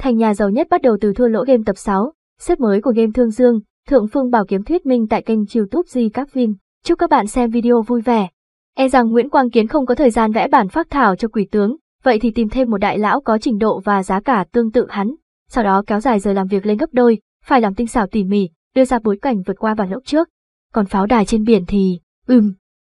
Thành nhà giàu nhất bắt đầu từ thua lỗ game tập 6, xếp mới của game Thương Dương, Thượng Phương Bảo Kiếm thuyết minh tại kênh YouTube Di Các Vin. Chúc các bạn xem video vui vẻ. E rằng Nguyễn Quang Kiến không có thời gian vẽ bản phác thảo cho quỷ tướng, vậy thì tìm thêm một đại lão có trình độ và giá cả tương tự hắn, sau đó kéo dài giờ làm việc lên gấp đôi, phải làm tinh xảo tỉ mỉ, đưa ra bối cảnh vượt qua bản lỗ trước. Còn pháo đài trên biển thì, ừm.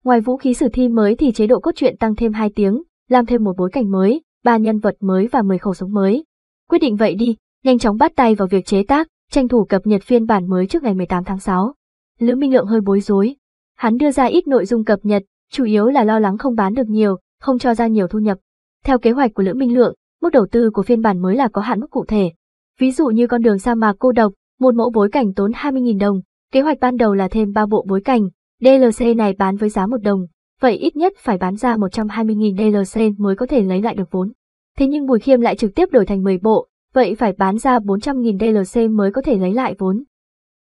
Ngoài vũ khí sử thi mới thì chế độ cốt truyện tăng thêm 2 tiếng, làm thêm một bối cảnh mới, ba nhân vật mới và 10 khẩu súng mới. Quyết định vậy đi, nhanh chóng bắt tay vào việc chế tác, tranh thủ cập nhật phiên bản mới trước ngày 18 tháng 6. Lữ Minh Lượng hơi bối rối. Hắn đưa ra ít nội dung cập nhật, chủ yếu là lo lắng không bán được nhiều, không cho ra nhiều thu nhập. Theo kế hoạch của Lữ Minh Lượng, mức đầu tư của phiên bản mới là có hạn mức cụ thể. Ví dụ như con đường sa mạc cô độc, một mẫu bối cảnh tốn 20.000 đồng, kế hoạch ban đầu là thêm 3 bộ bối cảnh, DLC này bán với giá 1 đồng, vậy ít nhất phải bán ra 120.000 DLC mới có thể lấy lại được vốn. Thế nhưng Bùi Khiêm lại trực tiếp đổi thành 10 bộ, vậy phải bán ra 400.000 DLC mới có thể lấy lại vốn.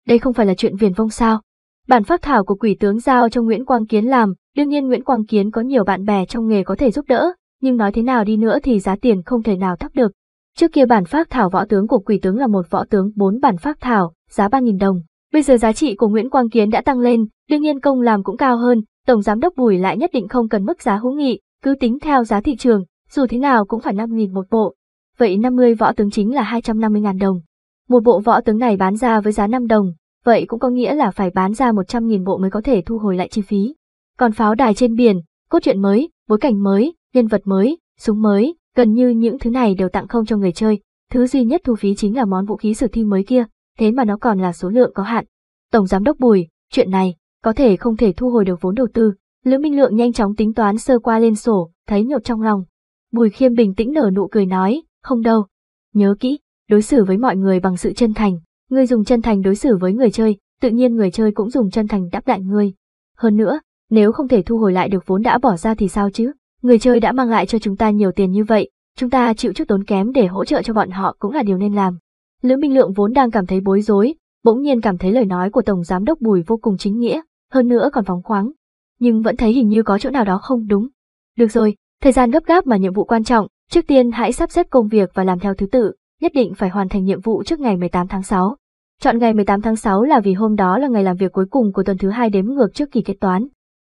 Đây không phải là chuyện viền vông sao. Bản phác thảo của quỷ tướng giao cho Nguyễn Quang Kiến làm, đương nhiên Nguyễn Quang Kiến có nhiều bạn bè trong nghề có thể giúp đỡ, nhưng nói thế nào đi nữa thì giá tiền không thể nào thấp được. Trước kia bản phác thảo võ tướng của quỷ tướng là một võ tướng 4 bản phác thảo, giá 3.000 đồng. Bây giờ giá trị của Nguyễn Quang Kiến đã tăng lên, đương nhiên công làm cũng cao hơn, Tổng Giám đốc Bùi lại nhất định không cần mức giá hữu nghị, cứ tính theo giá thị trường, dù thế nào cũng phải 5.000 một bộ, vậy 50 võ tướng chính là 250.000 đồng. Một bộ võ tướng này bán ra với giá 5 đồng, vậy cũng có nghĩa là phải bán ra 100.000 bộ mới có thể thu hồi lại chi phí. Còn pháo đài trên biển, cốt truyện mới, bối cảnh mới, nhân vật mới, súng mới, gần như những thứ này đều tặng không cho người chơi, thứ duy nhất thu phí chính là món vũ khí sử thi mới kia, thế mà nó còn là số lượng có hạn. Tổng giám đốc Bùi, chuyện này có thể không thể thu hồi được vốn đầu tư. Lữ Minh Lượng nhanh chóng tính toán sơ qua lên sổ, thấy nhột trong lòng. Bùi Khiêm bình tĩnh nở nụ cười nói, không đâu. Nhớ kỹ, đối xử với mọi người bằng sự chân thành, ngươi dùng chân thành đối xử với người chơi, tự nhiên người chơi cũng dùng chân thành đáp lại ngươi. Hơn nữa, nếu không thể thu hồi lại được vốn đã bỏ ra thì sao chứ? Người chơi đã mang lại cho chúng ta nhiều tiền như vậy, chúng ta chịu chút tốn kém để hỗ trợ cho bọn họ cũng là điều nên làm. Lữ Minh Lượng vốn đang cảm thấy bối rối, bỗng nhiên cảm thấy lời nói của Tổng Giám Đốc Bùi vô cùng chính nghĩa, hơn nữa còn phóng khoáng. Nhưng vẫn thấy hình như có chỗ nào đó không đúng. Được rồi, thời gian gấp gáp mà nhiệm vụ quan trọng, Trước tiên hãy sắp xếp công việc và làm theo thứ tự, nhất định phải hoàn thành nhiệm vụ trước ngày 18 tháng 6. Chọn ngày 18 tháng 6 là vì hôm đó là ngày làm việc cuối cùng của tuần thứ hai đếm ngược trước kỳ kết toán.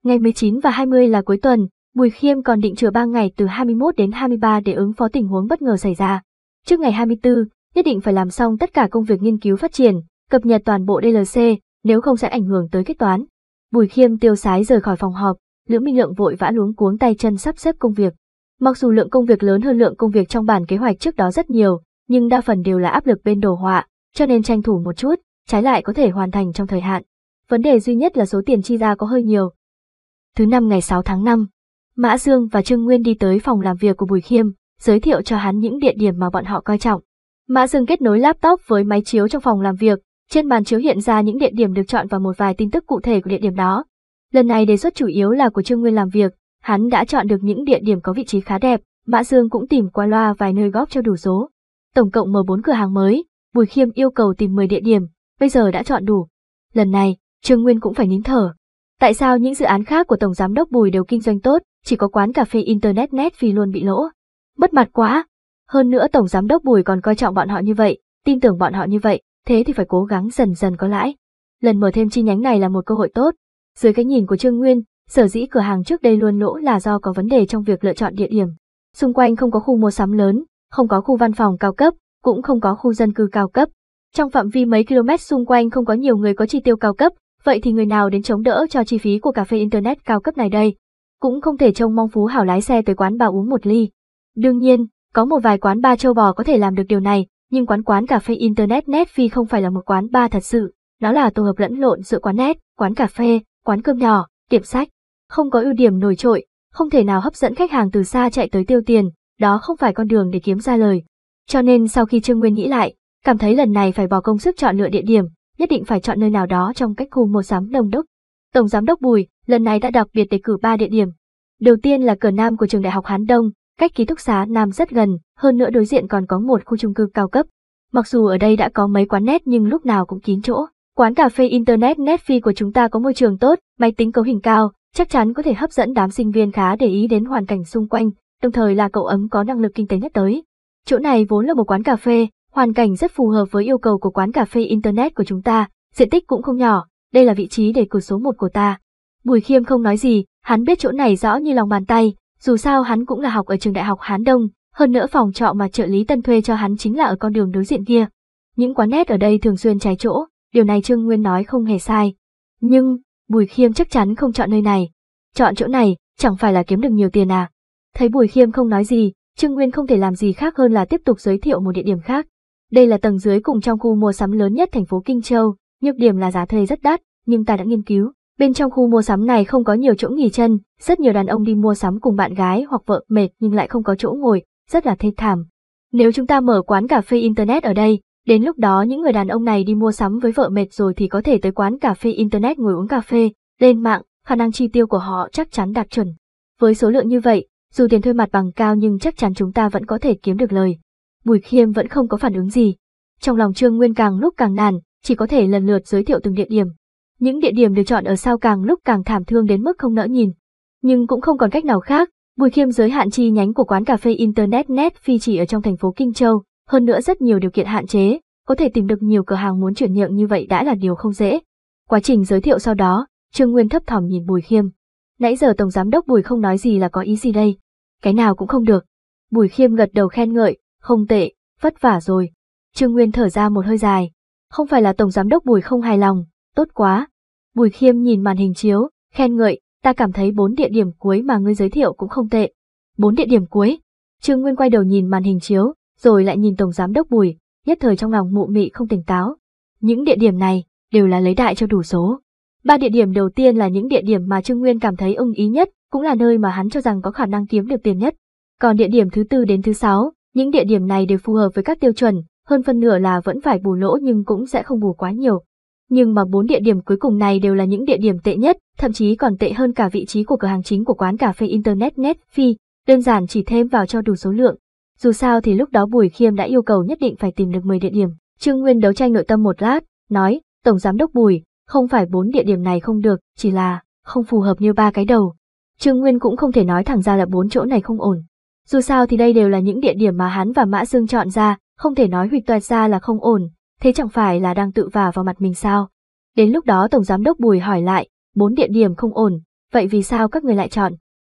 Ngày 19 và 20 là cuối tuần, Bùi Khiêm còn định chừa 3 ngày từ 21 đến 23 để ứng phó tình huống bất ngờ xảy ra. Trước ngày 24, nhất định phải làm xong tất cả công việc nghiên cứu phát triển, cập nhật toàn bộ DLC, nếu không sẽ ảnh hưởng tới kết toán. Bùi Khiêm tiêu sái rời khỏi phòng họp, Lữ Minh Lượng vội vã luống cuống tay chân sắp xếp công việc. Mặc dù lượng công việc lớn hơn lượng công việc trong bản kế hoạch trước đó rất nhiều, nhưng đa phần đều là áp lực bên đồ họa, cho nên tranh thủ một chút, trái lại có thể hoàn thành trong thời hạn. Vấn đề duy nhất là số tiền chi ra có hơi nhiều. Thứ năm ngày 6 tháng 5, Mã Dương và Trương Nguyên đi tới phòng làm việc của Bùi Khiêm, giới thiệu cho hắn những địa điểm mà bọn họ coi trọng. Mã Dương kết nối laptop với máy chiếu trong phòng làm việc, trên màn chiếu hiện ra những địa điểm được chọn và một vài tin tức cụ thể của địa điểm đó. Lần này đề xuất chủ yếu là của Trương Nguyên làm việc, Hắn đã chọn được những địa điểm có vị trí khá đẹp, Mã Dương cũng tìm qua loa vài nơi góp cho đủ số. Tổng cộng mở 4 cửa hàng mới, Bùi Khiêm yêu cầu tìm 10 địa điểm, bây giờ đã chọn đủ. Lần này, Trương Nguyên cũng phải nín thở. Tại sao những dự án khác của Tổng Giám đốc Bùi đều kinh doanh tốt, chỉ có quán cà phê Internet Net vì luôn bị lỗ? bất mặt quá! Hơn nữa Tổng Giám đốc Bùi còn coi trọng bọn họ như vậy, tin tưởng bọn họ như vậy, thế thì phải cố gắng dần dần có lãi. Lần mở thêm chi nhánh này là một cơ hội tốt. Dưới cái nhìn của Trương Nguyên, Sở dĩ cửa hàng trước đây luôn lỗ là do có vấn đề trong việc lựa chọn địa điểm. Xung quanh không có khu mua sắm lớn, không có khu văn phòng cao cấp, cũng không có khu dân cư cao cấp. Trong phạm vi mấy km xung quanh không có nhiều người có chi tiêu cao cấp, vậy thì người nào đến chống đỡ cho chi phí của cà phê internet cao cấp này đây? Cũng không thể trông mong phú hảo lái xe tới quán bà uống một ly. Đương nhiên, có một vài quán ba châu bò có thể làm được điều này, nhưng quán quán cà phê internet net phi không phải là một quán ba thật sự, nó là tổ hợp lẫn lộn giữa quán net, quán cà phê, quán cơm nhỏ, tiệm sách, không có ưu điểm nổi trội, không thể nào hấp dẫn khách hàng từ xa chạy tới tiêu tiền, đó không phải con đường để kiếm ra lời. Cho nên sau khi Trương Nguyên nghĩ lại, cảm thấy lần này phải bỏ công sức chọn lựa địa điểm, nhất định phải chọn nơi nào đó trong cách khu mua sắm đông đúc. Tổng giám đốc Bùi lần này đã đặc biệt đề cử ba địa điểm. Đầu tiên là cửa nam của trường đại học Hán Đông, cách ký túc xá nam rất gần, hơn nữa đối diện còn có một khu chung cư cao cấp. Mặc dù ở đây đã có mấy quán nét nhưng lúc nào cũng kín chỗ. Quán cà phê internet Netfi của chúng ta có môi trường tốt, máy tính cấu hình cao, chắc chắn có thể hấp dẫn đám sinh viên khá để ý đến hoàn cảnh xung quanh, đồng thời là cậu ấm có năng lực kinh tế nhất tới. Chỗ này vốn là một quán cà phê, hoàn cảnh rất phù hợp với yêu cầu của quán cà phê internet của chúng ta, diện tích cũng không nhỏ, đây là vị trí để cửa số một của ta. Bùi Khiêm không nói gì, hắn biết chỗ này rõ như lòng bàn tay, dù sao hắn cũng là học ở trường đại học Hán Đông, hơn nữa phòng trọ mà trợ lý Tân thuê cho hắn chính là ở con đường đối diện kia. Những quán nét ở đây thường xuyên trái chỗ, điều này Trương Nguyên nói không hề sai. Nhưng, Bùi Khiêm chắc chắn không chọn nơi này. Chọn chỗ này, chẳng phải là kiếm được nhiều tiền à? Thấy Bùi Khiêm không nói gì, Trương Nguyên không thể làm gì khác hơn là tiếp tục giới thiệu một địa điểm khác. Đây là tầng dưới cùng trong khu mua sắm lớn nhất thành phố Kinh Châu, nhược điểm là giá thuê rất đắt, nhưng ta đã nghiên cứu. Bên trong khu mua sắm này không có nhiều chỗ nghỉ chân, rất nhiều đàn ông đi mua sắm cùng bạn gái hoặc vợ mệt nhưng lại không có chỗ ngồi, rất là thê thảm. Nếu chúng ta mở quán cà phê Internet ở đây, Đến lúc đó những người đàn ông này đi mua sắm với vợ mệt rồi thì có thể tới quán cà phê internet ngồi uống cà phê, lên mạng, khả năng chi tiêu của họ chắc chắn đạt chuẩn. Với số lượng như vậy, dù tiền thuê mặt bằng cao nhưng chắc chắn chúng ta vẫn có thể kiếm được lời. Bùi Khiêm vẫn không có phản ứng gì. Trong lòng Trương Nguyên càng lúc càng nản, chỉ có thể lần lượt giới thiệu từng địa điểm. Những địa điểm được chọn ở sao càng lúc càng thảm thương đến mức không nỡ nhìn. Nhưng cũng không còn cách nào khác, Bùi Khiêm giới hạn chi nhánh của quán cà phê Internet net phi chỉ ở trong thành phố Kinh Châu, hơn nữa rất nhiều điều kiện hạn chế, có thể tìm được nhiều cửa hàng muốn chuyển nhượng như vậy đã là điều không dễ. Quá trình giới thiệu sau đó, Trương Nguyên thấp thỏm nhìn Bùi Khiêm. Nãy giờ Tổng Giám đốc Bùi không nói gì là có ý gì đây? Cái nào cũng không được. Bùi Khiêm gật đầu khen ngợi, không tệ, vất vả rồi. Trương Nguyên thở ra một hơi dài. Không phải là Tổng Giám đốc Bùi không hài lòng, tốt quá. Bùi Khiêm nhìn màn hình chiếu, khen ngợi, ta cảm thấy bốn địa điểm cuối mà ngươi giới thiệu cũng không tệ. Bốn địa điểm cuối? Trương Nguyên quay đầu nhìn màn hình chiếu, rồi lại nhìn Tổng Giám Đốc Bùi, nhất thời trong lòng mụ mị không tỉnh táo. Những địa điểm này đều là lấy đại cho đủ số. Ba địa điểm đầu tiên là những địa điểm mà Trương Nguyên cảm thấy ưng ý nhất, cũng là nơi mà hắn cho rằng có khả năng kiếm được tiền nhất. Còn địa điểm thứ tư đến thứ sáu, những địa điểm này đều phù hợp với các tiêu chuẩn, hơn phân nửa là vẫn phải bù lỗ nhưng cũng sẽ không bù quá nhiều. Nhưng mà bốn địa điểm cuối cùng này đều là những địa điểm tệ nhất, thậm chí còn tệ hơn cả vị trí của cửa hàng chính của quán cà phê Internet Netfi, đơn giản chỉ thêm vào cho đủ số lượng, dù sao thì lúc đó Bùi Khiêm đã yêu cầu nhất định phải tìm được 10 địa điểm. Trương Nguyên đấu tranh nội tâm một lát, nói, Tổng Giám đốc Bùi, không phải bốn địa điểm này không được, chỉ là không phù hợp như ba cái đầu. Trương Nguyên cũng không thể nói thẳng ra là bốn chỗ này không ổn. Dù sao thì đây đều là những địa điểm mà hắn và Mã Dương chọn ra, không thể nói huyệt toẹt ra là không ổn, thế chẳng phải là đang tự vả vào mặt mình sao. Đến lúc đó Tổng Giám đốc Bùi hỏi lại, bốn địa điểm không ổn, vậy vì sao các người lại chọn?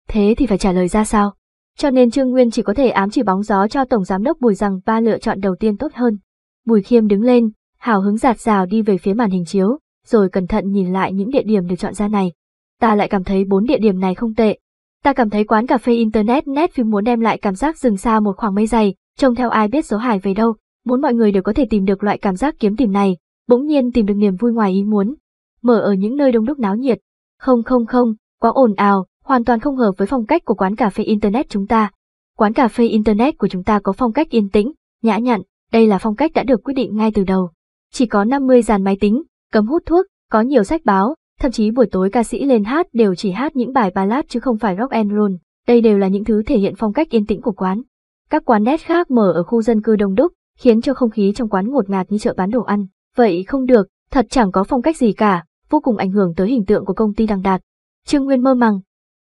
Thế thì phải trả lời ra sao? Cho nên Trương Nguyên chỉ có thể ám chỉ bóng gió cho Tổng Giám đốc Bùi rằng ba lựa chọn đầu tiên tốt hơn. Bùi Khiêm đứng lên, hào hứng giạt rào đi về phía màn hình chiếu, rồi cẩn thận nhìn lại những địa điểm được chọn ra này. Ta lại cảm thấy bốn địa điểm này không tệ. Ta cảm thấy quán cà phê Internet nét Netfilm muốn đem lại cảm giác dừng xa một khoảng mây dày, trông theo ai biết số hải về đâu, muốn mọi người đều có thể tìm được loại cảm giác kiếm tìm này, bỗng nhiên tìm được niềm vui ngoài ý muốn. Mở ở những nơi đông đúc náo nhiệt. Không không không, quá ồn ào, hoàn toàn không hợp với phong cách của quán cà phê Internet chúng ta. Quán cà phê Internet của chúng ta có phong cách yên tĩnh, nhã nhặn, đây là phong cách đã được quyết định ngay từ đầu. Chỉ có 50 dàn máy tính, cấm hút thuốc, có nhiều sách báo, thậm chí buổi tối ca sĩ lên hát đều chỉ hát những bài ballad chứ không phải rock and roll. Đây đều là những thứ thể hiện phong cách yên tĩnh của quán. Các quán nét khác mở ở khu dân cư đông đúc, khiến cho không khí trong quán ngột ngạt như chợ bán đồ ăn. Vậy không được, thật chẳng có phong cách gì cả, vô cùng ảnh hưởng tới hình tượng của công ty đăng đạt. Trương Nguyên mơ màng,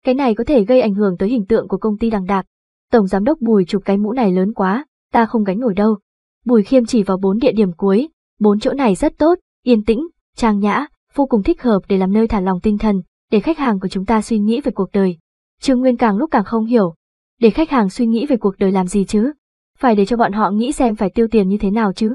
cái này có thể gây ảnh hưởng tới hình tượng của công ty đằng đạc. Tổng giám đốc Bùi chụp cái mũ này lớn quá, ta không gánh nổi đâu. Bùi khiêm chỉ vào bốn địa điểm cuối, bốn chỗ này rất tốt, yên tĩnh, trang nhã, vô cùng thích hợp để làm nơi thả lòng tinh thần, để khách hàng của chúng ta suy nghĩ về cuộc đời. Trương Nguyên càng lúc càng không hiểu, để khách hàng suy nghĩ về cuộc đời làm gì chứ? Phải để cho bọn họ nghĩ xem phải tiêu tiền như thế nào chứ?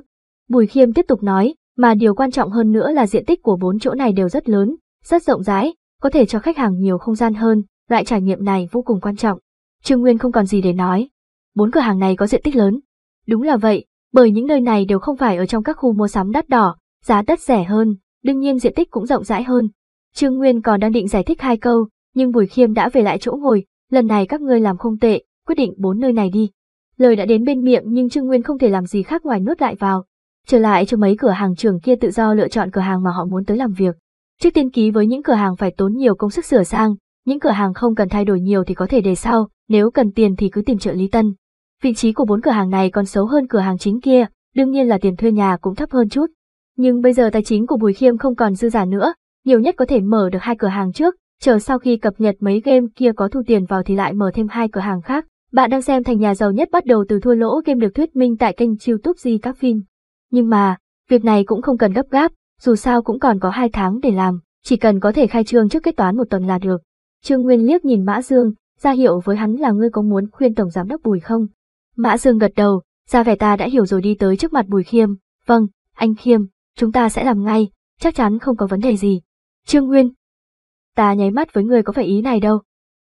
Bùi Khiêm tiếp tục nói, mà điều quan trọng hơn nữa là diện tích của bốn chỗ này đều rất lớn, rất rộng rãi, có thể cho khách hàng nhiều không gian hơn, Loại trải nghiệm này vô cùng quan trọng. Trương Nguyên không còn gì để nói. Bốn cửa hàng này có diện tích lớn. Đúng là vậy, bởi những nơi này đều không phải ở trong các khu mua sắm đắt đỏ, giá đất rẻ hơn, đương nhiên diện tích cũng rộng rãi hơn. Trương Nguyên còn đang định giải thích hai câu, nhưng Bùi Khiêm đã về lại chỗ ngồi, lần này các ngươi làm không tệ, quyết định bốn nơi này đi. Lời đã đến bên miệng nhưng Trương Nguyên không thể làm gì khác ngoài nuốt lại vào. Trở lại cho mấy cửa hàng trường kia tự do lựa chọn cửa hàng mà họ muốn tới làm việc. Trước tiên ký với những cửa hàng phải tốn nhiều công sức sửa sang, những cửa hàng không cần thay đổi nhiều thì có thể để sau, nếu cần tiền thì cứ tìm trợ lý tân. Vị trí của bốn cửa hàng này còn xấu hơn cửa hàng chính kia, đương nhiên là tiền thuê nhà cũng thấp hơn chút. Nhưng bây giờ tài chính của Bùi Khiêm không còn dư giả nữa, nhiều nhất có thể mở được hai cửa hàng trước, chờ sau khi cập nhật mấy game kia có thu tiền vào thì lại mở thêm hai cửa hàng khác. Bạn đang xem thành nhà giàu nhất bắt đầu từ thua lỗ game được thuyết minh tại kênh youtube Di Các Phim. Nhưng mà, việc này cũng không cần gấp gáp, dù sao cũng còn có hai tháng để làm, chỉ cần có thể khai trương trước kết toán một tuần là được. Trương Nguyên liếc nhìn Mã Dương, ra hiệu với hắn là ngươi có muốn khuyên Tổng Giám đốc Bùi không? Mã Dương gật đầu, ra vẻ ta đã hiểu rồi đi tới trước mặt Bùi Khiêm, vâng, anh Khiêm, chúng ta sẽ làm ngay, chắc chắn không có vấn đề gì. Trương Nguyên, ta nháy mắt với người có phải ý này đâu.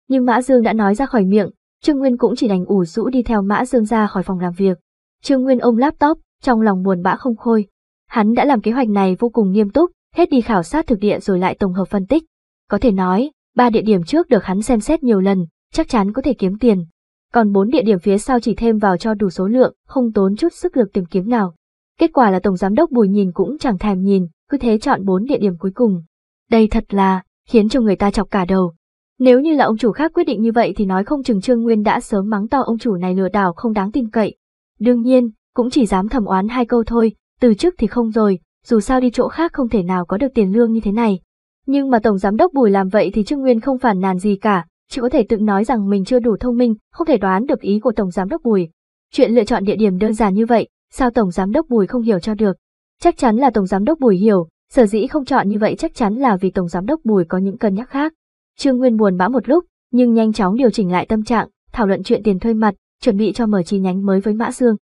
Nhưng Mã Dương đã nói ra khỏi miệng, Trương Nguyên cũng chỉ đành ủ rũ đi theo Mã Dương ra khỏi phòng làm việc. Trương Nguyên ôm laptop, trong lòng buồn bã không khôi. Hắn đã làm kế hoạch này vô cùng nghiêm túc, hết đi khảo sát thực địa rồi lại tổng hợp phân tích. Có thể nói, ba địa điểm trước được hắn xem xét nhiều lần, chắc chắn có thể kiếm tiền. Còn bốn địa điểm phía sau chỉ thêm vào cho đủ số lượng, không tốn chút sức lực tìm kiếm nào. Kết quả là Tổng Giám đốc Bùi nhìn cũng chẳng thèm nhìn, cứ thế chọn bốn địa điểm cuối cùng. Đây thật là, khiến cho người ta chọc cả đầu. Nếu như là ông chủ khác quyết định như vậy thì nói không chừng Trương Nguyên đã sớm mắng to ông chủ này lừa đảo không đáng tin cậy. Đương nhiên, cũng chỉ dám thẩm oán hai câu thôi, từ trước thì không rồi, dù sao đi chỗ khác không thể nào có được tiền lương như thế này. Nhưng mà Tổng Giám đốc Bùi làm vậy thì Trương Nguyên không phản nàn gì cả, chỉ có thể tự nói rằng mình chưa đủ thông minh, không thể đoán được ý của Tổng Giám đốc Bùi. Chuyện lựa chọn địa điểm đơn giản như vậy, sao Tổng Giám đốc Bùi không hiểu cho được? Chắc chắn là Tổng Giám đốc Bùi hiểu, sở dĩ không chọn như vậy chắc chắn là vì Tổng Giám đốc Bùi có những cân nhắc khác. Trương Nguyên buồn bã một lúc, nhưng nhanh chóng điều chỉnh lại tâm trạng, thảo luận chuyện tiền thuê mặt, chuẩn bị cho mở chi nhánh mới với Mã Dương.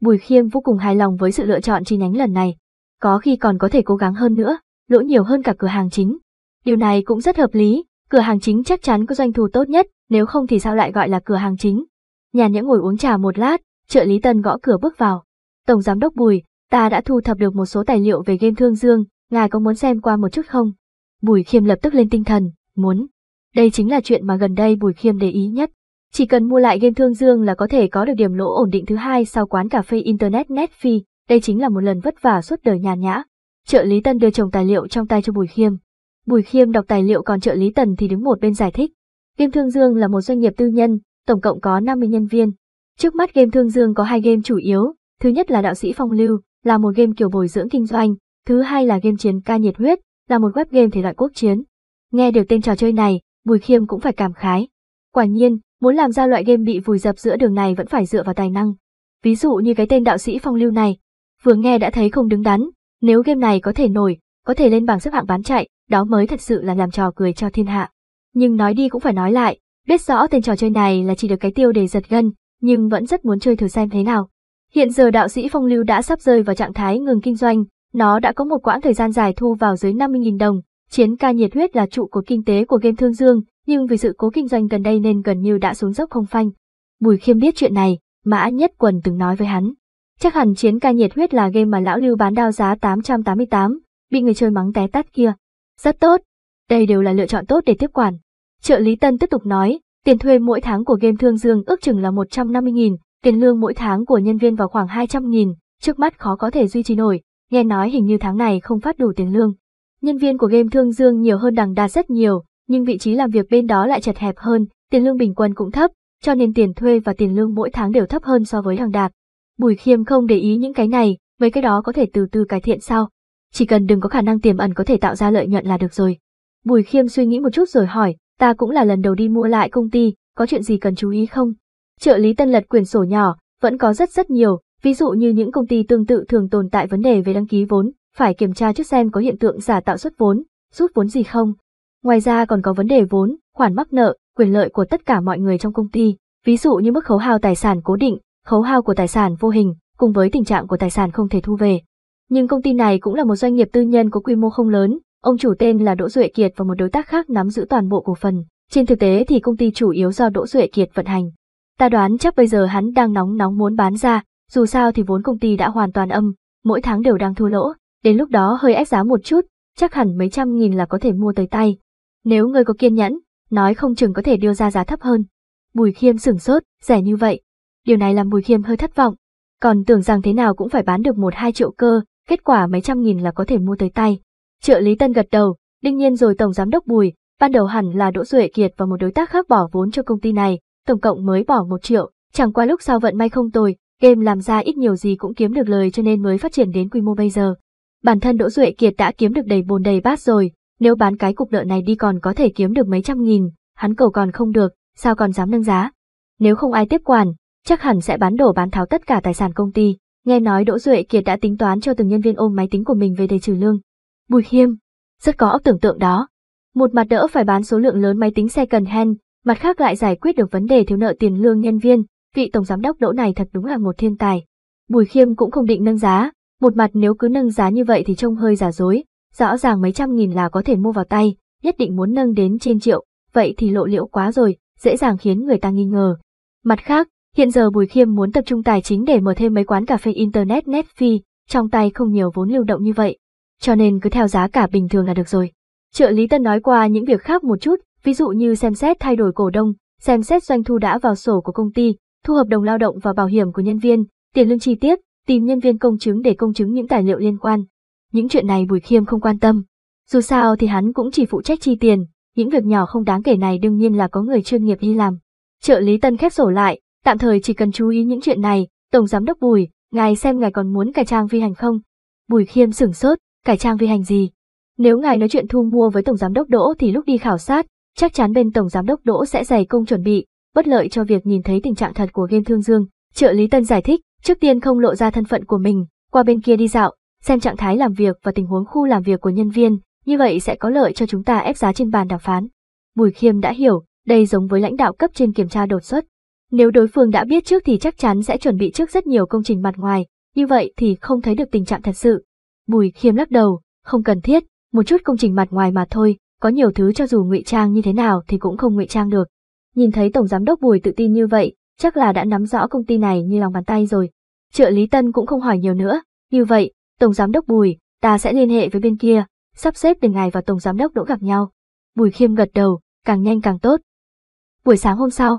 Bùi Khiêm vô cùng hài lòng với sự lựa chọn chi nhánh lần này, có khi còn có thể cố gắng hơn nữa, lỗ nhiều hơn cả cửa hàng chính. Điều này cũng rất hợp lý, cửa hàng chính chắc chắn có doanh thu tốt nhất, nếu không thì sao lại gọi là cửa hàng chính. nhà nhã ngồi uống trà một lát, trợ lý Tân gõ cửa bước vào. Tổng giám đốc Bùi, ta đã thu thập được một số tài liệu về game Thương Dương, ngài có muốn xem qua một chút không? Bùi Khiêm lập tức lên tinh thần, muốn. Đây chính là chuyện mà gần đây Bùi Khiêm để ý nhất. Chỉ cần mua lại game Thương Dương là có thể có được điểm lỗ ổn định thứ hai sau quán cà phê Internet Netfi, đây chính là một lần vất vả suốt đời nhà nhã. Trợ lý Tần đưa chồng tài liệu trong tay cho Bùi Khiêm. Bùi Khiêm đọc tài liệu còn trợ lý Tần thì đứng một bên giải thích. Game Thương Dương là một doanh nghiệp tư nhân, tổng cộng có 50 nhân viên. Trước mắt Game Thương Dương có hai game chủ yếu, thứ nhất là Đạo sĩ Phong Lưu, là một game kiểu bồi dưỡng kinh doanh, thứ hai là game chiến ca nhiệt huyết, là một web game thể loại quốc chiến. Nghe được tên trò chơi này, Bùi Khiêm cũng phải cảm khái. Quả nhiên, muốn làm ra loại game bị vùi dập giữa đường này vẫn phải dựa vào tài năng. Ví dụ như cái tên đạo sĩ phong lưu này, vừa nghe đã thấy không đứng đắn, nếu game này có thể nổi, có thể lên bảng xếp hạng bán chạy, đó mới thật sự là làm trò cười cho thiên hạ. Nhưng nói đi cũng phải nói lại, biết rõ tên trò chơi này là chỉ được cái tiêu để giật gân, nhưng vẫn rất muốn chơi thử xem thế nào. Hiện giờ đạo sĩ Phong Lưu đã sắp rơi vào trạng thái ngừng kinh doanh, nó đã có một quãng thời gian dài thu vào dưới 50.000 đồng, chiến ca nhiệt huyết là trụ của kinh tế của game Thương Dương, nhưng vì sự cố kinh doanh gần đây nên gần như đã xuống dốc không phanh. Bùi Khiêm biết chuyện này, Mã Nhất Quần từng nói với hắn. Chắc hẳn chiến ca nhiệt huyết là game mà lão lưu bán đao giá 888, bị người chơi mắng té tát kia. Rất tốt, đây đều là lựa chọn tốt để tiếp quản. Trợ lý Tân tiếp tục nói, tiền thuê mỗi tháng của game Thương Dương ước chừng là 150.000, tiền lương mỗi tháng của nhân viên vào khoảng 200.000, trước mắt khó có thể duy trì nổi, nghe nói hình như tháng này không phát đủ tiền lương. Nhân viên của game Thương Dương nhiều hơn đằng đà rất nhiều, nhưng vị trí làm việc bên đó lại chật hẹp hơn, tiền lương bình quân cũng thấp, cho nên tiền thuê và tiền lương mỗi tháng đều thấp hơn so với đằng đạt. Bùi Khiêm không để ý những cái này, mấy cái đó có thể từ từ cải thiện sau, Chỉ cần đừng có khả năng tiềm ẩn có thể tạo ra lợi nhuận là được rồi. Bùi Khiêm suy nghĩ một chút rồi hỏi, ta cũng là lần đầu đi mua lại công ty, có chuyện gì cần chú ý không? Trợ lý tân lật quyển sổ nhỏ, vẫn có rất rất nhiều, ví dụ như những công ty tương tự thường tồn tại vấn đề về đăng ký vốn, phải kiểm tra trước xem có hiện tượng giả tạo xuất vốn, rút vốn gì không. Ngoài ra còn có vấn đề vốn, khoản mắc nợ, quyền lợi của tất cả mọi người trong công ty, ví dụ như mức khấu hao tài sản cố định, khấu hao của tài sản vô hình, cùng với tình trạng của tài sản không thể thu về. Nhưng công ty này cũng là một doanh nghiệp tư nhân có quy mô không lớn, ông chủ tên là Đỗ Duệ Kiệt và một đối tác khác nắm giữ toàn bộ cổ phần. Trên thực tế thì công ty chủ yếu do Đỗ Duệ Kiệt vận hành. Ta đoán chắc bây giờ hắn đang nóng nóng muốn bán ra, dù sao thì vốn công ty đã hoàn toàn âm, mỗi tháng đều đang thua lỗ, đến lúc đó hơi ép giá một chút, chắc hẳn mấy trăm nghìn là có thể mua tới tay. Nếu ngươi có kiên nhẫn, nói không chừng có thể đưa ra giá thấp hơn. Bùi Khiêm sửng sốt, rẻ như vậy, Điều này làm Bùi Khiêm hơi thất vọng. Còn tưởng rằng thế nào cũng phải bán được một hai triệu cơ, kết quả mấy trăm nghìn là có thể mua tới tay. Trợ lý Tân gật đầu, đương nhiên rồi Tổng Giám đốc Bùi, ban đầu hẳn là Đỗ Duệ Kiệt và một đối tác khác bỏ vốn cho công ty này, tổng cộng mới bỏ một triệu, chẳng qua lúc sau vận may không tồi, game làm ra ít nhiều gì cũng kiếm được lời cho nên mới phát triển đến quy mô bây giờ. Bản thân Đỗ Duệ Kiệt đã kiếm được đầy bồn đầy bát rồi, nếu bán cái cục nợ này đi còn có thể kiếm được mấy trăm nghìn, hắn cầu còn không được, sao còn dám nâng giá. Nếu không ai tiếp quản, chắc hẳn sẽ bán đổ bán tháo tất cả tài sản công ty. Nghe nói Đỗ Duệ Kiệt đã tính toán cho từng nhân viên ôm máy tính của mình về để trừ lương. Bùi Khiêm, rất có óc tưởng tượng đó. Một mặt đỡ phải bán số lượng lớn máy tính xe cần hen mặt khác lại giải quyết được vấn đề thiếu nợ tiền lương nhân viên, vị tổng giám đốc Đỗ này thật đúng là một thiên tài. Bùi Khiêm cũng không định nâng giá, một mặt nếu cứ nâng giá như vậy thì trông hơi giả dối, rõ ràng mấy trăm nghìn là có thể mua vào tay, nhất định muốn nâng đến trên triệu, vậy thì lộ liễu quá rồi, dễ dàng khiến người ta nghi ngờ. Mặt khác, Hiện giờ Bùi Khiêm muốn tập trung tài chính để mở thêm mấy quán cà phê Internet Netfi, trong tay không nhiều vốn lưu động như vậy. Cho nên cứ theo giá cả bình thường là được rồi. Trợ lý Tân nói qua những việc khác một chút, ví dụ như xem xét thay đổi cổ đông, xem xét doanh thu đã vào sổ của công ty, thu hợp đồng lao động và bảo hiểm của nhân viên, tiền lương chi tiết, tìm nhân viên công chứng để công chứng những tài liệu liên quan. Những chuyện này Bùi Khiêm không quan tâm. Dù sao thì hắn cũng chỉ phụ trách chi tiền, những việc nhỏ không đáng kể này đương nhiên là có người chuyên nghiệp đi làm. Trợ lý Tân khép sổ lại, Tạm thời chỉ cần chú ý những chuyện này, Tổng Giám đốc Bùi, ngài xem ngài còn muốn cải trang vi hành không? Bùi Khiêm sửng sốt, cải trang vi hành gì? Nếu ngài nói chuyện thu mua với Tổng Giám đốc Đỗ thì lúc đi khảo sát, chắc chắn bên Tổng Giám đốc Đỗ sẽ dày công chuẩn bị, bất lợi cho việc nhìn thấy tình trạng thật của game Thương Dương. Trợ lý Tân giải thích, trước tiên không lộ ra thân phận của mình, qua bên kia đi dạo, xem trạng thái làm việc và tình huống khu làm việc của nhân viên, như vậy sẽ có lợi cho chúng ta ép giá trên bàn đàm phán. Bùi Khiêm đã hiểu, đây giống với lãnh đạo cấp trên kiểm tra đột xuất, nếu đối phương đã biết trước thì chắc chắn sẽ chuẩn bị trước rất nhiều công trình mặt ngoài, như vậy thì không thấy được tình trạng thật sự. Bùi khiêm lắc đầu, không cần thiết, một chút công trình mặt ngoài mà thôi, có nhiều thứ cho dù ngụy trang như thế nào thì cũng không ngụy trang được. Nhìn thấy tổng giám đốc Bùi tự tin như vậy, chắc là đã nắm rõ công ty này như lòng bàn tay rồi. Trợ lý Tân cũng không hỏi nhiều nữa, như vậy, tổng giám đốc Bùi, ta sẽ liên hệ với bên kia, sắp xếp để ngài và tổng giám đốc đỗ gặp nhau. Bùi Khiêm gật đầu, càng nhanh càng tốt. Buổi sáng hôm sau,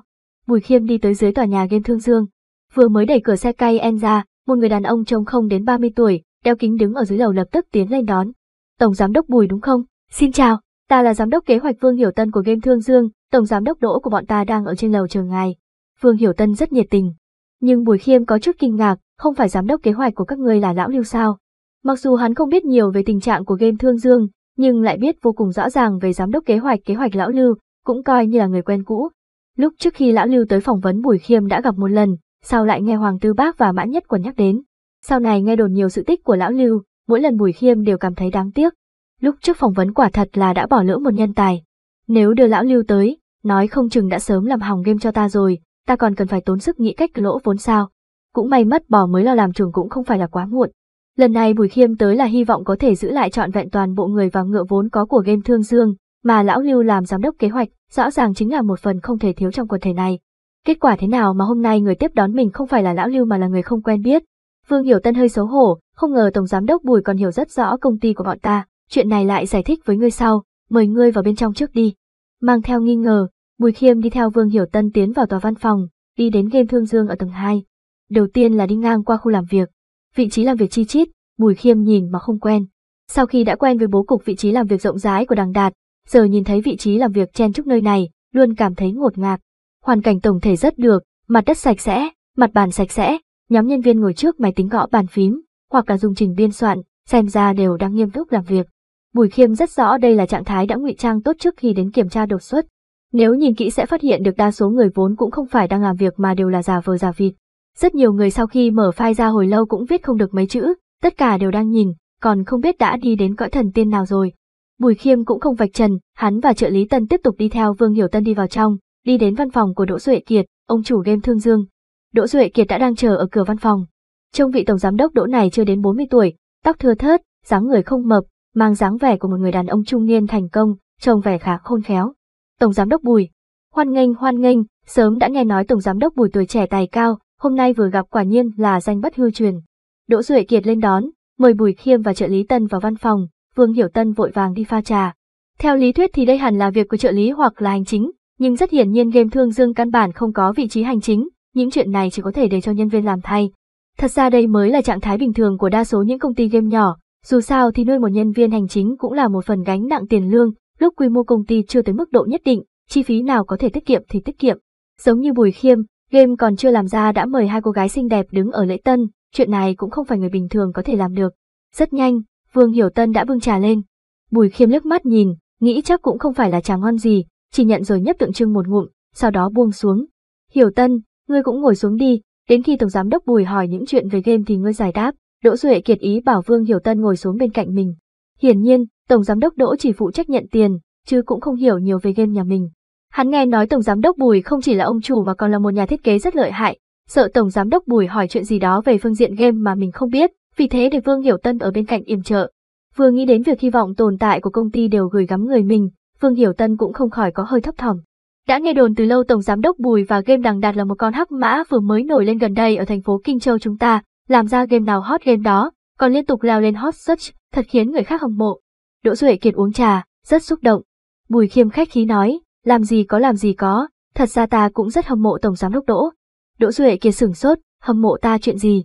Bùi Khiêm đi tới dưới tòa nhà game Thương Dương, vừa mới đẩy cửa xe cay en ra, một người đàn ông trông không đến 30 tuổi, đeo kính đứng ở dưới lầu lập tức tiến lên đón. "Tổng giám đốc Bùi đúng không? Xin chào, ta là giám đốc kế hoạch Vương Hiểu Tân của game Thương Dương, tổng giám đốc Đỗ của bọn ta đang ở trên lầu chờ ngài." Vương Hiểu Tân rất nhiệt tình, nhưng Bùi Khiêm có chút kinh ngạc, không phải giám đốc kế hoạch của các ngươi là lão Lưu sao? Mặc dù hắn không biết nhiều về tình trạng của game Thương Dương, nhưng lại biết vô cùng rõ ràng về giám đốc kế hoạch kế hoạch lão Lưu, cũng coi như là người quen cũ, Lúc trước khi lão lưu tới phỏng vấn Bùi Khiêm đã gặp một lần, sau lại nghe Hoàng Tư Bác và Mã Nhất Quần nhắc đến. Sau này nghe đồn nhiều sự tích của lão lưu, mỗi lần Bùi Khiêm đều cảm thấy đáng tiếc. Lúc trước phỏng vấn quả thật là đã bỏ lỡ một nhân tài. Nếu đưa lão lưu tới, nói không chừng đã sớm làm hỏng game cho ta rồi, ta còn cần phải tốn sức nghĩ cách lỗ vốn sao. Cũng may mất bỏ mới lo làm trưởng cũng không phải là quá muộn. Lần này Bùi Khiêm tới là hy vọng có thể giữ lại trọn vẹn toàn bộ người và ngựa vốn có của game Thương Dương, mà lão Lưu làm giám đốc kế hoạch, rõ ràng chính là một phần không thể thiếu trong quần thể này. Kết quả thế nào mà hôm nay người tiếp đón mình không phải là lão Lưu mà là người không quen biết. Vương Hiểu Tân hơi xấu hổ, không ngờ tổng giám đốc Bùi còn hiểu rất rõ công ty của bọn ta, chuyện này lại giải thích với ngươi sau, mời ngươi vào bên trong trước đi. Mang theo nghi ngờ, Bùi Khiêm đi theo Vương Hiểu Tân tiến vào tòa văn phòng, đi đến game thương dương ở tầng 2. Đầu tiên là đi ngang qua khu làm việc. Vị trí làm việc chi chít, Bùi Khiêm nhìn mà không quen. Sau khi đã quen với bố cục vị trí làm việc rộng rãi của Đằng Đạt, giờ nhìn thấy vị trí làm việc chen chúc nơi này, luôn cảm thấy ngột ngạt. Hoàn cảnh tổng thể rất được, mặt đất sạch sẽ, mặt bàn sạch sẽ, nhóm nhân viên ngồi trước máy tính gõ bàn phím, hoặc cả dùng trình biên soạn, xem ra đều đang nghiêm túc làm việc. Bùi Khiêm rất rõ đây là trạng thái đã ngụy trang tốt trước khi đến kiểm tra đột xuất. Nếu nhìn kỹ sẽ phát hiện được đa số người vốn cũng không phải đang làm việc mà đều là giả vờ giả vịt. Rất nhiều người sau khi mở file ra hồi lâu cũng viết không được mấy chữ, tất cả đều đang nhìn, còn không biết đã đi đến cõi thần tiên nào rồi. Bùi Khiêm cũng không vạch trần, hắn và trợ lý Tân tiếp tục đi theo Vương Hiểu Tân đi vào trong, đi đến văn phòng của Đỗ Duệ Kiệt, ông chủ game Thương Dương. Đỗ Duệ Kiệt đã đang chờ ở cửa văn phòng. Trông vị tổng giám đốc Đỗ này chưa đến 40 tuổi, tóc thưa thớt, dáng người không mập, mang dáng vẻ của một người đàn ông trung niên thành công, trông vẻ khá khôn khéo. Tổng giám đốc Bùi, hoan nghênh hoan nghênh, sớm đã nghe nói tổng giám đốc Bùi tuổi trẻ tài cao, hôm nay vừa gặp quả nhiên là danh bất hư truyền. Đỗ Duệ Kiệt lên đón, mời Bùi Khiêm và trợ lý Tân vào văn phòng, Vương Hiểu Tân vội vàng đi pha trà. Theo lý thuyết thì đây hẳn là việc của trợ lý hoặc là hành chính, nhưng rất hiển nhiên game thương dương căn bản không có vị trí hành chính, những chuyện này chỉ có thể để cho nhân viên làm thay. Thật ra đây mới là trạng thái bình thường của đa số những công ty game nhỏ, dù sao thì nuôi một nhân viên hành chính cũng là một phần gánh nặng tiền lương, lúc quy mô công ty chưa tới mức độ nhất định, chi phí nào có thể tiết kiệm thì tiết kiệm. Giống như Bùi Khiêm, game còn chưa làm ra đã mời hai cô gái xinh đẹp đứng ở lễ tân, chuyện này cũng không phải người bình thường có thể làm được. Rất nhanh, Vương Hiểu Tân đã bưng trà lên. Bùi khiêm liếc mắt nhìn, nghĩ chắc cũng không phải là trà ngon gì, chỉ nhận rồi nhấp tượng trưng một ngụm, sau đó buông xuống. Hiểu Tân, ngươi cũng ngồi xuống đi, đến khi Tổng Giám Đốc Bùi hỏi những chuyện về game thì ngươi giải đáp. Đỗ Duệ kiệt ý bảo Vương Hiểu Tân ngồi xuống bên cạnh mình. Hiển nhiên, Tổng Giám Đốc Đỗ chỉ phụ trách nhận tiền, chứ cũng không hiểu nhiều về game nhà mình. Hắn nghe nói Tổng Giám Đốc Bùi không chỉ là ông chủ mà còn là một nhà thiết kế rất lợi hại, sợ Tổng Giám Đốc Bùi hỏi chuyện gì đó về phương diện game mà mình không biết, vì thế để Vương Hiểu Tân ở bên cạnh yểm trợ, vừa nghĩ đến việc hy vọng tồn tại của công ty đều gửi gắm người mình, Vương Hiểu Tân cũng không khỏi có hơi thấp thỏm. Đã nghe đồn từ lâu Tổng Giám đốc Bùi và game đằng đạt là một con hắc mã vừa mới nổi lên gần đây ở thành phố Kinh Châu chúng ta, làm ra game nào hot game đó, còn liên tục leo lên hot search, thật khiến người khác hâm mộ. Đỗ Duệ Kiệt uống trà, rất xúc động. Bùi khiêm khách khí nói, làm gì có làm gì có, thật ra ta cũng rất hâm mộ Tổng Giám đốc Đỗ. Đỗ Duệ Kiệt sửng sốt, hâm mộ ta chuyện gì?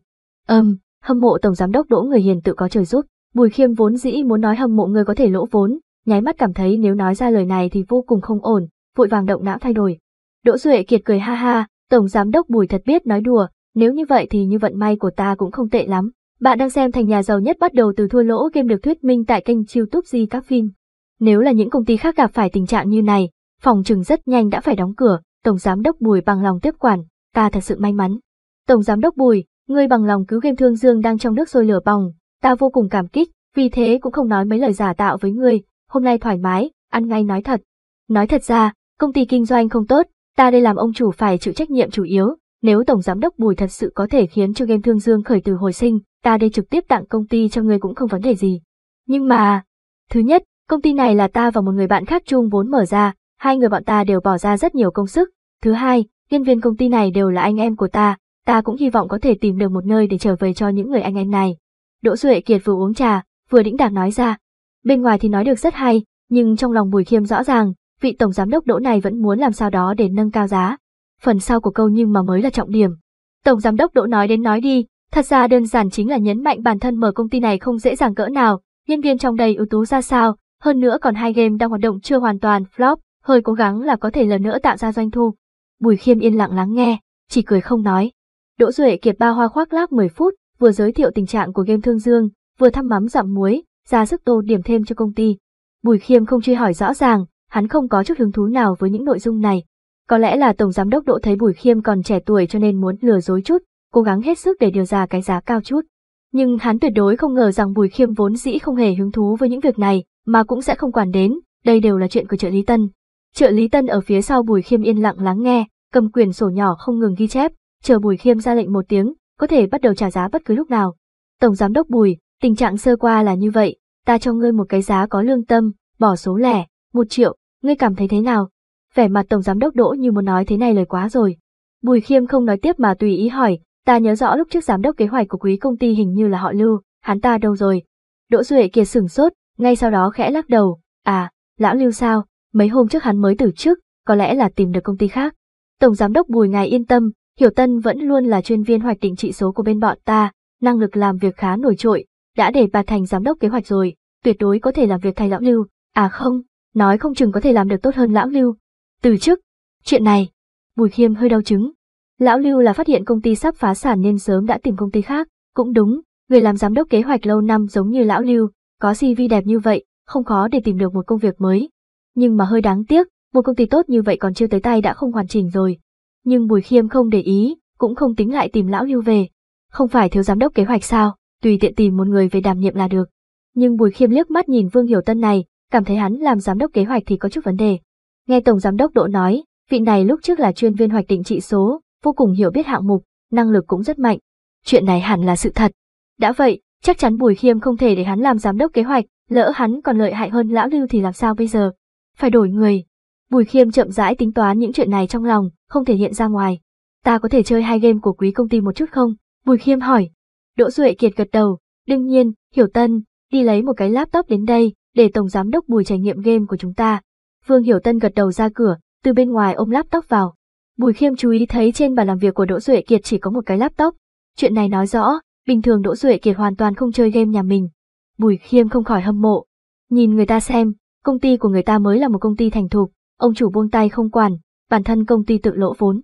Ừm, um, Hâm mộ tổng giám đốc Đỗ Người Hiền tự có trời giúp, Bùi Khiêm vốn dĩ muốn nói hâm mộ người có thể lỗ vốn, nháy mắt cảm thấy nếu nói ra lời này thì vô cùng không ổn, vội vàng động não thay đổi. Đỗ Duệ Kiệt cười ha ha, tổng giám đốc Bùi thật biết nói đùa, nếu như vậy thì như vận may của ta cũng không tệ lắm. Bạn đang xem thành nhà giàu nhất bắt đầu từ thua lỗ game được thuyết minh tại kênh YouTube Di các phim. Nếu là những công ty khác gặp phải tình trạng như này, phòng trừng rất nhanh đã phải đóng cửa, tổng giám đốc Bùi bằng lòng tiếp quản, ta thật sự may mắn. Tổng giám đốc Bùi, ngươi bằng lòng cứu game Thương Dương đang trong nước sôi lửa bỏng, ta vô cùng cảm kích, vì thế cũng không nói mấy lời giả tạo với ngươi, hôm nay thoải mái, ăn ngay nói thật. Nói thật ra, công ty kinh doanh không tốt, ta đây làm ông chủ phải chịu trách nhiệm chủ yếu, nếu tổng giám đốc Bùi thật sự có thể khiến cho game Thương Dương khởi từ hồi sinh, ta đây trực tiếp tặng công ty cho ngươi cũng không vấn đề gì. Nhưng mà, thứ nhất, công ty này là ta và một người bạn khác chung vốn mở ra, hai người bọn ta đều bỏ ra rất nhiều công sức. Thứ hai, nhân viên công ty này đều là anh em của ta, ta cũng hy vọng có thể tìm được một nơi để trở về cho những người anh em này. Đỗ Duệ Kiệt vừa uống trà, vừa đĩnh đạc nói ra. Bên ngoài thì nói được rất hay, nhưng trong lòng Bùi Khiêm rõ ràng, vị tổng giám đốc Đỗ này vẫn muốn làm sao đó để nâng cao giá. Phần sau của câu nhưng mà mới là trọng điểm. Tổng giám đốc Đỗ nói đến nói đi, thật ra đơn giản chính là nhấn mạnh bản thân mở công ty này không dễ dàng cỡ nào, nhân viên trong đây ưu tú ra sao, hơn nữa còn hai game đang hoạt động chưa hoàn toàn flop, hơi cố gắng là có thể lần nữa tạo ra doanh thu. Bùi Khiêm yên lặng lắng nghe, chỉ cười không nói. Đỗ Duệ Kiệt ba hoa khoác lác 10 phút, vừa giới thiệu tình trạng của game Thương Dương, vừa thăm mắm dặm muối, ra sức tô điểm thêm cho công ty. Bùi Khiêm không truy hỏi rõ ràng, hắn không có chút hứng thú nào với những nội dung này. Có lẽ là Tổng Giám đốc Đỗ thấy Bùi Khiêm còn trẻ tuổi cho nên muốn lừa dối chút, cố gắng hết sức để điều ra cái giá cao chút. Nhưng hắn tuyệt đối không ngờ rằng Bùi Khiêm vốn dĩ không hề hứng thú với những việc này, mà cũng sẽ không quản đến, đây đều là chuyện của trợ lý Tân. Trợ lý Tân ở phía sau Bùi Khiêm yên lặng lắng nghe, cầm quyển sổ nhỏ không ngừng ghi chép, chờ Bùi Khiêm ra lệnh một tiếng, có thể bắt đầu trả giá bất cứ lúc nào. Tổng giám đốc Bùi, tình trạng sơ qua là như vậy, ta cho ngươi một cái giá có lương tâm, bỏ số lẻ, một triệu, ngươi cảm thấy thế nào? Vẻ mặt tổng giám đốc Đỗ như muốn nói thế này lời quá rồi. Bùi Khiêm không nói tiếp mà tùy ý hỏi, ta nhớ rõ lúc trước giám đốc kế hoạch của quý công ty hình như là họ Lưu, hắn ta đâu rồi? Đỗ Duệ kia sửng sốt, ngay sau đó khẽ lắc đầu, à, lão Lưu sao, mấy hôm trước hắn mới từ chức, có lẽ là tìm được công ty khác. Tổng giám đốc Bùi ngài yên tâm, Hiểu Tân vẫn luôn là chuyên viên hoạch định trị số của bên bọn ta, năng lực làm việc khá nổi trội, đã để bà thành giám đốc kế hoạch rồi, tuyệt đối có thể làm việc thay lão lưu, à không, nói không chừng có thể làm được tốt hơn lão lưu. Từ chức, chuyện này, Bùi Khiêm hơi đau chứng. Lão lưu là phát hiện công ty sắp phá sản nên sớm đã tìm công ty khác, cũng đúng, người làm giám đốc kế hoạch lâu năm giống như lão lưu, có CV đẹp như vậy, không khó để tìm được một công việc mới. Nhưng mà hơi đáng tiếc, một công ty tốt như vậy còn chưa tới tay đã không hoàn chỉnh rồi, nhưng Bùi Khiêm không để ý, cũng không tính lại tìm lão lưu về. Không phải thiếu giám đốc kế hoạch sao, tùy tiện tìm một người về đảm nhiệm là được. Nhưng Bùi Khiêm liếc mắt nhìn Vương Hiểu Tân này, cảm thấy hắn làm giám đốc kế hoạch thì có chút vấn đề. Nghe tổng giám đốc Đỗ nói, vị này lúc trước là chuyên viên hoạch định trị số, vô cùng hiểu biết hạng mục, năng lực cũng rất mạnh. Chuyện này hẳn là sự thật. Đã vậy, chắc chắn Bùi Khiêm không thể để hắn làm giám đốc kế hoạch, lỡ hắn còn lợi hại hơn lão Lưu thì làm sao bây giờ? Phải đổi người. Bùi Khiêm chậm rãi tính toán những chuyện này trong lòng, không thể hiện ra ngoài. Ta có thể chơi hai game của quý công ty một chút không? Bùi Khiêm hỏi. Đỗ Duệ Kiệt gật đầu, đương nhiên, Hiểu Tân, đi lấy một cái laptop đến đây, để Tổng Giám đốc Bùi trải nghiệm game của chúng ta. phương Hiểu Tân gật đầu ra cửa, từ bên ngoài ôm laptop vào. Bùi Khiêm chú ý thấy trên bàn làm việc của Đỗ Duệ Kiệt chỉ có một cái laptop. Chuyện này nói rõ, bình thường Đỗ Duệ Kiệt hoàn toàn không chơi game nhà mình. Bùi Khiêm không khỏi hâm mộ. Nhìn người ta xem, công ty của người ta mới là một công ty thành thục, ông chủ buông tay không quản, bản thân công ty tự lỗ vốn.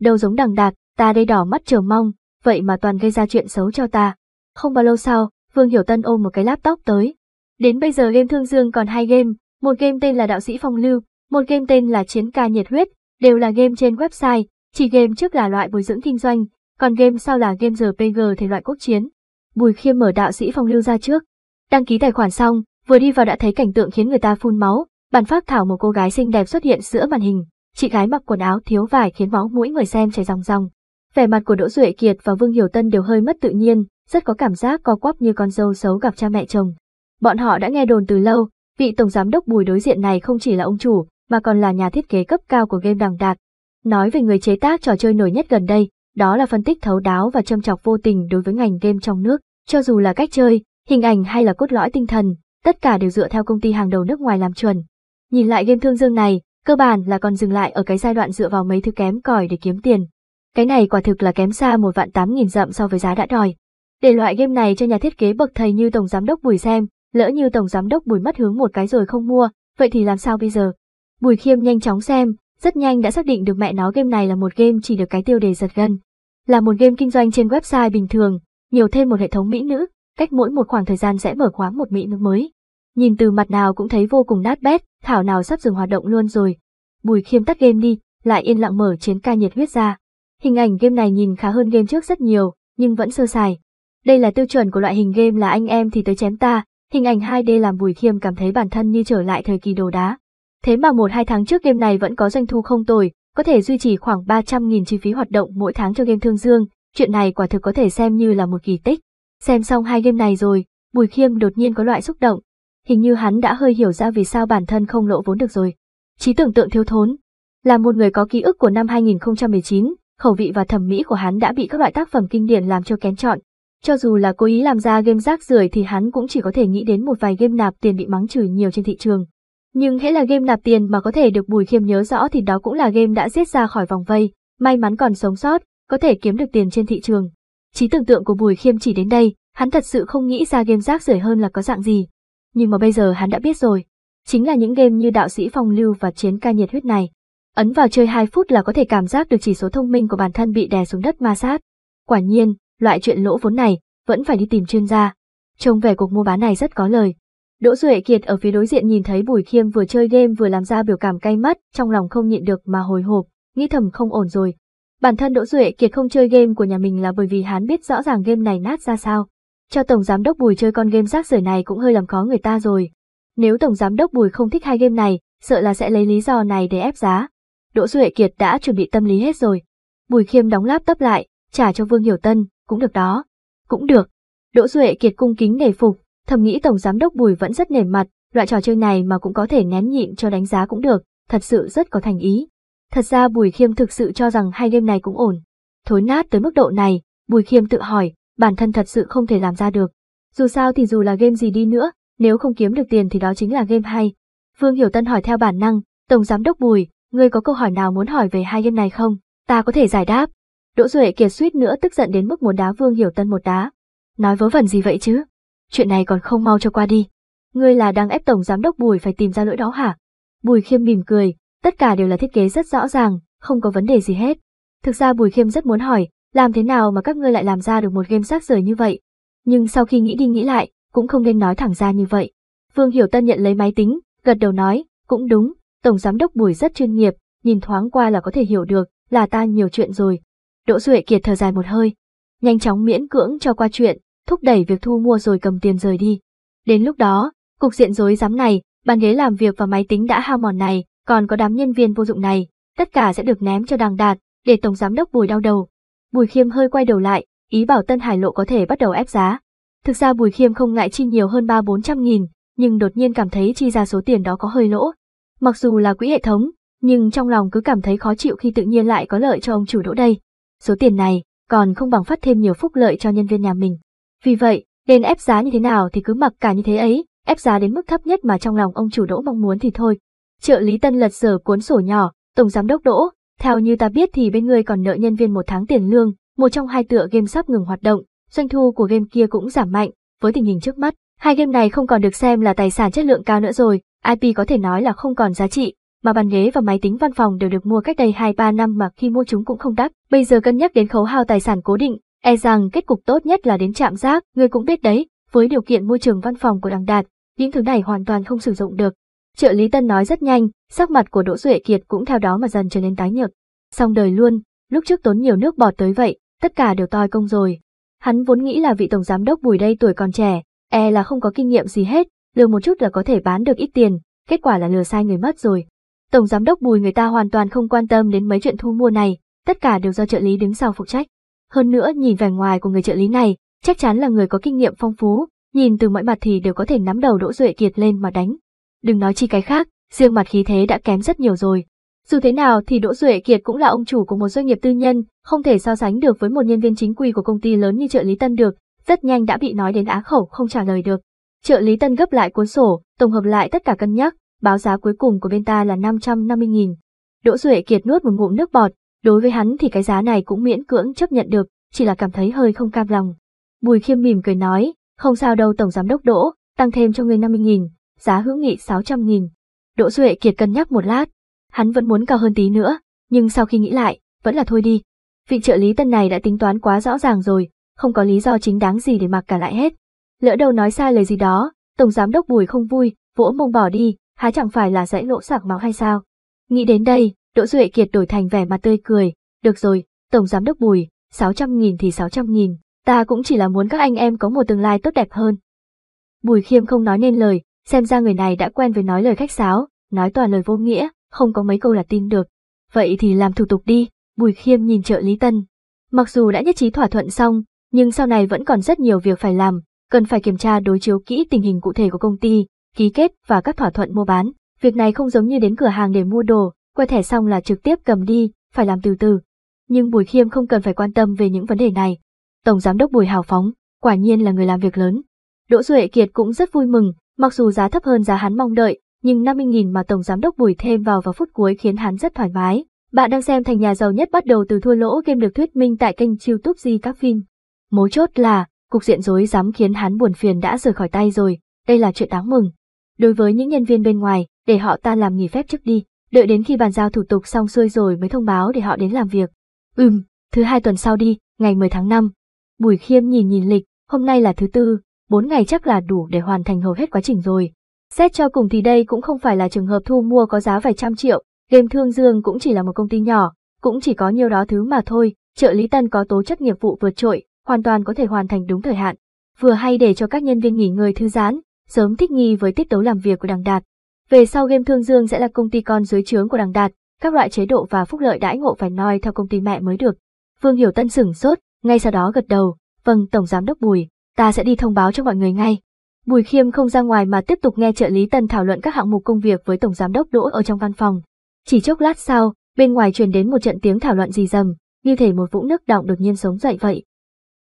Đâu giống đằng đạt, ta đây đỏ mắt chờ mong, vậy mà toàn gây ra chuyện xấu cho ta. Không bao lâu sau, Vương Hiểu Tân ôm một cái laptop tới. Đến bây giờ game Thương Dương còn hai game, một game tên là Đạo sĩ Phong Lưu, một game tên là Chiến ca nhiệt huyết, đều là game trên website, chỉ game trước là loại bồi dưỡng kinh doanh, còn game sau là game RPG thể loại quốc chiến. Bùi Khiêm mở Đạo sĩ Phong Lưu ra trước. Đăng ký tài khoản xong, vừa đi vào đã thấy cảnh tượng khiến người ta phun máu, bản phát thảo một cô gái xinh đẹp xuất hiện giữa màn hình. Chị gái mặc quần áo thiếu vải khiến máu mũi người xem chảy ròng ròng. Vẻ mặt của Đỗ Duệ Kiệt và Vương Hiểu Tân đều hơi mất tự nhiên, rất có cảm giác co quắp như con dâu xấu gặp cha mẹ chồng. Bọn họ đã nghe đồn từ lâu, vị tổng giám đốc Bùi đối diện này không chỉ là ông chủ, mà còn là nhà thiết kế cấp cao của game đằng đạc. Nói về người chế tác trò chơi nổi nhất gần đây, đó là phân tích thấu đáo và châm chọc vô tình đối với ngành game trong nước, cho dù là cách chơi, hình ảnh hay là cốt lõi tinh thần, tất cả đều dựa theo công ty hàng đầu nước ngoài làm chuẩn. Nhìn lại game thương dương này, Cơ bản là còn dừng lại ở cái giai đoạn dựa vào mấy thứ kém cỏi để kiếm tiền. Cái này quả thực là kém xa một vạn tám nghìn dặm so với giá đã đòi. Để loại game này cho nhà thiết kế bậc thầy như Tổng Giám đốc Bùi xem, lỡ như Tổng Giám đốc Bùi mất hướng một cái rồi không mua, vậy thì làm sao bây giờ? Bùi Khiêm nhanh chóng xem, rất nhanh đã xác định được mẹ nó game này là một game chỉ được cái tiêu đề giật gân. Là một game kinh doanh trên website bình thường, nhiều thêm một hệ thống mỹ nữ, cách mỗi một khoảng thời gian sẽ mở khóa một mỹ nữ mới. Nhìn từ mặt nào cũng thấy vô cùng nát bét, thảo nào sắp dừng hoạt động luôn rồi. Bùi khiêm tắt game đi, lại yên lặng mở chiến ca nhiệt huyết ra. Hình ảnh game này nhìn khá hơn game trước rất nhiều, nhưng vẫn sơ sài. Đây là tiêu chuẩn của loại hình game là anh em thì tới chém ta, hình ảnh 2D làm Bùi Khiêm cảm thấy bản thân như trở lại thời kỳ đồ đá. Thế mà một hai tháng trước game này vẫn có doanh thu không tồi, có thể duy trì khoảng 300.000 chi phí hoạt động mỗi tháng cho game Thương Dương, chuyện này quả thực có thể xem như là một kỳ tích. Xem xong hai game này rồi, Bùi Khiêm đột nhiên có loại xúc động, hình như hắn đã hơi hiểu ra vì sao bản thân không lộ vốn được rồi. Chí tưởng tượng thiếu thốn. Là một người có ký ức của năm 2019, khẩu vị và thẩm mỹ của hắn đã bị các loại tác phẩm kinh điển làm cho kén chọn. Cho dù là cố ý làm ra game rác rưởi thì hắn cũng chỉ có thể nghĩ đến một vài game nạp tiền bị mắng chửi nhiều trên thị trường. Nhưng hễ là game nạp tiền mà có thể được Bùi Khiêm nhớ rõ thì đó cũng là game đã giết ra khỏi vòng vây, may mắn còn sống sót, có thể kiếm được tiền trên thị trường. Chí tưởng tượng của Bùi Khiêm chỉ đến đây, hắn thật sự không nghĩ ra game rác rưởi hơn là có dạng gì nhưng mà bây giờ hắn đã biết rồi. Chính là những game như đạo sĩ phong lưu và chiến ca nhiệt huyết này. Ấn vào chơi 2 phút là có thể cảm giác được chỉ số thông minh của bản thân bị đè xuống đất ma sát. Quả nhiên, loại chuyện lỗ vốn này, vẫn phải đi tìm chuyên gia. Trông vẻ cuộc mua bán này rất có lời. Đỗ Duệ Kiệt ở phía đối diện nhìn thấy Bùi Khiêm vừa chơi game vừa làm ra biểu cảm cay mắt, trong lòng không nhịn được mà hồi hộp, nghĩ thầm không ổn rồi. Bản thân Đỗ Duệ Kiệt không chơi game của nhà mình là bởi vì hắn biết rõ ràng game này nát ra sao. Cho Tổng Giám Đốc Bùi chơi con game rác rưởi này cũng hơi làm khó người ta rồi. Nếu Tổng Giám Đốc Bùi không thích hai game này, sợ là sẽ lấy lý do này để ép giá. Đỗ Duệ Kiệt đã chuẩn bị tâm lý hết rồi. Bùi Khiêm đóng laptop lại, trả cho Vương Hiểu Tân, cũng được đó. Cũng được. Đỗ Duệ Kiệt cung kính nể phục, thầm nghĩ Tổng Giám Đốc Bùi vẫn rất nể mặt, loại trò chơi này mà cũng có thể nén nhịn cho đánh giá cũng được, thật sự rất có thành ý. Thật ra Bùi Khiêm thực sự cho rằng hai game này cũng ổn. Thối nát tới mức độ này, Bùi Khiêm tự hỏi, bản thân thật sự không thể làm ra được. Dù sao thì dù là game gì đi nữa, nếu không kiếm được tiền thì đó chính là game hay. Vương Hiểu Tân hỏi theo bản năng, Tổng Giám Đốc Bùi, ngươi có câu hỏi nào muốn hỏi về hai game này không? Ta có thể giải đáp. Đỗ Duệ kiệt suýt nữa tức giận đến mức muốn đá Vương Hiểu Tân một đá. Nói vớ vẩn gì vậy chứ? Chuyện này còn không mau cho qua đi. Ngươi là đang ép Tổng Giám Đốc Bùi phải tìm ra lỗi đó hả? Bùi khiêm mỉm cười, tất cả đều là thiết kế rất rõ ràng, không có vấn đề gì hết. Thực ra Bùi Khiêm rất muốn hỏi, làm thế nào mà các ngươi lại làm ra được một game rác rưởi như vậy? Nhưng sau khi nghĩ đi nghĩ lại, cũng không nên nói thẳng ra như vậy. Vương Hiểu Tân nhận lấy máy tính, gật đầu nói, cũng đúng, Tổng Giám đốc Bùi rất chuyên nghiệp, nhìn thoáng qua là có thể hiểu được, là ta nhiều chuyện rồi. Đỗ Duệ Kiệt thở dài một hơi, nhanh chóng miễn cưỡng cho qua chuyện, thúc đẩy việc thu mua rồi cầm tiền rời đi. Đến lúc đó, cục diện rối rắm này, bàn ghế làm việc và máy tính đã hao mòn này, còn có đám nhân viên vô dụng này, tất cả sẽ được ném cho đàng đạt, để Tổng Giám đốc Bùi đau đầu. Bùi Khiêm hơi quay đầu lại, ý bảo Tân Hải Lộ có thể bắt đầu ép giá. Thực ra Bùi Khiêm không ngại chi nhiều hơn ba bốn trăm nghìn, nhưng đột nhiên cảm thấy chi ra số tiền đó có hơi lỗ. Mặc dù là quỹ hệ thống, nhưng trong lòng cứ cảm thấy khó chịu khi tự nhiên lại có lợi cho ông chủ đỗ đây. Số tiền này còn không bằng phát thêm nhiều phúc lợi cho nhân viên nhà mình. Vì vậy, nên ép giá như thế nào thì cứ mặc cả như thế ấy, ép giá đến mức thấp nhất mà trong lòng ông chủ đỗ mong muốn thì thôi. Trợ lý Tân lật sở cuốn sổ nhỏ, Tổng Giám đốc Đỗ, theo như ta biết thì bên người còn nợ nhân viên một tháng tiền lương, một trong hai tựa game sắp ngừng hoạt động, doanh thu của game kia cũng giảm mạnh, với tình hình trước mắt, hai game này không còn được xem là tài sản chất lượng cao nữa rồi, IP có thể nói là không còn giá trị, mà bàn ghế và máy tính văn phòng đều được mua cách đây 2-3 năm mà khi mua chúng cũng không đắt, bây giờ cân nhắc đến khấu hao tài sản cố định, e rằng kết cục tốt nhất là đến chạm giác, Người cũng biết đấy, với điều kiện môi trường văn phòng của đằng đạt, những thứ này hoàn toàn không sử dụng được, Trợ lý Tân nói rất nhanh, sắc mặt của Đỗ Duệ Kiệt cũng theo đó mà dần trở nên tái nhợt. Xong đời luôn, lúc trước tốn nhiều nước bọt tới vậy, tất cả đều toi công rồi. Hắn vốn nghĩ là vị tổng giám đốc Bùi đây tuổi còn trẻ, e là không có kinh nghiệm gì hết, lừa một chút là có thể bán được ít tiền, kết quả là lừa sai người mất rồi. Tổng giám đốc Bùi người ta hoàn toàn không quan tâm đến mấy chuyện thu mua này, tất cả đều do trợ lý đứng sau phụ trách. Hơn nữa nhìn vẻ ngoài của người trợ lý này, chắc chắn là người có kinh nghiệm phong phú, nhìn từ mọi mặt thì đều có thể nắm đầu Đỗ Duệ Kiệt lên mà đánh đừng nói chi cái khác, riêng mặt khí thế đã kém rất nhiều rồi. Dù thế nào thì Đỗ Duệ Kiệt cũng là ông chủ của một doanh nghiệp tư nhân, không thể so sánh được với một nhân viên chính quy của công ty lớn như trợ lý Tân được, rất nhanh đã bị nói đến á khẩu không trả lời được. Trợ lý Tân gấp lại cuốn sổ, tổng hợp lại tất cả cân nhắc, báo giá cuối cùng của bên ta là 550.000. Đỗ Duệ Kiệt nuốt một ngụm nước bọt, đối với hắn thì cái giá này cũng miễn cưỡng chấp nhận được, chỉ là cảm thấy hơi không cam lòng. Bùi Khiêm mỉm cười nói, không sao đâu tổng giám đốc Đỗ, tăng thêm cho người 50.000, giá hữu nghị 600.000. Đỗ Duệ Kiệt cân nhắc một lát, hắn vẫn muốn cao hơn tí nữa, nhưng sau khi nghĩ lại, vẫn là thôi đi. Vị trợ lý tân này đã tính toán quá rõ ràng rồi, không có lý do chính đáng gì để mặc cả lại hết. Lỡ đâu nói sai lời gì đó, tổng giám đốc Bùi không vui, vỗ mông bỏ đi, há chẳng phải là dãy lỗ sạc máu hay sao? Nghĩ đến đây, Đỗ Duệ Kiệt đổi thành vẻ mặt tươi cười, "Được rồi, tổng giám đốc Bùi, 600.000 thì 600.000, ta cũng chỉ là muốn các anh em có một tương lai tốt đẹp hơn." Bùi Khiêm không nói nên lời, Xem ra người này đã quen với nói lời khách sáo, nói toàn lời vô nghĩa, không có mấy câu là tin được. Vậy thì làm thủ tục đi, Bùi Khiêm nhìn trợ lý Tân. Mặc dù đã nhất trí thỏa thuận xong, nhưng sau này vẫn còn rất nhiều việc phải làm, cần phải kiểm tra đối chiếu kỹ tình hình cụ thể của công ty, ký kết và các thỏa thuận mua bán. Việc này không giống như đến cửa hàng để mua đồ, quay thẻ xong là trực tiếp cầm đi, phải làm từ từ. Nhưng Bùi Khiêm không cần phải quan tâm về những vấn đề này. Tổng giám đốc Bùi hào phóng, quả nhiên là người làm việc lớn. Đỗ Duệ Kiệt cũng rất vui mừng, Mặc dù giá thấp hơn giá hắn mong đợi, nhưng 50.000 mà Tổng Giám đốc Bùi thêm vào vào phút cuối khiến hắn rất thoải mái. Bạn đang xem thành nhà giàu nhất bắt đầu từ thua lỗ game được thuyết minh tại kênh youtube Di Các Phim. Mấu chốt là, cục diện rối dám khiến hắn buồn phiền đã rời khỏi tay rồi, đây là chuyện đáng mừng. Đối với những nhân viên bên ngoài, để họ ta làm nghỉ phép trước đi, đợi đến khi bàn giao thủ tục xong xuôi rồi mới thông báo để họ đến làm việc. Ừm, thứ hai tuần sau đi, ngày 10 tháng 5. Bùi Khiêm nhìn nhìn lịch, hôm nay là thứ tư, bốn ngày chắc là đủ để hoàn thành hầu hết quá trình rồi. Xét cho cùng thì đây cũng không phải là trường hợp thu mua có giá vài trăm triệu, game Thương Dương cũng chỉ là một công ty nhỏ, cũng chỉ có nhiều đó thứ mà thôi, trợ lý Tân có tố chất nghiệp vụ vượt trội, hoàn toàn có thể hoàn thành đúng thời hạn. Vừa hay để cho các nhân viên nghỉ ngơi thư giãn, sớm thích nghi với tiết tấu làm việc của Đằng Đạt. Về sau game Thương Dương sẽ là công ty con dưới trướng của Đằng Đạt, các loại chế độ và phúc lợi đãi ngộ phải noi theo công ty mẹ mới được. Vương Hiểu Tân sửng sốt, ngay sau đó gật đầu, "Vâng, tổng giám đốc Bùi, ta sẽ đi thông báo cho mọi người ngay. Bùi Khiêm không ra ngoài mà tiếp tục nghe trợ lý Tân thảo luận các hạng mục công việc với tổng giám đốc Đỗ ở trong văn phòng. Chỉ chốc lát sau, bên ngoài truyền đến một trận tiếng thảo luận rì rầm, như thể một vũng nước động đột nhiên sống dậy vậy.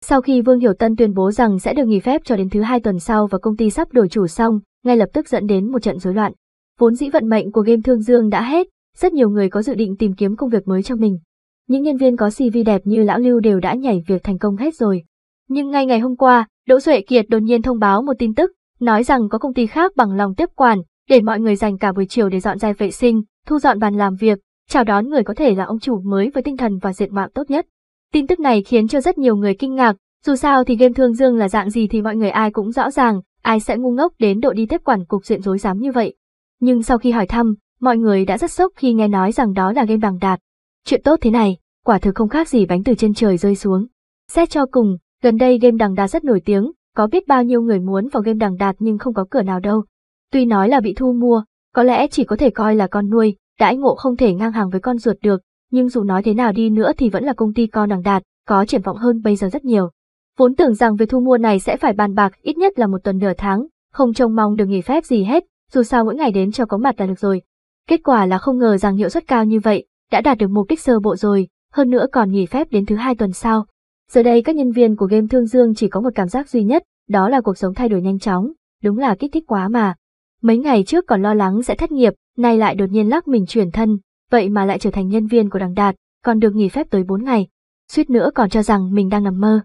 Sau khi Vương Hiểu Tân tuyên bố rằng sẽ được nghỉ phép cho đến thứ hai tuần sau và công ty sắp đổi chủ xong, ngay lập tức dẫn đến một trận rối loạn. Vốn dĩ vận mệnh của game Thương Dương đã hết, rất nhiều người có dự định tìm kiếm công việc mới cho mình. Những nhân viên có CV đẹp như lão Lưu đều đã nhảy việc thành công hết rồi, nhưng ngay ngày hôm qua, Đỗ Duệ Kiệt đột nhiên thông báo một tin tức, nói rằng có công ty khác bằng lòng tiếp quản, để mọi người dành cả buổi chiều để dọn dẹp vệ sinh, thu dọn bàn làm việc, chào đón người có thể là ông chủ mới với tinh thần và diện mạo tốt nhất. Tin tức này khiến cho rất nhiều người kinh ngạc, dù sao thì game Thương Dương là dạng gì thì mọi người ai cũng rõ ràng, ai sẽ ngu ngốc đến độ đi tiếp quản cục diện rối rắm như vậy. Nhưng sau khi hỏi thăm, mọi người đã rất sốc khi nghe nói rằng đó là game bằng đạt. Chuyện tốt thế này, quả thực không khác gì bánh từ trên trời rơi xuống. Xét cho cùng, Gần đây game đằng đạt rất nổi tiếng, có biết bao nhiêu người muốn vào game đằng đạt nhưng không có cửa nào đâu. Tuy nói là bị thu mua, có lẽ chỉ có thể coi là con nuôi, đãi ngộ không thể ngang hàng với con ruột được, nhưng dù nói thế nào đi nữa thì vẫn là công ty con đằng đạt, có triển vọng hơn bây giờ rất nhiều. Vốn tưởng rằng việc thu mua này sẽ phải bàn bạc ít nhất là một tuần nửa tháng, không trông mong được nghỉ phép gì hết, dù sao mỗi ngày đến cho có mặt là được rồi. Kết quả là không ngờ rằng hiệu suất cao như vậy, đã đạt được mục đích sơ bộ rồi, hơn nữa còn nghỉ phép đến thứ hai tuần sau, Giờ đây các nhân viên của game Thương Dương chỉ có một cảm giác duy nhất, đó là cuộc sống thay đổi nhanh chóng, đúng là kích thích quá mà. Mấy ngày trước còn lo lắng sẽ thất nghiệp, nay lại đột nhiên lắc mình chuyển thân, vậy mà lại trở thành nhân viên của đằng Đạt, còn được nghỉ phép tới 4 ngày. Suýt nữa còn cho rằng mình đang nằm mơ.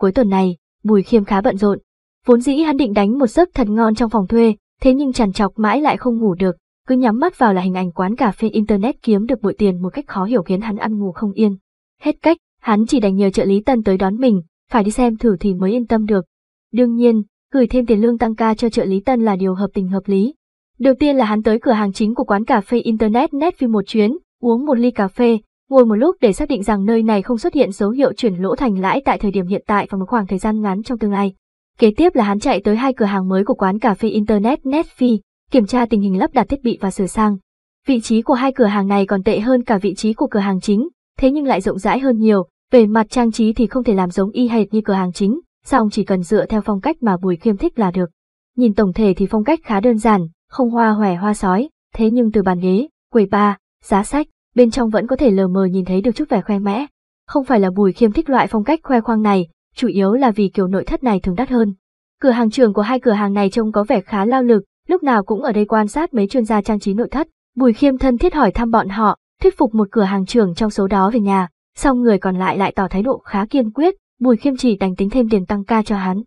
Cuối tuần này, Bùi Khiêm khá bận rộn. Vốn dĩ hắn định đánh một giấc thật ngon trong phòng thuê, thế nhưng chằn chọc mãi lại không ngủ được, cứ nhắm mắt vào là hình ảnh quán cà phê internet kiếm được bội tiền một cách khó hiểu khiến hắn ăn ngủ không yên. Hết cách, hắn chỉ đành nhờ trợ lý Tần tới đón mình, phải đi xem thử thì mới yên tâm được. Đương nhiên, gửi thêm tiền lương tăng ca cho trợ lý Tân là điều hợp tình hợp lý. Đầu tiên là hắn tới cửa hàng chính của quán cà phê Internet Netflix một chuyến, uống một ly cà phê, ngồi một lúc để xác định rằng nơi này không xuất hiện dấu hiệu chuyển lỗ thành lãi tại thời điểm hiện tại và một khoảng thời gian ngắn trong tương lai. Kế tiếp là hắn chạy tới hai cửa hàng mới của quán cà phê Internet Netflix, kiểm tra tình hình lắp đặt thiết bị và sửa sang. Vị trí của hai cửa hàng này còn tệ hơn cả vị trí của cửa hàng chính, thế nhưng lại rộng rãi hơn nhiều, về mặt trang trí thì không thể làm giống y hệt như cửa hàng chính, song chỉ cần dựa theo phong cách mà Bùi Khiêm thích là được. Nhìn tổng thể thì phong cách khá đơn giản, không hoa hòe hoa sói, thế nhưng từ bàn ghế, quầy bar, giá sách, bên trong vẫn có thể lờ mờ nhìn thấy được chút vẻ khoe mẽ. Không phải là Bùi Khiêm thích loại phong cách khoe khoang này, chủ yếu là vì kiểu nội thất này thường đắt hơn. Cửa hàng trưởng của hai cửa hàng này trông có vẻ khá lao lực, lúc nào cũng ở đây quan sát mấy chuyên gia trang trí nội thất. Bùi Khiêm thân thiết hỏi thăm bọn họ, thuyết phục một cửa hàng trưởng trong số đó về nhà, sau người còn lại lại tỏ thái độ khá kiên quyết, Bùi Khiêm chỉ đành tính thêm tiền tăng ca cho hắn.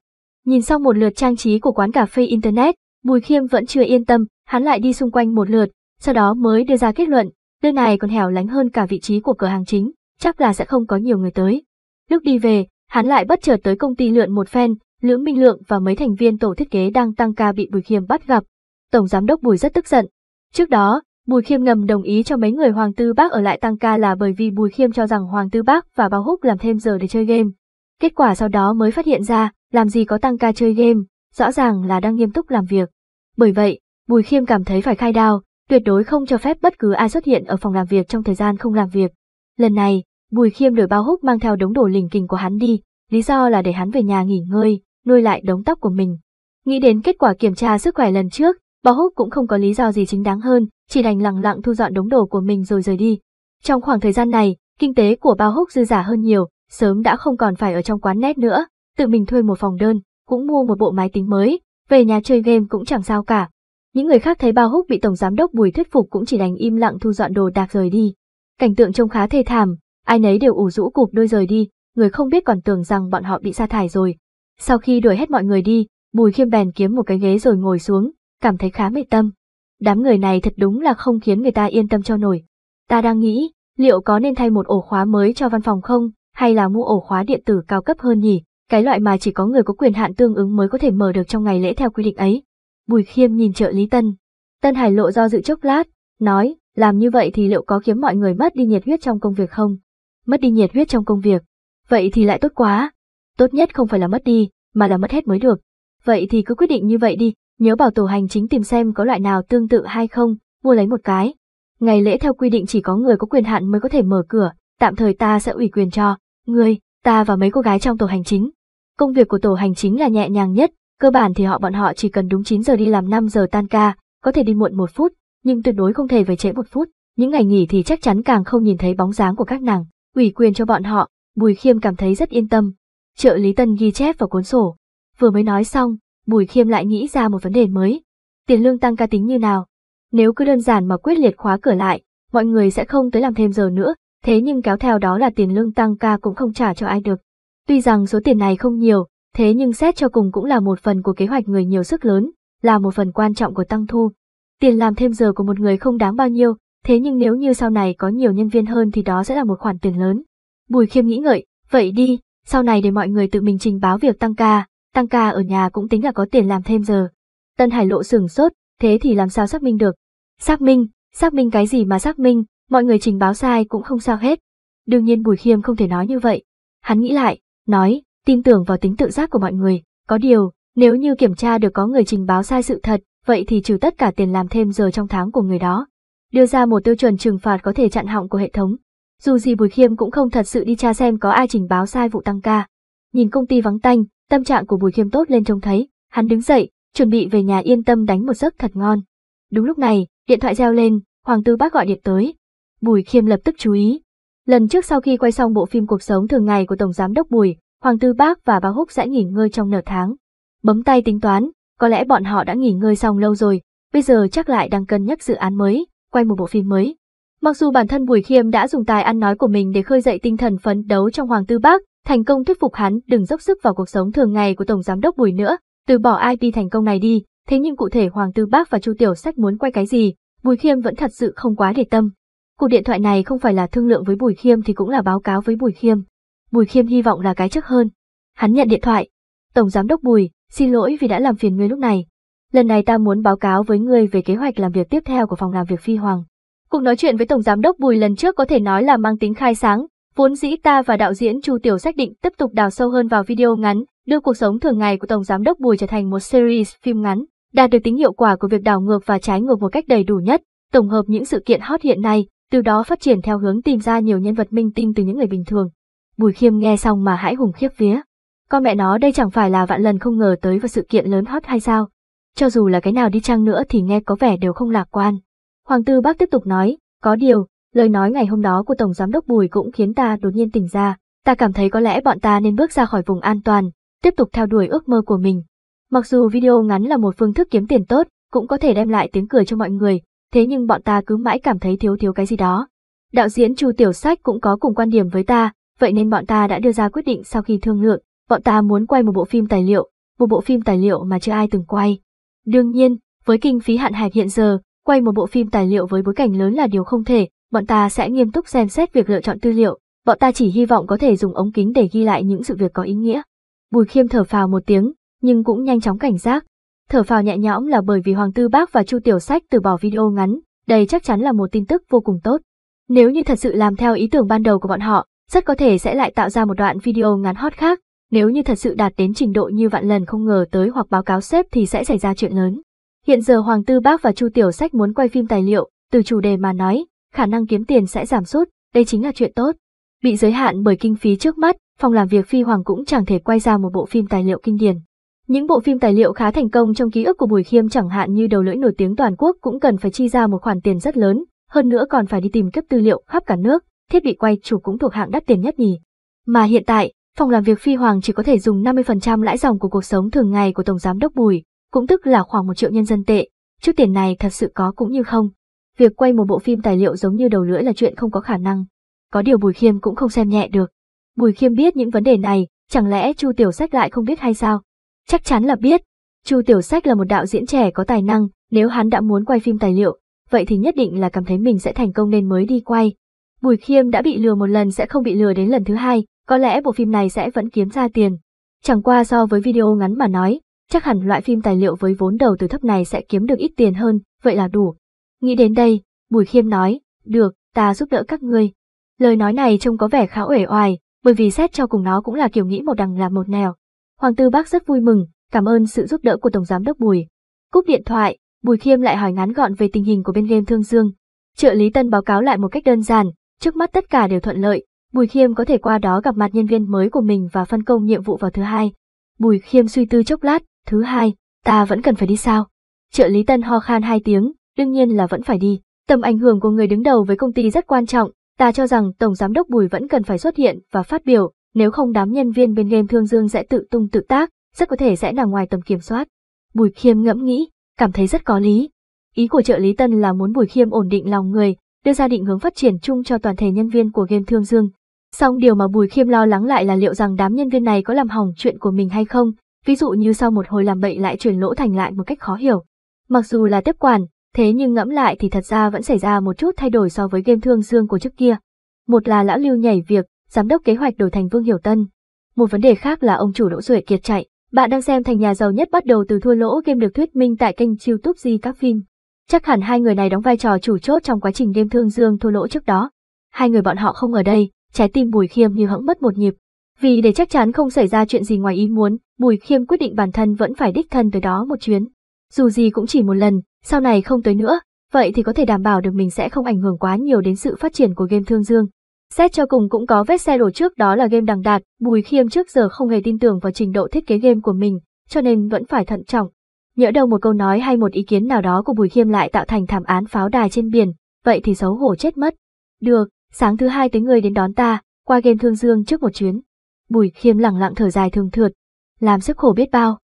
Nhìn xong một lượt trang trí của quán cà phê internet, Bùi Khiêm vẫn chưa yên tâm, hắn lại đi xung quanh một lượt, sau đó mới đưa ra kết luận, nơi này còn hẻo lánh hơn cả vị trí của cửa hàng chính, chắc là sẽ không có nhiều người tới. Lúc đi về, hắn lại bất chợt tới công ty lượn một phen, Lưỡng Minh Lượng và mấy thành viên tổ thiết kế đang tăng ca bị Bùi Khiêm bắt gặp. Tổng giám đốc Bùi rất tức giận. Trước đó, Bùi Khiêm ngầm đồng ý cho mấy người Hoàng Tư Bác ở lại tăng ca là bởi vì Bùi Khiêm cho rằng Hoàng Tư Bác và Bao Húc làm thêm giờ để chơi game. Kết quả sau đó mới phát hiện ra, làm gì có tăng ca chơi game, rõ ràng là đang nghiêm túc làm việc. Bởi vậy, Bùi Khiêm cảm thấy phải khai đao, tuyệt đối không cho phép bất cứ ai xuất hiện ở phòng làm việc trong thời gian không làm việc. Lần này, Bùi Khiêm đổi Bao Húc mang theo đống đồ lình kình của hắn đi, lý do là để hắn về nhà nghỉ ngơi, nuôi lại đống tóc của mình. Nghĩ đến kết quả kiểm tra sức khỏe lần trước, Bao Húc cũng không có lý do gì chính đáng hơn, chỉ đành lặng lặng thu dọn đống đồ của mình rồi rời đi. Trong khoảng thời gian này, kinh tế của Bao Húc dư giả hơn nhiều, sớm đã không còn phải ở trong quán nét nữa, tự mình thuê một phòng đơn, cũng mua một bộ máy tính mới, về nhà chơi game cũng chẳng sao cả. Những người khác thấy Bao Húc bị tổng giám đốc Bùi thuyết phục cũng chỉ đành im lặng thu dọn đồ đạc rời đi. Cảnh tượng trông khá thê thảm, ai nấy đều ủ rũ cụp đôi rời đi, người không biết còn tưởng rằng bọn họ bị sa thải rồi. Sau khi đuổi hết mọi người đi, Bùi Khiêm bèn kiếm một cái ghế rồi ngồi xuống, cảm thấy khá mệt tâm. Đám người này thật đúng là không khiến người ta yên tâm cho nổi. Ta đang nghĩ, liệu có nên thay một ổ khóa mới cho văn phòng không, hay là mua ổ khóa điện tử cao cấp hơn nhỉ, cái loại mà chỉ có người có quyền hạn tương ứng mới có thể mở được trong ngày lễ theo quy định ấy. Bùi Khiêm nhìn trợ lý Tân. Tân Hải lộ do dự chốc lát, nói, làm như vậy thì liệu có khiến mọi người mất đi nhiệt huyết trong công việc không? Mất đi nhiệt huyết trong công việc. Vậy thì lại tốt quá. Tốt nhất không phải là mất đi, mà là mất hết mới được. Vậy thì cứ quyết định như vậy đi, nhớ bảo tổ hành chính tìm xem có loại nào tương tự hay không, mua lấy một cái. Ngày lễ theo quy định chỉ có người có quyền hạn mới có thể mở cửa, tạm thời ta sẽ ủy quyền cho, ngươi, ta và mấy cô gái trong tổ hành chính. Công việc của tổ hành chính là nhẹ nhàng nhất, cơ bản thì họ bọn họ chỉ cần đúng 9 giờ đi làm 5 giờ tan ca, có thể đi muộn một phút, nhưng tuyệt đối không thể về trễ một phút. Những ngày nghỉ thì chắc chắn càng không nhìn thấy bóng dáng của các nàng, ủy quyền cho bọn họ, Bùi Khiêm cảm thấy rất yên tâm. Trợ lý Tân ghi chép vào cuốn sổ. Vừa mới nói xong, Bùi Khiêm lại nghĩ ra một vấn đề mới. Tiền lương tăng ca tính như nào? Nếu cứ đơn giản mà quyết liệt khóa cửa lại, mọi người sẽ không tới làm thêm giờ nữa, thế nhưng kéo theo đó là tiền lương tăng ca cũng không trả cho ai được. Tuy rằng số tiền này không nhiều, thế nhưng xét cho cùng cũng là một phần của kế hoạch người nhiều sức lớn, là một phần quan trọng của tăng thu. Tiền làm thêm giờ của một người không đáng bao nhiêu, thế nhưng nếu như sau này có nhiều nhân viên hơn thì đó sẽ là một khoản tiền lớn. Bùi Khiêm nghĩ ngợi, vậy đi, sau này để mọi người tự mình trình báo việc tăng ca, tăng ca ở nhà cũng tính là có tiền làm thêm giờ. Tân Hải Lộ sừng sốt, thế thì làm sao xác minh được? Xác minh, xác minh cái gì mà xác minh, mọi người trình báo sai cũng không sao hết. Đương nhiên Bùi Khiêm không thể nói như vậy. Hắn nghĩ lại, nói, tin tưởng vào tính tự giác của mọi người, có điều, nếu như kiểm tra được có người trình báo sai sự thật, vậy thì trừ tất cả tiền làm thêm giờ trong tháng của người đó. Đưa ra một tiêu chuẩn trừng phạt có thể chặn họng của hệ thống. Dù gì Bùi Khiêm cũng không thật sự đi tra xem có ai trình báo sai vụ tăng ca. Nhìn công ty vắng tanh, Tâm trạng của Bùi Khiêm tốt lên trông thấy, hắn đứng dậy, chuẩn bị về nhà yên tâm đánh một giấc thật ngon. Đúng lúc này, điện thoại reo lên, Hoàng Tư Bác gọi điện tới. Bùi Khiêm lập tức chú ý. Lần trước sau khi quay xong bộ phim cuộc sống thường ngày của Tổng Giám Đốc Bùi, Hoàng Tư Bác và bà Húc sẽ nghỉ ngơi trong nửa tháng. Bấm tay tính toán, có lẽ bọn họ đã nghỉ ngơi xong lâu rồi, bây giờ chắc lại đang cân nhắc dự án mới, quay một bộ phim mới. Mặc dù bản thân Bùi Khiêm đã dùng tài ăn nói của mình để khơi dậy tinh thần phấn đấu trong Hoàng Tư Bác, thành công thuyết phục hắn đừng dốc sức vào cuộc sống thường ngày của Tổng Giám đốc Bùi nữa, từ bỏ ai đi thành công này đi, thế nhưng cụ thể Hoàng Tư Bác và Chu Tiểu Sách muốn quay cái gì, Bùi Khiêm vẫn thật sự không quá để tâm. Cuộc điện thoại này không phải là thương lượng với Bùi Khiêm thì cũng là báo cáo với Bùi Khiêm. Bùi Khiêm hy vọng là cái trước hơn. Hắn nhận điện thoại. Tổng Giám đốc Bùi, xin lỗi vì đã làm phiền ngươi lúc này. Lần này ta muốn báo cáo với ngươi về kế hoạch làm việc tiếp theo của phòng làm việc Phi Hoàng. Cuộc nói chuyện với Tổng Giám đốc Bùi lần trước có thể nói là mang tính khai sáng, Vốn dĩ ta và đạo diễn Chu Tiểu xác định tiếp tục đào sâu hơn vào video ngắn, đưa cuộc sống thường ngày của Tổng Giám đốc Bùi trở thành một series phim ngắn, đạt được tính hiệu quả của việc đảo ngược và trái ngược một cách đầy đủ nhất, tổng hợp những sự kiện hot hiện nay, từ đó phát triển theo hướng tìm ra nhiều nhân vật minh tinh từ những người bình thường. Bùi Khiêm nghe xong mà hãi hùng khiếp vía. Con mẹ nó đây chẳng phải là vạn lần không ngờ tới vào sự kiện lớn hot hay sao? Cho dù là cái nào đi chăng nữa thì nghe có vẻ đều không lạc quan. Hoàng tư bác tiếp tục nói, có điều, Lời nói ngày hôm đó của Tổng Giám đốc Bùi cũng khiến ta đột nhiên tỉnh ra, ta cảm thấy có lẽ bọn ta nên bước ra khỏi vùng an toàn, tiếp tục theo đuổi ước mơ của mình. Mặc dù video ngắn là một phương thức kiếm tiền tốt, cũng có thể đem lại tiếng cười cho mọi người, thế nhưng bọn ta cứ mãi cảm thấy thiếu thiếu cái gì đó. Đạo diễn Chu Tiểu Sách cũng có cùng quan điểm với ta, vậy nên bọn ta đã đưa ra quyết định sau khi thương lượng, bọn ta muốn quay một bộ phim tài liệu, một bộ phim tài liệu mà chưa ai từng quay. Đương nhiên, với kinh phí hạn hẹp hiện giờ, quay một bộ phim tài liệu với bối cảnh lớn là điều không thể, bọn ta sẽ nghiêm túc xem xét việc lựa chọn tư liệu, bọn ta chỉ hy vọng có thể dùng ống kính để ghi lại những sự việc có ý nghĩa. Bùi Khiêm thở phào một tiếng, nhưng cũng nhanh chóng cảnh giác. Thở phào nhẹ nhõm là bởi vì Hoàng Tư Bác và Chu Tiểu Sách từ bỏ video ngắn, đây chắc chắn là một tin tức vô cùng tốt. Nếu như thật sự làm theo ý tưởng ban đầu của bọn họ, rất có thể sẽ lại tạo ra một đoạn video ngắn hot khác, nếu như thật sự đạt đến trình độ như vạn lần không ngờ tới hoặc báo cáo sếp thì sẽ xảy ra chuyện lớn. Hiện giờ Hoàng Tư Bác và Chu Tiểu Sách muốn quay phim tài liệu, từ chủ đề mà nói, khả năng kiếm tiền sẽ giảm sút, đây chính là chuyện tốt. Bị giới hạn bởi kinh phí trước mắt, phòng làm việc Phi Hoàng cũng chẳng thể quay ra một bộ phim tài liệu kinh điển. Những bộ phim tài liệu khá thành công trong ký ức của Bùi Khiêm chẳng hạn như đầu lưỡi nổi tiếng toàn quốc cũng cần phải chi ra một khoản tiền rất lớn, hơn nữa còn phải đi tìm cấp tư liệu khắp cả nước, thiết bị quay chủ cũng thuộc hạng đắt tiền nhất nhỉ. Mà hiện tại, phòng làm việc Phi Hoàng chỉ có thể dùng 50% lãi dòng của cuộc sống thường ngày của Tổng Giám Đốc Bùi, cũng tức là khoảng một triệu nhân dân tệ. Chút tiền này thật sự có cũng như không. Việc quay một bộ phim tài liệu giống như đầu lưỡi là chuyện không có khả năng. Có điều Bùi Khiêm cũng không xem nhẹ được. Bùi Khiêm biết những vấn đề này, chẳng lẽ Chu Tiểu Sách lại không biết hay sao? Chắc chắn là biết. Chu Tiểu Sách là một đạo diễn trẻ có tài năng, nếu hắn đã muốn quay phim tài liệu, vậy thì nhất định là cảm thấy mình sẽ thành công nên mới đi quay. Bùi Khiêm đã bị lừa một lần sẽ không bị lừa đến lần thứ hai, có lẽ bộ phim này sẽ vẫn kiếm ra tiền. Chẳng qua so với video ngắn mà nói, chắc hẳn loại phim tài liệu với vốn đầu từ thấp này sẽ kiếm được ít tiền hơn, vậy là đủ. Nghĩ đến đây, Bùi Khiêm nói, được, ta giúp đỡ các ngươi. Lời nói này trông có vẻ khá uể oài, bởi vì xét cho cùng nó cũng là kiểu nghĩ một đằng làm một nẻo. Hoàng tư bác rất vui mừng, cảm ơn sự giúp đỡ của Tổng Giám đốc Bùi. Cúp điện thoại, Bùi Khiêm lại hỏi ngắn gọn về tình hình của bên game Thương Dương. Trợ lý Tân báo cáo lại một cách đơn giản, trước mắt tất cả đều thuận lợi, Bùi Khiêm có thể qua đó gặp mặt nhân viên mới của mình và phân công nhiệm vụ vào thứ hai. Bùi Khiêm suy tư chốc lát, thứ hai, ta vẫn cần phải đi sao? Trợ lý Tân ho khan hai tiếng, đương nhiên là vẫn phải đi. Tầm ảnh hưởng của người đứng đầu với công ty rất quan trọng, ta cho rằng Tổng Giám đốc Bùi vẫn cần phải xuất hiện và phát biểu, nếu không đám nhân viên bên game Thương Dương sẽ tự tung tự tác, rất có thể sẽ nằm ngoài tầm kiểm soát. Bùi Khiêm ngẫm nghĩ, cảm thấy rất có lý. Ý của trợ lý Tân là muốn Bùi Khiêm ổn định lòng người, đưa ra định hướng phát triển chung cho toàn thể nhân viên của game Thương Dương. Song điều mà Bùi Khiêm lo lắng lại là liệu rằng đám nhân viên này có làm hỏng chuyện của mình hay không, ví dụ như sau một hồi làm bậy lại chuyển lỗ thành lại một cách khó hiểu. Mặc dù là tiếp quản, Thế nhưng ngẫm lại thì thật ra vẫn xảy ra một chút thay đổi so với game thương dương của trước kia. Một là lão lưu nhảy việc, giám đốc kế hoạch đổi thành Vương Hiểu Tân. Một vấn đề khác là ông chủ Đỗ Duệ Kiệt chạy. Bạn đang xem thành nhà giàu nhất bắt đầu từ thua lỗ game được thuyết minh tại kênh YouTube Di các phim. Chắc hẳn hai người này đóng vai trò chủ chốt trong quá trình game thương dương thua lỗ trước đó. Hai người bọn họ không ở đây, trái tim Bùi Khiêm như hẫng mất một nhịp. Vì để chắc chắn không xảy ra chuyện gì ngoài ý muốn, Bùi Khiêm quyết định bản thân vẫn phải đích thân tới đó một chuyến. Dù gì cũng chỉ một lần, sau này không tới nữa, vậy thì có thể đảm bảo được mình sẽ không ảnh hưởng quá nhiều đến sự phát triển của game Thương Dương. Xét cho cùng cũng có vết xe đổ trước đó là game đằng đạt, Bùi Khiêm trước giờ không hề tin tưởng vào trình độ thiết kế game của mình, cho nên vẫn phải thận trọng. Nhỡ đâu một câu nói hay một ý kiến nào đó của Bùi Khiêm lại tạo thành thảm án pháo đài trên biển, vậy thì xấu hổ chết mất. Được, sáng thứ hai tới người đến đón ta, qua game Thương Dương trước một chuyến. Bùi Khiêm lẳng lặng thở dài thường thượt, làm sức khổ biết bao.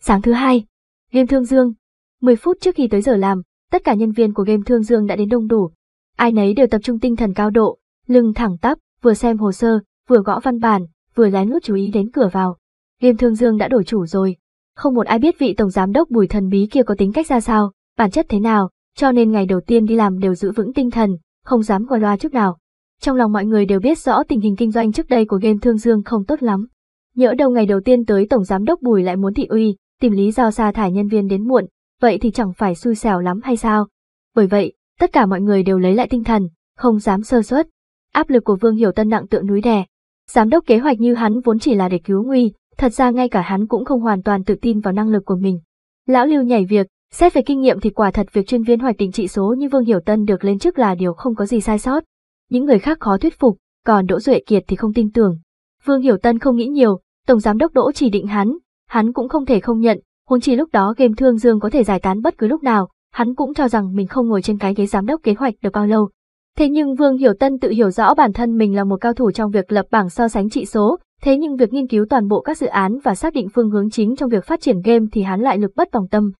Sáng thứ hai, game Thương Dương, 10 phút trước khi tới giờ làm, tất cả nhân viên của game Thương Dương đã đến đông đủ. Ai nấy đều tập trung tinh thần cao độ, lưng thẳng tắp, vừa xem hồ sơ, vừa gõ văn bản, vừa lén lút chú ý đến cửa vào. Game Thương Dương đã đổi chủ rồi. Không một ai biết vị tổng giám đốc Bùi Thần Bí kia có tính cách ra sao, bản chất thế nào, cho nên ngày đầu tiên đi làm đều giữ vững tinh thần, không dám gọi loa chút nào. Trong lòng mọi người đều biết rõ tình hình kinh doanh trước đây của game Thương Dương không tốt lắm. Nhỡ đâu ngày đầu tiên tới tổng giám đốc Bùi lại muốn thị uy, tìm lý do sa thải nhân viên đến muộn, vậy thì chẳng phải xui xẻo lắm hay sao? Bởi vậy, tất cả mọi người đều lấy lại tinh thần, không dám sơ suất. Áp lực của Vương Hiểu Tân nặng tựa núi đè. Giám đốc kế hoạch như hắn vốn chỉ là để cứu nguy, thật ra ngay cả hắn cũng không hoàn toàn tự tin vào năng lực của mình. Lão Lưu nhảy việc, xét về kinh nghiệm thì quả thật việc chuyên viên hoạch tình trị số như Vương Hiểu Tân được lên chức là điều không có gì sai sót. Những người khác khó thuyết phục, còn Đỗ Duệ Kiệt thì không tin tưởng. Vương Hiểu Tân không nghĩ nhiều, Tổng Giám đốc Đỗ chỉ định hắn, hắn cũng không thể không nhận, huống chi lúc đó game Thương Dương có thể giải tán bất cứ lúc nào, hắn cũng cho rằng mình không ngồi trên cái ghế giám đốc kế hoạch được bao lâu. Thế nhưng Vương Hiểu Tân tự hiểu rõ bản thân mình là một cao thủ trong việc lập bảng so sánh trị số, thế nhưng việc nghiên cứu toàn bộ các dự án và xác định phương hướng chính trong việc phát triển game thì hắn lại lực bất tòng tâm.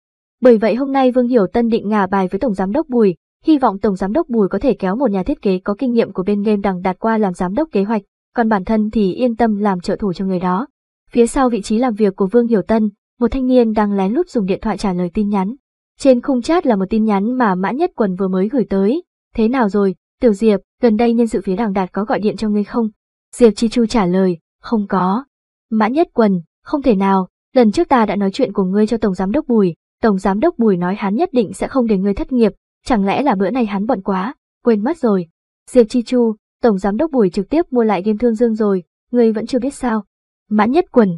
Bởi vậy hôm nay Vương Hiểu Tân định ngả bài với Tổng Giám đốc Bùi, hy vọng Tổng Giám đốc Bùi có thể kéo một nhà thiết kế có kinh nghiệm của bên game đằng đạt qua làm Giám đốc kế hoạch, còn bản thân thì yên tâm làm trợ thủ cho người đó. Phía sau vị trí làm việc của Vương Hiểu Tân, một thanh niên đang lén lút dùng điện thoại trả lời tin nhắn. Trên khung chat là một tin nhắn mà Mã Nhất Quần vừa mới gửi tới. Thế nào rồi, Tiểu Diệp, gần đây nhân sự phía đảng đạt có gọi điện cho ngươi không? Diệp Chi Chu trả lời, không có. Mã Nhất Quần, không thể nào, lần trước ta đã nói chuyện của ngươi cho Tổng Giám Đốc Bùi, Tổng Giám Đốc Bùi nói hắn nhất định sẽ không để ngươi thất nghiệp, chẳng lẽ là bữa nay hắn bận quá, quên mất rồi. Diệp Chi Chu, Tổng Giám Đốc Bùi trực tiếp mua lại game thương dương rồi, ngươi vẫn chưa biết sao. Mã Nhất Quần,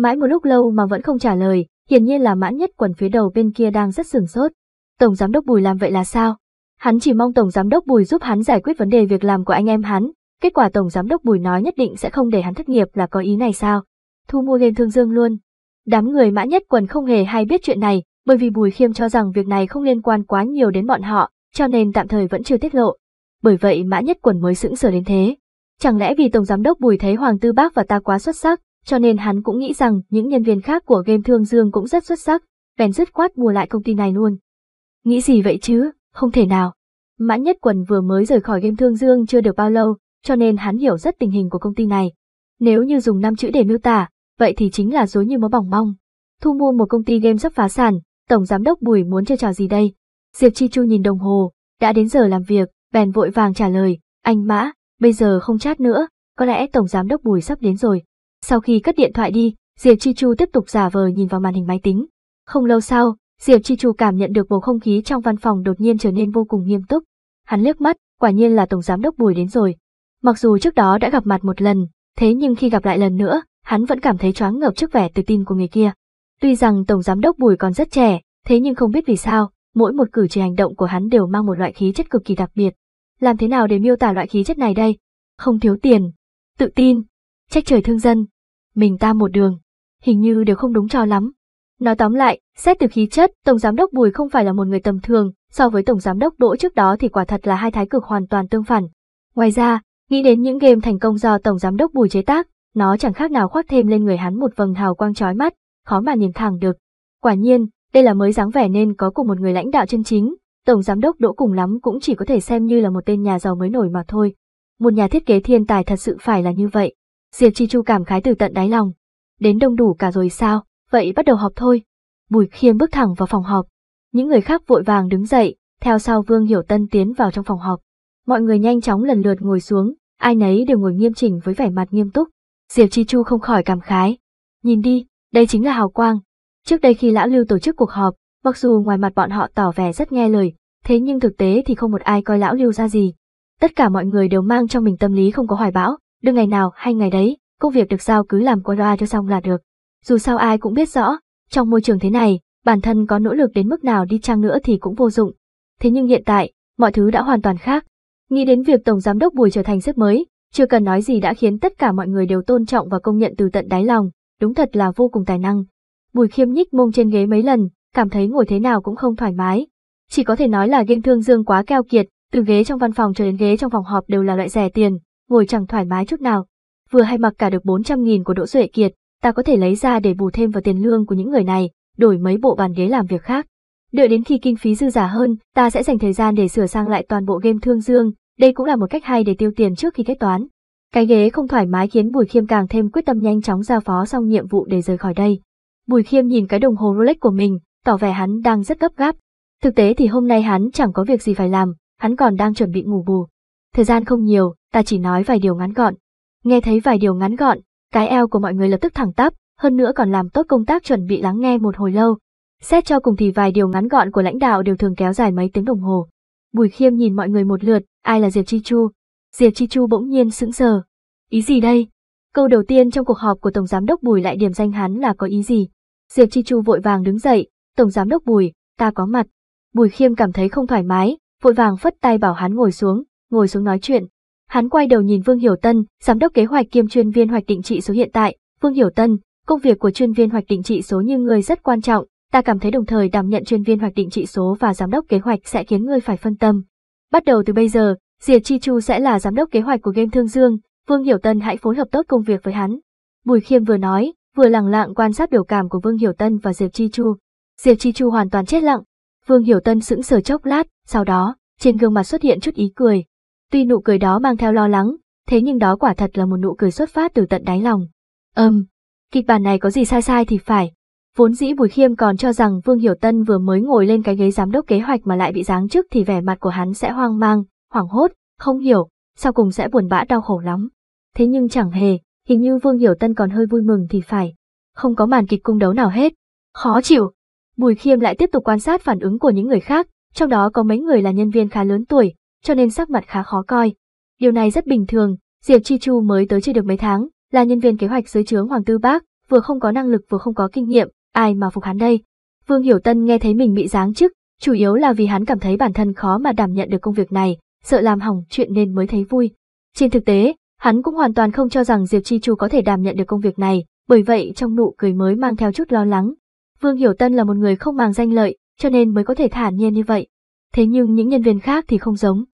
Mãi một lúc lâu mà vẫn không trả lời, hiển nhiên là mãn nhất quần phía đầu bên kia đang rất sửng sốt. Tổng giám đốc Bùi làm vậy là sao? Hắn chỉ mong tổng giám đốc Bùi giúp hắn giải quyết vấn đề việc làm của anh em hắn, kết quả tổng giám đốc Bùi nói nhất định sẽ không để hắn thất nghiệp là có ý này sao? Thu mua lên thương dương luôn. Đám người mã nhất quần không hề hay biết chuyện này, bởi vì Bùi Khiêm cho rằng việc này không liên quan quá nhiều đến bọn họ, cho nên tạm thời vẫn chưa tiết lộ. Bởi vậy mã nhất quần mới sững sờ đến thế. Chẳng lẽ vì tổng giám đốc Bùi thấy Hoàng Tư Bác và ta quá xuất sắc, cho nên hắn cũng nghĩ rằng những nhân viên khác của game Thương Dương cũng rất xuất sắc, bèn dứt quát mua lại công ty này luôn. Nghĩ gì vậy chứ, không thể nào. Mãn Nhất Quần vừa mới rời khỏi game Thương Dương chưa được bao lâu, cho nên hắn hiểu rất tình hình của công ty này. Nếu như dùng năm chữ để miêu tả, vậy thì chính là dối như mớ bỏng mong. Thu mua một công ty game sắp phá sản, tổng giám đốc Bùi muốn chơi trò gì đây? Diệp Chi Chu nhìn đồng hồ, đã đến giờ làm việc, bèn vội vàng trả lời, anh Mã, bây giờ không chat nữa, có lẽ tổng giám đốc Bùi sắp đến rồi. Sau khi cất điện thoại đi, Diệp Chi Chu tiếp tục giả vờ nhìn vào màn hình máy tính. Không lâu sau, Diệp Chi Chu cảm nhận được bầu không khí trong văn phòng đột nhiên trở nên vô cùng nghiêm túc. Hắn liếc mắt, quả nhiên là Tổng Giám Đốc Bùi đến rồi. Mặc dù trước đó đã gặp mặt một lần, thế nhưng khi gặp lại lần nữa, hắn vẫn cảm thấy choáng ngợp trước vẻ tự tin của người kia. Tuy rằng Tổng Giám Đốc Bùi còn rất trẻ, thế nhưng không biết vì sao, mỗi một cử chỉ hành động của hắn đều mang một loại khí chất cực kỳ đặc biệt. Làm thế nào để miêu tả loại khí chất này đây? Không thiếu tiền, tự tin, trách trời thương dân, mình ta một đường. Hình như đều không đúng cho lắm. Nói tóm lại, xét từ khí chất, Tổng Giám đốc Bùi không phải là một người tầm thường, so với Tổng Giám đốc Đỗ trước đó thì quả thật là hai thái cực hoàn toàn tương phản. Ngoài ra, nghĩ đến những game thành công do Tổng Giám đốc Bùi chế tác, nó chẳng khác nào khoác thêm lên người hắn một vầng hào quang chói mắt, khó mà nhìn thẳng được. Quả nhiên, đây là mới dáng vẻ nên có của một người lãnh đạo chân chính, Tổng Giám đốc Đỗ cùng lắm cũng chỉ có thể xem như là một tên nhà giàu mới nổi mà thôi. Một nhà thiết kế thiên tài thật sự phải là như vậy. Diệp Chi Chu cảm khái từ tận đáy lòng. Đến đông đủ cả rồi sao, vậy bắt đầu họp thôi. Bùi Khiêm bước thẳng vào phòng họp. Những người khác vội vàng đứng dậy, theo sau Vương Hiểu Tân tiến vào trong phòng họp. Mọi người nhanh chóng lần lượt ngồi xuống, ai nấy đều ngồi nghiêm chỉnh với vẻ mặt nghiêm túc. Diệp Chi Chu không khỏi cảm khái. Nhìn đi, đây chính là hào quang. Trước đây khi lão lưu tổ chức cuộc họp, mặc dù ngoài mặt bọn họ tỏ vẻ rất nghe lời, thế nhưng thực tế thì không một ai coi lão lưu ra gì. Tất cả mọi người đều mang trong mình tâm lý không có hoài bão, đương ngày nào hay ngày đấy, công việc được sao cứ làm qua loa cho xong là được. Dù sao ai cũng biết rõ, trong môi trường thế này, bản thân có nỗ lực đến mức nào đi chăng nữa thì cũng vô dụng. Thế nhưng hiện tại, mọi thứ đã hoàn toàn khác. Nghĩ đến việc Tổng Giám đốc Bùi trở thành sếp mới, chưa cần nói gì đã khiến tất cả mọi người đều tôn trọng và công nhận từ tận đáy lòng, đúng thật là vô cùng tài năng. Bùi khiêm nhích mông trên ghế mấy lần, cảm thấy ngồi thế nào cũng không thoải mái. Chỉ có thể nói là ghen thương dương quá keo kiệt, từ ghế trong văn phòng cho đến ghế trong phòng họp đều là loại rẻ tiền, ngồi chẳng thoải mái chút nào. Vừa hay mặc cả được 400.000 của Đỗ Duệ Kiệt, ta có thể lấy ra để bù thêm vào tiền lương của những người này, đổi mấy bộ bàn ghế làm việc khác. Đợi đến khi kinh phí dư giả hơn, ta sẽ dành thời gian để sửa sang lại toàn bộ game thương dương, đây cũng là một cách hay để tiêu tiền trước khi kết toán. Cái ghế không thoải mái khiến Bùi Khiêm càng thêm quyết tâm nhanh chóng giao phó xong nhiệm vụ để rời khỏi đây. Bùi Khiêm nhìn cái đồng hồ Rolex của mình, tỏ vẻ hắn đang rất gấp gáp. Thực tế thì hôm nay hắn chẳng có việc gì phải làm, hắn còn đang chuẩn bị ngủ bù. Thời gian không nhiều, ta chỉ nói vài điều ngắn gọn. Nghe thấy vài điều ngắn gọn, cái eo của mọi người lập tức thẳng tắp, hơn nữa còn làm tốt công tác chuẩn bị lắng nghe một hồi lâu. Xét cho cùng thì vài điều ngắn gọn của lãnh đạo đều thường kéo dài mấy tiếng đồng hồ. Bùi Khiêm nhìn mọi người một lượt, ai là Diệp Chi Chu? Diệp Chi Chu bỗng nhiên sững sờ. Ý gì đây? Câu đầu tiên trong cuộc họp của Tổng Giám đốc Bùi lại điểm danh hắn là có ý gì? Diệp Chi Chu vội vàng đứng dậy, Tổng Giám đốc Bùi, ta có mặt. Bùi Khiêm cảm thấy không thoải mái, vội vàng phất tay bảo hắn ngồi xuống, ngồi xuống nói chuyện, Hắn quay đầu nhìn Vương Hiểu Tân, giám đốc kế hoạch kiêm chuyên viên hoạch định trị số hiện tại, Vương Hiểu Tân, công việc của chuyên viên hoạch định trị số như người rất quan trọng, ta cảm thấy đồng thời đảm nhận chuyên viên hoạch định trị số và giám đốc kế hoạch sẽ khiến ngươi phải phân tâm. Bắt đầu từ bây giờ, Diệp Chi Chu sẽ là giám đốc kế hoạch của game Thương Dương, Vương Hiểu Tân hãy phối hợp tốt công việc với hắn. Bùi Khiêm vừa nói, vừa lặng lặng quan sát biểu cảm của Vương Hiểu Tân và Diệp Chi Chu. Diệp Chi Chu hoàn toàn chết lặng. Vương Hiểu Tân sững sờ chốc lát, sau đó, trên gương mặt xuất hiện chút ý cười, Tuy nụ cười đó mang theo lo lắng, thế nhưng đó quả thật là một nụ cười xuất phát từ tận đáy lòng. Ừm, um, kịch bản này có gì sai sai thì phải. Vốn dĩ Bùi Khiêm còn cho rằng Vương Hiểu Tân vừa mới ngồi lên cái ghế giám đốc kế hoạch mà lại bị giáng chức thì vẻ mặt của hắn sẽ hoang mang, hoảng hốt, không hiểu, sau cùng sẽ buồn bã đau khổ lắm. Thế nhưng chẳng hề, hình như Vương Hiểu Tân còn hơi vui mừng thì phải. Không có màn kịch cung đấu nào hết. Khó chịu. Bùi Khiêm lại tiếp tục quan sát phản ứng của những người khác, trong đó có mấy người là nhân viên khá lớn tuổi, cho nên sắc mặt khá khó coi. Điều này rất bình thường, Diệp Chi Chu mới tới chưa được mấy tháng, là nhân viên kế hoạch dưới trướng Hoàng Tư Bác, vừa không có năng lực vừa không có kinh nghiệm, ai mà phục hắn đây. Vương Hiểu Tân nghe thấy mình bị giáng chức, chủ yếu là vì hắn cảm thấy bản thân khó mà đảm nhận được công việc này, sợ làm hỏng chuyện nên mới thấy vui. Trên thực tế, hắn cũng hoàn toàn không cho rằng Diệp Chi Chu có thể đảm nhận được công việc này, bởi vậy trong nụ cười mới mang theo chút lo lắng. Vương Hiểu Tân là một người không màng danh lợi, cho nên mới có thể thản nhiên như vậy. Thế nhưng những nhân viên khác thì không giống,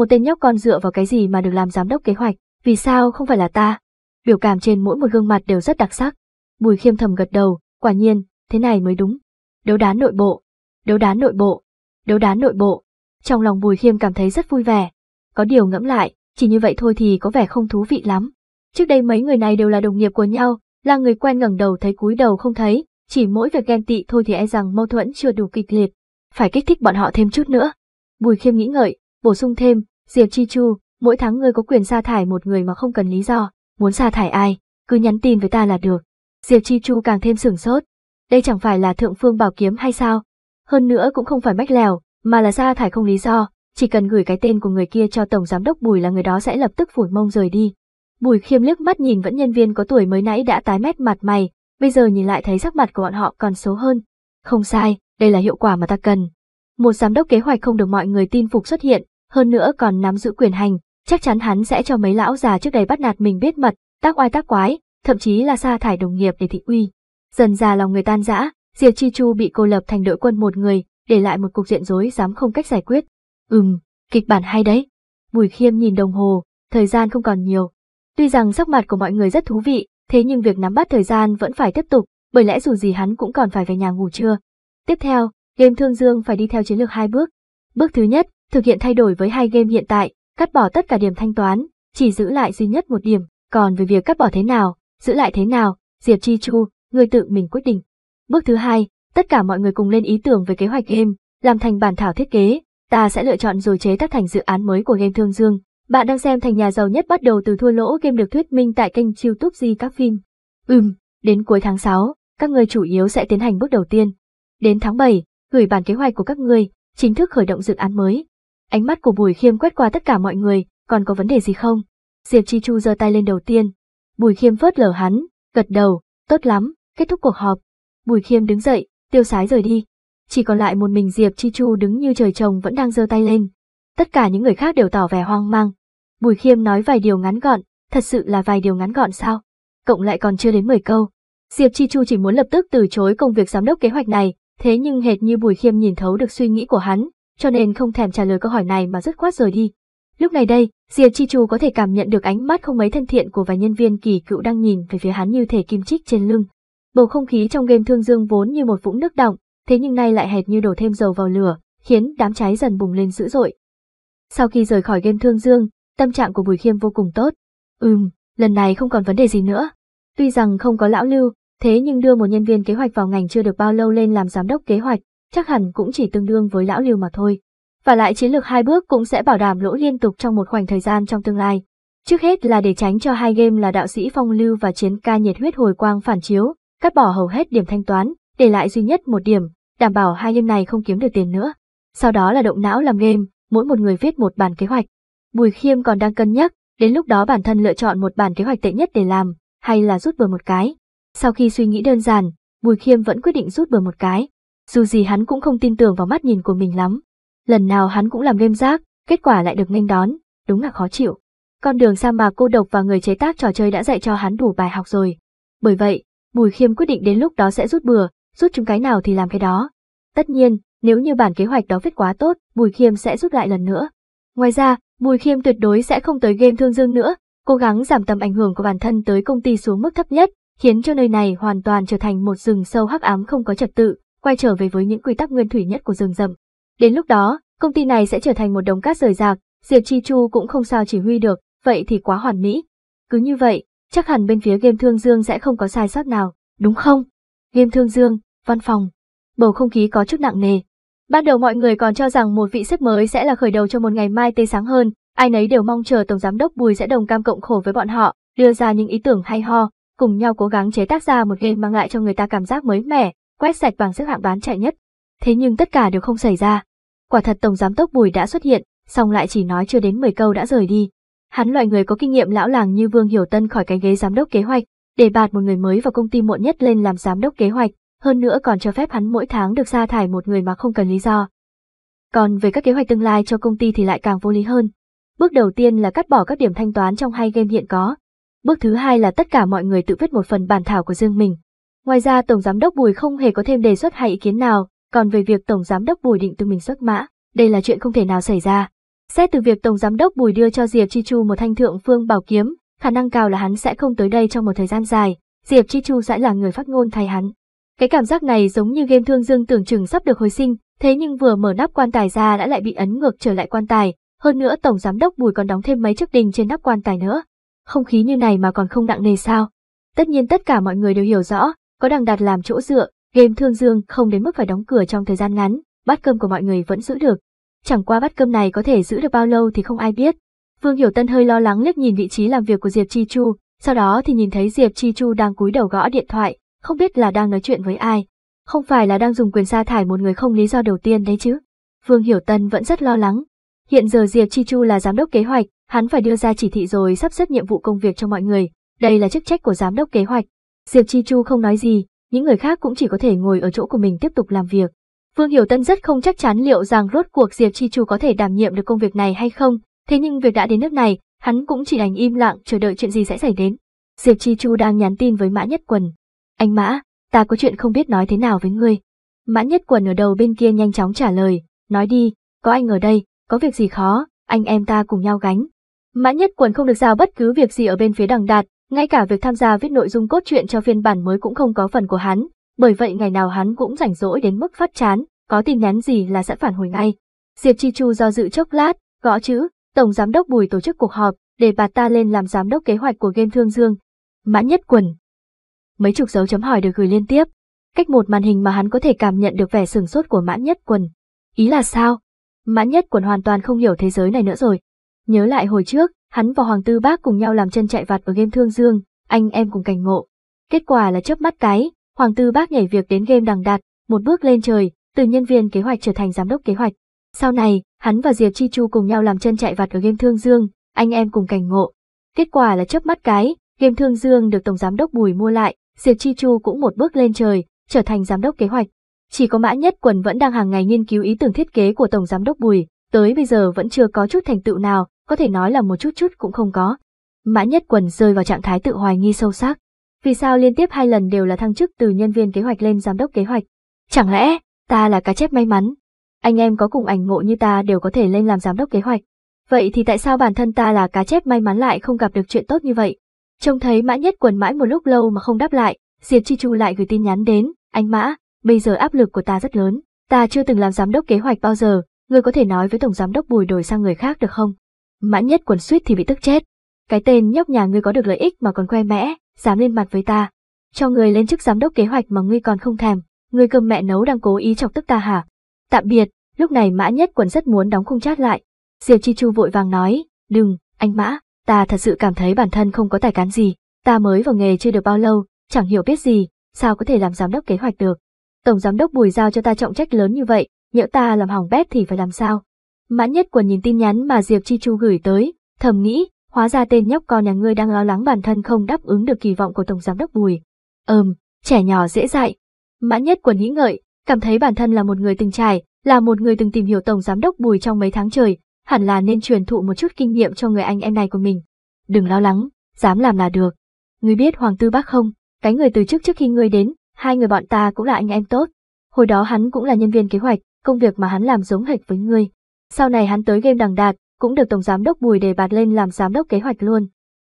một tên nhóc con dựa vào cái gì mà được làm giám đốc kế hoạch, vì sao không phải là ta? Biểu cảm trên mỗi một gương mặt đều rất đặc sắc. Bùi khiêm thầm gật đầu, quả nhiên, thế này mới đúng. Đấu đá nội bộ, đấu đá nội bộ, đấu đá nội bộ. Trong lòng bùi khiêm cảm thấy rất vui vẻ. Có điều ngẫm lại, chỉ như vậy thôi thì có vẻ không thú vị lắm. Trước đây mấy người này đều là đồng nghiệp của nhau, là người quen ngẩng đầu thấy cúi đầu không thấy, chỉ mỗi việc ghen tị thôi thì e rằng mâu thuẫn chưa đủ kịch liệt. Phải kích thích bọn họ thêm chút nữa. Bùi khiêm nghĩ ngợi, bổ sung thêm, Diệp Chi Chu, mỗi tháng ngươi có quyền sa thải một người mà không cần lý do, muốn sa thải ai, cứ nhắn tin với ta là được. Diệp Chi Chu càng thêm sửng sốt. Đây chẳng phải là thượng phương bảo kiếm hay sao? Hơn nữa cũng không phải mách lèo, mà là sa thải không lý do, chỉ cần gửi cái tên của người kia cho tổng giám đốc Bùi là người đó sẽ lập tức phủi mông rời đi. Bùi khiêm liếc mắt nhìn vẫn nhân viên có tuổi mới nãy đã tái mét mặt mày, bây giờ nhìn lại thấy sắc mặt của bọn họ còn xấu hơn. Không sai, đây là hiệu quả mà ta cần. Một giám đốc kế hoạch không được mọi người tin phục xuất hiện, hơn nữa còn nắm giữ quyền hành, chắc chắn hắn sẽ cho mấy lão già trước đây bắt nạt mình biết mật, tác oai tác quái, thậm chí là sa thải đồng nghiệp để thị uy. Dần già lòng người tan rã, Diệp Chi Chu bị cô lập thành đội quân một người, để lại một cục diện rối dám không cách giải quyết. Ừm, kịch bản hay đấy. Bùi Khiêm nhìn đồng hồ, thời gian không còn nhiều. Tuy rằng sắc mặt của mọi người rất thú vị, thế nhưng việc nắm bắt thời gian vẫn phải tiếp tục, bởi lẽ dù gì hắn cũng còn phải về nhà ngủ trưa. Tiếp theo, game Thương Dương phải đi theo chiến lược hai bước. Bước thứ nhất, Thực hiện thay đổi với hai game hiện tại, cắt bỏ tất cả điểm thanh toán, chỉ giữ lại duy nhất một điểm, còn về việc cắt bỏ thế nào, giữ lại thế nào, Diệp Chi Chu, người tự mình quyết định. Bước thứ hai, tất cả mọi người cùng lên ý tưởng về kế hoạch game, làm thành bản thảo thiết kế, ta sẽ lựa chọn rồi chế tác thành dự án mới của game Thương Dương. Bạn đang xem thành nhà giàu nhất bắt đầu từ thua lỗ game được thuyết minh tại kênh YouTube Di các phim. Ừm, đến cuối tháng 6, các người chủ yếu sẽ tiến hành bước đầu tiên. Đến tháng 7, gửi bản kế hoạch của các người, chính thức khởi động dự án mới. Ánh mắt của Bùi Khiêm quét qua tất cả mọi người, còn có vấn đề gì không? Diệp Chi Chu giơ tay lên đầu tiên. Bùi Khiêm vớt lở hắn, gật đầu, tốt lắm, kết thúc cuộc họp. Bùi Khiêm đứng dậy, tiêu sái rời đi. Chỉ còn lại một mình Diệp Chi Chu đứng như trời trồng vẫn đang giơ tay lên. Tất cả những người khác đều tỏ vẻ hoang mang. Bùi Khiêm nói vài điều ngắn gọn, thật sự là vài điều ngắn gọn sao? Cộng lại còn chưa đến 10 câu. Diệp Chi Chu chỉ muốn lập tức từ chối công việc giám đốc kế hoạch này, thế nhưng hệt như Bùi Khiêm nhìn thấu được suy nghĩ của hắn, cho nên không thèm trả lời câu hỏi này mà dứt khoát rời đi. Lúc này đây, Diệp Chi Chu có thể cảm nhận được ánh mắt không mấy thân thiện của vài nhân viên kỳ cựu đang nhìn về phía hắn như thể kim chích trên lưng. Bầu không khí trong game Thương Dương vốn như một vũng nước động, thế nhưng nay lại hệt như đổ thêm dầu vào lửa, khiến đám cháy dần bùng lên dữ dội. Sau khi rời khỏi game Thương Dương, tâm trạng của Bùi Khiêm vô cùng tốt. Ừm, lần này không còn vấn đề gì nữa. Tuy rằng không có lão lưu, thế nhưng đưa một nhân viên kế hoạch vào ngành chưa được bao lâu lên làm giám đốc kế hoạch chắc hẳn cũng chỉ tương đương với lão lưu mà thôi. Và lại chiến lược hai bước cũng sẽ bảo đảm lỗ liên tục trong một khoảng thời gian trong tương lai. Trước hết là để tránh cho hai game là đạo sĩ phong lưu và chiến ca nhiệt huyết hồi quang phản chiếu, cắt bỏ hầu hết điểm thanh toán, để lại duy nhất một điểm, đảm bảo hai game này không kiếm được tiền nữa. Sau đó là động não làm game, mỗi một người viết một bản kế hoạch. Bùi Khiêm còn đang cân nhắc, đến lúc đó bản thân lựa chọn một bản kế hoạch tệ nhất để làm, hay là rút bừa một cái. Sau khi suy nghĩ đơn giản, Bùi Khiêm vẫn quyết định rút bừa một cái, dù gì hắn cũng không tin tưởng vào mắt nhìn của mình lắm. Lần nào hắn cũng làm game rác, kết quả lại được nghênh đón, đúng là khó chịu. Con đường sa mạc cô độc và người chế tác trò chơi đã dạy cho hắn đủ bài học rồi. Bởi vậy, Bùi Khiêm quyết định đến lúc đó sẽ rút bừa, rút chúng cái nào thì làm cái đó. Tất nhiên, nếu như bản kế hoạch đó viết quá tốt, Bùi Khiêm sẽ rút lại lần nữa. Ngoài ra, Bùi Khiêm tuyệt đối sẽ không tới game thương dương nữa, cố gắng giảm tầm ảnh hưởng của bản thân tới công ty xuống mức thấp nhất, khiến cho nơi này hoàn toàn trở thành một rừng sâu hắc ám không có trật tự, quay trở về với những quy tắc nguyên thủy nhất của rừng rậm. Đến lúc đó, công ty này sẽ trở thành một đống cát rời rạc, Diệp Chi Chu cũng không sao chỉ huy được, vậy thì quá hoàn mỹ. Cứ như vậy, chắc hẳn bên phía game Thương Dương sẽ không có sai sót nào, đúng không? Game Thương Dương, văn phòng. Bầu không khí có chút nặng nề. Ban đầu mọi người còn cho rằng một vị sếp mới sẽ là khởi đầu cho một ngày mai tươi sáng hơn, ai nấy đều mong chờ Tổng Giám đốc Bùi sẽ đồng cam cộng khổ với bọn họ, đưa ra những ý tưởng hay ho, cùng nhau cố gắng chế tác ra một game mang lại cho người ta cảm giác mới mẻ, quét sạch bằng xếp hạng bán chạy nhất. Thế nhưng tất cả đều không xảy ra. Quả thật Tổng Giám Đốc Bùi đã xuất hiện, song lại chỉ nói chưa đến 10 câu đã rời đi. Hắn loại người có kinh nghiệm lão làng như Vương Hiểu Tân khỏi cái ghế giám đốc kế hoạch, để bạt một người mới vào công ty muộn nhất lên làm giám đốc kế hoạch, hơn nữa còn cho phép hắn mỗi tháng được sa thải một người mà không cần lý do. Còn về các kế hoạch tương lai cho công ty thì lại càng vô lý hơn. Bước đầu tiên là cắt bỏ các điểm thanh toán trong hai game hiện có. Bước thứ hai là tất cả mọi người tự viết một phần bản thảo của riêng mình, Ngoài ra Tổng Giám đốc Bùi không hề có thêm đề xuất hay ý kiến nào, còn về việc Tổng Giám đốc Bùi định tự mình xuất mã, đây là chuyện không thể nào xảy ra. Xét từ việc Tổng Giám đốc Bùi đưa cho Diệp Chi Chu một thanh thượng phương bảo kiếm, khả năng cao là hắn sẽ không tới đây trong một thời gian dài, Diệp Chi Chu sẽ là người phát ngôn thay hắn. Cái cảm giác này giống như game thương dương tưởng chừng sắp được hồi sinh, thế nhưng vừa mở nắp quan tài ra đã lại bị ấn ngược trở lại quan tài, hơn nữa Tổng Giám đốc Bùi còn đóng thêm mấy chiếc đình trên nắp quan tài nữa. Không khí như này mà còn không nặng nề sao? Tất nhiên tất cả mọi người đều hiểu rõ, có đằng đạt làm chỗ dựa, game Thương Dương không đến mức phải đóng cửa trong thời gian ngắn, bát cơm của mọi người vẫn giữ được. Chẳng qua bát cơm này có thể giữ được bao lâu thì không ai biết. Vương Hiểu Tân hơi lo lắng liếc nhìn vị trí làm việc của Diệp Chi Chu, sau đó thì nhìn thấy Diệp Chi Chu đang cúi đầu gõ điện thoại, không biết là đang nói chuyện với ai. Không phải là đang dùng quyền sa thải một người không lý do đầu tiên đấy chứ. Vương Hiểu Tân vẫn rất lo lắng. Hiện giờ Diệp Chi Chu là giám đốc kế hoạch, hắn phải đưa ra chỉ thị rồi sắp xếp nhiệm vụ công việc cho mọi người. Đây là chức trách của giám đốc kế hoạch, Diệp Chi Chu không nói gì, những người khác cũng chỉ có thể ngồi ở chỗ của mình tiếp tục làm việc. Vương Hiểu Tân rất không chắc chắn liệu rằng rốt cuộc Diệp Chi Chu có thể đảm nhiệm được công việc này hay không, thế nhưng việc đã đến nước này, hắn cũng chỉ đành im lặng chờ đợi chuyện gì sẽ xảy đến. Diệp Chi Chu đang nhắn tin với Mã Nhất Quần. Anh Mã, ta có chuyện không biết nói thế nào với ngươi. Mã Nhất Quần ở đầu bên kia nhanh chóng trả lời, nói đi, có anh ở đây, có việc gì khó, anh em ta cùng nhau gánh. Mã Nhất Quần không được giao bất cứ việc gì ở bên phía đằng đạt, ngay cả việc tham gia viết nội dung cốt truyện cho phiên bản mới cũng không có phần của hắn, bởi vậy ngày nào hắn cũng rảnh rỗi đến mức phát chán, có tin nhắn gì là sẽ phản hồi ngay. Diệp Chi Chu do dự chốc lát, gõ chữ, Tổng Giám đốc Bùi tổ chức cuộc họp, để bà ta lên làm giám đốc kế hoạch của game Thương Dương. Mã nhất quần. Mấy chục dấu chấm hỏi được gửi liên tiếp. Cách một màn hình mà hắn có thể cảm nhận được vẻ sửng sốt của mã nhất quần. Ý là sao? Mã nhất quần hoàn toàn không hiểu thế giới này nữa rồi. Nhớ lại hồi trước, Hắn và Hoàng Tư Bác cùng nhau làm chân chạy vặt ở game Thương Dương, anh em cùng cảnh ngộ. Kết quả là chớp mắt cái, Hoàng Tư Bác nhảy việc đến game đằng đạt, một bước lên trời, từ nhân viên kế hoạch trở thành giám đốc kế hoạch. Sau này, hắn và Diệp Chi Chu cùng nhau làm chân chạy vặt ở game Thương Dương, anh em cùng cảnh ngộ. Kết quả là chớp mắt cái, game Thương Dương được Tổng Giám đốc Bùi mua lại, Diệp Chi Chu cũng một bước lên trời, trở thành giám đốc kế hoạch. Chỉ có Mã Nhất Quần vẫn đang hàng ngày nghiên cứu ý tưởng thiết kế của Tổng Giám đốc Bùi, tới bây giờ vẫn chưa có chút thành tựu nào, có thể nói là một chút chút cũng không có. Mã Nhất Quần rơi vào trạng thái tự hoài nghi sâu sắc. Vì sao liên tiếp hai lần đều là thăng chức từ nhân viên kế hoạch lên giám đốc kế hoạch? Chẳng lẽ, ta là cá chép may mắn? Anh em có cùng ảnh ngộ như ta đều có thể lên làm giám đốc kế hoạch. Vậy thì tại sao bản thân ta là cá chép may mắn lại không gặp được chuyện tốt như vậy? Trông thấy Mã Nhất Quần mãi một lúc lâu mà không đáp lại, Diệp Chi Chu lại gửi tin nhắn đến, anh Mã, bây giờ áp lực của ta rất lớn, ta chưa từng làm giám đốc kế hoạch bao giờ, Người có thể nói với tổng giám đốc Bùi đổi sang người khác được không? mãn nhất quần suýt thì bị tức chết. Cái tên nhóc nhà ngươi có được lợi ích mà còn khoe mẽ, dám lên mặt với ta. Cho người lên chức giám đốc kế hoạch mà ngươi còn không thèm, ngươi cơm mẹ nấu đang cố ý chọc tức ta hả? Tạm biệt, lúc này mã nhất quần rất muốn đóng khung chát lại. Diệp Chi Chu vội vàng nói, đừng, anh mã, ta thật sự cảm thấy bản thân không có tài cán gì, ta mới vào nghề chưa được bao lâu, chẳng hiểu biết gì, sao có thể làm giám đốc kế hoạch được. Tổng giám đốc Bùi giao cho ta trọng trách lớn như vậy, nhỡ ta làm hỏng bét thì phải làm sao? mã nhất quần nhìn tin nhắn mà Diệp Chi Chu gửi tới, thầm nghĩ, hóa ra tên nhóc con nhà ngươi đang lo lắng bản thân không đáp ứng được kỳ vọng của Tổng Giám Đốc Bùi. Ừm, trẻ nhỏ dễ dạy. mã nhất quần nghĩ ngợi, cảm thấy bản thân là một người từng trải, là một người từng tìm hiểu Tổng Giám Đốc Bùi trong mấy tháng trời, hẳn là nên truyền thụ một chút kinh nghiệm cho người anh em này của mình. Đừng lo lắng, dám làm là được. Ngươi biết Hoàng Tư Bắc không, cái người từ trước trước khi ngươi đến, hai người bọn ta cũng là anh em tốt. Hồi đó hắn cũng là nhân viên kế hoạch, công việc mà hắn làm giống hệt với ngươi. Sau này hắn tới game đằng đạt, cũng được Tổng Giám đốc Bùi đề bạt lên làm Giám đốc kế hoạch luôn.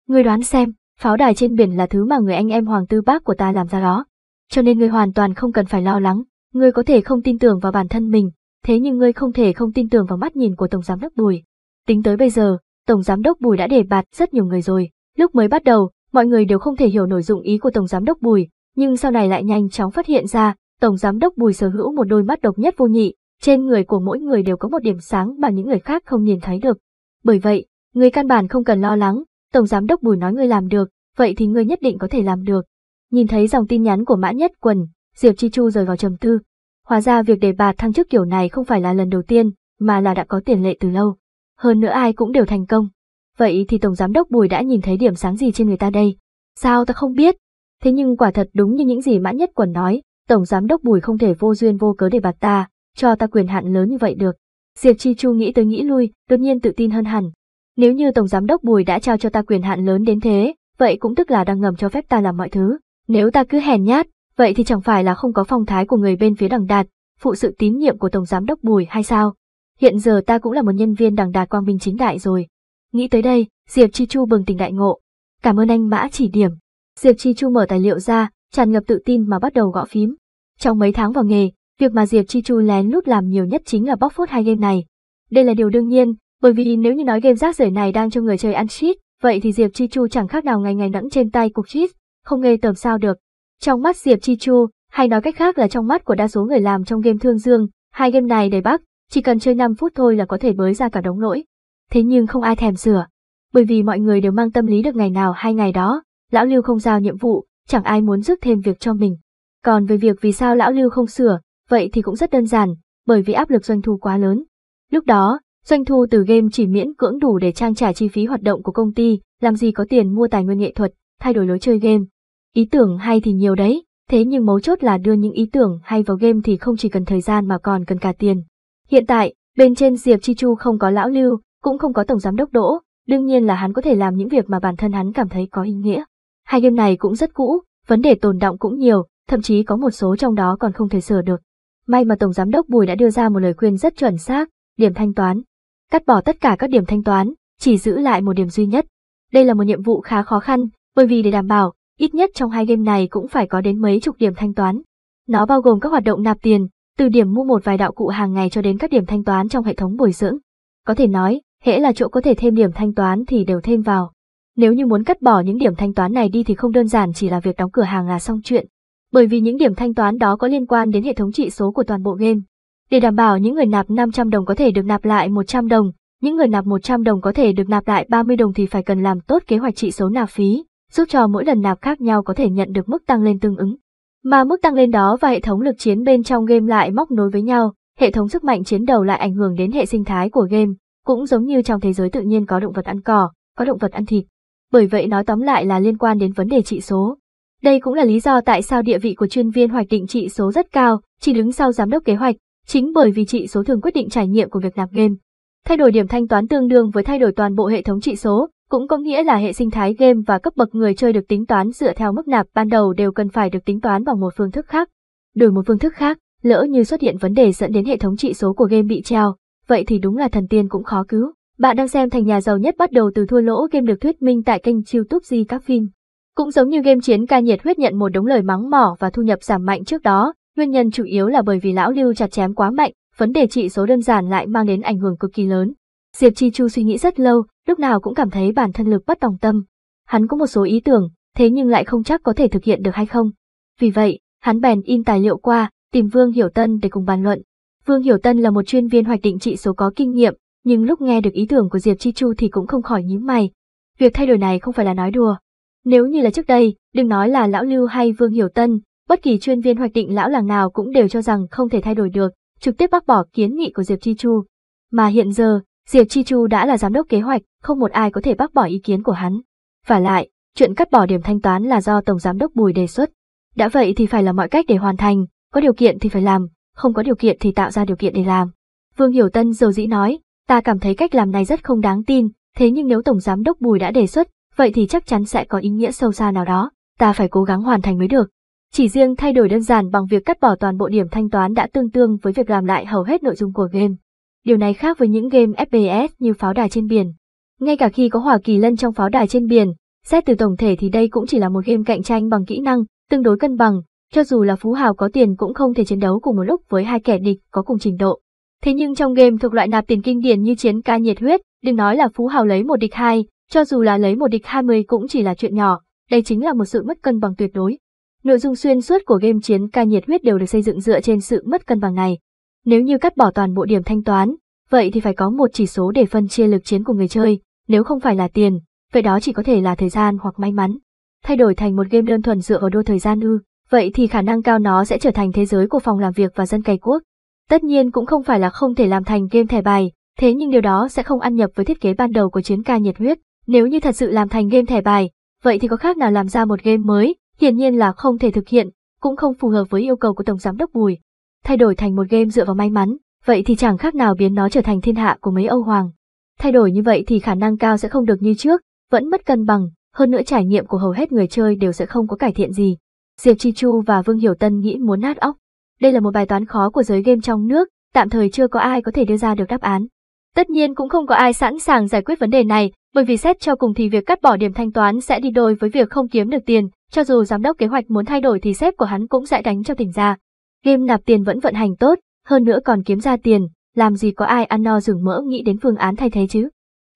Người đoán xem, pháo đài trên biển là thứ mà người anh em Hoàng Tư Bác của ta làm ra đó. Cho nên người hoàn toàn không cần phải lo lắng, ngươi có thể không tin tưởng vào bản thân mình, thế nhưng ngươi không thể không tin tưởng vào mắt nhìn của Tổng Giám đốc Bùi. Tính tới bây giờ, Tổng Giám đốc Bùi đã đề bạt rất nhiều người rồi. Lúc mới bắt đầu, mọi người đều không thể hiểu nổi dụng ý của Tổng Giám đốc Bùi, nhưng sau này lại nhanh chóng phát hiện ra, Tổng Giám đốc Bùi sở hữu một đôi mắt độc nhất vô nhị, trên người của mỗi người đều có một điểm sáng mà những người khác không nhìn thấy được. Bởi vậy, người căn bản không cần lo lắng, Tổng Giám đốc Bùi nói người làm được, vậy thì người nhất định có thể làm được. Nhìn thấy dòng tin nhắn của Mã Nhất Quần, Diệp Chi Chu rời vào trầm tư. Hóa ra việc đề bạt thăng chức kiểu này không phải là lần đầu tiên, mà là đã có tiền lệ từ lâu. Hơn nữa ai cũng đều thành công. Vậy thì Tổng Giám đốc Bùi đã nhìn thấy điểm sáng gì trên người ta đây? Sao ta không biết? Thế nhưng quả thật đúng như những gì Mã Nhất Quần nói, Tổng Giám đốc Bùi không thể vô duyên vô cớ đề bạt ta, cho ta quyền hạn lớn như vậy được. Diệp Chi Chu nghĩ tới nghĩ lui, đột nhiên tự tin hơn hẳn. Nếu như Tổng Giám Đốc Bùi đã trao cho ta quyền hạn lớn đến thế, vậy cũng tức là đang ngầm cho phép ta làm mọi thứ. Nếu ta cứ hèn nhát, vậy thì chẳng phải là không có phong thái của người bên phía đằng đạt, phụ sự tín nhiệm của Tổng Giám Đốc Bùi hay sao? Hiện giờ ta cũng là một nhân viên đằng đạt quang minh chính đại rồi. Nghĩ tới đây, Diệp Chi Chu bừng tỉnh đại ngộ. Cảm ơn anh Mã chỉ điểm. Diệp Chi Chu mở tài liệu ra, tràn ngập tự tin mà bắt đầu gõ phím. Trong mấy tháng vào nghề, Việc mà Diệp Chi Chu lén lút làm nhiều nhất chính là bóc phốt hai game này. Đây là điều đương nhiên, bởi vì nếu như nói game rác rưởi này đang cho người chơi ăn shit, vậy thì Diệp Chi Chu chẳng khác nào ngày ngày nẫng trên tay cục shit, không nghe tầm sao được. Trong mắt Diệp Chi Chu, hay nói cách khác là trong mắt của đa số người làm trong game Thương Dương, hai game này đầy bắc, chỉ cần chơi 5 phút thôi là có thể bới ra cả đống lỗi. Thế nhưng không ai thèm sửa, bởi vì mọi người đều mang tâm lý được ngày nào hai ngày đó, lão Lưu không giao nhiệm vụ, chẳng ai muốn rước thêm việc cho mình. Còn về việc vì sao lão Lưu không sửa, vậy thì cũng rất đơn giản, bởi vì áp lực doanh thu quá lớn. Lúc đó, doanh thu từ game chỉ miễn cưỡng đủ để trang trải chi phí hoạt động của công ty, làm gì có tiền mua tài nguyên nghệ thuật, thay đổi lối chơi game. Ý tưởng hay thì nhiều đấy, thế nhưng mấu chốt là đưa những ý tưởng hay vào game thì không chỉ cần thời gian mà còn cần cả tiền. Hiện tại, bên trên Diệp Chi Chu không có lão lưu, cũng không có tổng giám đốc đỗ, đương nhiên là hắn có thể làm những việc mà bản thân hắn cảm thấy có ý nghĩa. Hai game này cũng rất cũ, vấn đề tồn động cũng nhiều, thậm chí có một số trong đó còn không thể sửa được. May mà Tổng Giám đốc Bùi đã đưa ra một lời khuyên rất chuẩn xác, điểm thanh toán. Cắt bỏ tất cả các điểm thanh toán, chỉ giữ lại một điểm duy nhất. Đây là một nhiệm vụ khá khó khăn, bởi vì để đảm bảo, ít nhất trong hai game này cũng phải có đến mấy chục điểm thanh toán. Nó bao gồm các hoạt động nạp tiền, từ điểm mua một vài đạo cụ hàng ngày cho đến các điểm thanh toán trong hệ thống bồi dưỡng. Có thể nói, hễ là chỗ có thể thêm điểm thanh toán thì đều thêm vào. Nếu như muốn cắt bỏ những điểm thanh toán này đi thì không đơn giản chỉ là việc đóng cửa hàng là xong chuyện, bởi vì những điểm thanh toán đó có liên quan đến hệ thống trị số của toàn bộ game. Để đảm bảo những người nạp 500 đồng có thể được nạp lại 100 đồng, những người nạp 100 đồng có thể được nạp lại 30 đồng thì phải cần làm tốt kế hoạch trị số nạp phí, giúp cho mỗi lần nạp khác nhau có thể nhận được mức tăng lên tương ứng. Mà mức tăng lên đó và hệ thống lực chiến bên trong game lại móc nối với nhau, hệ thống sức mạnh chiến đầu lại ảnh hưởng đến hệ sinh thái của game, cũng giống như trong thế giới tự nhiên có động vật ăn cỏ, có động vật ăn thịt. Bởi vậy nói tóm lại là liên quan đến vấn đề trị số, đây cũng là lý do tại sao địa vị của chuyên viên hoạch định trị số rất cao, chỉ đứng sau giám đốc kế hoạch, chính bởi vì trị số thường quyết định trải nghiệm của việc nạp game. Thay đổi điểm thanh toán tương đương với thay đổi toàn bộ hệ thống trị số, cũng có nghĩa là hệ sinh thái game và cấp bậc người chơi được tính toán dựa theo mức nạp ban đầu đều cần phải được tính toán bằng một phương thức khác. Đổi một phương thức khác, lỡ như xuất hiện vấn đề dẫn đến hệ thống trị số của game bị treo, vậy thì đúng là thần tiên cũng khó cứu. Bạn đang xem thành nhà giàu nhất bắt đầu từ thua lỗ game được thuyết minh tại kênh YouTube Di Các Phim. Cũng giống như game chiến ca nhiệt huyết nhận một đống lời mắng mỏ và thu nhập giảm mạnh trước đó, nguyên nhân chủ yếu là bởi vì lão lưu chặt chém quá mạnh, vấn đề trị số đơn giản lại mang đến ảnh hưởng cực kỳ lớn. Diệp Chi Chu suy nghĩ rất lâu, lúc nào cũng cảm thấy bản thân lực bất tòng tâm. Hắn có một số ý tưởng, thế nhưng lại không chắc có thể thực hiện được hay không. Vì vậy, hắn bèn in tài liệu qua, tìm Vương Hiểu Tân để cùng bàn luận. Vương Hiểu Tân là một chuyên viên hoạch định trị số có kinh nghiệm, nhưng lúc nghe được ý tưởng của Diệp Chi Chu thì cũng không khỏi nhíu mày. Việc thay đổi này không phải là nói đùa, nếu như là trước đây, đừng nói là lão Lưu hay Vương Hiểu Tân, bất kỳ chuyên viên hoạch định lão làng nào cũng đều cho rằng không thể thay đổi được, trực tiếp bác bỏ kiến nghị của Diệp Chi Chu. Mà hiện giờ, Diệp Chi Chu đã là giám đốc kế hoạch, không một ai có thể bác bỏ ý kiến của hắn. Và lại, chuyện cắt bỏ điểm thanh toán là do Tổng Giám đốc Bùi đề xuất. Đã vậy thì phải là mọi cách để hoàn thành, có điều kiện thì phải làm, không có điều kiện thì tạo ra điều kiện để làm. Vương Hiểu Tân dầu dĩ nói, ta cảm thấy cách làm này rất không đáng tin, thế nhưng nếu Tổng Giám đốc Bùi đã đề xuất, vậy thì chắc chắn sẽ có ý nghĩa sâu xa nào đó, ta phải cố gắng hoàn thành mới được. Chỉ riêng thay đổi đơn giản bằng việc cắt bỏ toàn bộ điểm thanh toán đã tương tương với việc làm lại hầu hết nội dung của game. Điều này khác với những game FPS như pháo đài trên biển. Ngay cả khi có hỏa kỳ lân trong pháo đài trên biển, xét từ tổng thể thì đây cũng chỉ là một game cạnh tranh bằng kỹ năng, tương đối cân bằng, cho dù là phú hào có tiền cũng không thể chiến đấu cùng một lúc với hai kẻ địch có cùng trình độ. Thế nhưng trong game thuộc loại nạp tiền kinh điển như chiến ca nhiệt huyết, đừng nói là phú hào lấy một địch hai, cho dù là lấy một địch 20 cũng chỉ là chuyện nhỏ, đây chính là một sự mất cân bằng tuyệt đối. Nội dung xuyên suốt của game chiến ca nhiệt huyết đều được xây dựng dựa trên sự mất cân bằng này. Nếu như cắt bỏ toàn bộ điểm thanh toán, vậy thì phải có một chỉ số để phân chia lực chiến của người chơi, nếu không phải là tiền, vậy đó chỉ có thể là thời gian hoặc may mắn. Thay đổi thành một game đơn thuần dựa vào đua thời gian ư, vậy thì khả năng cao nó sẽ trở thành thế giới của phòng làm việc và dân cày quốc. Tất nhiên cũng không phải là không thể làm thành game thẻ bài, thế nhưng điều đó sẽ không ăn nhập với thiết kế ban đầu của chiến ca nhiệt huyết. Nếu như thật sự làm thành game thẻ bài, vậy thì có khác nào làm ra một game mới, hiển nhiên là không thể thực hiện, cũng không phù hợp với yêu cầu của Tổng Giám đốc Bùi. Thay đổi thành một game dựa vào may mắn, vậy thì chẳng khác nào biến nó trở thành thiên hạ của mấy Âu Hoàng. Thay đổi như vậy thì khả năng cao sẽ không được như trước, vẫn mất cân bằng, hơn nữa trải nghiệm của hầu hết người chơi đều sẽ không có cải thiện gì. Diệp Chi Chu và Vương Hiểu Tân nghĩ muốn nát óc. Đây là một bài toán khó của giới game trong nước, tạm thời chưa có ai có thể đưa ra được đáp án. Tất nhiên cũng không có ai sẵn sàng giải quyết vấn đề này, bởi vì xét cho cùng thì việc cắt bỏ điểm thanh toán sẽ đi đôi với việc không kiếm được tiền, cho dù giám đốc kế hoạch muốn thay đổi thì sếp của hắn cũng sẽ đánh cho tỉnh ra. Game nạp tiền vẫn vận hành tốt, hơn nữa còn kiếm ra tiền, làm gì có ai ăn no rừng mỡ nghĩ đến phương án thay thế chứ.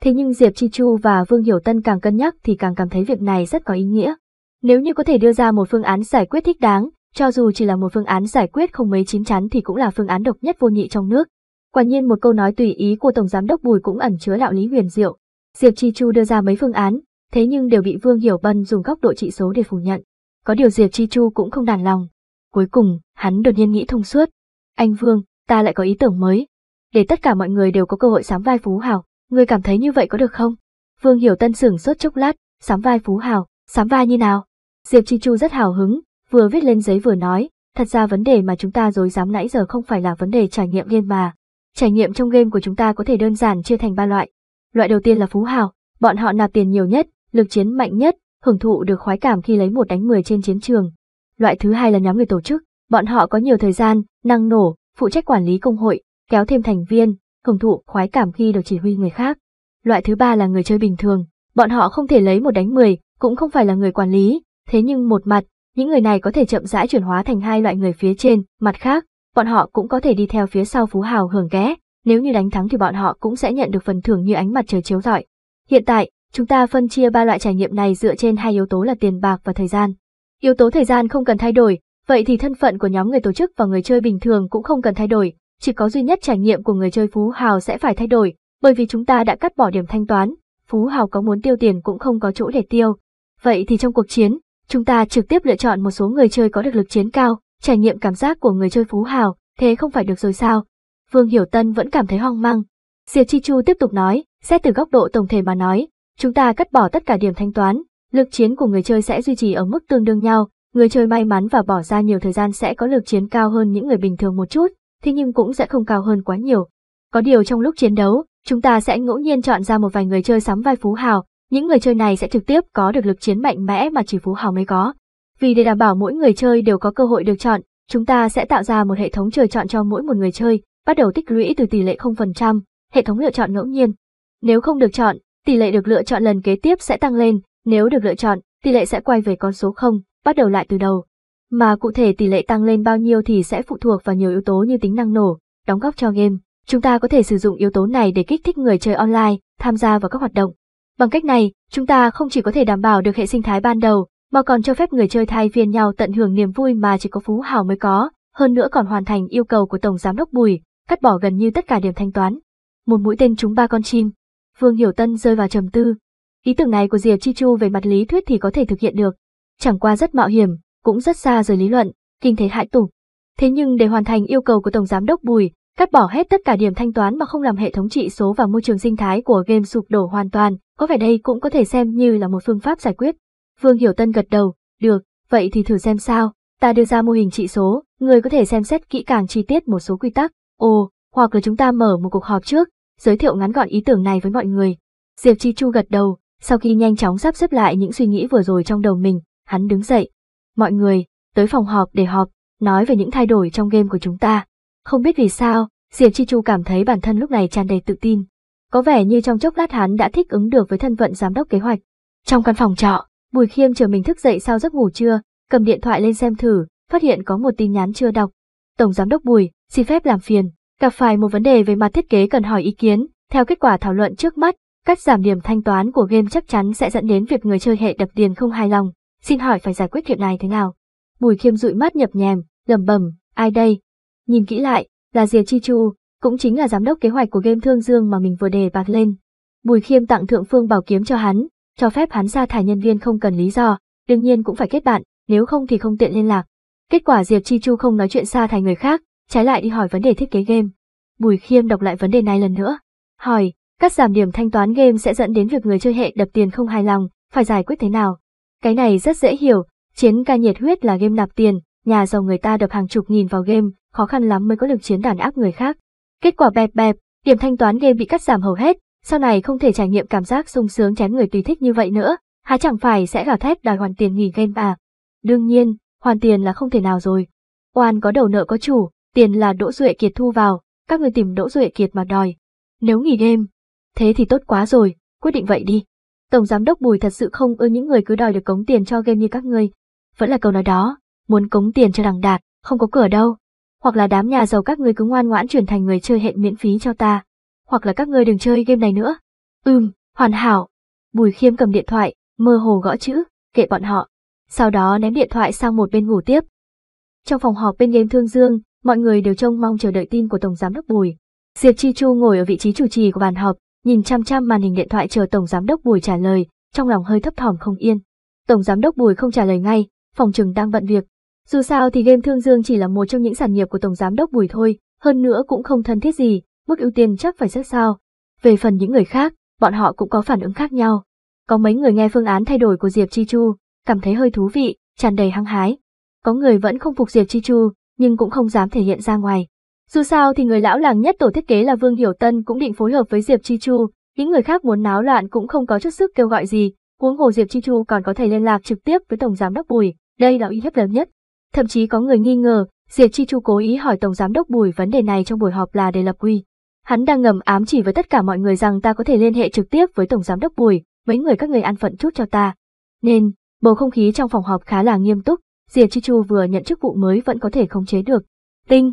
Thế nhưng Diệp Chi Chu và Vương Hiểu Tân càng cân nhắc thì càng cảm thấy việc này rất có ý nghĩa. Nếu như có thể đưa ra một phương án giải quyết thích đáng, cho dù chỉ là một phương án giải quyết không mấy chín chắn thì cũng là phương án độc nhất vô nhị trong nước. Quả nhiên một câu nói tùy ý của Tổng Giám đốc Bùi cũng ẩn chứa đạo lý huyền diệu, Diệp Chi Chu đưa ra mấy phương án, thế nhưng đều bị Vương Hiểu Bân dùng góc độ trị số để phủ nhận. Có điều Diệp Chi Chu cũng không đàn lòng. Cuối cùng, hắn đột nhiên nghĩ thông suốt. Anh Vương, ta lại có ý tưởng mới. Để tất cả mọi người đều có cơ hội sắm vai phú hảo, người cảm thấy như vậy có được không? Vương Hiểu Tân sửng sốt chốc lát, sắm vai phú hảo, sắm vai như nào? Diệp Chi Chu rất hào hứng, vừa viết lên giấy vừa nói, thật ra vấn đề mà chúng ta dối dám nãy giờ không phải là vấn đề trải nghiệm game mà. Trải nghiệm trong game của chúng ta có thể đơn giản chia thành ba loại, Loại đầu tiên là phú hào, bọn họ nạp tiền nhiều nhất, lực chiến mạnh nhất, hưởng thụ được khoái cảm khi lấy một đánh mười trên chiến trường. Loại thứ hai là nhóm người tổ chức, bọn họ có nhiều thời gian, năng nổ, phụ trách quản lý công hội, kéo thêm thành viên, hưởng thụ khoái cảm khi được chỉ huy người khác. Loại thứ ba là người chơi bình thường, bọn họ không thể lấy một đánh mười, cũng không phải là người quản lý, thế nhưng một mặt, những người này có thể chậm rãi chuyển hóa thành hai loại người phía trên, mặt khác, bọn họ cũng có thể đi theo phía sau phú hào hưởng ké, nếu như đánh thắng thì bọn họ cũng sẽ nhận được phần thưởng như ánh mặt trời chiếu rọi. Hiện tại, chúng ta phân chia ba loại trải nghiệm này dựa trên hai yếu tố là tiền bạc và thời gian. Yếu tố thời gian không cần thay đổi, vậy thì thân phận của nhóm người tổ chức và người chơi bình thường cũng không cần thay đổi, chỉ có duy nhất trải nghiệm của người chơi phú hào sẽ phải thay đổi, bởi vì chúng ta đã cắt bỏ điểm thanh toán, phú hào có muốn tiêu tiền cũng không có chỗ để tiêu. Vậy thì trong cuộc chiến, chúng ta trực tiếp lựa chọn một số người chơi có được lực chiến cao, trải nghiệm cảm giác của người chơi phú hào, thế không phải được rồi sao? Vương Hiểu Tân vẫn cảm thấy hoang mang. Diệp Chi Chu tiếp tục nói, xét từ góc độ tổng thể mà nói, chúng ta cắt bỏ tất cả điểm thanh toán, lực chiến của người chơi sẽ duy trì ở mức tương đương nhau, người chơi may mắn và bỏ ra nhiều thời gian sẽ có lực chiến cao hơn những người bình thường một chút, thế nhưng cũng sẽ không cao hơn quá nhiều. Có điều trong lúc chiến đấu, chúng ta sẽ ngẫu nhiên chọn ra một vài người chơi sắm vai phú hào, những người chơi này sẽ trực tiếp có được lực chiến mạnh mẽ mà chỉ phú hào mới có. Vì để đảm bảo mỗi người chơi đều có cơ hội được chọn, chúng ta sẽ tạo ra một hệ thống trời chọn cho mỗi một người chơi, bắt đầu tích lũy từ tỷ lệ 0%, hệ thống lựa chọn ngẫu nhiên. Nếu không được chọn, tỷ lệ được lựa chọn lần kế tiếp sẽ tăng lên, nếu được lựa chọn, tỷ lệ sẽ quay về con số 0, bắt đầu lại từ đầu. Mà cụ thể tỷ lệ tăng lên bao nhiêu thì sẽ phụ thuộc vào nhiều yếu tố như tính năng nổ, đóng góp cho game. Chúng ta có thể sử dụng yếu tố này để kích thích người chơi online tham gia vào các hoạt động. Bằng cách này, chúng ta không chỉ có thể đảm bảo được hệ sinh thái ban đầu, mà còn cho phép người chơi thay phiên nhau tận hưởng niềm vui mà chỉ có phú hào mới có, hơn nữa còn hoàn thành yêu cầu của Tổng Giám đốc Bùi, cắt bỏ gần như tất cả điểm thanh toán. Một mũi tên trúng ba con chim. Vương Hiểu Tân rơi vào trầm tư. Ý tưởng này của Diệp Chi Chu về mặt lý thuyết thì có thể thực hiện được, chẳng qua rất mạo hiểm, cũng rất xa rời lý luận, kinh thế hại tủ. Thế nhưng để hoàn thành yêu cầu của Tổng Giám đốc Bùi, cắt bỏ hết tất cả điểm thanh toán mà không làm hệ thống trị số và môi trường sinh thái của game sụp đổ hoàn toàn, có vẻ đây cũng có thể xem như là một phương pháp giải quyết. Vương Hiểu Tân gật đầu, được, vậy thì thử xem sao, ta đưa ra mô hình trị số, người có thể xem xét kỹ càng chi tiết một số quy tắc, Ồ, hoặc là chúng ta mở một cuộc họp trước, giới thiệu ngắn gọn ý tưởng này với mọi người. Diệp Chi Chu gật đầu, sau khi nhanh chóng sắp xếp lại những suy nghĩ vừa rồi trong đầu mình, hắn đứng dậy. Mọi người, tới phòng họp để họp, nói về những thay đổi trong game của chúng ta. Không biết vì sao, Diệp Chi Chu cảm thấy bản thân lúc này tràn đầy tự tin. Có vẻ như trong chốc lát hắn đã thích ứng được với thân phận giám đốc kế hoạch. Trong căn phòng trọ, Bùi Khiêm chờ mình thức dậy sau giấc ngủ trưa, cầm điện thoại lên xem thử, phát hiện có một tin nhắn chưa đọc. Tổng giám đốc Bùi, Xin phép làm phiền, gặp phải một vấn đề về mặt thiết kế cần hỏi ý kiến, theo kết quả thảo luận trước mắt, cách giảm điểm thanh toán của game chắc chắn sẽ dẫn đến việc người chơi hệ đập tiền không hài lòng. Xin hỏi phải giải quyết chuyện này thế nào? Bùi Khiêm dụi mắt nhập nhèm, lẩm bẩm, ai đây? Nhìn kỹ lại, là Diệp Chi Chu, cũng chính là giám đốc kế hoạch của game Thương Dương mà mình vừa đề bạc lên. Bùi Khiêm tặng Thượng Phương Bảo kiếm cho hắn, cho phép hắn sa thải nhân viên không cần lý do, đương nhiên cũng phải kết bạn, nếu không thì không tiện liên lạc. Kết quả Diệp Chi Chu không nói chuyện xa thải người khác, trái lại đi hỏi vấn đề thiết kế game. Bùi Khiêm đọc lại vấn đề này lần nữa, hỏi, cắt giảm điểm thanh toán game sẽ dẫn đến việc người chơi hệ đập tiền không hài lòng, phải giải quyết thế nào? Cái này rất dễ hiểu, chiến ca nhiệt huyết là game nạp tiền, nhà giàu người ta đập hàng chục nghìn vào game, khó khăn lắm mới có lực chiến đàn áp người khác. Kết quả bẹp bẹp, điểm thanh toán game bị cắt giảm hầu hết, sau này không thể trải nghiệm cảm giác sung sướng chém người tùy thích như vậy nữa, há chẳng phải sẽ gào thét đòi hoàn tiền nghỉ game à? Đương nhiên, hoàn tiền là không thể nào rồi. Oan có đầu nợ có chủ, tiền là Đỗ Duệ Kiệt thu vào, các người tìm Đỗ Duệ Kiệt mà đòi. Nếu nghỉ game, thế thì tốt quá rồi, quyết định vậy đi. Tổng giám đốc Bùi thật sự không ưa những người cứ đòi được cống tiền cho game như các ngươi. Vẫn là câu nói đó, muốn cống tiền cho đằng đạt, không có cửa đâu. Hoặc là đám nhà giàu các ngươi cứ ngoan ngoãn chuyển thành người chơi hẹn miễn phí cho ta. Hoặc là các ngươi đừng chơi game này nữa. Ừm, hoàn hảo. Bùi khiêm cầm điện thoại, mơ hồ gõ chữ, kệ bọn họ. Sau đó ném điện thoại sang một bên ngủ tiếp. Trong phòng họp bên game Thương Dương, mọi người đều trông mong chờ đợi tin của Tổng Giám đốc Bùi. Diệp Chi Chu ngồi ở vị trí chủ trì của bàn họp, nhìn chăm chăm màn hình điện thoại chờ Tổng Giám đốc Bùi trả lời, trong lòng hơi thấp thỏm không yên. Tổng Giám đốc Bùi không trả lời ngay, phòng trừng đang bận việc. Dù sao thì game Thương Dương chỉ là một trong những sản nghiệp của Tổng Giám đốc Bùi thôi, hơn nữa cũng không thân thiết gì, mức ưu tiên chắc phải rất sao. Về phần những người khác, bọn họ cũng có phản ứng khác nhau. Có mấy người nghe phương án thay đổi của Diệp Chi Chu, cảm thấy hơi thú vị, tràn đầy hăng hái. Có người vẫn không phục Diệp Chi Chu, nhưng cũng không dám thể hiện ra ngoài. Dù sao thì người lão làng nhất tổ thiết kế là Vương Hiểu Tân cũng định phối hợp với Diệp Chi Chu, những người khác muốn náo loạn cũng không có chút sức kêu gọi gì, huống hồ Diệp Chi Chu còn có thể liên lạc trực tiếp với Tổng Giám đốc Bùi, đây là uy hiếp lớn nhất. Thậm chí có người nghi ngờ, Diệp Chi Chu cố ý hỏi Tổng Giám đốc Bùi vấn đề này trong buổi họp là để lập quy. Hắn đang ngầm ám chỉ với tất cả mọi người rằng ta có thể liên hệ trực tiếp với Tổng Giám đốc Bùi, mấy người các người ăn phận chút cho ta. Nên, bầu không khí trong phòng họp khá là nghiêm túc, Diệp Chi Chu vừa nhận chức vụ mới vẫn có thể khống chế được. Tinh!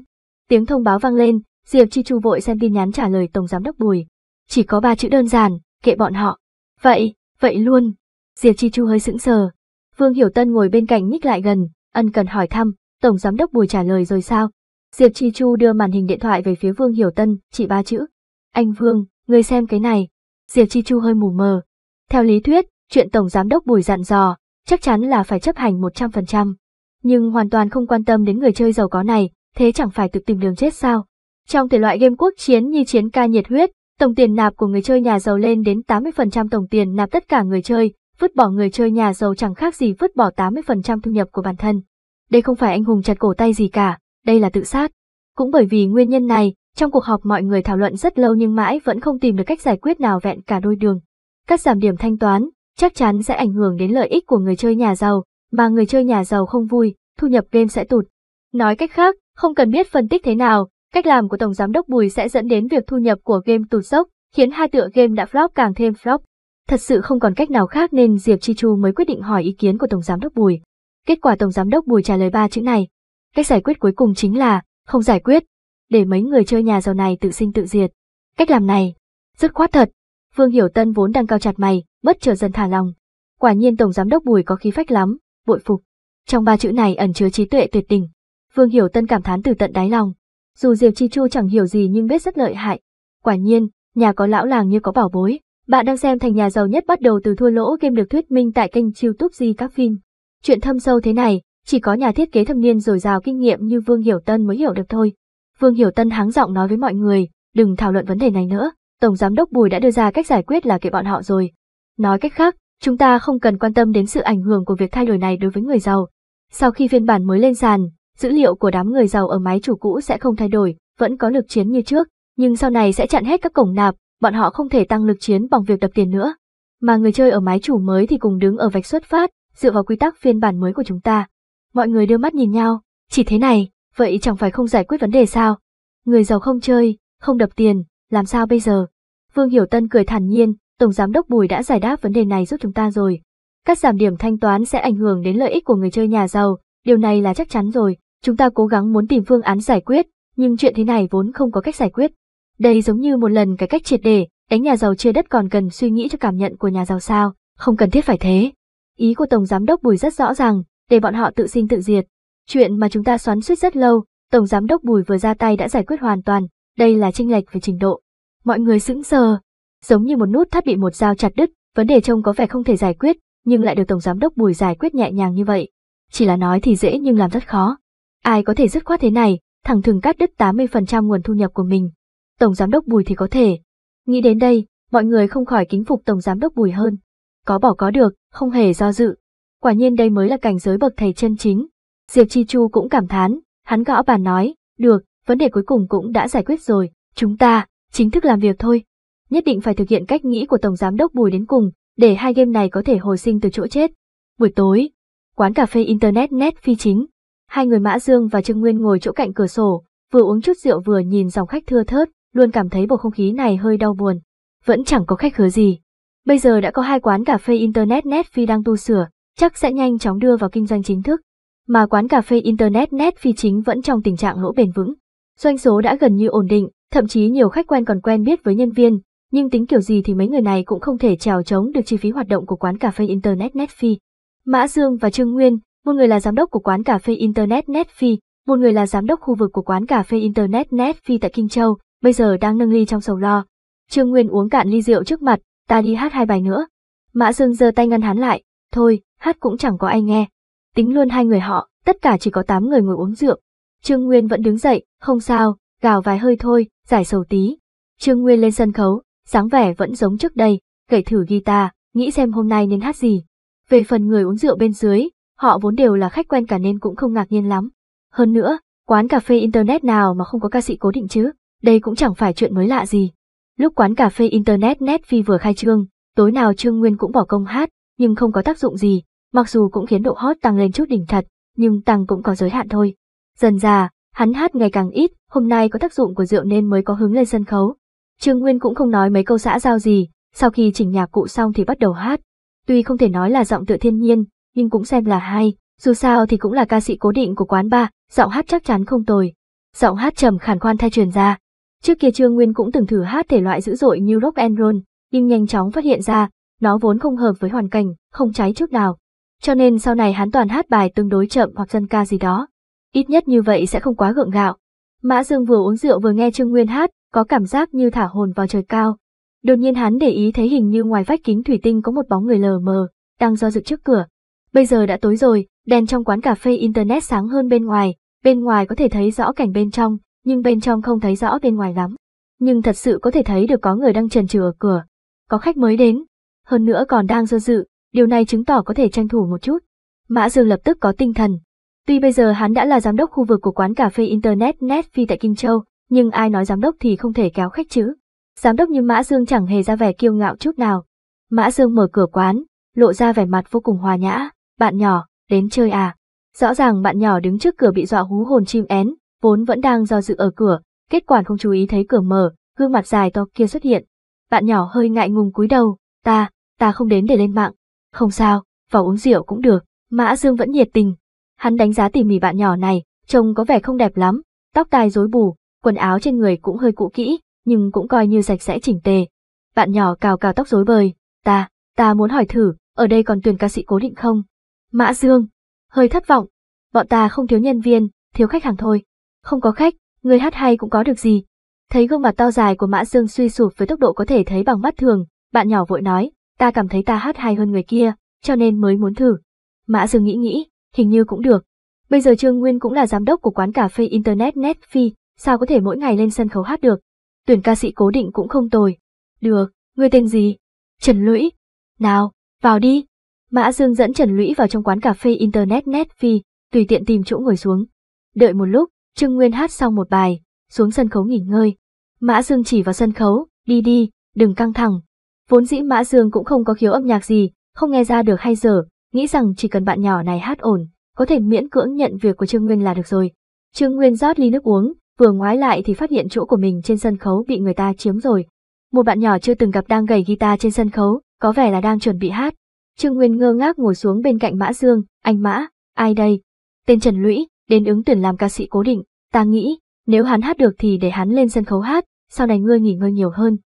Tiếng thông báo vang lên, Diệp Chi Chu vội xem tin nhắn trả lời Tổng Giám đốc Bùi. Chỉ có ba chữ đơn giản, kệ bọn họ. Vậy, vậy luôn. Diệp Chi Chu hơi sững sờ. Vương Hiểu Tân ngồi bên cạnh nhích lại gần, ân cần hỏi thăm, Tổng Giám đốc Bùi trả lời rồi sao? Diệp Chi Chu đưa màn hình điện thoại về phía Vương Hiểu Tân, chỉ ba chữ. Anh Vương, người xem cái này. Diệp Chi Chu hơi mù mờ. Theo lý thuyết, chuyện Tổng Giám đốc Bùi dặn dò, chắc chắn là phải chấp hành 100% nhưng hoàn toàn không quan tâm đến người chơi giàu có này, thế chẳng phải tự tìm đường chết sao. Trong thể loại game quốc chiến như chiến ca nhiệt huyết, tổng tiền nạp của người chơi nhà giàu lên đến 80% tổng tiền nạp tất cả người chơi, vứt bỏ người chơi nhà giàu chẳng khác gì vứt bỏ 80% thu nhập của bản thân. Đây không phải anh hùng chặt cổ tay gì cả, đây là tự sát. Cũng bởi vì nguyên nhân này, trong cuộc họp mọi người thảo luận rất lâu nhưng mãi vẫn không tìm được cách giải quyết nào vẹn cả đôi đường. Các giảm điểm thanh toán chắc chắn sẽ ảnh hưởng đến lợi ích của người chơi nhà giàu, mà người chơi nhà giàu không vui, thu nhập game sẽ tụt. Nói cách khác, không cần biết phân tích thế nào, cách làm của Tổng Giám đốc Bùi sẽ dẫn đến việc thu nhập của game tụt sốc, khiến hai tựa game đã flop càng thêm flop. Thật sự không còn cách nào khác nên Diệp Chi Chu mới quyết định hỏi ý kiến của Tổng Giám đốc Bùi. Kết quả Tổng Giám đốc Bùi trả lời ba chữ này. Cách giải quyết cuối cùng chính là, không giải quyết, để mấy người chơi nhà giàu này tự sinh tự diệt. Cách làm này, rất khoát thật. Vương Hiểu Tân vốn đang cao chặt mày, bất chờ dần thả lòng. Quả nhiên Tổng Giám đốc Bùi có khí phách lắm, bội phục. Trong ba chữ này ẩn chứa trí tuệ tuyệt tình. Vương Hiểu Tân cảm thán từ tận đáy lòng. Dù Diệp Chi Chu chẳng hiểu gì nhưng biết rất lợi hại. Quả nhiên, nhà có lão làng như có bảo bối. Bạn đang xem thành nhà giàu nhất bắt đầu từ thua lỗ game được thuyết minh tại kênh YouTube Di các phim. Chuyện thâm sâu thế này, chỉ có nhà thiết kế thâm niên dồi dào kinh nghiệm như Vương Hiểu Tân mới hiểu được thôi. Vương Hiểu Tân háng giọng nói với mọi người, đừng thảo luận vấn đề này nữa, Tổng Giám đốc Bùi đã đưa ra cách giải quyết là kệ bọn họ rồi. Nói cách khác, Chúng ta không cần quan tâm đến sự ảnh hưởng của việc thay đổi này đối với người giàu. Sau khi phiên bản mới lên sàn, dữ liệu của đám người giàu ở máy chủ cũ sẽ không thay đổi, vẫn có lực chiến như trước, nhưng sau này sẽ chặn hết các cổng nạp, bọn họ không thể tăng lực chiến bằng việc đập tiền nữa. Mà người chơi ở máy chủ mới thì cùng đứng ở vạch xuất phát, dựa vào quy tắc phiên bản mới của chúng ta. Mọi người đưa mắt nhìn nhau, chỉ thế này, vậy chẳng phải không giải quyết vấn đề sao? Người giàu không chơi, không đập tiền, làm sao bây giờ? Vương Hiểu Tân cười thản nhiên, Tổng Giám đốc Bùi đã giải đáp vấn đề này giúp chúng ta rồi. Các giảm điểm thanh toán sẽ ảnh hưởng đến lợi ích của người chơi nhà giàu, điều này là chắc chắn rồi. Chúng ta cố gắng muốn tìm phương án giải quyết, nhưng chuyện thế này vốn không có cách giải quyết. Đây giống như một lần cái cách triệt để, đánh nhà giàu chia đất còn cần suy nghĩ cho cảm nhận của nhà giàu sao, không cần thiết phải thế. Ý của Tổng Giám đốc Bùi rất rõ ràng, để bọn họ tự sinh tự diệt. Chuyện mà chúng ta xoắn suýt rất lâu, Tổng Giám đốc Bùi vừa ra tay đã giải quyết hoàn toàn, đây là chênh lệch về trình độ. Mọi người sững sờ, giống như một nút thắt bị một dao chặt đứt, vấn đề trông có vẻ không thể giải quyết, nhưng lại được Tổng Giám đốc Bùi giải quyết nhẹ nhàng như vậy. Chỉ là nói thì dễ nhưng làm rất khó. Ai có thể dứt khoát thế này, thẳng thừng cắt đứt 80% nguồn thu nhập của mình. Tổng Giám đốc Bùi thì có thể. Nghĩ đến đây, mọi người không khỏi kính phục Tổng Giám đốc Bùi hơn. Có bỏ có được, không hề do dự. Quả nhiên đây mới là cảnh giới bậc thầy chân chính. Diệp Chi Chu cũng cảm thán, hắn gõ bàn nói, được, vấn đề cuối cùng cũng đã giải quyết rồi, chúng ta, chính thức làm việc thôi nhất định phải thực hiện cách nghĩ của Tổng Giám đốc Bùi đến cùng, để hai game này có thể hồi sinh từ chỗ chết. Buổi tối, quán cà phê Internet Net Phi chính, hai người Mã Dương và Trương Nguyên ngồi chỗ cạnh cửa sổ, vừa uống chút rượu vừa nhìn dòng khách thưa thớt, luôn cảm thấy bầu không khí này hơi đau buồn. Vẫn chẳng có khách khứa gì. Bây giờ đã có hai quán cà phê Internet Net Phi đang tu sửa, chắc sẽ nhanh chóng đưa vào kinh doanh chính thức. Mà quán cà phê Internet Net Phi chính vẫn trong tình trạng lỗ bền vững. Doanh số đã gần như ổn định, thậm chí nhiều khách quen còn quen biết với nhân viên, nhưng tính kiểu gì thì mấy người này cũng không thể trèo chống được chi phí hoạt động của quán cà phê Internet Netfi. Mã Dương và Trương Nguyên, một người là giám đốc của quán cà phê Internet Netfi, một người là giám đốc khu vực của quán cà phê Internet Netfi tại Kinh Châu, bây giờ đang nâng ly trong sầu lo. Trương Nguyên uống cạn ly rượu trước mặt, ta đi hát hai bài nữa. Mã Dương giơ tay ngăn hắn lại, thôi, hát cũng chẳng có ai nghe. Tính luôn hai người họ, tất cả chỉ có tám người ngồi uống rượu. Trương Nguyên vẫn đứng dậy, không sao, gào vài hơi thôi, giải sầu tí. Trương Nguyên lên sân khấu, sáng vẻ vẫn giống trước đây, gảy thử guitar, nghĩ xem hôm nay nên hát gì. Về phần người uống rượu bên dưới, họ vốn đều là khách quen cả nên cũng không ngạc nhiên lắm. Hơn nữa, quán cà phê internet nào mà không có ca sĩ cố định chứ, đây cũng chẳng phải chuyện mới lạ gì. Lúc quán cà phê internet Netfi vừa khai trương, tối nào Trương Nguyên cũng bỏ công hát, nhưng không có tác dụng gì, mặc dù cũng khiến độ hot tăng lên chút đỉnh thật, nhưng tăng cũng có giới hạn thôi. Dần già, hắn hát ngày càng ít, hôm nay có tác dụng của rượu nên mới có hứng lên sân khấu, Trương Nguyên cũng không nói mấy câu xã giao gì, sau khi chỉnh nhạc cụ xong thì bắt đầu hát. Tuy không thể nói là giọng tựa thiên nhiên, nhưng cũng xem là hay, dù sao thì cũng là ca sĩ cố định của quán ba, giọng hát chắc chắn không tồi. Giọng hát trầm khản khoan thay truyền ra. Trước kia Trương Nguyên cũng từng thử hát thể loại dữ dội như rock and roll, nhưng nhanh chóng phát hiện ra, nó vốn không hợp với hoàn cảnh, không cháy trước nào. Cho nên sau này hắn toàn hát bài tương đối chậm hoặc dân ca gì đó. Ít nhất như vậy sẽ không quá gượng gạo, Mã Dương vừa uống rượu vừa nghe Trương Nguyên hát, có cảm giác như thả hồn vào trời cao. Đột nhiên hắn để ý thấy hình như ngoài vách kính thủy tinh có một bóng người lờ mờ, đang do dự trước cửa. Bây giờ đã tối rồi, đèn trong quán cà phê internet sáng hơn bên ngoài, bên ngoài có thể thấy rõ cảnh bên trong, nhưng bên trong không thấy rõ bên ngoài lắm. Nhưng thật sự có thể thấy được có người đang trần trừ ở cửa, có khách mới đến, hơn nữa còn đang do dự, điều này chứng tỏ có thể tranh thủ một chút. Mã Dương lập tức có tinh thần, Tuy bây giờ hắn đã là giám đốc khu vực của quán cà phê Internet Netfi tại Kinh Châu, nhưng ai nói giám đốc thì không thể kéo khách chứ. Giám đốc như Mã Dương chẳng hề ra vẻ kiêu ngạo chút nào. Mã Dương mở cửa quán, lộ ra vẻ mặt vô cùng hòa nhã, bạn nhỏ, đến chơi à. Rõ ràng bạn nhỏ đứng trước cửa bị dọa hú hồn chim én, vốn vẫn đang do dự ở cửa, kết quả không chú ý thấy cửa mở, gương mặt dài to kia xuất hiện. Bạn nhỏ hơi ngại ngùng cúi đầu, ta, ta không đến để lên mạng. Không sao, vào uống rượu cũng được, Mã Dương vẫn nhiệt tình, Hắn đánh giá tỉ mỉ bạn nhỏ này, trông có vẻ không đẹp lắm, tóc tai rối bù, quần áo trên người cũng hơi cũ kỹ, nhưng cũng coi như sạch sẽ chỉnh tề. Bạn nhỏ cào cào tóc rối bời, ta, ta muốn hỏi thử, ở đây còn tuyển ca sĩ cố định không? Mã Dương, hơi thất vọng, bọn ta không thiếu nhân viên, thiếu khách hàng thôi. Không có khách, người hát hay cũng có được gì. Thấy gương mặt to dài của Mã Dương suy sụp với tốc độ có thể thấy bằng mắt thường, bạn nhỏ vội nói, ta cảm thấy ta hát hay hơn người kia, cho nên mới muốn thử. Mã Dương nghĩ nghĩ, hình như cũng được. Bây giờ Trương Nguyên cũng là giám đốc của quán cà phê Internet Netfi, sao có thể mỗi ngày lên sân khấu hát được. Tuyển ca sĩ cố định cũng không tồi. Được, ngươi tên gì? Trần Lũy. Nào, vào đi. Mã Dương dẫn Trần Lũy vào trong quán cà phê Internet Netfi, tùy tiện tìm chỗ ngồi xuống. Đợi một lúc, Trương Nguyên hát xong một bài, xuống sân khấu nghỉ ngơi. Mã Dương chỉ vào sân khấu, đi đi, đừng căng thẳng. Vốn dĩ Mã Dương cũng không có khiếu âm nhạc gì, không nghe ra được hay dở, nghĩ rằng chỉ cần bạn nhỏ này hát ổn, có thể miễn cưỡng nhận việc của Trương Nguyên là được rồi. Trương Nguyên rót ly nước uống, vừa ngoái lại thì phát hiện chỗ của mình trên sân khấu bị người ta chiếm rồi. Một bạn nhỏ chưa từng gặp đang gầy guitar trên sân khấu, có vẻ là đang chuẩn bị hát. Trương Nguyên ngơ ngác ngồi xuống bên cạnh Mã Dương, anh Mã, ai đây? Tên Trần Lũy, đến ứng tuyển làm ca sĩ cố định, ta nghĩ, nếu hắn hát được thì để hắn lên sân khấu hát, sau này ngươi nghỉ ngơi nhiều hơn.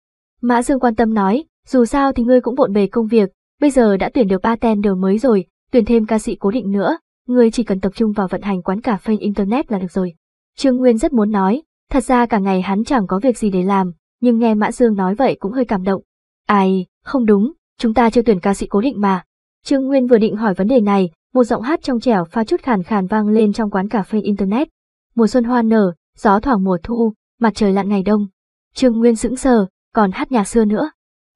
Mã Dương quan tâm nói, dù sao thì ngươi cũng bộn bề công việc, Bây giờ đã tuyển được ba tên đều mới rồi, tuyển thêm ca sĩ cố định nữa, người chỉ cần tập trung vào vận hành quán cà phê internet là được rồi. Trương Nguyên rất muốn nói, thật ra cả ngày hắn chẳng có việc gì để làm, nhưng nghe Mã Dương nói vậy cũng hơi cảm động. Ai, không đúng, chúng ta chưa tuyển ca sĩ cố định mà. Trương Nguyên vừa định hỏi vấn đề này, một giọng hát trong trẻo pha chút khàn khàn vang lên trong quán cà phê internet. Mùa xuân hoa nở, gió thoảng mùa thu, mặt trời lặn ngày đông. Trương Nguyên sững sờ, còn hát nhạc xưa nữa.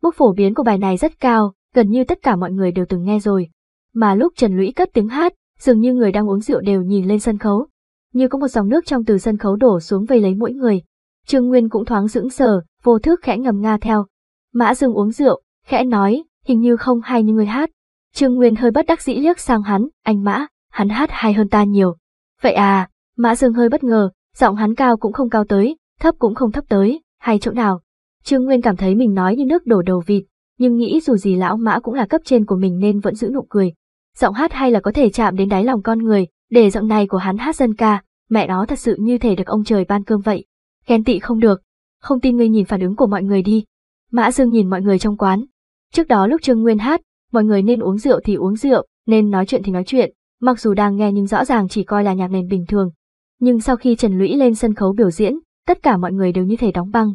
Mức phổ biến của bài này rất cao, gần như tất cả mọi người đều từng nghe rồi. Mà lúc Trần Lũy cất tiếng hát, dường như người đang uống rượu đều nhìn lên sân khấu. Như có một dòng nước trong từ sân khấu đổ xuống vây lấy mỗi người. Trương Nguyên cũng thoáng dưỡng sở, vô thức khẽ ngầm nga theo. Mã Dương uống rượu, khẽ nói, hình như không hay như người hát. Trương Nguyên hơi bất đắc dĩ liếc sang hắn, anh Mã, hắn hát hay hơn ta nhiều. Vậy à, Mã Dương hơi bất ngờ, giọng hắn cao cũng không cao tới, thấp cũng không thấp tới, hay chỗ nào. Trương Nguyên cảm thấy mình nói như nước đổ đầu vịt, nhưng nghĩ dù gì lão mã cũng là cấp trên của mình nên vẫn giữ nụ cười. Giọng hát hay là có thể chạm đến đáy lòng con người, để giọng này của hắn hát dân ca, mẹ nó thật sự như thể được ông trời ban cơm vậy. khen tị không được, không tin ngươi nhìn phản ứng của mọi người đi. Mã Dương nhìn mọi người trong quán. Trước đó lúc Trương Nguyên hát, mọi người nên uống rượu thì uống rượu, nên nói chuyện thì nói chuyện, mặc dù đang nghe nhưng rõ ràng chỉ coi là nhạc nền bình thường. Nhưng sau khi Trần Lũy lên sân khấu biểu diễn, tất cả mọi người đều như thể đóng băng.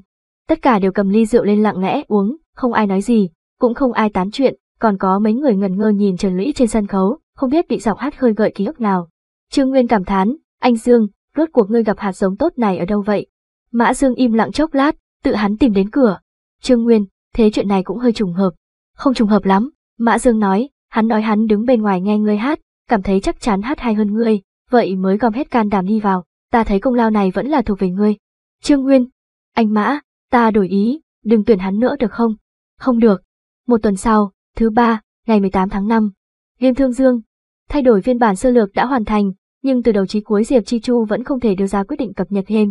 Tất cả đều cầm ly rượu lên lặng lẽ uống, không ai nói gì, cũng không ai tán chuyện, còn có mấy người ngần ngơ nhìn Trần Lũy trên sân khấu, không biết bị giọng hát khơi gợi ký ức nào. Trương Nguyên cảm thán, anh Dương, rốt cuộc ngươi gặp hạt giống tốt này ở đâu vậy? Mã Dương im lặng chốc lát, tự hắn tìm đến cửa. Trương Nguyên, thế chuyện này cũng hơi trùng hợp. Không trùng hợp lắm, Mã Dương nói, hắn nói hắn đứng bên ngoài nghe ngươi hát, cảm thấy chắc chắn hát hay hơn ngươi, vậy mới gom hết can đảm đi vào, ta thấy công lao này vẫn là thuộc về ngươi. Trương Nguyên, anh Mã, ta đổi ý, đừng tuyển hắn nữa được không? Không được, một tuần sau, thứ ba, ngày 18 tháng 5, game Thương Dương. Thay đổi phiên bản sơ lược đã hoàn thành, nhưng từ đầu chí cuối Diệp Chi Chu vẫn không thể đưa ra quyết định cập nhật game.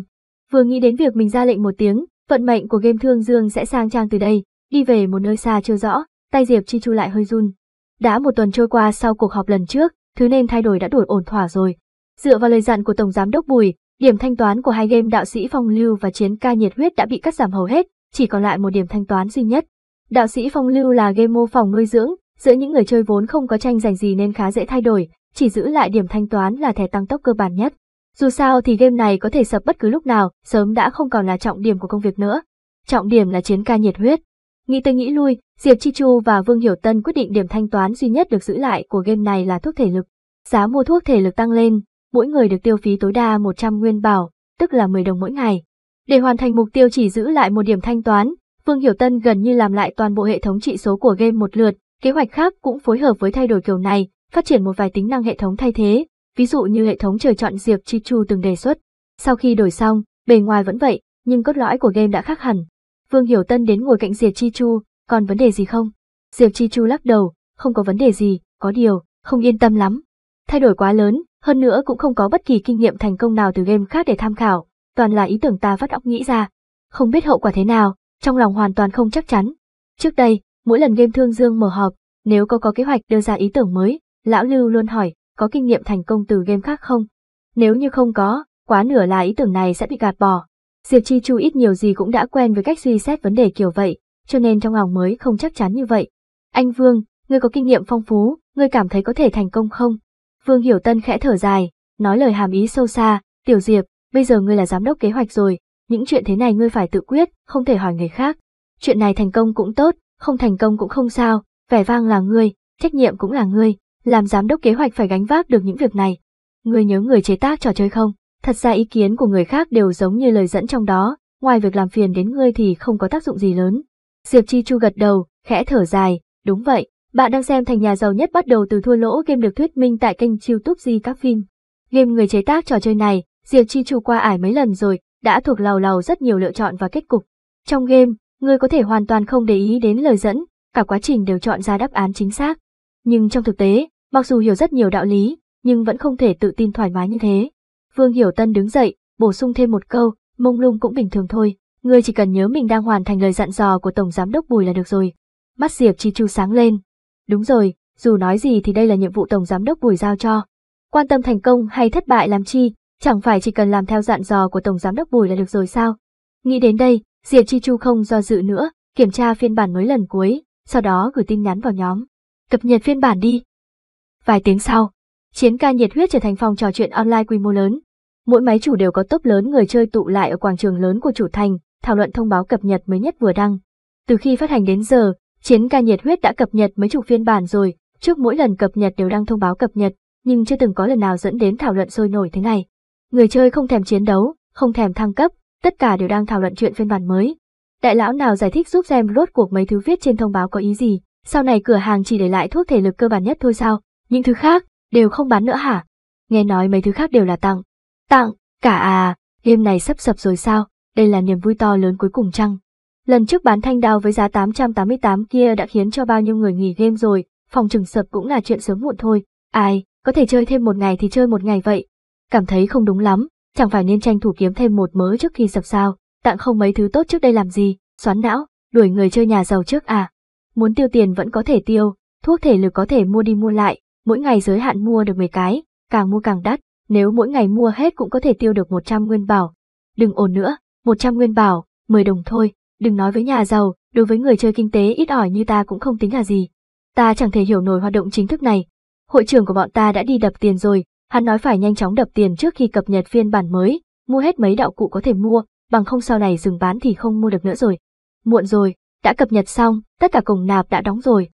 Vừa nghĩ đến việc mình ra lệnh một tiếng, vận mệnh của game Thương Dương sẽ sang trang từ đây, đi về một nơi xa chưa rõ, tay Diệp Chi Chu lại hơi run. Đã một tuần trôi qua sau cuộc họp lần trước, thứ nên thay đổi đã đổi ổn thỏa rồi. Dựa vào lời dặn của Tổng Giám đốc Bùi, điểm thanh toán của hai game đạo sĩ Phong Lưu và Chiến ca nhiệt huyết đã bị cắt giảm hầu hết, chỉ còn lại một điểm thanh toán duy nhất. Đạo sĩ phong lưu là game mô phỏng nuôi dưỡng, giữa những người chơi vốn không có tranh giành gì nên khá dễ thay đổi, chỉ giữ lại điểm thanh toán là thẻ tăng tốc cơ bản nhất. Dù sao thì game này có thể sập bất cứ lúc nào, sớm đã không còn là trọng điểm của công việc nữa. Trọng điểm là chiến ca nhiệt huyết. Nghĩ tới nghĩ lui, Diệp Chi Chu và Vương Hiểu Tân quyết định điểm thanh toán duy nhất được giữ lại của game này là thuốc thể lực. Giá mua thuốc thể lực tăng lên, mỗi người được tiêu phí tối đa 100 nguyên bảo, tức là 10 đồng mỗi ngày. Để hoàn thành mục tiêu chỉ giữ lại một điểm thanh toán, Vương Hiểu Tân gần như làm lại toàn bộ hệ thống trị số của game một lượt, kế hoạch khác cũng phối hợp với thay đổi kiểu này, phát triển một vài tính năng hệ thống thay thế, ví dụ như hệ thống trời chọn Diệp Chi Chu từng đề xuất. Sau khi đổi xong, bề ngoài vẫn vậy, nhưng cốt lõi của game đã khác hẳn. Vương Hiểu Tân đến ngồi cạnh Diệp Chi Chu, còn vấn đề gì không? Diệp Chi Chu lắc đầu, không có vấn đề gì, có điều, không yên tâm lắm. Thay đổi quá lớn, hơn nữa cũng không có bất kỳ kinh nghiệm thành công nào từ game khác để tham khảo, toàn là ý tưởng ta vắt óc nghĩ ra. Không biết hậu quả thế nào, trong lòng hoàn toàn không chắc chắn. Trước đây, mỗi lần game thương dương mở họp, nếu cô có kế hoạch đưa ra ý tưởng mới, lão Lưu luôn hỏi, có kinh nghiệm thành công từ game khác không? Nếu như không có, quá nửa là ý tưởng này sẽ bị gạt bỏ. Diệp Chi Chu ít nhiều gì cũng đã quen với cách suy xét vấn đề kiểu vậy, cho nên trong lòng mới không chắc chắn như vậy. Anh Vương, ngươi có kinh nghiệm phong phú, ngươi cảm thấy có thể thành công không? Vương Hiểu Tân khẽ thở dài, nói lời hàm ý sâu xa, Tiểu Diệp, bây giờ ngươi là giám đốc kế hoạch rồi, những chuyện thế này ngươi phải tự quyết, không thể hỏi người khác. Chuyện này thành công cũng tốt, không thành công cũng không sao, vẻ vang là ngươi, trách nhiệm cũng là ngươi, làm giám đốc kế hoạch phải gánh vác được những việc này. Ngươi nhớ người chế tác trò chơi không? Thật ra ý kiến của người khác đều giống như lời dẫn trong đó, ngoài việc làm phiền đến ngươi thì không có tác dụng gì lớn. Diệp Chi Chu gật đầu, khẽ thở dài, đúng vậy, bạn đang xem thành nhà giàu nhất bắt đầu từ thua lỗ game được thuyết minh tại kênh YouTube Di các phim. Game người chế tác trò chơi này, Diệp Chi Chu qua ải mấy lần rồi, đã thuộc lào lào rất nhiều lựa chọn và kết cục. Trong game, người có thể hoàn toàn không để ý đến lời dẫn, cả quá trình đều chọn ra đáp án chính xác. Nhưng trong thực tế, mặc dù hiểu rất nhiều đạo lý, nhưng vẫn không thể tự tin thoải mái như thế. Vương Hiểu Tân đứng dậy, bổ sung thêm một câu, mông lung cũng bình thường thôi, người chỉ cần nhớ mình đang hoàn thành lời dặn dò của Tổng Giám đốc Bùi là được rồi. Mắt Diệp Chi Chu sáng lên. Đúng rồi, dù nói gì thì đây là nhiệm vụ Tổng Giám đốc Bùi giao cho. Quan tâm thành công hay thất bại làm chi, Chẳng phải chỉ cần làm theo dặn dò của Tổng Giám đốc Bùi là được rồi sao? Nghĩ đến đây, Diệp Chi Chu không do dự nữa, kiểm tra phiên bản mới lần cuối, sau đó gửi tin nhắn vào nhóm. Cập nhật phiên bản đi. Vài tiếng sau, chiến ca nhiệt huyết trở thành phòng trò chuyện online quy mô lớn. Mỗi máy chủ đều có tốp lớn người chơi tụ lại ở quảng trường lớn của chủ thành, thảo luận thông báo cập nhật mới nhất vừa đăng. Từ khi phát hành đến giờ, chiến ca nhiệt huyết đã cập nhật mấy chục phiên bản rồi, trước mỗi lần cập nhật đều đăng thông báo cập nhật, nhưng chưa từng có lần nào dẫn đến thảo luận sôi nổi thế này. Người chơi không thèm chiến đấu, không thèm thăng cấp, tất cả đều đang thảo luận chuyện phiên bản mới. Đại lão nào giải thích giúp xem rốt cuộc mấy thứ viết trên thông báo có ý gì, sau này cửa hàng chỉ để lại thuốc thể lực cơ bản nhất thôi sao, những thứ khác, đều không bán nữa hả? Nghe nói mấy thứ khác đều là tặng. Tặng, cả à, game này sắp sập rồi sao, đây là niềm vui to lớn cuối cùng chăng? Lần trước bán thanh đao với giá 888 kia đã khiến cho bao nhiêu người nghỉ game rồi, phòng trừng sập cũng là chuyện sớm muộn thôi. Ai, có thể chơi thêm một ngày thì chơi một ngày vậy, cảm thấy không đúng lắm, chẳng phải nên tranh thủ kiếm thêm một mớ trước khi sập sao, tặng không mấy thứ tốt trước đây làm gì, xoắn não, đuổi người chơi nhà giàu trước à. Muốn tiêu tiền vẫn có thể tiêu, thuốc thể lực có thể mua đi mua lại, mỗi ngày giới hạn mua được 10 cái, càng mua càng đắt, nếu mỗi ngày mua hết cũng có thể tiêu được 100 nguyên bảo. Đừng ổn nữa, 100 nguyên bảo, 10 đồng thôi, đừng nói với nhà giàu, đối với người chơi kinh tế ít ỏi như ta cũng không tính là gì. Ta chẳng thể hiểu nổi hoạt động chính thức này. Hội trưởng của bọn ta đã đi đập tiền rồi, Hắn nói phải nhanh chóng đập tiền trước khi cập nhật phiên bản mới, mua hết mấy đạo cụ có thể mua, bằng không sau này dừng bán thì không mua được nữa rồi. Muộn rồi, đã cập nhật xong, tất cả cổng nạp đã đóng rồi.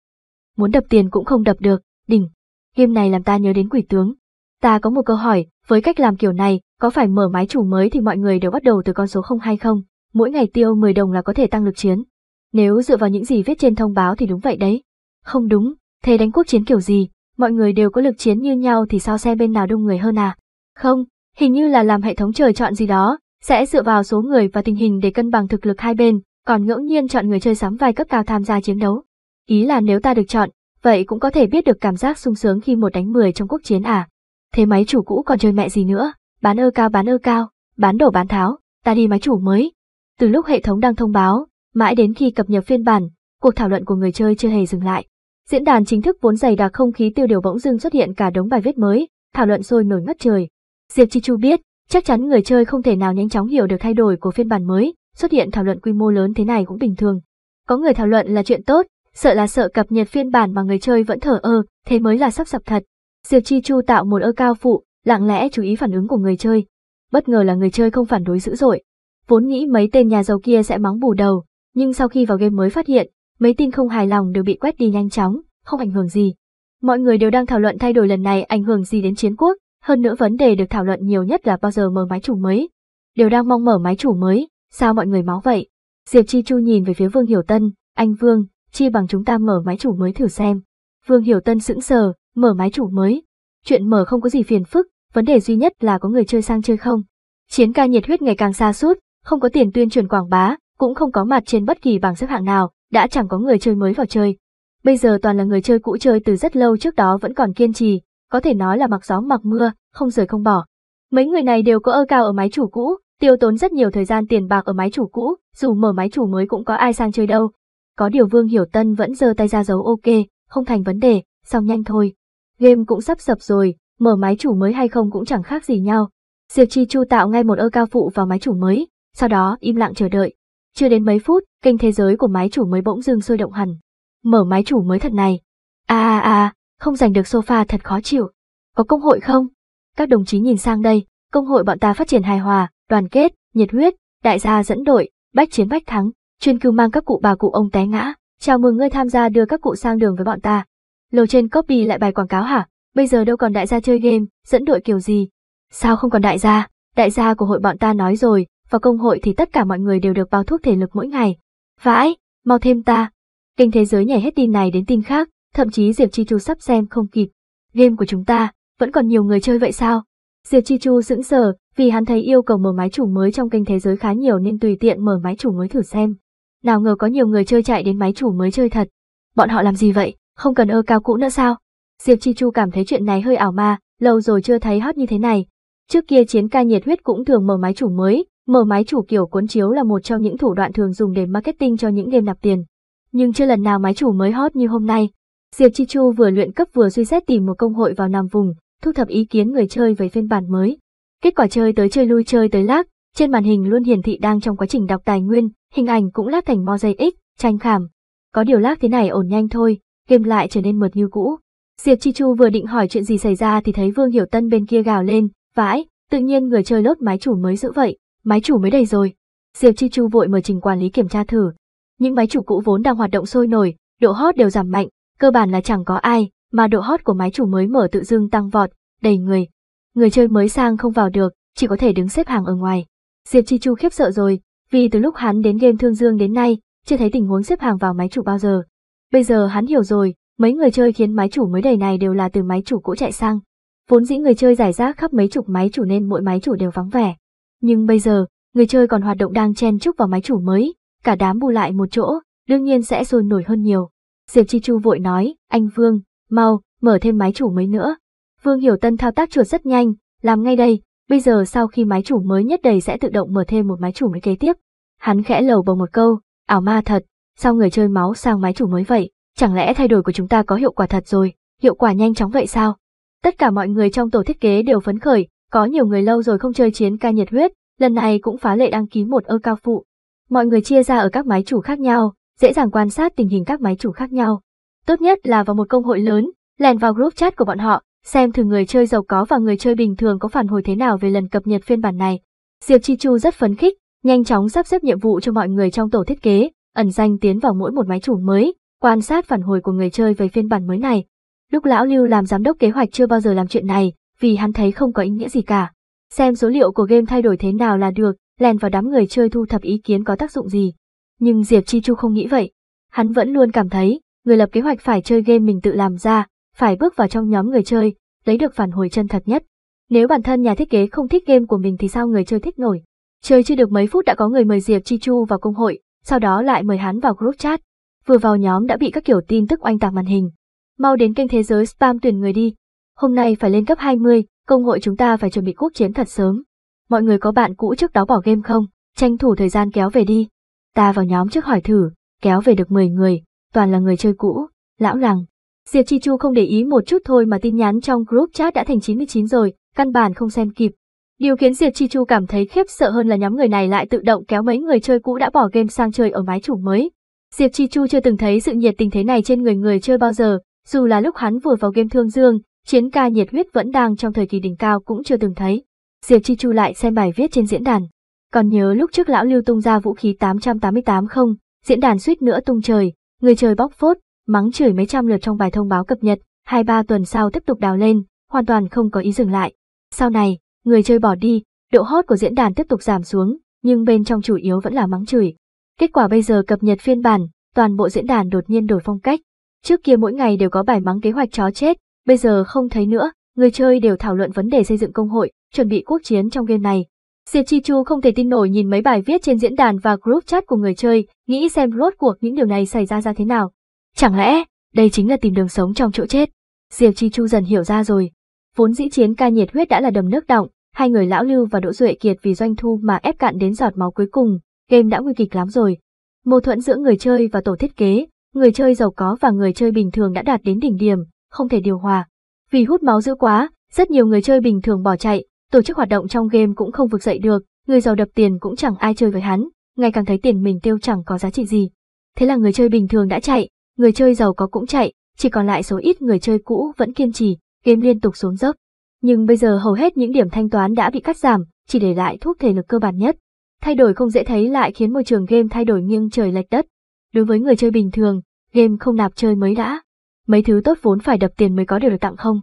Muốn đập tiền cũng không đập được, đỉnh. Game này làm ta nhớ đến quỷ tướng. Ta có một câu hỏi, với cách làm kiểu này, có phải mở máy chủ mới thì mọi người đều bắt đầu từ con số 0 hay không? Mỗi ngày tiêu 10 đồng là có thể tăng lực chiến. Nếu dựa vào những gì viết trên thông báo thì đúng vậy đấy. Không đúng, thế đánh quốc chiến kiểu gì? mọi người đều có lực chiến như nhau thì sao xem bên nào đông người hơn à? Không, hình như là làm hệ thống trời chọn gì đó, sẽ dựa vào số người và tình hình để cân bằng thực lực hai bên, còn ngẫu nhiên chọn người chơi sắm vai cấp cao tham gia chiến đấu. Ý là nếu ta được chọn, vậy cũng có thể biết được cảm giác sung sướng khi một đánh 10 trong quốc chiến à. Thế máy chủ cũ còn chơi mẹ gì nữa, bán ơ cao bán ơ cao, bán đổ bán tháo, ta đi máy chủ mới. Từ lúc hệ thống đang thông báo, mãi đến khi cập nhật phiên bản, cuộc thảo luận của người chơi chưa hề dừng lại. Diễn đàn chính thức vốn dày đặc không khí tiêu điều bỗng dưng xuất hiện cả đống bài viết mới, thảo luận sôi nổi ngất trời. Diệp Chi Chu biết, chắc chắn người chơi không thể nào nhanh chóng hiểu được thay đổi của phiên bản mới, xuất hiện thảo luận quy mô lớn thế này cũng bình thường. Có người thảo luận là chuyện tốt, sợ là sợ cập nhật phiên bản mà người chơi vẫn thở ơ, thế mới là sắp sập thật. Diệp Chi Chu tạo một ơ cao phụ, lặng lẽ chú ý phản ứng của người chơi. Bất ngờ là người chơi không phản đối dữ dội. Vốn nghĩ mấy tên nhà giàu kia sẽ mắng bù đầu, nhưng sau khi vào game mới phát hiện, mấy tin không hài lòng đều bị quét đi nhanh chóng, không ảnh hưởng gì. Mọi người đều đang thảo luận thay đổi lần này ảnh hưởng gì đến chiến quốc, hơn nữa vấn đề được thảo luận nhiều nhất là bao giờ mở máy chủ mới. Đều đang mong mở máy chủ mới, sao mọi người máu vậy? Diệp Chi Chu nhìn về phía Vương Hiểu Tân, anh Vương, chi bằng chúng ta mở máy chủ mới thử xem. Vương Hiểu Tân sững sờ, mở máy chủ mới. Chuyện mở không có gì phiền phức, vấn đề duy nhất là có người chơi sang chơi không. Chiến ca nhiệt huyết ngày càng xa suốt, không có tiền tuyên truyền quảng bá, cũng không có mặt trên bất kỳ bảng xếp hạng nào, đã chẳng có người chơi mới vào chơi. Bây giờ toàn là người chơi cũ chơi từ rất lâu trước đó vẫn còn kiên trì, có thể nói là mặc gió mặc mưa, không rời không bỏ. Mấy người này đều có ơ cao ở máy chủ cũ, tiêu tốn rất nhiều thời gian tiền bạc ở máy chủ cũ, dù mở máy chủ mới cũng có ai sang chơi đâu. Có điều Vương Hiểu Tân vẫn giơ tay ra dấu ok, không thành vấn đề, xong nhanh thôi. Game cũng sắp sập rồi, mở máy chủ mới hay không cũng chẳng khác gì nhau. Diệp Chi Chu tạo ngay một ơ cao phụ vào máy chủ mới, sau đó im lặng chờ đợi. Chưa đến mấy phút, kênh thế giới của máy chủ mới bỗng dưng sôi động hẳn. Mở máy chủ mới thật này. a a a không giành được sofa thật khó chịu. Có công hội không? Các đồng chí nhìn sang đây, công hội bọn ta phát triển hài hòa, đoàn kết, nhiệt huyết, đại gia dẫn đội, bách chiến bách thắng, chuyên cưu mang các cụ bà cụ ông té ngã. Chào mừng ngươi tham gia đưa các cụ sang đường với bọn ta. Lầu trên copy lại bài quảng cáo hả? Bây giờ đâu còn đại gia chơi game, dẫn đội kiểu gì? Sao không còn đại gia? Đại gia của hội bọn ta nói rồi, vào công hội thì tất cả mọi người đều được bao thuốc thể lực mỗi ngày. Vãi, mau thêm ta. Kênh thế giới nhảy hết tin này đến tin khác, thậm chí Diệp Chi Chu sắp xem không kịp. Game của chúng ta, vẫn còn nhiều người chơi vậy sao? Diệp Chi Chu sững sờ, vì hắn thấy yêu cầu mở máy chủ mới trong kênh thế giới khá nhiều nên tùy tiện mở máy chủ mới thử xem. Nào ngờ có nhiều người chơi chạy đến máy chủ mới chơi thật. Bọn họ làm gì vậy, không cần ơ cao cũ nữa sao? Diệp Chi Chu cảm thấy chuyện này hơi ảo ma, lâu rồi chưa thấy hot như thế này. Trước kia chiến ca nhiệt huyết cũng thường mở máy chủ mới, Mở máy chủ kiểu cuốn chiếu là một trong những thủ đoạn thường dùng để marketing cho những game nạp tiền. Nhưng chưa lần nào máy chủ mới hot như hôm nay. Diệp Chi Chu vừa luyện cấp vừa suy xét tìm một công hội vào nằm vùng, thu thập ý kiến người chơi về phiên bản mới. Kết quả chơi tới chơi lui chơi tới lag, trên màn hình luôn hiển thị đang trong quá trình đọc tài nguyên, hình ảnh cũng lag thành mosaic, tranh khảm. Có điều lag thế này ổn nhanh thôi, game lại trở nên mượt như cũ. Diệp Chi Chu vừa định hỏi chuyện gì xảy ra thì thấy Vương Hiểu Tân bên kia gào lên, vãi, tự nhiên người chơi lốt máy chủ mới dữ vậy máy chủ mới đầy rồi. Diệp Chi Chu vội mời trình quản lý kiểm tra thử. Những máy chủ cũ vốn đang hoạt động sôi nổi, độ hot đều giảm mạnh, cơ bản là chẳng có ai, mà độ hot của máy chủ mới mở tự dưng tăng vọt, đầy người. Người chơi mới sang không vào được, chỉ có thể đứng xếp hàng ở ngoài. Diệp Chi Chu khiếp sợ rồi, vì từ lúc hắn đến game Thương Dương đến nay, chưa thấy tình huống xếp hàng vào máy chủ bao giờ. Bây giờ hắn hiểu rồi, mấy người chơi khiến máy chủ mới đầy này đều là từ máy chủ cũ chạy sang. Vốn dĩ người chơi giải rác khắp mấy chục máy chủ nên mỗi máy chủ đều vắng vẻ. Nhưng bây giờ, người chơi còn hoạt động đang chen chúc vào máy chủ mới, cả đám bù lại một chỗ, đương nhiên sẽ sôi nổi hơn nhiều. Diệp Chi Chu vội nói, anh Vương, mau, mở thêm máy chủ mới nữa. Vương Hiểu Tân thao tác chuột rất nhanh, làm ngay đây, bây giờ sau khi máy chủ mới nhất đầy sẽ tự động mở thêm một máy chủ mới kế tiếp. Hắn khẽ lầu bầu một câu, ảo ma thật, sao người chơi máu sang máy chủ mới vậy, chẳng lẽ thay đổi của chúng ta có hiệu quả thật rồi, hiệu quả nhanh chóng vậy sao? Tất cả mọi người trong tổ thiết kế đều phấn khởi, có nhiều người lâu rồi không chơi chiến ca nhiệt huyết, lần này cũng phá lệ đăng ký một ơ cao phụ. Mọi người chia ra ở các máy chủ khác nhau, dễ dàng quan sát tình hình các máy chủ khác nhau. Tốt nhất là vào một công hội lớn, lèn vào group chat của bọn họ, xem thử người chơi giàu có và người chơi bình thường có phản hồi thế nào về lần cập nhật phiên bản này. Diệp Chi Chu rất phấn khích, nhanh chóng sắp xếp nhiệm vụ cho mọi người trong tổ thiết kế, ẩn danh tiến vào mỗi một máy chủ mới, quan sát phản hồi của người chơi về phiên bản mới này. Lúc lão Lưu làm giám đốc kế hoạch chưa bao giờ làm chuyện này, vì hắn thấy không có ý nghĩa gì cả. Xem số liệu của game thay đổi thế nào là được, lèn vào đám người chơi thu thập ý kiến có tác dụng gì. Nhưng Diệp Chi Chu không nghĩ vậy. Hắn vẫn luôn cảm thấy, người lập kế hoạch phải chơi game mình tự làm ra, phải bước vào trong nhóm người chơi, lấy được phản hồi chân thật nhất. Nếu bản thân nhà thiết kế không thích game của mình thì sao người chơi thích nổi. Chơi chưa được mấy phút đã có người mời Diệp Chi Chu vào công hội, sau đó lại mời hắn vào group chat. Vừa vào nhóm đã bị các kiểu tin tức oanh tạc màn hình. Mau đến kênh thế giới spam tuyển người đi, Hôm nay phải lên cấp 20, công hội chúng ta phải chuẩn bị quốc chiến thật sớm. Mọi người có bạn cũ trước đó bỏ game không? Tranh thủ thời gian kéo về đi. Ta vào nhóm trước hỏi thử, kéo về được 10 người, toàn là người chơi cũ, lão lằng. Diệp Chi Chu không để ý một chút thôi mà tin nhắn trong group chat đã thành 99 rồi, căn bản không xem kịp. Điều khiến Diệp Chi Chu cảm thấy khiếp sợ hơn là nhóm người này lại tự động kéo mấy người chơi cũ đã bỏ game sang chơi ở máy chủ mới. Diệp Chi Chu chưa từng thấy sự nhiệt tình thế này trên người người chơi bao giờ, dù là lúc hắn vừa vào game Thương Dương, chiến ca nhiệt huyết vẫn đang trong thời kỳ đỉnh cao cũng chưa từng thấy. Diệp Chi Chu lại xem bài viết trên diễn đàn. Còn nhớ lúc trước lão lưu tung ra vũ khí 888 không, diễn đàn suýt nữa tung trời, người trời bóc phốt, mắng chửi mấy trăm lượt trong bài thông báo cập nhật, hai ba tuần sau tiếp tục đào lên, hoàn toàn không có ý dừng lại. Sau này, người chơi bỏ đi, độ hot của diễn đàn tiếp tục giảm xuống, nhưng bên trong chủ yếu vẫn là mắng chửi. Kết quả bây giờ cập nhật phiên bản, toàn bộ diễn đàn đột nhiên đổi phong cách. Trước kia mỗi ngày đều có bài mắng kế hoạch chó chết, Bây giờ không thấy nữa, người chơi đều thảo luận vấn đề xây dựng công hội, chuẩn bị quốc chiến trong game này. Diệp Chi Chu không thể tin nổi nhìn mấy bài viết trên diễn đàn và group chat của người chơi, nghĩ xem rốt cuộc những điều này xảy ra ra thế nào. Chẳng lẽ, đây chính là tìm đường sống trong chỗ chết. Diệp Chi Chu dần hiểu ra rồi. Vốn dĩ chiến ca nhiệt huyết đã là đầm nước động, hai người lão Lưu và Đỗ Duệ Kiệt vì doanh thu mà ép cạn đến giọt máu cuối cùng, game đã nguy kịch lắm rồi. Mâu thuẫn giữa người chơi và tổ thiết kế, người chơi giàu có và người chơi bình thường đã đạt đến đỉnh điểm, không thể điều hòa. Vì hút máu dữ quá, rất nhiều người chơi bình thường bỏ chạy, tổ chức hoạt động trong game cũng không vực dậy được, người giàu đập tiền cũng chẳng ai chơi với hắn, ngày càng thấy tiền mình tiêu chẳng có giá trị gì. Thế là người chơi bình thường đã chạy, người chơi giàu có cũng chạy, chỉ còn lại số ít người chơi cũ vẫn kiên trì, game liên tục xuống dốc. Nhưng bây giờ hầu hết những điểm thanh toán đã bị cắt giảm, chỉ để lại thuốc thể lực cơ bản nhất. Thay đổi không dễ thấy lại khiến môi trường game thay đổi nghiêng trời lệch đất. Đối với người chơi bình thường, game không nạp chơi mới đã mấy thứ tốt vốn phải đập tiền mới có đều được tặng không.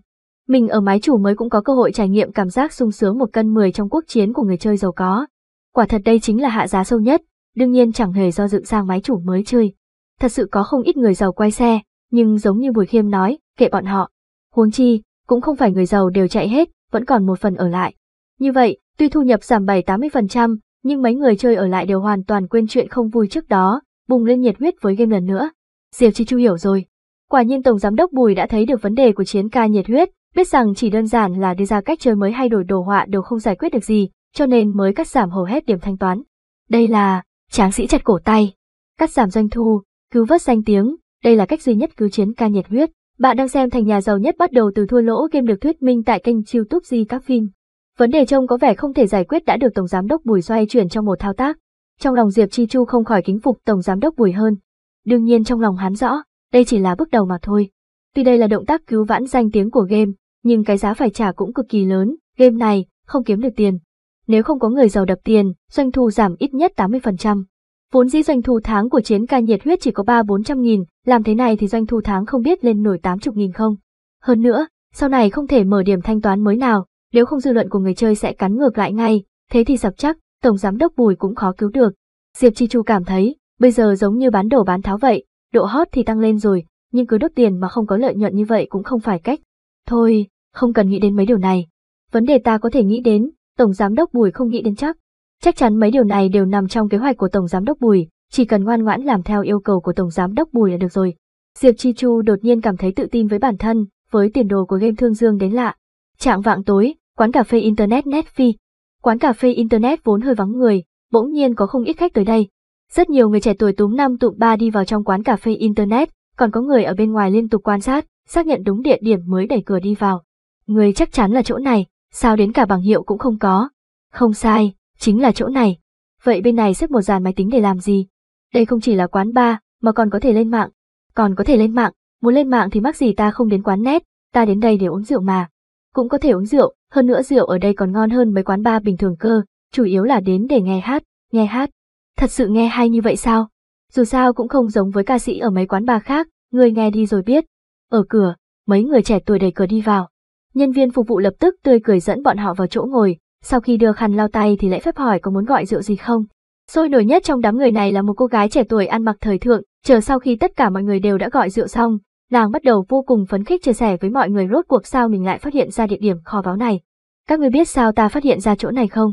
Mình ở mái chủ mới cũng có cơ hội trải nghiệm cảm giác sung sướng một cân 10 trong quốc chiến của người chơi giàu có. Quả thật đây chính là hạ giá sâu nhất, đương nhiên chẳng hề do dự sang mái chủ mới chơi. Thật sự có không ít người giàu quay xe, nhưng giống như Bùi Khiêm nói, kệ bọn họ. Huống chi, cũng không phải người giàu đều chạy hết, vẫn còn một phần ở lại. Như vậy, tuy thu nhập giảm 7-80%, nhưng mấy người chơi ở lại đều hoàn toàn quên chuyện không vui trước đó, bùng lên nhiệt huyết với game lần nữa. Diệp Chi Chu hiểu rồi, Quả nhiên Tổng Giám đốc Bùi đã thấy được vấn đề của chiến ca nhiệt huyết, biết rằng chỉ đơn giản là đưa ra cách chơi mới hay đổi đồ họa đều không giải quyết được gì, cho nên mới cắt giảm hầu hết điểm thanh toán. Đây là tráng sĩ chặt cổ tay, cắt giảm doanh thu, cứu vớt danh tiếng, đây là cách duy nhất cứu chiến ca nhiệt huyết. Bạn đang xem thành nhà giàu nhất bắt đầu từ thua lỗ game được thuyết minh tại kênh YouTube Di các phim. Vấn đề trông có vẻ không thể giải quyết đã được Tổng Giám đốc Bùi xoay chuyển trong một thao tác. Trong lòng Diệp Chi Chu không khỏi kính phục Tổng Giám đốc Bùi hơn. Đương nhiên trong lòng hắn rõ, đây chỉ là bước đầu mà thôi. Tuy đây là động tác cứu vãn danh tiếng của game, nhưng cái giá phải trả cũng cực kỳ lớn, game này không kiếm được tiền. Nếu không có người giàu đập tiền, doanh thu giảm ít nhất 80%. Vốn dĩ doanh thu tháng của chiến ca nhiệt huyết chỉ có 3-400 nghìn, làm thế này thì doanh thu tháng không biết lên nổi 80 nghìn không. Hơn nữa, sau này không thể mở điểm thanh toán mới nào, nếu không dư luận của người chơi sẽ cắn ngược lại ngay, thế thì sập chắc, Tổng Giám đốc Bùi cũng khó cứu được. Diệp Chi Chu cảm thấy, bây giờ giống như bán đổ bán tháo vậy, độ hot thì tăng lên rồi, nhưng cứ đốt tiền mà không có lợi nhuận như vậy cũng không phải cách. Thôi, không cần nghĩ đến mấy điều này. Vấn đề ta có thể nghĩ đến, Tổng Giám đốc Bùi không nghĩ đến chắc. Chắc chắn mấy điều này đều nằm trong kế hoạch của Tổng Giám đốc Bùi, chỉ cần ngoan ngoãn làm theo yêu cầu của Tổng Giám đốc Bùi là được rồi. Diệp Chi Chu đột nhiên cảm thấy tự tin với bản thân, với tiền đồ của game thương dương đến lạ. Trạng vạng tối, quán cà phê Internet Netfi. Quán cà phê Internet vốn hơi vắng người, bỗng nhiên có không ít khách tới đây. Rất nhiều người trẻ tuổi túm năm tụm ba đi vào trong quán cà phê Internet, còn có người ở bên ngoài liên tục quan sát, xác nhận đúng địa điểm mới đẩy cửa đi vào. Người chắc chắn là chỗ này, sao đến cả bảng hiệu cũng không có. Không sai, chính là chỗ này. Vậy bên này xếp một dàn máy tính để làm gì? Đây không chỉ là quán bar, mà còn có thể lên mạng. Còn có thể lên mạng, muốn lên mạng thì mắc gì ta không đến quán net, ta đến đây để uống rượu mà. Cũng có thể uống rượu, hơn nữa rượu ở đây còn ngon hơn mấy quán bar bình thường cơ, chủ yếu là đến để nghe hát, nghe hát. Thật sự nghe hay như vậy sao? Dù sao cũng không giống với ca sĩ ở mấy quán bar khác, người nghe đi rồi biết. Ở cửa, mấy người trẻ tuổi đẩy cửa đi vào. Nhân viên phục vụ lập tức tươi cười dẫn bọn họ vào chỗ ngồi, sau khi đưa khăn lau tay thì lễ phép hỏi có muốn gọi rượu gì không. Sôi nổi nhất trong đám người này là một cô gái trẻ tuổi ăn mặc thời thượng, chờ sau khi tất cả mọi người đều đã gọi rượu xong, nàng bắt đầu vô cùng phấn khích chia sẻ với mọi người rốt cuộc sao mình lại phát hiện ra địa điểm kho báu này. Các người biết sao ta phát hiện ra chỗ này không?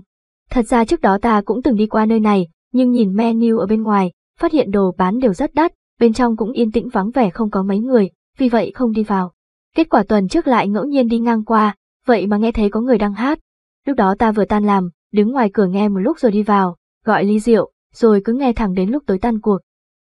Thật ra trước đó ta cũng từng đi qua nơi này, nhưng nhìn menu ở bên ngoài, phát hiện đồ bán đều rất đắt, bên trong cũng yên tĩnh vắng vẻ không có mấy người, vì vậy không đi vào. Kết quả tuần trước lại ngẫu nhiên đi ngang qua, vậy mà nghe thấy có người đang hát. Lúc đó ta vừa tan làm, đứng ngoài cửa nghe một lúc rồi đi vào, gọi ly rượu, rồi cứ nghe thẳng đến lúc tối tan cuộc.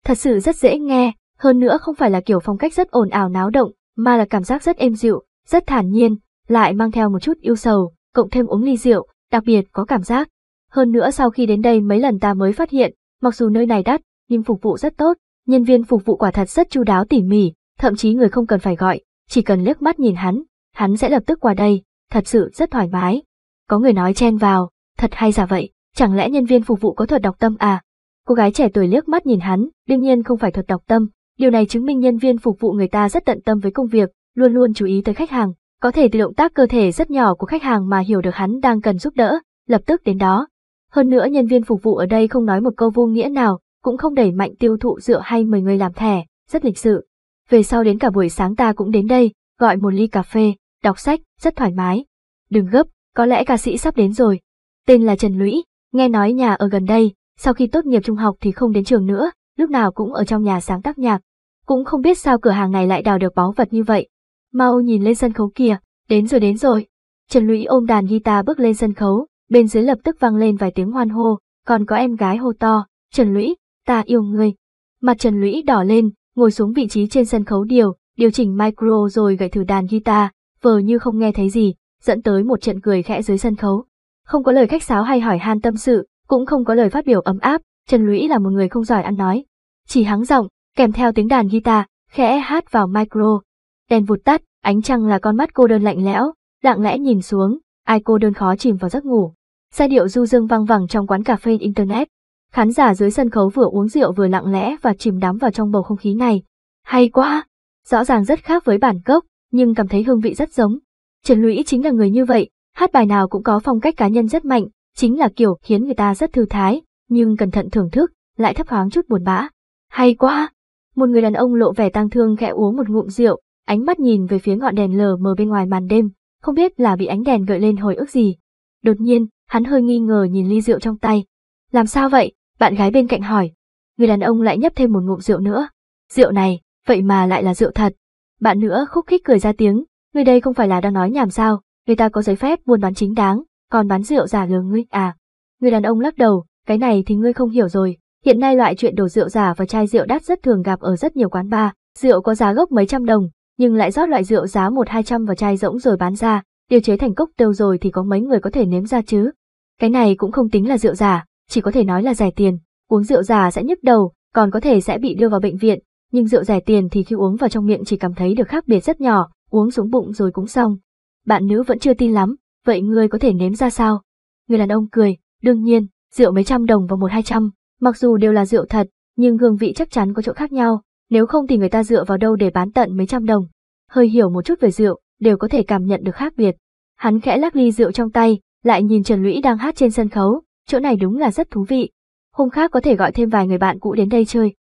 Thật sự rất dễ nghe, hơn nữa không phải là kiểu phong cách rất ồn ào náo động, mà là cảm giác rất êm dịu, rất thản nhiên, lại mang theo một chút yêu sầu, cộng thêm uống ly rượu, đặc biệt có cảm giác. Hơn nữa sau khi đến đây mấy lần ta mới phát hiện, mặc dù nơi này đắt, nhưng phục vụ rất tốt, nhân viên phục vụ quả thật rất chu đáo tỉ mỉ, thậm chí người không cần phải gọi, chỉ cần liếc mắt nhìn hắn, hắn sẽ lập tức qua đây, thật sự rất thoải mái. Có người nói chen vào, thật hay giả vậy, chẳng lẽ nhân viên phục vụ có thuật đọc tâm à? Cô gái trẻ tuổi liếc mắt nhìn hắn, đương nhiên không phải thuật đọc tâm, điều này chứng minh nhân viên phục vụ người ta rất tận tâm với công việc, luôn luôn chú ý tới khách hàng, có thể từ động tác cơ thể rất nhỏ của khách hàng mà hiểu được hắn đang cần giúp đỡ, lập tức đến đó, hơn nữa nhân viên phục vụ ở đây không nói một câu vô nghĩa nào, cũng không đẩy mạnh tiêu thụ rượu hay mời người làm thẻ, rất lịch sự. Về sau đến cả buổi sáng ta cũng đến đây, gọi một ly cà phê, đọc sách, rất thoải mái. Đừng gấp, có lẽ ca sĩ sắp đến rồi. Tên là Trần Lũy, nghe nói nhà ở gần đây, sau khi tốt nghiệp trung học thì không đến trường nữa, lúc nào cũng ở trong nhà sáng tác nhạc. Cũng không biết sao cửa hàng này lại đào được báu vật như vậy. Mau nhìn lên sân khấu kìa, đến rồi đến rồi. Trần Lũy ôm đàn guitar bước lên sân khấu, bên dưới lập tức vang lên vài tiếng hoan hô, còn có em gái hô to, Trần Lũy, ta yêu người. Mặt Trần Lũy đỏ lên, ngồi xuống vị trí trên sân khấu điều, điều chỉnh micro rồi gậy thử đàn guitar, vờ như không nghe thấy gì, dẫn tới một trận cười khẽ dưới sân khấu. Không có lời khách sáo hay hỏi han tâm sự, cũng không có lời phát biểu ấm áp, Trần Lũy là một người không giỏi ăn nói. Chỉ hắng giọng, kèm theo tiếng đàn guitar, khẽ hát vào micro. Đèn vụt tắt, ánh trăng là con mắt cô đơn lạnh lẽo, lặng lẽ nhìn xuống, ai cô đơn khó chìm vào giấc ngủ. Giai điệu du dương vang vẳng trong quán cà phê Internet. Khán giả dưới sân khấu vừa uống rượu vừa lặng lẽ và chìm đắm vào trong bầu không khí này. Hay quá! Rõ ràng rất khác với bản gốc, nhưng cảm thấy hương vị rất giống. Trần Lũy chính là người như vậy, hát bài nào cũng có phong cách cá nhân rất mạnh, chính là kiểu khiến người ta rất thư thái, nhưng cẩn thận thưởng thức, lại thấp thoáng chút buồn bã. Hay quá! Một người đàn ông lộ vẻ tang thương khẽ uống một ngụm rượu, ánh mắt nhìn về phía ngọn đèn lờ mờ bên ngoài màn đêm, không biết là bị ánh đèn gợi lên hồi ức gì. Đột nhiên, Hắn hơi nghi ngờ nhìn ly rượu trong tay. Làm sao vậy? Bạn gái bên cạnh hỏi. Người đàn ông lại nhấp thêm một ngụm rượu nữa. Rượu này, vậy mà lại là rượu thật. Bạn nữa khúc khích cười ra tiếng. Người đây không phải là đang nói nhảm sao, người ta có giấy phép buôn bán chính đáng, còn bán rượu giả lừa ngươi à. Người đàn ông lắc đầu, cái này thì ngươi không hiểu rồi. Hiện nay loại chuyện đổ rượu giả và chai rượu đắt rất thường gặp ở rất nhiều quán bar, rượu có giá gốc mấy trăm đồng, nhưng lại rót loại rượu giá một hai trăm vào chai rỗng rồi bán ra, điều chế thành cốc tiêu rồi thì có mấy người có thể nếm ra chứ. Cái này cũng không tính là rượu giả, chỉ có thể nói là giải tiền. Uống rượu giả sẽ nhức đầu, còn có thể sẽ bị đưa vào bệnh viện, nhưng rượu giải tiền thì khi uống vào trong miệng chỉ cảm thấy được khác biệt rất nhỏ, uống xuống bụng rồi cũng xong. Bạn nữ vẫn chưa tin lắm, vậy ngươi có thể nếm ra sao? Người đàn ông cười, đương nhiên, rượu mấy trăm đồng và một hai trăm, mặc dù đều là rượu thật, nhưng hương vị chắc chắn có chỗ khác nhau, nếu không thì người ta dựa vào đâu để bán tận mấy trăm đồng. Hơi hiểu một chút về rượu, đều có thể cảm nhận được khác biệt. Hắn khẽ lắc ly rượu trong tay, lại nhìn Trần Lũy đang hát trên sân khấu, chỗ này đúng là rất thú vị. Hôm khác có thể gọi thêm vài người bạn cũ đến đây chơi.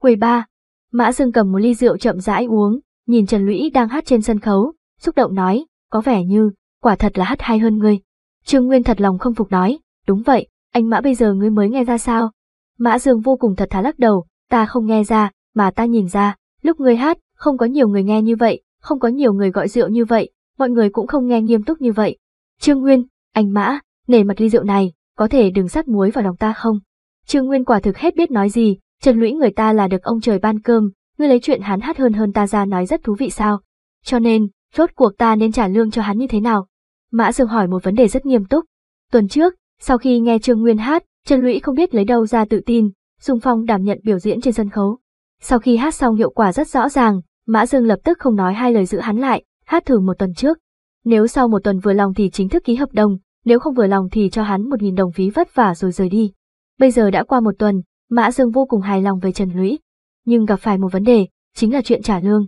Quầy ba, Mã Dương cầm một ly rượu chậm rãi uống, nhìn Trần Lũy đang hát trên sân khấu, xúc động nói, có vẻ như, quả thật là hát hay hơn ngươi. Trương Nguyên thật lòng không phục nói, đúng vậy, anh Mã bây giờ ngươi mới nghe ra sao? Mã Dương vô cùng thật thà lắc đầu, ta không nghe ra, mà ta nhìn ra, lúc ngươi hát, không có nhiều người nghe như vậy, không có nhiều người gọi rượu như vậy, mọi người cũng không nghe nghiêm túc như vậy. Trương Nguyên, anh Mã, nể mặt ly rượu này, có thể đừng sát muối vào lòng ta không? Trương Nguyên quả thực hết biết nói gì, Trần Lũy người ta là được ông trời ban cơm, ngươi lấy chuyện hắn hát hơn hơn ta ra nói rất thú vị sao? Cho nên, rốt cuộc ta nên trả lương cho hắn như thế nào? Mã Dương hỏi một vấn đề rất nghiêm túc. Tuần trước, sau khi nghe Trương Nguyên hát, Trần Lũy không biết lấy đâu ra tự tin, Dung Phong đảm nhận biểu diễn trên sân khấu. Sau khi hát xong hiệu quả rất rõ ràng, Mã Dương lập tức không nói hai lời giữ hắn lại, hát thử một tuần trước. Nếu sau một tuần vừa lòng thì chính thức ký hợp đồng, nếu không vừa lòng thì cho hắn một nghìn đồng phí vất vả rồi rời đi. Bây giờ đã qua một tuần, Mã Dương vô cùng hài lòng về Trần Lũy, nhưng gặp phải một vấn đề, chính là chuyện trả lương.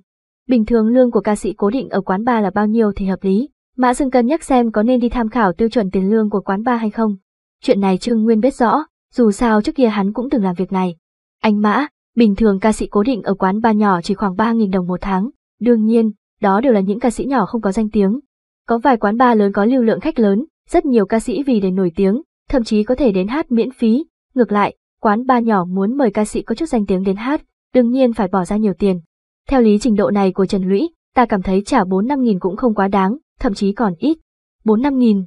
Bình thường lương của ca sĩ cố định ở quán bar là bao nhiêu thì hợp lý, Mã Dương cân nhắc xem có nên đi tham khảo tiêu chuẩn tiền lương của quán bar hay không. Chuyện này Trương Nguyên biết rõ, dù sao trước kia hắn cũng từng làm việc này. Anh Mã, bình thường ca sĩ cố định ở quán bar nhỏ chỉ khoảng 3.000 đồng một tháng, đương nhiên, đó đều là những ca sĩ nhỏ không có danh tiếng. Có vài quán bar lớn có lưu lượng khách lớn, rất nhiều ca sĩ vì để nổi tiếng, thậm chí có thể đến hát miễn phí, ngược lại, quán bar nhỏ muốn mời ca sĩ có chút danh tiếng đến hát, đương nhiên phải bỏ ra nhiều tiền. Theo lý trình độ này của Trần Lũy, ta cảm thấy trả 4 năm nghìn cũng không quá đáng, thậm chí còn ít. 4 năm nghìn.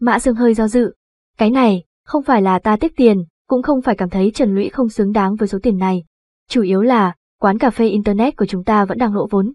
Mã Dương hơi do dự. Cái này, không phải là ta tiếc tiền, cũng không phải cảm thấy Trần Lũy không xứng đáng với số tiền này. Chủ yếu là, quán cà phê Internet của chúng ta vẫn đang lỗ vốn.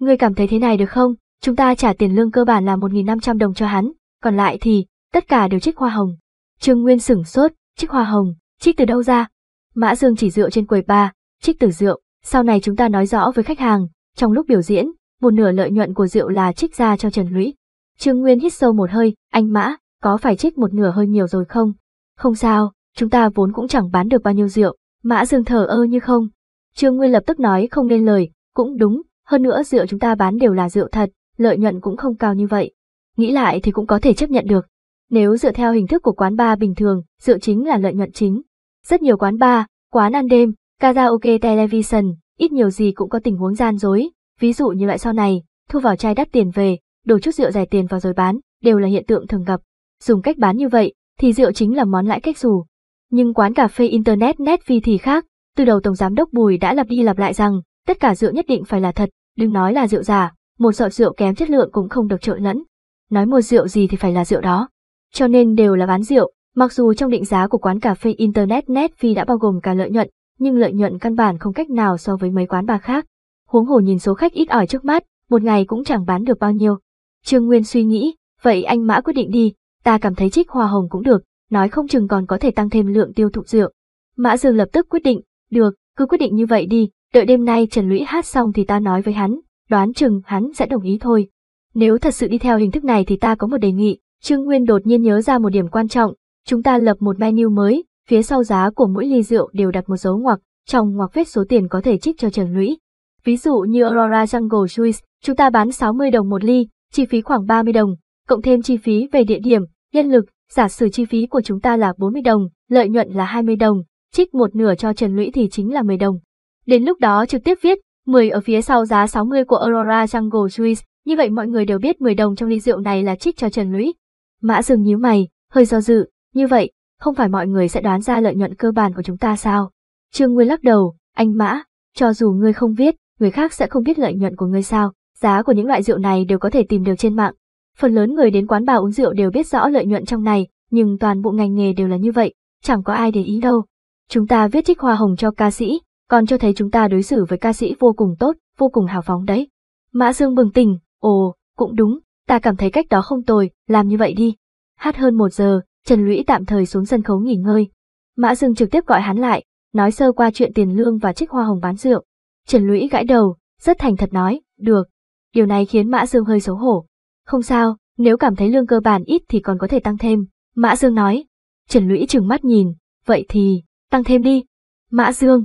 Ngươi cảm thấy thế này được không? Chúng ta trả tiền lương cơ bản là 1.500 đồng cho hắn, còn lại thì, tất cả đều trích hoa hồng. Trương Nguyên sửng sốt, trích hoa hồng, trích từ đâu ra? Mã Dương chỉ rượu trên quầy ba, trích từ rượu, sau này chúng ta nói rõ với khách hàng, trong lúc biểu diễn, một nửa lợi nhuận của rượu là trích ra cho Trần Lũy. Trương Nguyên hít sâu một hơi, anh Mã, có phải trích một nửa hơi nhiều rồi không? Không sao, chúng ta vốn cũng chẳng bán được bao nhiêu rượu, Mã Dương thở ơ như không. Trương Nguyên lập tức nói không nên lời, cũng đúng, hơn nữa rượu chúng ta bán đều là rượu thật, lợi nhuận cũng không cao như vậy nghĩ lại thì cũng có thể chấp nhận được. Nếu dựa theo hình thức của quán bar bình thường, dựa chính là lợi nhuận chính. Rất nhiều quán bar, quán ăn đêm, karaoke television, ít nhiều gì cũng có tình huống gian dối, ví dụ như loại sau này, thu vào chai đắt tiền về, đổ chút rượu rẻ tiền vào rồi bán, đều là hiện tượng thường gặp. Dùng cách bán như vậy, thì rượu chính là món lãi cách dù. Nhưng quán cà phê internet net vi thì khác, từ đầu Tổng Giám đốc Bùi đã lặp đi lặp lại rằng, tất cả rượu nhất định phải là thật, đừng nói là rượu giả, một giọt rượu kém chất lượng cũng không được trộn lẫn nói mua rượu gì thì phải là rượu đó. Cho nên đều là bán rượu, mặc dù trong định giá của quán cà phê Internet Netfi đã bao gồm cả lợi nhuận, nhưng lợi nhuận căn bản không cách nào so với mấy quán bà khác. Huống hồ nhìn số khách ít ỏi trước mắt, một ngày cũng chẳng bán được bao nhiêu. Trương Nguyên suy nghĩ, vậy anh Mã quyết định đi, ta cảm thấy trích hoa hồng cũng được, nói không chừng còn có thể tăng thêm lượng tiêu thụ rượu. Mã Dương lập tức quyết định, được, cứ quyết định như vậy đi, đợi đêm nay Trần Lũy hát xong thì ta nói với hắn, đoán chừng hắn sẽ đồng ý thôi, nếu thật sự đi theo hình thức này thì ta có một đề nghị, Trương Nguyên đột nhiên nhớ ra một điểm quan trọng, chúng ta lập một menu mới, phía sau giá của mỗi ly rượu đều đặt một dấu ngoặc, trong ngoặc vết số tiền có thể trích cho Trần Lũy. Ví dụ như Aurora Jungle Juice, chúng ta bán 60 đồng một ly, chi phí khoảng 30 đồng, cộng thêm chi phí về địa điểm, nhân lực, giả sử chi phí của chúng ta là 40 đồng, lợi nhuận là 20 đồng, trích một nửa cho Trần Lũy thì chính là 10 đồng. Đến lúc đó trực tiếp viết 10 ở phía sau giá 60 của Aurora Jungle Juice, như vậy mọi người đều biết 10 đồng trong ly rượu này là trích cho Trần Lũy. Mã Dương nhíu mày, hơi do dự, như vậy, không phải mọi người sẽ đoán ra lợi nhuận cơ bản của chúng ta sao? Trương Nguyên lắc đầu, anh Mã, cho dù ngươi không biết, người khác sẽ không biết lợi nhuận của ngươi sao, giá của những loại rượu này đều có thể tìm được trên mạng. Phần lớn người đến quán bà uống rượu đều biết rõ lợi nhuận trong này, nhưng toàn bộ ngành nghề đều là như vậy, chẳng có ai để ý đâu. Chúng ta viết trích hoa hồng cho ca sĩ, còn cho thấy chúng ta đối xử với ca sĩ vô cùng tốt, vô cùng hào phóng đấy. Mã Dương bừng tỉnh, Ồ, cũng đúng, ta cảm thấy cách đó không tồi, làm như vậy đi. Hát hơn một giờ, Trần Lũy tạm thời xuống sân khấu nghỉ ngơi. Mã Dương trực tiếp gọi hắn lại, nói sơ qua chuyện tiền lương và trích hoa hồng bán rượu. Trần Lũy gãi đầu, rất thành thật nói, được. Điều này khiến Mã Dương hơi xấu hổ. Không sao, nếu cảm thấy lương cơ bản ít thì còn có thể tăng thêm. Mã Dương nói. Trần Lũy trừng mắt nhìn, vậy thì, tăng thêm đi. Mã Dương,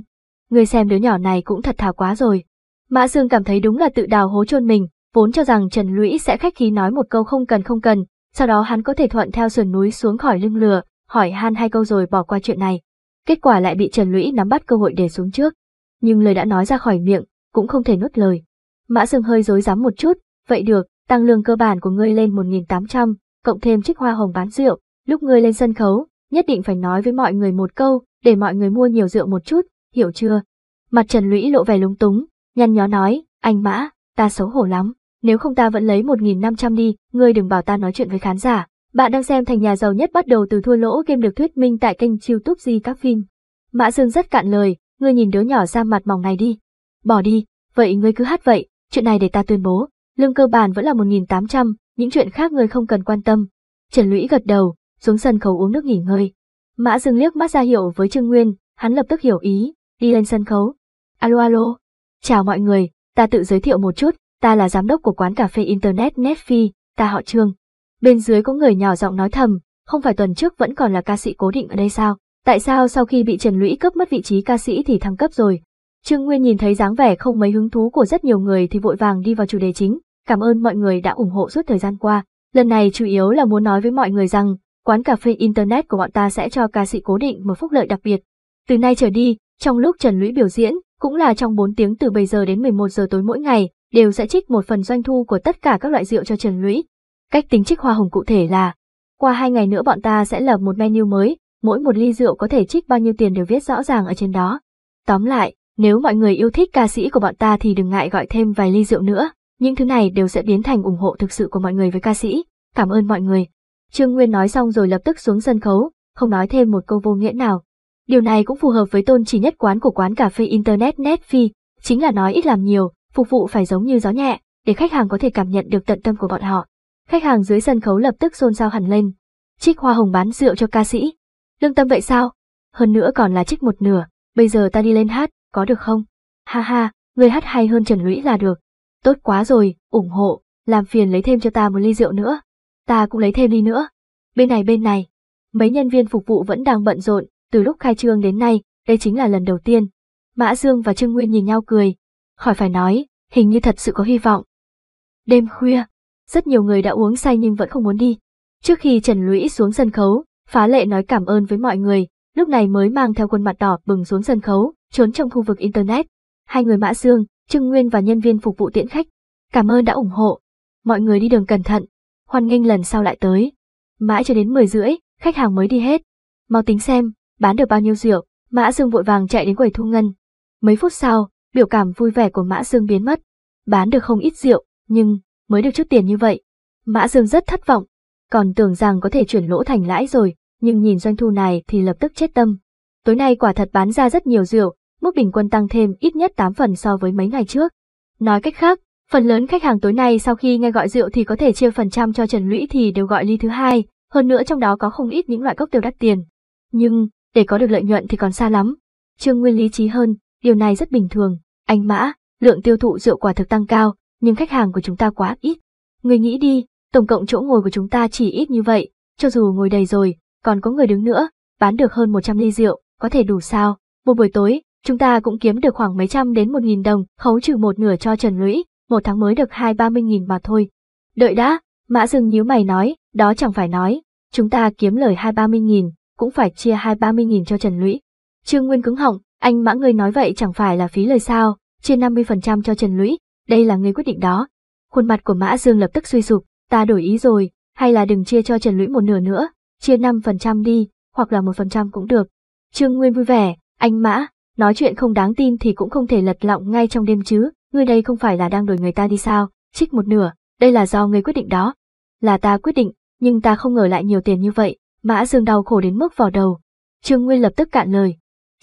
người xem đứa nhỏ này cũng thật thà quá rồi. Mã Dương cảm thấy đúng là tự đào hố chôn mình, vốn cho rằng Trần Lũy sẽ khách khí nói một câu không cần không cần, sau đó hắn có thể thuận theo sườn núi xuống khỏi lưng lừa hỏi han hai câu rồi bỏ qua chuyện này. Kết quả lại bị Trần Lũy nắm bắt cơ hội để xuống trước. Nhưng lời đã nói ra khỏi miệng, cũng không thể nuốt lời. Mã Dương hơi dối dám một chút, vậy được, tăng lương cơ bản của ngươi lên 1.800, cộng thêm chiếc hoa hồng bán rượu, lúc ngươi lên sân khấu, nhất định phải nói với mọi người một câu, để mọi người mua nhiều rượu một chút, hiểu chưa? Mặt Trần Lũy lộ vẻ lúng túng, nhăn nhó nói, anh Mã, ta xấu hổ lắm nếu không ta vẫn lấy 1.500 đi, ngươi đừng bảo ta nói chuyện với khán giả. Bạn đang xem thành nhà giàu nhất bắt đầu từ thua lỗ game được thuyết minh tại kênh youtube Di các phim. Mã Dương rất cạn lời, ngươi nhìn đứa nhỏ ra mặt mỏng này đi. Bỏ đi, vậy ngươi cứ hát vậy, chuyện này để ta tuyên bố, lương cơ bản vẫn là 1.800, những chuyện khác ngươi không cần quan tâm. Trần Lũy gật đầu, xuống sân khấu uống nước nghỉ ngơi. Mã Dương liếc mắt ra hiệu với Trương Nguyên, hắn lập tức hiểu ý, đi lên sân khấu. Alo alo, chào mọi người, ta tự giới thiệu một chút, ta là giám đốc của quán cà phê Internet Netfi, ta họ Trương. Bên dưới có người nhỏ giọng nói thầm, không phải tuần trước vẫn còn là ca sĩ cố định ở đây sao? Tại sao sau khi bị Trần Lũy cướp mất vị trí ca sĩ thì thăng cấp rồi? Trương Nguyên nhìn thấy dáng vẻ không mấy hứng thú của rất nhiều người thì vội vàng đi vào chủ đề chính. Cảm ơn mọi người đã ủng hộ suốt thời gian qua. Lần này chủ yếu là muốn nói với mọi người rằng, quán cà phê Internet của bọn ta sẽ cho ca sĩ cố định một phúc lợi đặc biệt. Từ nay trở đi, trong lúc Trần Lũy biểu diễn, cũng là trong 4 tiếng từ bây giờ đến 11 giờ tối mỗi ngày, đều sẽ trích một phần doanh thu của tất cả các loại rượu cho Trần Lũy. Cách tính trích hoa hồng cụ thể là, qua hai ngày nữa bọn ta sẽ lập một menu mới, mỗi một ly rượu có thể trích bao nhiêu tiền đều viết rõ ràng ở trên đó. Tóm lại, nếu mọi người yêu thích ca sĩ của bọn ta thì đừng ngại gọi thêm vài ly rượu nữa, những thứ này đều sẽ biến thành ủng hộ thực sự của mọi người với ca sĩ. Cảm ơn mọi người. Trương Nguyên nói xong rồi lập tức xuống sân khấu, không nói thêm một câu vô nghĩa nào. Điều này cũng phù hợp với tôn chỉ nhất quán của quán cà phê Internet Netfi, chính là nói ít làm nhiều, phục vụ phải giống như gió nhẹ, để khách hàng có thể cảm nhận được tận tâm của bọn họ. Khách hàng dưới sân khấu lập tức xôn xao hẳn lên. Trích hoa hồng bán rượu cho ca sĩ. Lương tâm vậy sao? Hơn nữa còn là trích một nửa, bây giờ ta đi lên hát, có được không? Ha ha, người hát hay hơn Trần Lũy là được. Tốt quá rồi, ủng hộ, làm phiền lấy thêm cho ta một ly rượu nữa. Ta cũng lấy thêm ly nữa. Bên này bên này, mấy nhân viên phục vụ vẫn đang bận rộn, từ lúc khai trương đến nay, đây chính là lần đầu tiên. Mã Dương và Trương Nguyên nhìn nhau cười, Khỏi phải nói, hình như thật sự có hy vọng. Đêm khuya, rất nhiều người đã uống say nhưng vẫn không muốn đi. Trước khi Trần Lũy xuống sân khấu, Phá Lệ nói cảm ơn với mọi người, lúc này mới mang theo quân mặt đỏ bừng xuống sân khấu, trốn trong khu vực Internet. Hai người Mã Dương, Trưng Nguyên và nhân viên phục vụ tiễn khách. Cảm ơn đã ủng hộ. Mọi người đi đường cẩn thận, hoan nghênh lần sau lại tới. Mãi cho đến 10 rưỡi, khách hàng mới đi hết. Mau tính xem, bán được bao nhiêu rượu, Mã Dương vội vàng chạy đến quầy thu ngân. Mấy phút sau, biểu cảm vui vẻ của Mã Dương biến mất. Bán được không ít rượu, nhưng mới được chút tiền như vậy. Mã Dương rất thất vọng, còn tưởng rằng có thể chuyển lỗ thành lãi rồi, nhưng nhìn doanh thu này thì lập tức chết tâm. Tối nay quả thật bán ra rất nhiều rượu, mức bình quân tăng thêm ít nhất 8 phần so với mấy ngày trước. Nói cách khác, phần lớn khách hàng tối nay sau khi nghe gọi rượu thì có thể chia phần trăm cho Trần Lũy thì đều gọi ly thứ hai, hơn nữa trong đó có không ít những loại cốc tiêu đắt tiền. Nhưng, để có được lợi nhuận thì còn xa lắm. Trương Nguyên lý trí hơn, điều này rất bình thường. Anh Mã, lượng tiêu thụ rượu quả thực tăng cao, nhưng khách hàng của chúng ta quá ít. Người nghĩ đi, tổng cộng chỗ ngồi của chúng ta chỉ ít như vậy, cho dù ngồi đầy rồi, còn có người đứng nữa, bán được hơn 100 ly rượu, có thể đủ sao? Một buổi tối, chúng ta cũng kiếm được khoảng mấy trăm đến một nghìn đồng, khấu trừ một nửa cho Trần Lũy, một tháng mới được hai ba mươi nghìn mà thôi. Đợi đã, Mã dừng nhíu mày nói, đó chẳng phải nói, chúng ta kiếm lời hai ba mươi nghìn, cũng phải chia hai ba mươi nghìn cho Trần Lũy. Trương Nguyên cứng họng, anh mã ngươi nói vậy chẳng phải là phí lời sao, chia 50% cho Trần Lũy, đây là ngươi quyết định đó. Khuôn mặt của Mã Dương lập tức suy sụp, ta đổi ý rồi, hay là đừng chia cho Trần Lũy một nửa nữa, chia 5% đi, hoặc là 1% cũng được. Trương Nguyên vui vẻ, anh Mã, nói chuyện không đáng tin thì cũng không thể lật lọng ngay trong đêm chứ, ngươi đây không phải là đang đổi người ta đi sao, trích một nửa, đây là do ngươi quyết định đó. Là ta quyết định, nhưng ta không ngờ lại nhiều tiền như vậy, Mã Dương đau khổ đến mức vào đầu. Trương Nguyên lập tức cạn lời,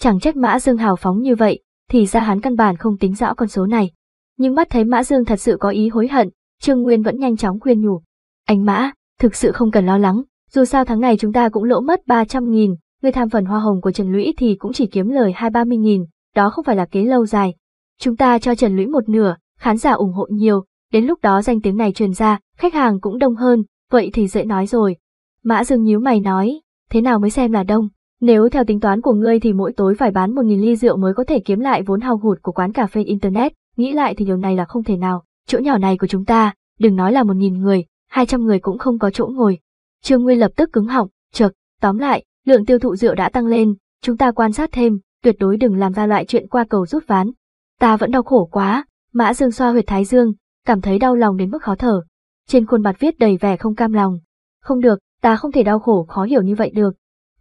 Chẳng trách Mã Dương hào phóng như vậy, thì ra hắn căn bản không tính rõ con số này. Nhưng mắt thấy Mã Dương thật sự có ý hối hận, Trương Nguyên vẫn nhanh chóng khuyên nhủ. Anh Mã, thực sự không cần lo lắng, dù sao tháng này chúng ta cũng lỗ mất ba trăm nghìn, người tham phần hoa hồng của Trần Lũy thì cũng chỉ kiếm lời hai ba mươi nghìn, đó không phải là kế lâu dài. Chúng ta cho Trần Lũy một nửa, khán giả ủng hộ nhiều, đến lúc đó danh tiếng này truyền ra, khách hàng cũng đông hơn, vậy thì dễ nói rồi. Mã Dương nhíu mày nói, thế nào mới xem là đông? Nếu theo tính toán của ngươi thì mỗi tối phải bán 1.000 ly rượu mới có thể kiếm lại vốn hao hụt của quán cà phê Internet, nghĩ lại thì điều này là không thể nào. Chỗ nhỏ này của chúng ta, đừng nói là 1.000 người, 200 người cũng không có chỗ ngồi. Trương Nguyên lập tức cứng họng, chật, tóm lại, lượng tiêu thụ rượu đã tăng lên, chúng ta quan sát thêm, tuyệt đối đừng làm ra loại chuyện qua cầu rút ván. Ta vẫn đau khổ quá, Mã Dương xoa huyệt thái dương, cảm thấy đau lòng đến mức khó thở. Trên khuôn mặt viết đầy vẻ không cam lòng. Không được, ta không thể đau khổ khó hiểu như vậy được,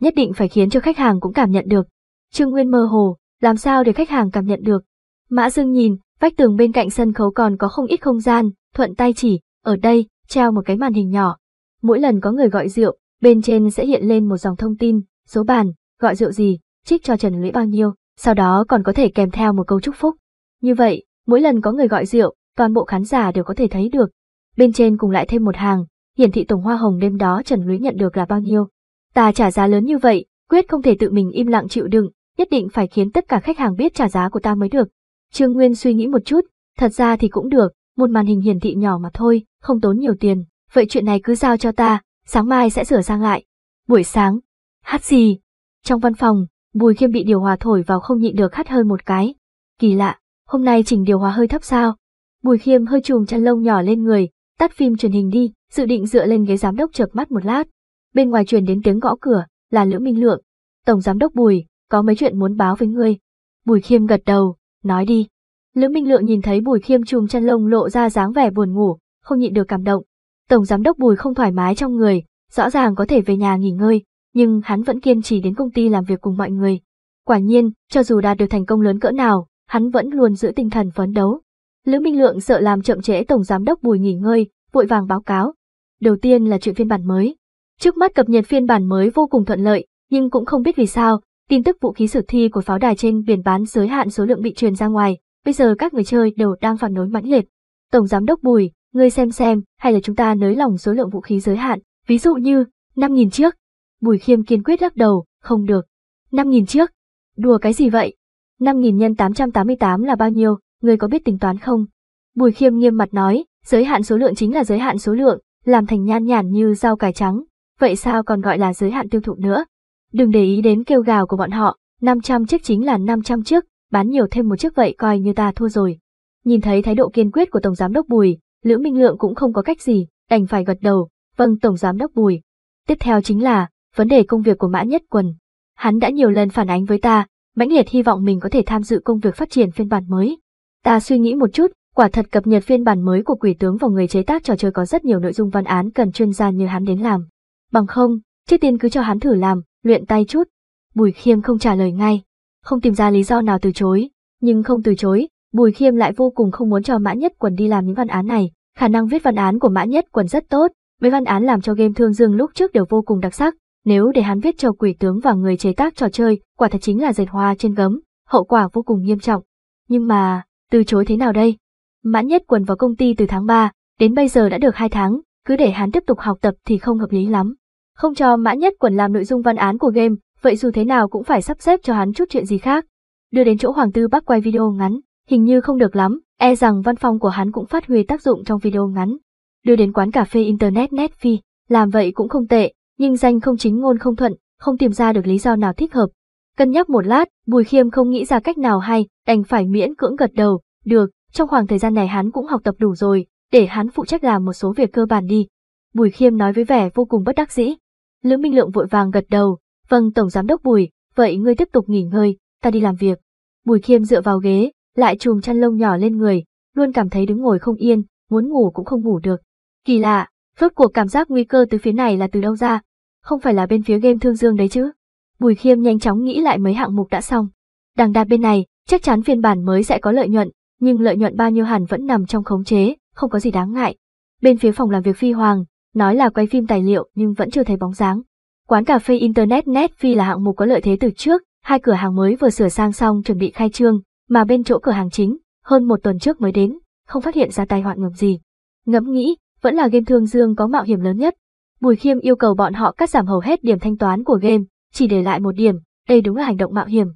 nhất định phải khiến cho khách hàng cũng cảm nhận được. Trương Nguyên mơ hồ, làm sao để khách hàng cảm nhận được? Mã Dương nhìn, vách tường bên cạnh sân khấu còn có không ít không gian, thuận tay chỉ, ở đây, treo một cái màn hình nhỏ. Mỗi lần có người gọi rượu, bên trên sẽ hiện lên một dòng thông tin, số bàn, gọi rượu gì, trích cho Trần Lũy bao nhiêu, sau đó còn có thể kèm theo một câu chúc phúc. Như vậy, mỗi lần có người gọi rượu, toàn bộ khán giả đều có thể thấy được. Bên trên cùng lại thêm một hàng, hiển thị tổng hoa hồng đêm đó Trần Lũy nhận được là bao nhiêu. Ta trả giá lớn như vậy, quyết không thể tự mình im lặng chịu đựng, nhất định phải khiến tất cả khách hàng biết trả giá của ta mới được. Trương Nguyên suy nghĩ một chút, thật ra thì cũng được, một màn hình hiển thị nhỏ mà thôi, không tốn nhiều tiền. Vậy chuyện này cứ giao cho ta, sáng mai sẽ sửa sang lại. Buổi sáng, hát gì? Trong văn phòng, Bùi Khiêm bị điều hòa thổi vào không nhịn được hắt hơi một cái. Kỳ lạ, hôm nay chỉnh điều hòa hơi thấp sao? Bùi Khiêm hơi trùm chăn lông nhỏ lên người, tắt phim truyền hình đi, dự định dựa lên ghế giám đốc chợp mắt một lát. Bên ngoài truyền đến tiếng gõ cửa, là Lữ Minh Lượng. Tổng giám đốc Bùi, có mấy chuyện muốn báo với ngươi. Bùi Khiêm gật đầu, nói đi. Lữ Minh Lượng nhìn thấy Bùi Khiêm chùm chăn lông lộ ra dáng vẻ buồn ngủ, không nhịn được cảm động. Tổng giám đốc Bùi không thoải mái trong người, rõ ràng có thể về nhà nghỉ ngơi, nhưng hắn vẫn kiên trì đến công ty làm việc cùng mọi người. Quả nhiên, cho dù đạt được thành công lớn cỡ nào, hắn vẫn luôn giữ tinh thần phấn đấu. Lữ Minh Lượng sợ làm chậm trễ tổng giám đốc Bùi nghỉ ngơi, vội vàng báo cáo. Đầu tiên là chuyện phiên bản mới. Trước mắt cập nhật phiên bản mới vô cùng thuận lợi, nhưng cũng không biết vì sao, tin tức vũ khí sử thi của pháo đài trên biển bán giới hạn số lượng bị truyền ra ngoài, bây giờ các người chơi đều đang phản đối mãnh liệt. Tổng giám đốc Bùi, ngươi xem xem, hay là chúng ta nới lỏng số lượng vũ khí giới hạn, ví dụ như 5.000 chiếc. Bùi Khiêm kiên quyết lắc đầu, không được. 5.000 chiếc? Đùa cái gì vậy? 5.000 nhân 888 là bao nhiêu, ngươi có biết tính toán không? Bùi Khiêm nghiêm mặt nói, giới hạn số lượng chính là giới hạn số lượng, làm thành nhan nhản như rau cải trắng, vậy sao còn gọi là giới hạn tiêu thụ nữa? Đừng để ý đến kêu gào của bọn họ, 500 chiếc chính là 500 chiếc, bán nhiều thêm một chiếc vậy coi như ta thua rồi. Nhìn thấy thái độ kiên quyết của Tổng Giám đốc Bùi, Lữ Minh Lượng cũng không có cách gì, đành phải gật đầu, vâng Tổng Giám đốc Bùi. Tiếp theo chính là, vấn đề công việc của Mã Nhất Quần. Hắn đã nhiều lần phản ánh với ta, mãnh liệt hy vọng mình có thể tham dự công việc phát triển phiên bản mới. Ta suy nghĩ một chút, quả thật cập nhật phiên bản mới của quỷ tướng vào người chế tác trò chơi có rất nhiều nội dung văn án cần chuyên gia như hắn đến làm bằng không, trước tiên cứ cho hắn thử làm, luyện tay chút. Bùi Khiêm không trả lời ngay, không tìm ra lý do nào từ chối, nhưng không từ chối, Bùi Khiêm lại vô cùng không muốn cho Mã Nhất Quần đi làm những văn án này, khả năng viết văn án của Mã Nhất Quần rất tốt, mấy văn án làm cho game Thương Dương lúc trước đều vô cùng đặc sắc, nếu để hắn viết cho quỷ tướng và người chế tác trò chơi, quả thật chính là dệt hoa trên gấm, hậu quả vô cùng nghiêm trọng. Nhưng mà, từ chối thế nào đây? Mã Nhất Quần vào công ty từ tháng 3, đến bây giờ đã được hai tháng, cứ để hắn tiếp tục học tập thì không hợp lý lắm. Không cho Mã Nhất Quần làm nội dung văn án của game, vậy dù thế nào cũng phải sắp xếp cho hắn chút chuyện gì khác. Đưa đến chỗ Hoàng Tư Bắc quay video ngắn, hình như không được lắm, e rằng văn phòng của hắn cũng phát huy tác dụng trong video ngắn. Đưa đến quán cà phê internet Netfi, làm vậy cũng không tệ, nhưng danh không chính ngôn không thuận, không tìm ra được lý do nào thích hợp. Cân nhắc một lát, Bùi Khiêm không nghĩ ra cách nào hay, đành phải miễn cưỡng gật đầu, được, trong khoảng thời gian này hắn cũng học tập đủ rồi, để hắn phụ trách làm một số việc cơ bản đi. Bùi Khiêm nói với vẻ vô cùng bất đắc dĩ. Lữ Minh Lượng vội vàng gật đầu, vâng Tổng Giám đốc Bùi, vậy ngươi tiếp tục nghỉ ngơi, ta đi làm việc. Bùi Khiêm dựa vào ghế, lại chùm chăn lông nhỏ lên người, luôn cảm thấy đứng ngồi không yên, muốn ngủ cũng không ngủ được. Kỳ lạ, rốt cuộc cảm giác nguy cơ từ phía này là từ đâu ra, không phải là bên phía game thương dương đấy chứ. Bùi Khiêm nhanh chóng nghĩ lại mấy hạng mục đã xong. Đằng đạt bên này, chắc chắn phiên bản mới sẽ có lợi nhuận, nhưng lợi nhuận bao nhiêu hẳn vẫn nằm trong khống chế, không có gì đáng ngại. Bên phía phòng làm việc phi hoàng, Nói là quay phim tài liệu nhưng vẫn chưa thấy bóng dáng. Quán cà phê Internet Netfi là hạng mục có lợi thế từ trước, hai cửa hàng mới vừa sửa sang xong chuẩn bị khai trương, mà bên chỗ cửa hàng chính, hơn một tuần trước mới đến, không phát hiện ra tai họa ngầm gì. Ngẫm nghĩ, vẫn là game thương dương có mạo hiểm lớn nhất. Bùi Khiêm yêu cầu bọn họ cắt giảm hầu hết điểm thanh toán của game, chỉ để lại một điểm, đây đúng là hành động mạo hiểm.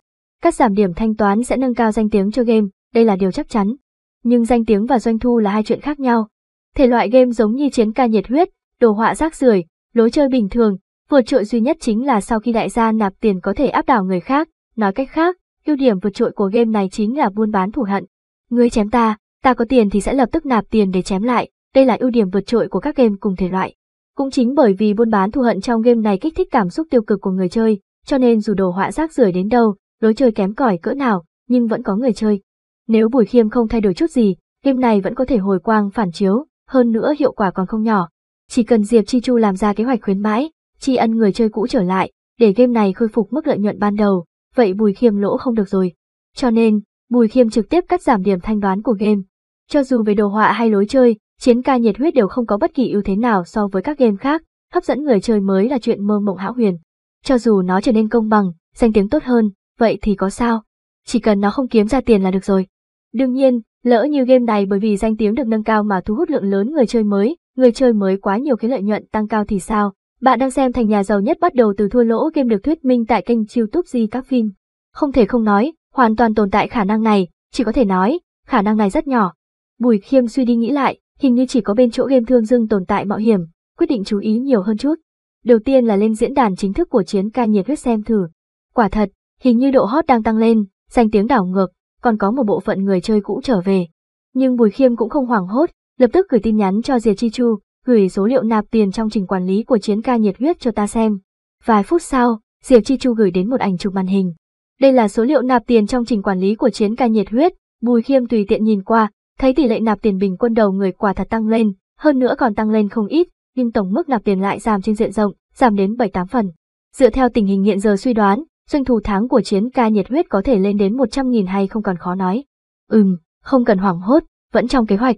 Cắt giảm điểm thanh toán sẽ nâng cao danh tiếng cho game, đây là điều chắc chắn. Nhưng danh tiếng và doanh thu là hai chuyện khác nhau. Thể loại game giống như chiến ca nhiệt huyết, đồ họa rác rưởi, lối chơi bình thường, vượt trội duy nhất chính là sau khi đại gia nạp tiền có thể áp đảo người khác, nói cách khác, ưu điểm vượt trội của game này chính là buôn bán thù hận. Ngươi chém ta, ta có tiền thì sẽ lập tức nạp tiền để chém lại, đây là ưu điểm vượt trội của các game cùng thể loại. Cũng chính bởi vì buôn bán thù hận trong game này kích thích cảm xúc tiêu cực của người chơi, cho nên dù đồ họa rác rưởi đến đâu, lối chơi kém cỏi cỡ nào, nhưng vẫn có người chơi. Nếu Bùi Khiêm không thay đổi chút gì, game này vẫn có thể hồi quang phản chiếu, hơn nữa hiệu quả còn không nhỏ. Chỉ cần Diệp Chi Chu làm ra kế hoạch khuyến mãi, tri ân người chơi cũ trở lại, để game này khôi phục mức lợi nhuận ban đầu, vậy Bùi Khiêm lỗ không được rồi. Cho nên, Bùi Khiêm trực tiếp cắt giảm điểm thanh toán của game. Cho dù về đồ họa hay lối chơi, chiến ca nhiệt huyết đều không có bất kỳ ưu thế nào so với các game khác, hấp dẫn người chơi mới là chuyện mơ mộng hão huyền. Cho dù nó trở nên công bằng, danh tiếng tốt hơn, vậy thì có sao? Chỉ cần nó không kiếm ra tiền là được rồi. Đương nhiên, lỡ như game này bởi vì danh tiếng được nâng cao mà thu hút lượng lớn người chơi mới, người chơi mới quá nhiều cái lợi nhuận tăng cao thì sao? Bạn đang xem thành nhà giàu nhất bắt đầu từ thua lỗ game được thuyết minh tại kênh YouTube Di các phim. Không thể không nói, hoàn toàn tồn tại khả năng này, chỉ có thể nói, khả năng này rất nhỏ. Bùi Khiêm suy đi nghĩ lại, hình như chỉ có bên chỗ game thương dưng tồn tại mạo hiểm, quyết định chú ý nhiều hơn chút. Đầu tiên là lên diễn đàn chính thức của chiến ca nhiệt huyết xem thử. Quả thật, hình như độ hot đang tăng lên, danh tiếng đảo ngược, còn có một bộ phận người chơi cũ trở về. Nhưng Bùi Khiêm cũng không hoảng hốt, lập tức gửi tin nhắn cho Diệp Chi Chu, gửi số liệu nạp tiền trong trình quản lý của chiến ca nhiệt huyết cho ta xem. Vài phút sau, Diệp Chi Chu gửi đến một ảnh chụp màn hình. Đây là số liệu nạp tiền trong trình quản lý của chiến ca nhiệt huyết, Bùi Khiêm tùy tiện nhìn qua, thấy tỷ lệ nạp tiền bình quân đầu người quả thật tăng lên, hơn nữa còn tăng lên không ít, nhưng tổng mức nạp tiền lại giảm trên diện rộng, giảm đến 7-8 phần. Dựa theo tình hình hiện giờ suy đoán, doanh thu tháng của chiến ca nhiệt huyết có thể lên đến 100.000 hay không còn khó nói. Ừm, không cần hoảng hốt, vẫn trong kế hoạch,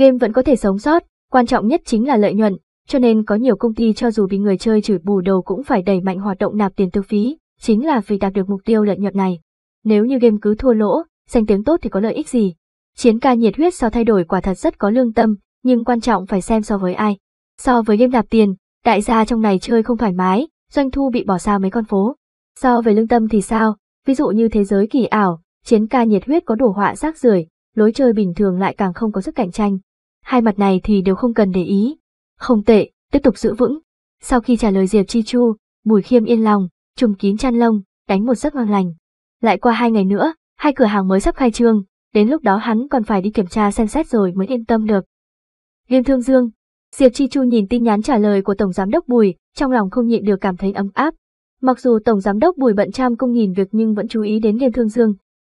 game vẫn có thể sống sót, quan trọng nhất chính là lợi nhuận, cho nên có nhiều công ty cho dù bị người chơi chửi bù đầu cũng phải đẩy mạnh hoạt động nạp tiền tiêu phí, chính là vì đạt được mục tiêu lợi nhuận này. Nếu như game cứ thua lỗ, danh tiếng tốt thì có lợi ích gì? Chiến ca nhiệt huyết sau thay đổi quả thật rất có lương tâm, nhưng quan trọng phải xem so với ai. So với game nạp tiền, đại gia trong này chơi không thoải mái, doanh thu bị bỏ xa mấy con phố. So với lương tâm thì sao? Ví dụ như thế giới kỳ ảo, chiến ca nhiệt huyết có đổ họa rác rưởi, lối chơi bình thường lại càng không có sức cạnh tranh, Hai mặt này thì đều không cần để ý. Không tệ, tiếp tục giữ vững. Sau khi trả lời Diệp Chi Chu, Mùi Khiêm yên lòng, trùng kín chăn lông, đánh một giấc ngon lành. Lại qua hai ngày nữa, hai cửa hàng mới sắp khai trương, đến lúc đó hắn còn phải đi kiểm tra xem xét rồi mới yên tâm được. Liêm Thương Dương Diệp Chi Chu nhìn tin nhắn trả lời của Tổng Giám đốc Bùi, trong lòng không nhịn được cảm thấy ấm áp. Mặc dù Tổng Giám đốc Bùi bận trăm công nghìn việc nhưng vẫn chú ý đến Liêm Thương Dương.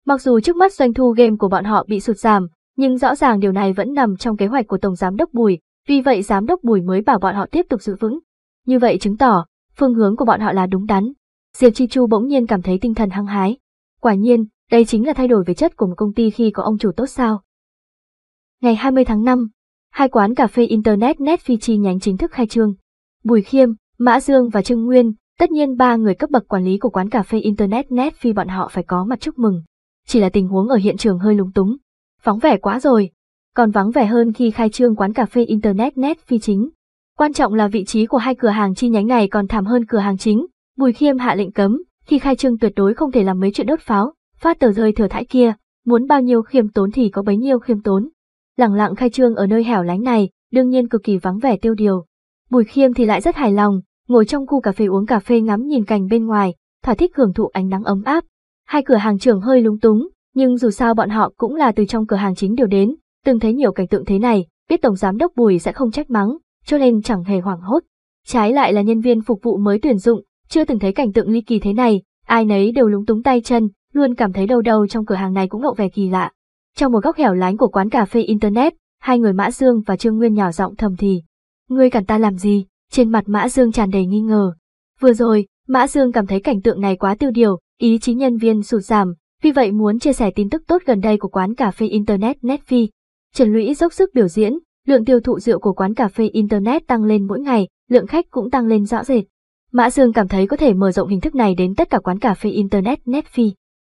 Mặc dù trước mắt doanh thu game của bọn họ bị sụt giảm, nhưng rõ ràng điều này vẫn nằm trong kế hoạch của Tổng Giám đốc Bùi, vì vậy Giám đốc Bùi mới bảo bọn họ tiếp tục giữ vững. Như vậy chứng tỏ, phương hướng của bọn họ là đúng đắn. Diệp Chi Chu bỗng nhiên cảm thấy tinh thần hăng hái. Quả nhiên, đây chính là thay đổi về chất của một công ty khi có ông chủ tốt sao. Ngày 20 tháng 5, hai quán cà phê Internet Netfi chi nhánh chính thức khai trương. Bùi Khiêm, Mã Dương và Trương Nguyên, tất nhiên ba người cấp bậc quản lý của quán cà phê Internet Netfi bọn họ phải có mặt chúc mừng. Chỉ là tình huống ở hiện trường hơi lúng túng, Vắng vẻ quá rồi. Còn vắng vẻ hơn khi khai trương quán cà phê Internet Net phi chính. Quan trọng là vị trí của hai cửa hàng chi nhánh này còn thảm hơn cửa hàng chính. Bùi Khiêm hạ lệnh cấm, khi khai trương tuyệt đối không thể làm mấy chuyện đốt pháo, phát tờ rơi thừa thãi kia, muốn bao nhiêu khiêm tốn thì có bấy nhiêu khiêm tốn. Lặng lặng khai trương ở nơi hẻo lánh này, đương nhiên cực kỳ vắng vẻ tiêu điều. Bùi Khiêm thì lại rất hài lòng, ngồi trong khu cà phê uống cà phê ngắm nhìn cảnh bên ngoài, thỏa thích hưởng thụ ánh nắng ấm áp. Hai cửa hàng trưởng hơi lúng túng, nhưng dù sao bọn họ cũng là từ trong cửa hàng chính điều đến, từng thấy nhiều cảnh tượng thế này, biết Tổng Giám Đốc Bùi sẽ không trách mắng, cho nên chẳng hề hoảng hốt. Trái lại là nhân viên phục vụ mới tuyển dụng, chưa từng thấy cảnh tượng ly kỳ thế này, ai nấy đều lúng túng tay chân, luôn cảm thấy đầu đầu trong cửa hàng này cũng lộ vẻ kỳ lạ. Trong một góc hẻo lánh của quán cà phê Internet, hai người Mã Dương và Trương Nguyên nhỏ giọng thầm thì. Ngươi cản ta làm gì? Trên mặt Mã Dương tràn đầy nghi ngờ. Vừa rồi, Mã Dương cảm thấy cảnh tượng này quá tiêu điều, ý chí nhân viên sụt giảm, vì vậy muốn chia sẻ tin tức tốt gần đây của quán cà phê Internet Netfi, Trần Lũy dốc sức biểu diễn, lượng tiêu thụ rượu của quán cà phê Internet tăng lên mỗi ngày, lượng khách cũng tăng lên rõ rệt. Mã Dương cảm thấy có thể mở rộng hình thức này đến tất cả quán cà phê Internet Netfi.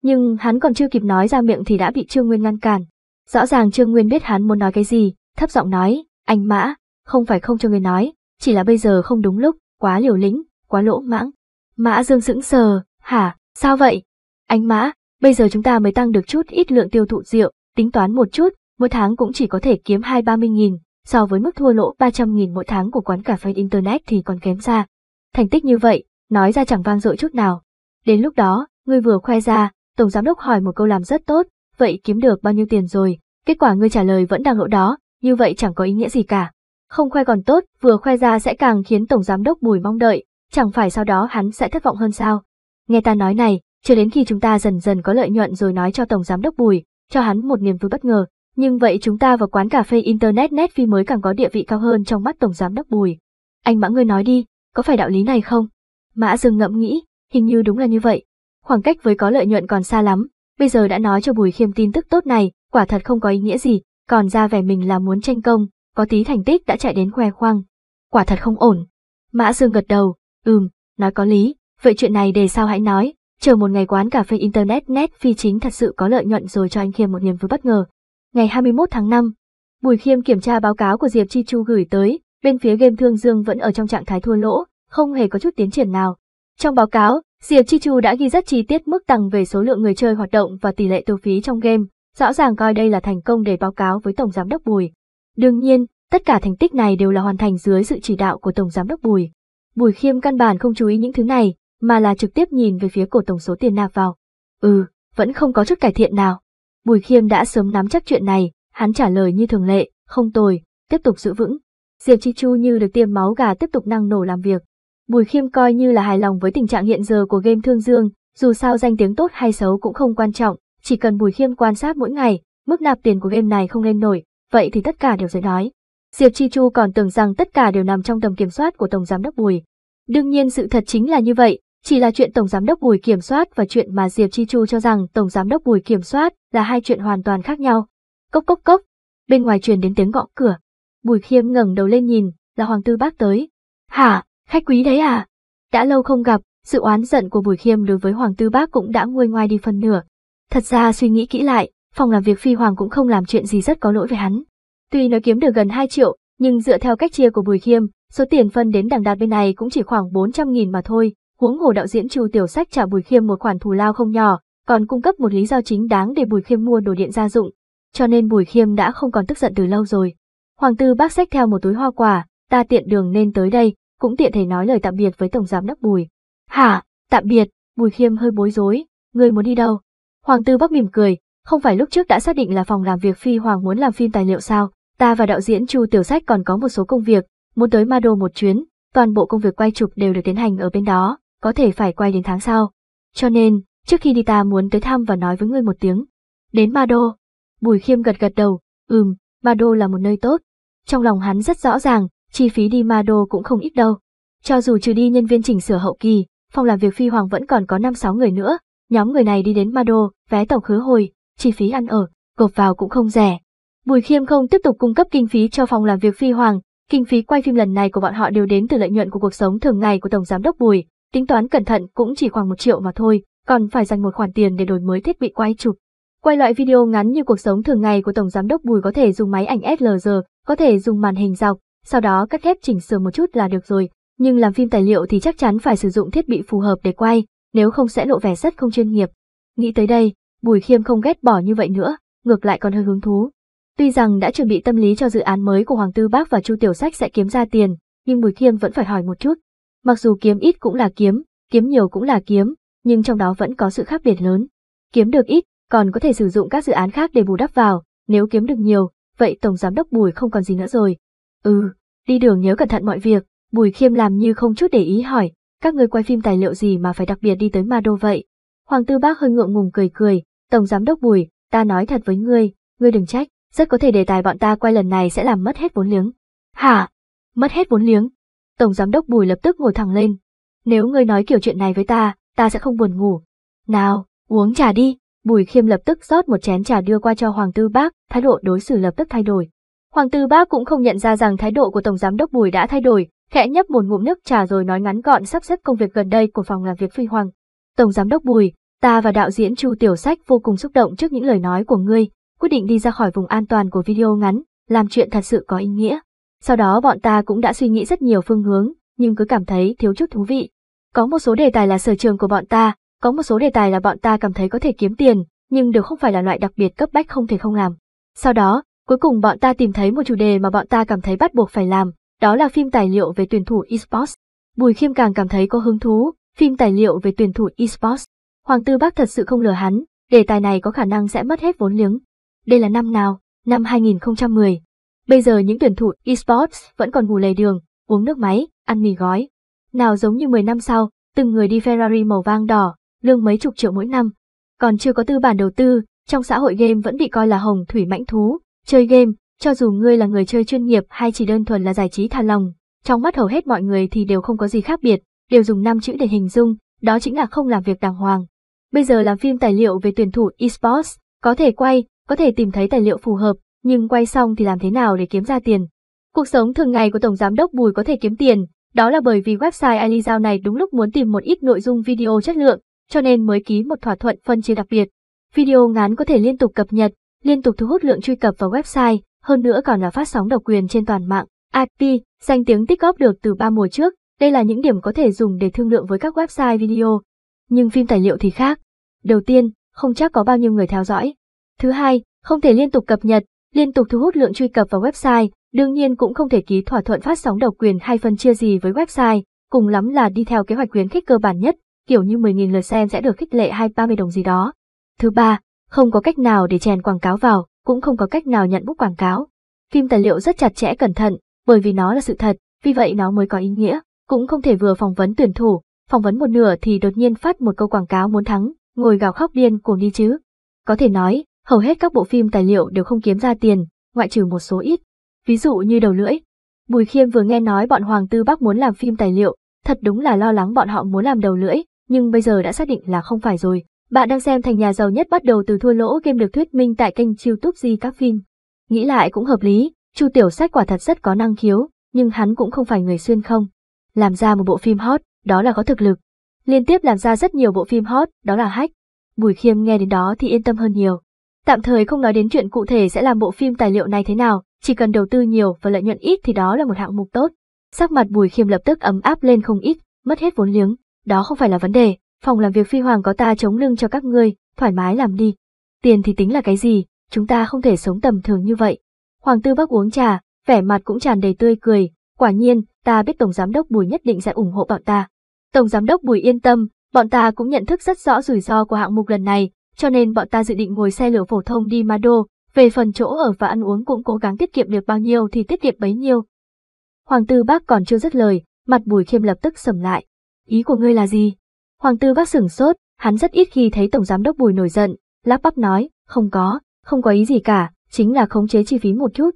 Nhưng hắn còn chưa kịp nói ra miệng thì đã bị Trương Nguyên ngăn cản. Rõ ràng Trương Nguyên biết hắn muốn nói cái gì, thấp giọng nói, anh Mã, không phải không cho người nói, chỉ là bây giờ không đúng lúc, quá liều lĩnh, quá lỗ mãng. Mã Dương sững sờ, hả, sao vậy? Anh Mã, Bây giờ chúng ta mới tăng được chút ít lượng tiêu thụ rượu, tính toán một chút, mỗi tháng cũng chỉ có thể kiếm hai ba mươi nghìn, so với mức thua lỗ ba trăm nghìn mỗi tháng của quán cà phê Internet thì còn kém xa. Thành tích như vậy, nói ra chẳng vang dội chút nào. Đến lúc đó, ngươi vừa khoe ra, Tổng Giám đốc hỏi một câu làm rất tốt, vậy kiếm được bao nhiêu tiền rồi, kết quả ngươi trả lời vẫn đang lỗ đó, như vậy chẳng có ý nghĩa gì cả. Không khoe còn tốt, vừa khoe ra sẽ càng khiến Tổng Giám đốc Bùi mong đợi, chẳng phải sau đó hắn sẽ thất vọng hơn sao. Nghe ta nói này, cho đến khi chúng ta dần dần có lợi nhuận rồi nói cho Tổng Giám đốc Bùi, cho hắn một niềm vui bất ngờ. Nhưng vậy chúng ta và quán cà phê Internet Netfi mới càng có địa vị cao hơn trong mắt Tổng Giám đốc Bùi. Anh Mã ngươi nói đi, có phải đạo lý này không? Mã Dương ngẫm nghĩ, hình như đúng là như vậy. Khoảng cách với có lợi nhuận còn xa lắm, bây giờ đã nói cho Bùi Khiêm tin tức tốt này, quả thật không có ý nghĩa gì, còn ra vẻ mình là muốn tranh công, có tí thành tích đã chạy đến khoe khoang. Quả thật không ổn. Mã Dương gật đầu, ừm, nói có lý, vậy chuyện này để sao hãy nói, Chờ một ngày quán cà phê Internet net phi chính thật sự có lợi nhuận rồi cho anh Khiêm một niềm vui bất ngờ. Ngày 21 tháng 5, Bùi Khiêm kiểm tra báo cáo của Diệp Chi Chu gửi tới, bên phía game Thương Dương vẫn ở trong trạng thái thua lỗ, không hề có chút tiến triển nào. Trong báo cáo, Diệp Chi Chu đã ghi rất chi tiết mức tăng về số lượng người chơi hoạt động và tỷ lệ tiêu phí trong game, rõ ràng coi đây là thành công để báo cáo với Tổng Giám đốc Bùi. Đương nhiên, tất cả thành tích này đều là hoàn thành dưới sự chỉ đạo của Tổng Giám đốc Bùi. Bùi Khiêm căn bản không chú ý những thứ này, mà là trực tiếp nhìn về phía cổ tổng số tiền nạp vào. Ừ, vẫn không có chút cải thiện nào. Bùi Khiêm đã sớm nắm chắc chuyện này, hắn trả lời như thường lệ, không tồi, tiếp tục giữ vững. Diệp Chi Chu như được tiêm máu gà tiếp tục năng nổ làm việc. Bùi Khiêm coi như là hài lòng với tình trạng hiện giờ của game Thương Dương, dù sao danh tiếng tốt hay xấu cũng không quan trọng, chỉ cần Bùi Khiêm quan sát mỗi ngày, mức nạp tiền của game này không lên nổi, vậy thì tất cả đều dễ nói. Diệp Chi Chu còn tưởng rằng tất cả đều nằm trong tầm kiểm soát của Tổng Giám đốc Bùi. Đương nhiên sự thật chính là như vậy, chỉ là chuyện Tổng Giám đốc Bùi Kiểm soát và chuyện mà Diệp Chi Chu cho rằng Tổng Giám đốc Bùi Kiểm soát là hai chuyện hoàn toàn khác nhau. Cốc cốc cốc, bên ngoài truyền đến tiếng gõ cửa. Bùi Khiêm ngẩng đầu lên nhìn, là Hoàng Tư Bác tới. Hả, khách quý đấy à? Đã lâu không gặp, sự oán giận của Bùi Khiêm đối với Hoàng Tư Bác cũng đã nguôi ngoai đi phân nửa. Thật ra suy nghĩ kỹ lại, phòng làm việc Phi Hoàng cũng không làm chuyện gì rất có lỗi với hắn. Tuy nói kiếm được gần 2 triệu, nhưng dựa theo cách chia của Bùi Khiêm, số tiền phân đến đằng đạt bên này cũng chỉ khoảng 400.000 mà thôi, huống hồ đạo diễn Chu Tiểu Sách trả Bùi Khiêm một khoản thù lao không nhỏ, còn cung cấp một lý do chính đáng để Bùi Khiêm mua đồ điện gia dụng, cho nên Bùi Khiêm đã không còn tức giận từ lâu rồi. Hoàng tư bác xách theo một túi hoa quả, ta tiện đường nên tới đây, cũng tiện thể nói lời tạm biệt với tổng giám đốc Bùi. Hả, tạm biệt, Bùi Khiêm hơi bối rối, người muốn đi đâu? Hoàng tư bác mỉm cười, không phải lúc trước đã xác định là phòng làm việc phi hoàng muốn làm phim tài liệu sao, ta và đạo diễn Chu Tiểu Sách còn có một số công việc, muốn tới Ma Đô một chuyến, toàn bộ công việc quay chụp đều được tiến hành ở bên đó có thể phải quay đến tháng sau. Cho nên, trước khi đi ta muốn tới thăm và nói với ngươi một tiếng. Đến Ma Đô. Bùi Khiêm gật gật đầu, ừm, Ma Đô là một nơi tốt. Trong lòng hắn rất rõ ràng, chi phí đi Ma Đô cũng không ít đâu. Cho dù trừ đi nhân viên chỉnh sửa hậu kỳ, phòng làm việc phi hoàng vẫn còn có 5-6 người nữa. Nhóm người này đi đến Ma Đô, vé tàu khứ hồi, chi phí ăn ở, gộp vào cũng không rẻ. Bùi Khiêm không tiếp tục cung cấp kinh phí cho phòng làm việc phi hoàng, kinh phí quay phim lần này của bọn họ đều đến từ lợi nhuận của cuộc sống thường ngày của tổng giám đốc Bùi, Tính toán cẩn thận cũng chỉ khoảng một triệu mà thôi, còn phải dành một khoản tiền để đổi mới thiết bị quay chụp. Quay loại video ngắn như cuộc sống thường ngày của Tổng Giám đốc Bùi có thể dùng máy ảnh SLR, có thể dùng màn hình dọc, sau đó cắt ghép chỉnh sửa một chút là được rồi. Nhưng làm phim tài liệu thì chắc chắn phải sử dụng thiết bị phù hợp để quay, nếu không sẽ lộ vẻ rất không chuyên nghiệp. Nghĩ tới đây, Bùi Khiêm không ghét bỏ như vậy nữa, ngược lại còn hơi hứng thú. Tuy rằng đã chuẩn bị tâm lý cho dự án mới của Hoàng Tư Bác và Chu Tiểu Sách sẽ kiếm ra tiền, nhưng Bùi Khiêm vẫn phải hỏi một chút, Mặc dù kiếm ít cũng là kiếm, kiếm nhiều cũng là kiếm, nhưng trong đó vẫn có sự khác biệt lớn. Kiếm được ít, còn có thể sử dụng các dự án khác để bù đắp vào, nếu kiếm được nhiều, vậy Tổng Giám đốc Bùi không còn gì nữa rồi. Ừ, đi đường nhớ cẩn thận mọi việc, Bùi Khiêm làm như không chút để ý hỏi, các người quay phim tài liệu gì mà phải đặc biệt đi tới Ma Đô vậy? Hoàng Tư Bác hơi ngượng ngùng cười cười, Tổng Giám đốc Bùi, ta nói thật với ngươi, ngươi đừng trách, rất có thể đề tài bọn ta quay lần này sẽ làm mất hết vốn liếng. Hả? Mất hết vốn liếng? Tổng Giám đốc Bùi lập tức ngồi thẳng lên. Nếu ngươi nói kiểu chuyện này với ta, ta sẽ không buồn ngủ. Nào, uống trà đi. Bùi khiêm lập tức rót một chén trà đưa qua cho Hoàng Tư Bác, thái độ đối xử lập tức thay đổi. Hoàng Tư Bác cũng không nhận ra rằng thái độ của Tổng Giám đốc Bùi đã thay đổi, khẽ nhấp một ngụm nước trà rồi nói ngắn gọn sắp xếp công việc gần đây của phòng làm việc Phi Hoàng. Tổng Giám đốc Bùi, ta và đạo diễn Chu Tiểu Sách vô cùng xúc động trước những lời nói của ngươi, quyết định đi ra khỏi vùng an toàn của video ngắn, làm chuyện thật sự có ý nghĩa. Sau đó bọn ta cũng đã suy nghĩ rất nhiều phương hướng, nhưng cứ cảm thấy thiếu chút thú vị. Có một số đề tài là sở trường của bọn ta, có một số đề tài là bọn ta cảm thấy có thể kiếm tiền, nhưng đều không phải là loại đặc biệt cấp bách không thể không làm. Sau đó, cuối cùng bọn ta tìm thấy một chủ đề mà bọn ta cảm thấy bắt buộc phải làm, đó là phim tài liệu về tuyển thủ esports. Bùi Khiêm càng cảm thấy có hứng thú, phim tài liệu về tuyển thủ esports. Hoàng Tư Bác thật sự không lừa hắn, đề tài này có khả năng sẽ mất hết vốn liếng. Đây là năm nào? Năm 2010, Bây giờ những tuyển thủ esports vẫn còn ngủ lề đường, uống nước máy, ăn mì gói. Nào giống như 10 năm sau, từng người đi Ferrari màu vang đỏ, lương mấy chục triệu mỗi năm. Còn chưa có tư bản đầu tư, trong xã hội game vẫn bị coi là hồng thủy mãnh thú. Chơi game, cho dù ngươi là người chơi chuyên nghiệp hay chỉ đơn thuần là giải trí thà lòng, trong mắt hầu hết mọi người thì đều không có gì khác biệt, đều dùng năm chữ để hình dung, đó chính là không làm việc đàng hoàng. Bây giờ làm phim tài liệu về tuyển thủ esports, có thể quay, có thể tìm thấy tài liệu phù hợp, nhưng quay xong thì làm thế nào để kiếm ra tiền? Cuộc sống thường ngày của Tổng Giám đốc Bùi có thể kiếm tiền, đó là bởi vì website Alizao này đúng lúc muốn tìm một ít nội dung video chất lượng, cho nên mới ký một thỏa thuận phân chia đặc biệt. Video ngắn có thể liên tục cập nhật, liên tục thu hút lượng truy cập vào website, hơn nữa còn là phát sóng độc quyền trên toàn mạng. IP, danh tiếng tích góp được từ 3 mùa trước, đây là những điểm có thể dùng để thương lượng với các website video. Nhưng phim tài liệu thì khác. Đầu tiên, không chắc có bao nhiêu người theo dõi. Thứ hai, không thể liên tục cập nhật, liên tục thu hút lượng truy cập vào website, đương nhiên cũng không thể ký thỏa thuận phát sóng độc quyền hay phân chia gì với website, cùng lắm là đi theo kế hoạch khuyến khích cơ bản nhất, kiểu như 10.000 lượt xem sẽ được khích lệ hay 30 đồng gì đó. Thứ ba, không có cách nào để chèn quảng cáo vào, cũng không có cách nào nhận bút quảng cáo. Phim tài liệu rất chặt chẽ cẩn thận, bởi vì nó là sự thật, vì vậy nó mới có ý nghĩa, cũng không thể vừa phỏng vấn tuyển thủ, phỏng vấn một nửa thì đột nhiên phát một câu quảng cáo muốn thắng, ngồi gào khóc điên cuồng đi chứ. Có thể nói, Hầu hết các bộ phim tài liệu đều không kiếm ra tiền, ngoại trừ một số ít, ví dụ như đầu lưỡi. Bùi Khiêm vừa nghe nói bọn Hoàng Tư Bắc muốn làm phim tài liệu, thật đúng là lo lắng bọn họ muốn làm đầu lưỡi, nhưng bây giờ đã xác định là không phải rồi. Bạn đang xem thành nhà giàu nhất bắt đầu từ thua lỗ game được thuyết minh tại kênh YouTube Di các phim. Nghĩ lại cũng hợp lý, Chu Tiểu Sách quả thật rất có năng khiếu, nhưng hắn cũng không phải người xuyên không. Làm ra một bộ phim hot, đó là có thực lực. Liên tiếp làm ra rất nhiều bộ phim hot, đó là hack. Bùi Khiêm nghe đến đó thì yên tâm hơn nhiều. Tạm thời không nói đến chuyện cụ thể sẽ làm bộ phim tài liệu này thế nào, chỉ cần đầu tư nhiều và lợi nhuận ít thì đó là một hạng mục tốt. Sắc mặt Bùi Khiêm lập tức ấm áp lên không ít, mất hết vốn liếng, đó không phải là vấn đề, phòng làm việc phi hoàng có ta chống lưng cho các ngươi, thoải mái làm đi. Tiền thì tính là cái gì, chúng ta không thể sống tầm thường như vậy. Hoàng tư bắc uống trà, vẻ mặt cũng tràn đầy tươi cười, quả nhiên, ta biết Tổng Giám đốc Bùi nhất định sẽ ủng hộ bọn ta. Tổng Giám đốc Bùi yên tâm, bọn ta cũng nhận thức rất rõ rủi ro của hạng mục lần này, cho nên bọn ta dự định ngồi xe lửa phổ thông đi Mado, về phần chỗ ở và ăn uống cũng cố gắng tiết kiệm được bao nhiêu thì tiết kiệm bấy nhiêu. Hoàng tư bác còn chưa dứt lời, mặt bùi khiêm lập tức sầm lại. Ý của ngươi là gì? Hoàng tư bác sửng sốt, hắn rất ít khi thấy Tổng Giám đốc Bùi nổi giận, lắp bắp nói, không có, không có ý gì cả, chính là khống chế chi phí một chút.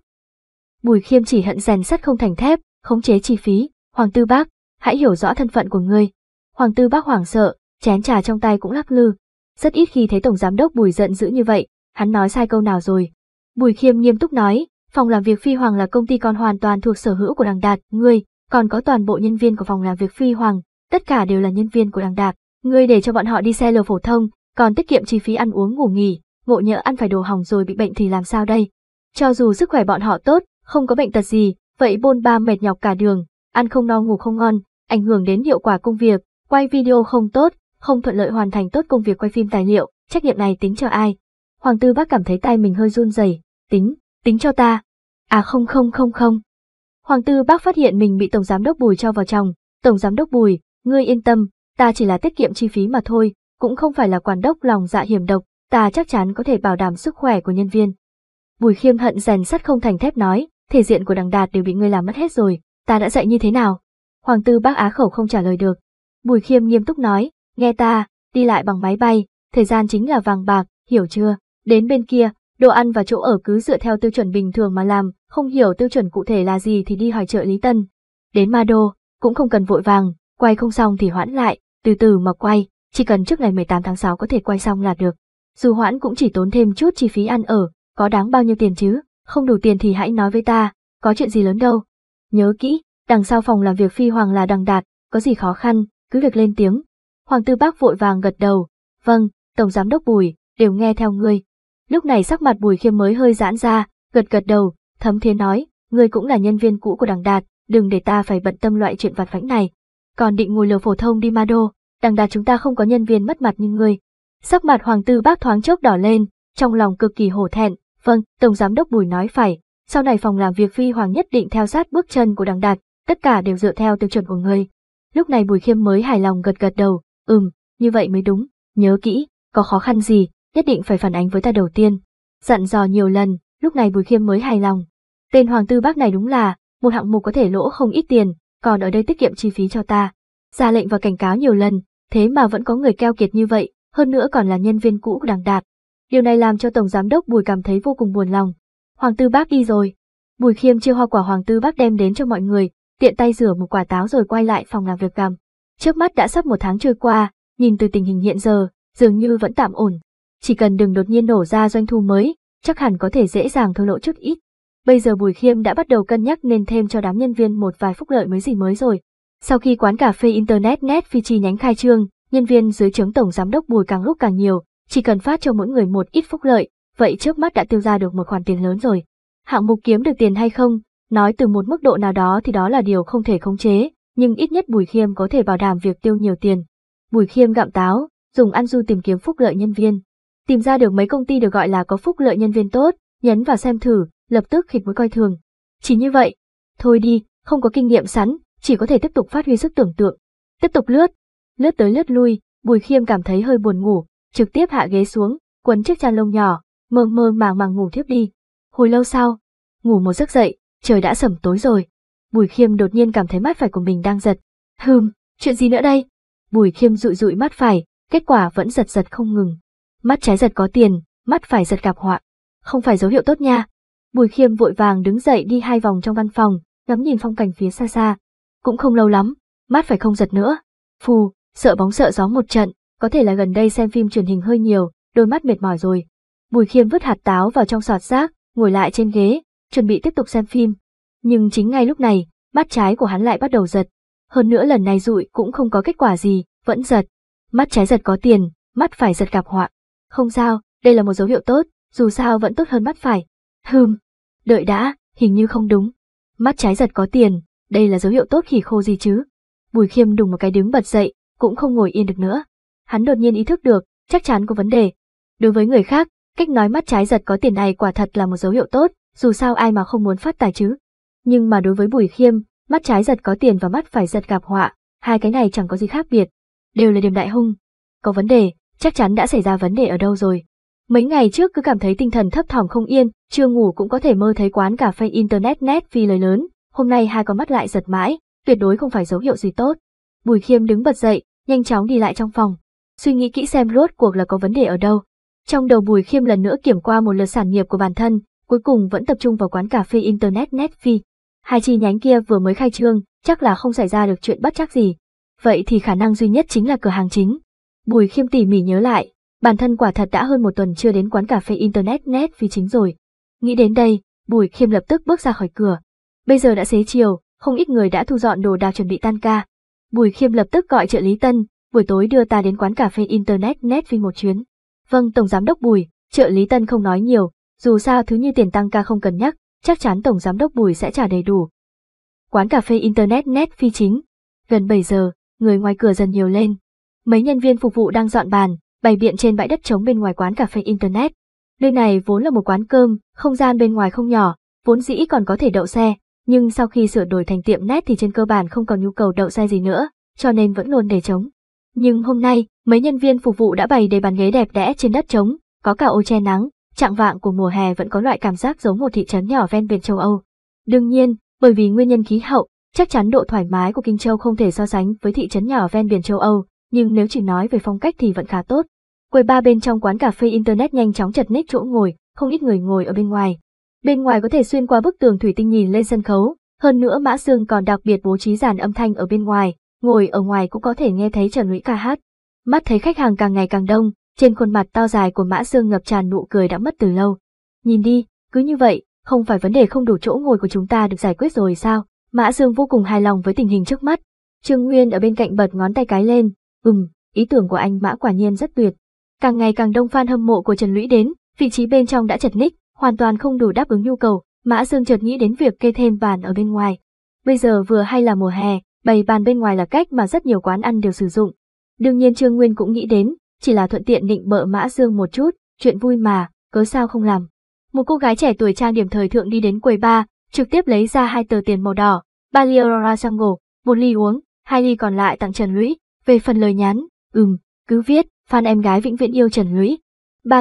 Bùi khiêm chỉ hận rèn sắt không thành thép, khống chế chi phí, Hoàng tư bác, hãy hiểu rõ thân phận của ngươi. Hoàng tư bác hoảng sợ, chén trà trong tay cũng lắc lư, rất ít khi thấy Tổng Giám đốc Bùi giận dữ như vậy, hắn nói sai câu nào rồi. Bùi Khiêm nghiêm túc nói, phòng làm việc Phi Hoàng là công ty còn hoàn toàn thuộc sở hữu của đằng Đạt, ngươi, còn có toàn bộ nhân viên của phòng làm việc Phi Hoàng, tất cả đều là nhân viên của đằng Đạt, ngươi để cho bọn họ đi xe lờ phổ thông, còn tiết kiệm chi phí ăn uống ngủ nghỉ, ngộ nhỡ ăn phải đồ hỏng rồi bị bệnh thì làm sao đây. Cho dù sức khỏe bọn họ tốt, không có bệnh tật gì, vậy bôn ba mệt nhọc cả đường, ăn không no ngủ không ngon, ảnh hưởng đến hiệu quả công việc, quay video không tốt, không thuận lợi hoàn thành tốt công việc quay phim tài liệu, trách nhiệm này tính cho ai? Hoàng tư bác cảm thấy tay mình hơi run rẩy, tính, tính cho ta. À không không không không. Hoàng tư bác phát hiện mình bị tổng giám đốc Bùi cho vào chồng, tổng giám đốc Bùi, ngươi yên tâm, ta chỉ là tiết kiệm chi phí mà thôi, cũng không phải là quản đốc lòng dạ hiểm độc, ta chắc chắn có thể bảo đảm sức khỏe của nhân viên. Bùi khiêm hận rèn sắt không thành thép nói, thể diện của đằng đạt đều bị ngươi làm mất hết rồi, ta đã dạy như thế nào? Hoàng tư bác á khẩu không trả lời được. Bùi khiêm nghiêm túc nói, nghe ta, đi lại bằng máy bay, thời gian chính là vàng bạc, hiểu chưa? Đến bên kia, đồ ăn và chỗ ở cứ dựa theo tiêu chuẩn bình thường mà làm, không hiểu tiêu chuẩn cụ thể là gì thì đi hỏi trợ lý tân. Đến ma đô, cũng không cần vội vàng, quay không xong thì hoãn lại, từ từ mà quay, chỉ cần trước ngày 18 tháng 6 có thể quay xong là được. Dù hoãn cũng chỉ tốn thêm chút chi phí ăn ở, có đáng bao nhiêu tiền chứ, không đủ tiền thì hãy nói với ta, có chuyện gì lớn đâu. Nhớ kỹ, đằng sau phòng làm việc phi hoàng là đằng đạt, có gì khó khăn, cứ việc lên tiếng, Hoàng Tư Bác vội vàng gật đầu, vâng, Tổng Giám Đốc Bùi, đều nghe theo ngươi. Lúc này sắc mặt Bùi Khiêm mới hơi giãn ra, gật gật đầu, thấm thế nói, ngươi cũng là nhân viên cũ của đảng đạt, đừng để ta phải bận tâm loại chuyện vặt vãnh này. Còn định ngồi lều phổ thông đi ma đô, đảng đạt chúng ta không có nhân viên mất mặt như ngươi. Sắc mặt Hoàng Tư Bác thoáng chốc đỏ lên, trong lòng cực kỳ hổ thẹn, vâng, Tổng Giám Đốc Bùi nói phải, sau này phòng làm việc Phi Hoàng nhất định theo sát bước chân của đảng đạt, tất cả đều dựa theo tiêu chuẩn của người. Lúc này Bùi Khiêm mới hài lòng gật gật đầu, Ừm, như vậy mới đúng, nhớ kỹ, có khó khăn gì, nhất định phải phản ánh với ta đầu tiên. Dặn dò nhiều lần, lúc này Bùi Khiêm mới hài lòng. Tên Hoàng Tư Bác này đúng là, một hạng mục có thể lỗ không ít tiền, còn ở đây tiết kiệm chi phí cho ta. Ra lệnh và cảnh cáo nhiều lần, thế mà vẫn có người keo kiệt như vậy, hơn nữa còn là nhân viên cũ của đảng đạt. Điều này làm cho Tổng Giám đốc Bùi cảm thấy vô cùng buồn lòng. Hoàng Tư Bác đi rồi. Bùi Khiêm chia hoa quả Hoàng Tư Bác đem đến cho mọi người, tiện tay rửa một quả táo rồi quay lại phòng làm việc gầm. Trước mắt đã sắp một tháng trôi qua, nhìn từ tình hình hiện giờ, dường như vẫn tạm ổn. Chỉ cần đừng đột nhiên nổ ra doanh thu mới, chắc hẳn có thể dễ dàng thô lộ chút ít. Bây giờ Bùi Khiêm đã bắt đầu cân nhắc nên thêm cho đám nhân viên một vài phúc lợi mới gì mới rồi. Sau khi quán cà phê Internet Net Phi chi nhánh khai trương, nhân viên dưới trướng tổng giám đốc Bùi càng lúc càng nhiều, chỉ cần phát cho mỗi người một ít phúc lợi, vậy trước mắt đã tiêu ra được một khoản tiền lớn rồi. Hạng mục kiếm được tiền hay không, nói từ một mức độ nào đó thì đó là điều không thể khống chế, nhưng ít nhất Bùi Khiêm có thể bảo đảm việc tiêu nhiều tiền. Bùi Khiêm gặm táo, dùng ăn du tìm kiếm phúc lợi nhân viên. Tìm ra được mấy công ty được gọi là có phúc lợi nhân viên tốt, nhấn vào xem thử, lập tức khịt mũi coi thường. Chỉ như vậy. Thôi đi, không có kinh nghiệm sẵn, chỉ có thể tiếp tục phát huy sức tưởng tượng. Tiếp tục lướt. Lướt tới lướt lui, Bùi Khiêm cảm thấy hơi buồn ngủ, trực tiếp hạ ghế xuống, quấn chiếc chăn lông nhỏ, mơ mơ màng màng ngủ thiếp đi. Hồi lâu sau, ngủ một giấc dậy, trời đã sẩm tối rồi. Bùi Khiêm đột nhiên cảm thấy mắt phải của mình đang giật. Hừm, chuyện gì nữa đây? Bùi Khiêm dụi dụi mắt phải, kết quả vẫn giật giật không ngừng. Mắt trái giật có tiền, mắt phải giật gặp họa. Không phải dấu hiệu tốt nha. Bùi Khiêm vội vàng đứng dậy đi hai vòng trong văn phòng, ngắm nhìn phong cảnh phía xa xa. Cũng không lâu lắm, mắt phải không giật nữa. Phù, sợ bóng sợ gió một trận, có thể là gần đây xem phim truyền hình hơi nhiều, đôi mắt mệt mỏi rồi. Bùi Khiêm vứt hạt táo vào trong sọt rác, ngồi lại trên ghế, chuẩn bị tiếp tục xem phim. Nhưng chính ngay lúc này, mắt trái của hắn lại bắt đầu giật. Hơn nữa lần này rụi cũng không có kết quả gì, vẫn giật. Mắt trái giật có tiền, mắt phải giật gặp họa. Không sao, đây là một dấu hiệu tốt, dù sao vẫn tốt hơn mắt phải. Hừm, đợi đã, hình như không đúng. Mắt trái giật có tiền, đây là dấu hiệu tốt khỉ khô gì chứ. Bùi khiêm đùng một cái đứng bật dậy, cũng không ngồi yên được nữa. Hắn đột nhiên ý thức được, chắc chắn có vấn đề. Đối với người khác, cách nói mắt trái giật có tiền này quả thật là một dấu hiệu tốt, dù sao ai mà không muốn phát tài chứ. Nhưng mà đối với Bùi Khiêm, mắt trái giật có tiền và mắt phải giật gặp họa, hai cái này chẳng có gì khác biệt, đều là điểm đại hung. Có vấn đề, chắc chắn đã xảy ra vấn đề ở đâu rồi. Mấy ngày trước cứ cảm thấy tinh thần thấp thỏm không yên, chưa ngủ cũng có thể mơ thấy quán cà phê internet net vì lời lớn, hôm nay hai con mắt lại giật mãi, tuyệt đối không phải dấu hiệu gì tốt. Bùi Khiêm đứng bật dậy, nhanh chóng đi lại trong phòng, suy nghĩ kỹ xem rốt cuộc là có vấn đề ở đâu. Trong đầu Bùi Khiêm lần nữa kiểm qua một lượt sản nghiệp của bản thân, cuối cùng vẫn tập trung vào quán cà phê internet Netfi. Hai chi nhánh kia vừa mới khai trương, chắc là không xảy ra được chuyện bất chắc gì. Vậy thì khả năng duy nhất chính là cửa hàng chính. Bùi khiêm tỉ mỉ nhớ lại, bản thân quả thật đã hơn một tuần chưa đến quán cà phê internet net vì chính rồi. Nghĩ đến đây, bùi khiêm lập tức bước ra khỏi cửa. Bây giờ đã xế chiều, không ít người đã thu dọn đồ đạc chuẩn bị tan ca. Bùi khiêm lập tức gọi trợ lý Tân, buổi tối đưa ta đến quán cà phê internet net vì một chuyến. Vâng Tổng Giám đốc Bùi, trợ lý Tân không nói nhiều, dù sao thứ như tiền tăng ca không cần nhắc, chắc chắn Tổng Giám đốc Bùi sẽ trả đầy đủ. Quán cà phê Internet Net Phi chính. Gần 7 giờ, người ngoài cửa dần nhiều lên. Mấy nhân viên phục vụ đang dọn bàn, bày biện trên bãi đất trống bên ngoài quán cà phê Internet. Nơi này vốn là một quán cơm, không gian bên ngoài không nhỏ, vốn dĩ còn có thể đậu xe, nhưng sau khi sửa đổi thành tiệm net thì trên cơ bản không còn nhu cầu đậu xe gì nữa, cho nên vẫn luôn để trống. Nhưng hôm nay, mấy nhân viên phục vụ đã bày đầy bàn ghế đẹp đẽ trên đất trống, có cả ô che nắng, trạng vạng của mùa hè vẫn có loại cảm giác giống một thị trấn nhỏ ven biển châu Âu. Đương nhiên, bởi vì nguyên nhân khí hậu, chắc chắn độ thoải mái của Kinh Châu không thể so sánh với thị trấn nhỏ ven biển châu Âu, nhưng nếu chỉ nói về phong cách thì vẫn khá tốt. Quầy ba bên trong quán cà phê internet nhanh chóng chật ních chỗ ngồi, không ít người ngồi ở bên ngoài. Bên ngoài có thể xuyên qua bức tường thủy tinh nhìn lên sân khấu, hơn nữa Mã sương còn đặc biệt bố trí dàn âm thanh ở bên ngoài, ngồi ở ngoài cũng có thể nghe thấy Trần Lũy ca hát. Mắt thấy khách hàng càng ngày càng đông, trên khuôn mặt to dài của Mã Dương ngập tràn nụ cười đã mất từ lâu. Nhìn đi, cứ như vậy, không phải vấn đề không đủ chỗ ngồi của chúng ta được giải quyết rồi sao? Mã Dương vô cùng hài lòng với tình hình trước mắt. Trương Nguyên ở bên cạnh bật ngón tay cái lên, ừm, ý tưởng của anh Mã quả nhiên rất tuyệt. Càng ngày càng đông fan hâm mộ của Trần Lũy đến, vị trí bên trong đã chật ních, hoàn toàn không đủ đáp ứng nhu cầu, Mã Dương chợt nghĩ đến việc kê thêm bàn ở bên ngoài. Bây giờ vừa hay là mùa hè, bày bàn bên ngoài là cách mà rất nhiều quán ăn đều sử dụng. Đương nhiên Trương Nguyên cũng nghĩ đến, chỉ là thuận tiện định bợ Mã Dương một chút, chuyện vui mà, cớ sao không làm. Một cô gái trẻ tuổi trang điểm thời thượng đi đến quầy ba, trực tiếp lấy ra hai tờ tiền màu đỏ, ba ly Aurora Jungle, một ly uống, hai ly còn lại tặng Trần Lũy, về phần lời nhắn, ừm, cứ viết, fan em gái vĩnh viễn yêu Trần Lũy.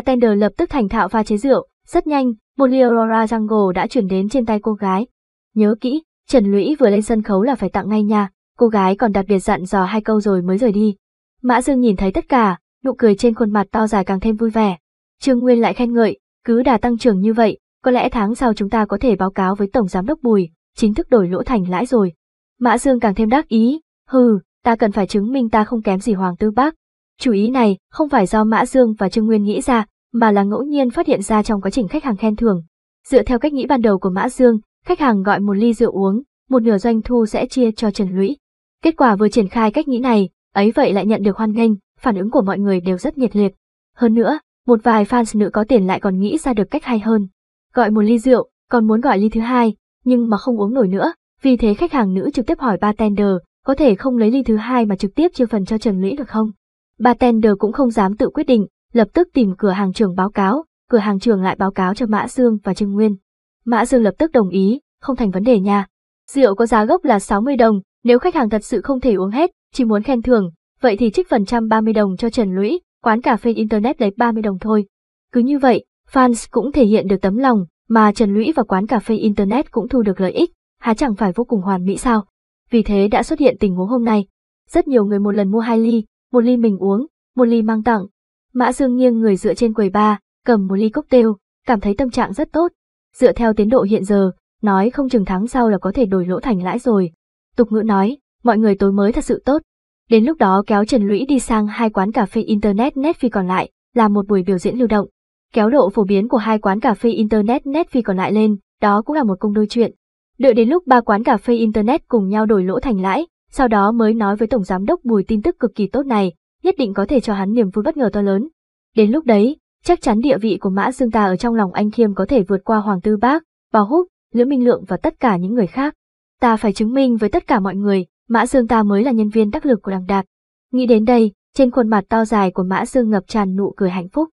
tender lập tức thành thạo pha chế rượu, rất nhanh, một ly Aurora Jungle đã chuyển đến trên tay cô gái. Nhớ kỹ, Trần Lũy vừa lên sân khấu là phải tặng ngay nha, cô gái còn đặc biệt dặn dò hai câu rồi mới rời đi. Mã Dương nhìn thấy tất cả, nụ cười trên khuôn mặt to dài càng thêm vui vẻ. Trương Nguyên lại khen ngợi, cứ đà tăng trưởng như vậy, có lẽ tháng sau chúng ta có thể báo cáo với Tổng Giám đốc Bùi, chính thức đổi lỗ thành lãi rồi. Mã Dương càng thêm đắc ý, hừ, ta cần phải chứng minh ta không kém gì Hoàng Tư Bác. Chủ ý này không phải do Mã Dương và Trương Nguyên nghĩ ra, mà là ngẫu nhiên phát hiện ra trong quá trình khách hàng khen thưởng. Dựa theo cách nghĩ ban đầu của Mã Dương, khách hàng gọi một ly rượu uống, một nửa doanh thu sẽ chia cho Trần Lũy. Kết quả vừa triển khai cách nghĩ này, ấy vậy lại nhận được hoan nghênh, phản ứng của mọi người đều rất nhiệt liệt. Hơn nữa, một vài fans nữ có tiền lại còn nghĩ ra được cách hay hơn. Gọi một ly rượu, còn muốn gọi ly thứ hai, nhưng mà không uống nổi nữa, vì thế khách hàng nữ trực tiếp hỏi bartender, có thể không lấy ly thứ hai mà trực tiếp chia phần cho Trần Lũy được không? Bartender cũng không dám tự quyết định, lập tức tìm cửa hàng trưởng báo cáo, cửa hàng trưởng lại báo cáo cho Mã Dương và Trương Nguyên. Mã Dương lập tức đồng ý, không thành vấn đề nha. Rượu có giá gốc là 60 đồng, nếu khách hàng thật sự không thể uống hết, chỉ muốn khen thưởng, vậy thì trích phần trăm 30 đồng cho Trần Lũy, quán cà phê Internet lấy 30 đồng thôi. Cứ như vậy, fans cũng thể hiện được tấm lòng, mà Trần Lũy và quán cà phê Internet cũng thu được lợi ích, há chẳng phải vô cùng hoàn mỹ sao. Vì thế đã xuất hiện tình huống hôm nay. Rất nhiều người một lần mua hai ly, một ly mình uống, một ly mang tặng. Mã Dương nghiêng người dựa trên quầy bar, cầm một ly cocktail, cảm thấy tâm trạng rất tốt. Dựa theo tiến độ hiện giờ, nói không chừng tháng sau là có thể đổi lỗ thành lãi rồi. Tục ngữ nói, mọi người tối mới thật sự tốt. Đến lúc đó kéo Trần Lũy đi sang hai quán cà phê Internet Netfi còn lại, làm một buổi biểu diễn lưu động. Kéo độ phổ biến của hai quán cà phê Internet Netfi còn lại lên, đó cũng là một công đôi chuyện. Đợi đến lúc ba quán cà phê Internet cùng nhau đổi lỗ thành lãi, sau đó mới nói với Tổng Giám đốc Bùi tin tức cực kỳ tốt này, nhất định có thể cho hắn niềm vui bất ngờ to lớn. Đến lúc đấy, chắc chắn địa vị của Mã Dương Ta ở trong lòng anh Khiêm có thể vượt qua Hoàng Tư Bác, Bảo Húc, Lữ Minh Lượng và tất cả những người khác. Ta phải chứng minh với tất cả mọi người, Mã Dương ta mới là nhân viên đắc lực của đằng đạt. Nghĩ đến đây, trên khuôn mặt to dài của Mã Dương ngập tràn nụ cười hạnh phúc.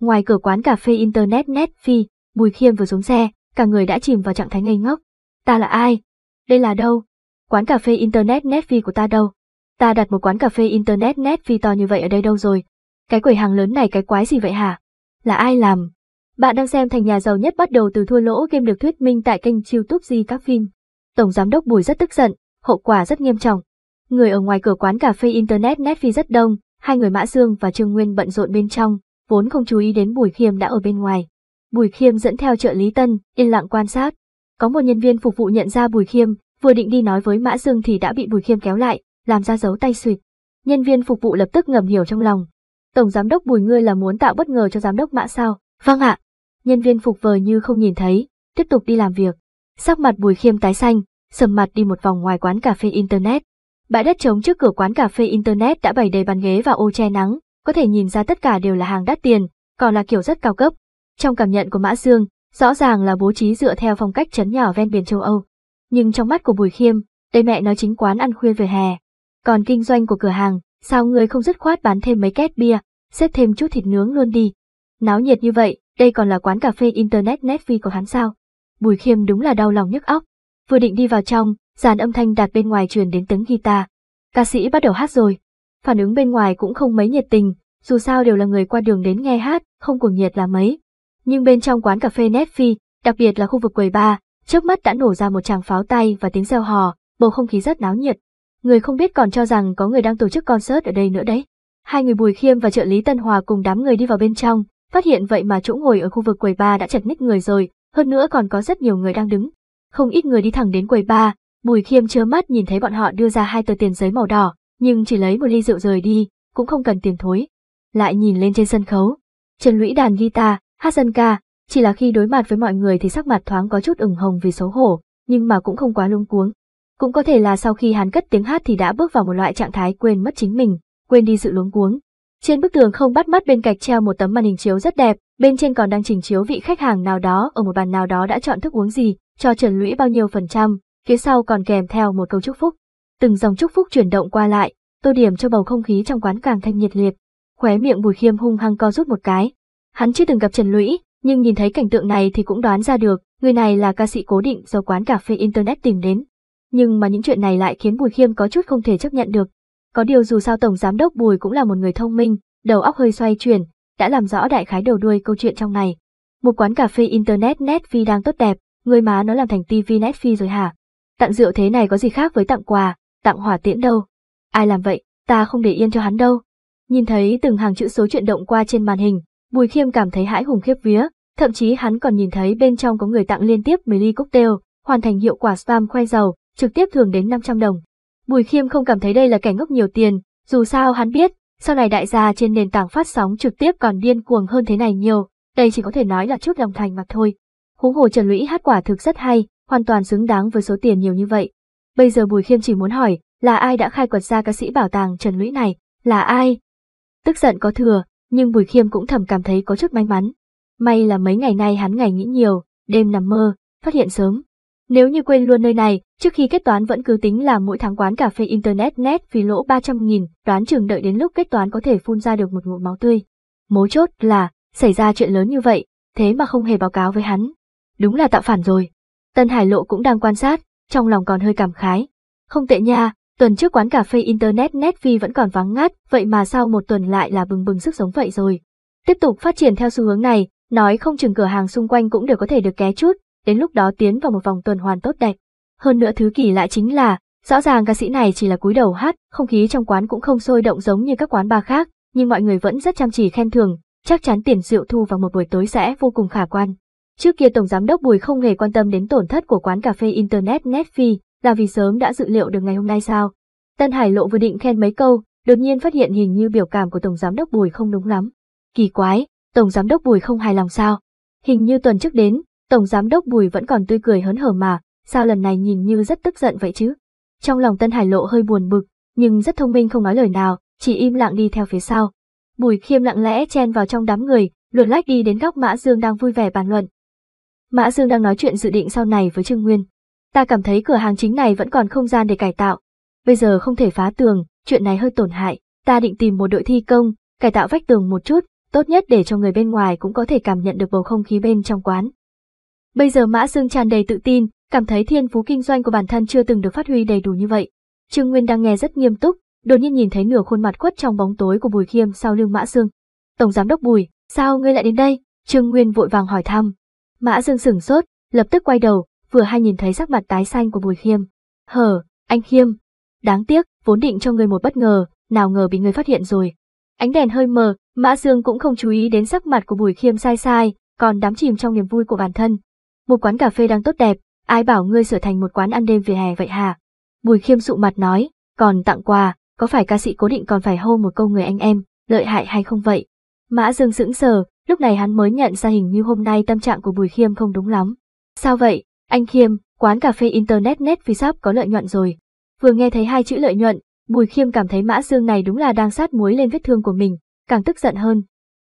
Ngoài cửa quán cà phê Internet Netfi, Bùi Khiêm vừa xuống xe, cả người đã chìm vào trạng thái ngây ngốc. Ta là ai? Đây là đâu? Quán cà phê Internet Netfi của ta đâu? Ta đặt một quán cà phê Internet Netfi to như vậy ở đây đâu rồi? Cái quầy hàng lớn này cái quái gì vậy hả? Là ai làm? Bạn đang xem thành nhà giàu nhất bắt đầu từ thua lỗ game được thuyết minh tại kênh youtube Di các phim. Tổng giám đốc Bùi rất tức giận, hậu quả rất nghiêm trọng. Người ở ngoài cửa quán cà phê Internet Netfi rất đông, hai người Mã Dương và Trương Nguyên bận rộn bên trong, vốn không chú ý đến Bùi Khiêm đã ở bên ngoài. Bùi Khiêm dẫn theo trợ lý Tân, yên lặng quan sát. Có một nhân viên phục vụ nhận ra Bùi Khiêm, vừa định đi nói với Mã Dương thì đã bị Bùi Khiêm kéo lại, làm ra dấu tay suyệt. Nhân viên phục vụ lập tức ngầm hiểu trong lòng. Tổng giám đốc Bùi ngươi là muốn tạo bất ngờ cho giám đốc Mã sao? Vâng ạ. Nhân viên phục vờ như không nhìn thấy, tiếp tục đi làm việc. Sắc mặt Bùi Khiêm tái xanh, sầm mặt đi một vòng ngoài quán cà phê Internet. Bãi đất trống trước cửa quán cà phê Internet đã bày đầy bàn ghế và ô che nắng, có thể nhìn ra tất cả đều là hàng đắt tiền, còn là kiểu rất cao cấp. Trong cảm nhận của Mã Dương, rõ ràng là bố trí dựa theo phong cách chấn nhỏ ven biển châu Âu. Nhưng trong mắt của Bùi Khiêm, đây mẹ nói chính quán ăn khuya về hè. Còn kinh doanh của cửa hàng, sao người không dứt khoát bán thêm mấy két bia, xếp thêm chút thịt nướng luôn đi. Náo nhiệt như vậy, đây còn là quán cà phê Internet Netflix của hắn sao. Bùi Khiêm đúng là đau lòng nhức óc. Vừa định đi vào trong, dàn âm thanh đạt bên ngoài truyền đến tiếng guitar. Ca sĩ bắt đầu hát rồi. Phản ứng bên ngoài cũng không mấy nhiệt tình, dù sao đều là người qua đường đến nghe hát, không cuồng nhiệt là mấy. Nhưng bên trong quán cà phê Netfi, đặc biệt là khu vực quầy bar, trước mắt đã nổ ra một tràng pháo tay và tiếng reo hò, bầu không khí rất náo nhiệt. Người không biết còn cho rằng có người đang tổ chức concert ở đây nữa đấy. Hai người Bùi Khiêm và trợ lý Tân Hòa cùng đám người đi vào bên trong, phát hiện vậy mà chỗ ngồi ở khu vực quầy bar đã chật ních người rồi, hơn nữa còn có rất nhiều người đang đứng, không ít người đi thẳng đến quầy bar, Bùi Khiêm chớ mắt nhìn thấy bọn họ đưa ra hai tờ tiền giấy màu đỏ, nhưng chỉ lấy một ly rượu rời đi, cũng không cần tiền thối. Lại nhìn lên trên sân khấu, Trần Lũy đàn guitar, hát dân ca, chỉ là khi đối mặt với mọi người thì sắc mặt thoáng có chút ửng hồng vì xấu hổ, nhưng mà cũng không quá lung cuống. Cũng có thể là sau khi hắn cất tiếng hát thì đã bước vào một loại trạng thái quên mất chính mình, quên đi sự luống cuống. Trên bức tường không bắt mắt bên cạnh treo một tấm màn hình chiếu rất đẹp, bên trên còn đang trình chiếu vị khách hàng nào đó ở một bàn nào đó đã chọn thức uống gì, cho Trần Lũy bao nhiêu phần trăm, phía sau còn kèm theo một câu chúc phúc. Từng dòng chúc phúc chuyển động qua lại, tô điểm cho bầu không khí trong quán càng thanh nhiệt liệt. Khóe miệng Bùi Khiêm hung hăng co rút một cái. Hắn chưa từng gặp Trần Lũy, nhưng nhìn thấy cảnh tượng này thì cũng đoán ra được, người này là ca sĩ cố định do quán cà phê internet tìm đến. Nhưng mà những chuyện này lại khiến Bùi Khiêm có chút không thể chấp nhận được. Có điều dù sao tổng giám đốc Bùi cũng là một người thông minh, đầu óc hơi xoay chuyển, đã làm rõ đại khái đầu đuôi câu chuyện trong này. Một quán cà phê internet nét vi đang tốt đẹp, ngươi má nó làm thành tivi Netflix rồi hả? Tặng rượu thế này có gì khác với tặng quà, tặng hỏa tiễn đâu. Ai làm vậy, ta không để yên cho hắn đâu. Nhìn thấy từng hàng chữ số chuyện động qua trên màn hình, Bùi Khiêm cảm thấy hãi hùng khiếp vía, thậm chí hắn còn nhìn thấy bên trong có người tặng liên tiếp 10 ly cocktail, hoàn thành hiệu quả spam khoe dầu, trực tiếp thưởng đến 500 đồng. Bùi Khiêm không cảm thấy đây là kẻ ngốc nhiều tiền, dù sao hắn biết, sau này đại gia trên nền tảng phát sóng trực tiếp còn điên cuồng hơn thế này nhiều, đây chỉ có thể nói là chút lòng thành mà thôi. Huống hồ Trần Lũy hát quả thực rất hay, hoàn toàn xứng đáng với số tiền nhiều như vậy. Bây giờ Bùi Khiêm chỉ muốn hỏi, là ai đã khai quật ra ca sĩ bảo tàng Trần Lũy này, là ai? Tức giận có thừa, nhưng Bùi Khiêm cũng thầm cảm thấy có chút may mắn. May là mấy ngày nay hắn ngày nghĩ nhiều, đêm nằm mơ, phát hiện sớm. Nếu như quên luôn nơi này, trước khi kết toán vẫn cứ tính là mỗi tháng quán cà phê internet net vì lỗ 300.000, đoán chừng đợi đến lúc kết toán có thể phun ra được một ngụm máu tươi. Mấu chốt là, xảy ra chuyện lớn như vậy, thế mà không hề báo cáo với hắn, đúng là tạo phản rồi. Tân Hải Lộ cũng đang quan sát, trong lòng còn hơi cảm khái. Không tệ nha, tuần trước quán cà phê Internet Netvi vẫn còn vắng ngắt, vậy mà sau một tuần lại là bừng bừng sức sống vậy rồi. Tiếp tục phát triển theo xu hướng này, nói không chừng cửa hàng xung quanh cũng đều có thể được ké chút, đến lúc đó tiến vào một vòng tuần hoàn tốt đẹp. Hơn nữa thứ kỳ lạ chính là, rõ ràng ca sĩ này chỉ là cúi đầu hát, không khí trong quán cũng không sôi động giống như các quán bar khác, nhưng mọi người vẫn rất chăm chỉ khen thưởng, chắc chắn tiền rượu thu vào một buổi tối sẽ vô cùng khả quan. Trước kia Tổng Giám đốc Bùi không hề quan tâm đến tổn thất của quán cà phê Internet Netfi, là vì sớm đã dự liệu được ngày hôm nay sao. Tân Hải Lộ vừa định khen mấy câu, đột nhiên phát hiện hình như biểu cảm của Tổng Giám đốc Bùi không đúng lắm. Kỳ quái, Tổng Giám đốc Bùi không hài lòng sao? Hình như tuần trước đến, Tổng Giám đốc Bùi vẫn còn tươi cười hớn hở mà, sao lần này nhìn như rất tức giận vậy chứ? Trong lòng Tân Hải Lộ hơi buồn bực, nhưng rất thông minh không nói lời nào, chỉ im lặng đi theo phía sau. Bùi khiêm lặng lẽ chen vào trong đám người, luồn lách đi đến góc Mã Dương đang vui vẻ bàn luận, Mã Dương đang nói chuyện dự định sau này với Trương Nguyên. Ta cảm thấy cửa hàng chính này vẫn còn không gian để cải tạo. Bây giờ không thể phá tường, chuyện này hơi tổn hại. Ta định tìm một đội thi công, cải tạo vách tường một chút, tốt nhất để cho người bên ngoài cũng có thể cảm nhận được bầu không khí bên trong quán. Bây giờ Mã Dương tràn đầy tự tin, cảm thấy thiên phú kinh doanh của bản thân chưa từng được phát huy đầy đủ như vậy. Trương Nguyên đang nghe rất nghiêm túc, đột nhiên nhìn thấy nửa khuôn mặt khuất trong bóng tối của Bùi Khiêm sau lưng Mã Dương. Tổng giám đốc Bùi, sao ngươi lại đến đây? Trương Nguyên vội vàng hỏi thăm, Mã Dương sửng sốt, lập tức quay đầu, vừa hay nhìn thấy sắc mặt tái xanh của Bùi Khiêm. Hờ, anh Khiêm. Đáng tiếc, vốn định cho người một bất ngờ, nào ngờ bị người phát hiện rồi. Ánh đèn hơi mờ, Mã Dương cũng không chú ý đến sắc mặt của Bùi Khiêm sai sai, còn đắm chìm trong niềm vui của bản thân. Một quán cà phê đang tốt đẹp, ai bảo ngươi sửa thành một quán ăn đêm về hè vậy hả? Bùi Khiêm sụ mặt nói, còn tặng quà, có phải ca sĩ cố định còn phải hô một câu người anh em, lợi hại hay không vậy? Mã Dương sững sờ, Lúc này hắn mới nhận ra hình như hôm nay tâm trạng của Bùi Khiêm không đúng lắm. Sao vậy, anh Khiêm, quán cà phê Internet Net vì sắp có lợi nhuận rồi. Vừa nghe thấy hai chữ lợi nhuận, Bùi Khiêm cảm thấy Mã Dương này đúng là đang sát muối lên vết thương của mình, càng tức giận hơn.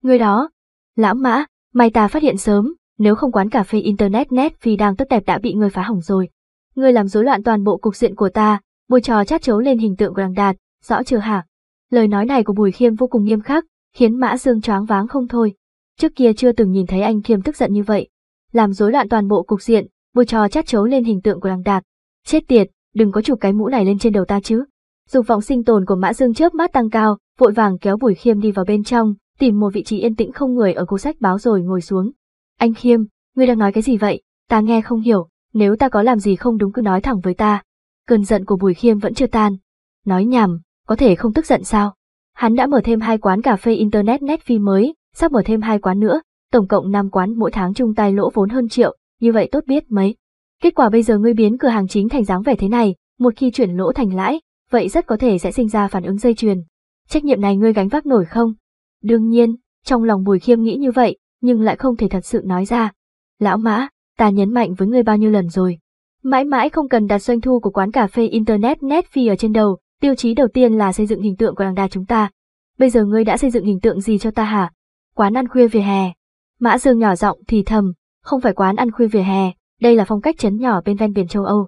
Người đó, lão Mã, mày ta phát hiện sớm, nếu không quán cà phê Internet Net vì đang tốt đẹp đã bị người phá hỏng rồi. Người làm rối loạn toàn bộ cục diện của ta, bôi trò chát chấu lên hình tượng của đằng đạt, rõ chưa hả? Lời nói này của Bùi Khiêm vô cùng nghiêm khắc, khiến Mã Dương choáng váng không thôi trước kia chưa từng nhìn thấy anh Khiêm tức giận như vậy, làm rối loạn toàn bộ cục diện, bôi trò chát chấu lên hình tượng của đằng đạc. Chết tiệt, đừng có chụp cái mũ này lên trên đầu ta chứ. Dục vọng sinh tồn của Mã Dương chớp mắt tăng cao, vội vàng kéo Bùi Khiêm đi vào bên trong, tìm một vị trí yên tĩnh không người ở cú sách báo rồi ngồi xuống. Anh Khiêm, ngươi đang nói cái gì vậy? Ta nghe không hiểu, nếu ta có làm gì không đúng cứ nói thẳng với ta. Cơn giận của Bùi Khiêm vẫn chưa tan. Nói nhảm, có thể không tức giận sao? Hắn đã mở thêm hai quán cà phê internet Netflix mới, sắp mở thêm hai quán nữa, tổng cộng 5 quán mỗi tháng chung tay lỗ vốn hơn triệu, như vậy tốt biết mấy. Kết quả bây giờ ngươi biến cửa hàng chính thành dáng vẻ thế này, một khi chuyển lỗ thành lãi, vậy rất có thể sẽ sinh ra phản ứng dây chuyền. Trách nhiệm này ngươi gánh vác nổi không? Đương nhiên, trong lòng Bùi Khiêm nghĩ như vậy, nhưng lại không thể thật sự nói ra. Lão Mã, ta nhấn mạnh với ngươi bao nhiêu lần rồi. Mãi mãi không cần đặt doanh thu của quán cà phê Internet Netfi ở trên đầu, tiêu chí đầu tiên là xây dựng hình tượng của đảng đa chúng ta. Bây giờ ngươi đã xây dựng hình tượng gì cho ta hả? quán ăn khuya về hè. Mã Dương nhỏ giọng thì thầm, không phải quán ăn khuya về hè, đây là phong cách trấn nhỏ bên ven biển châu Âu.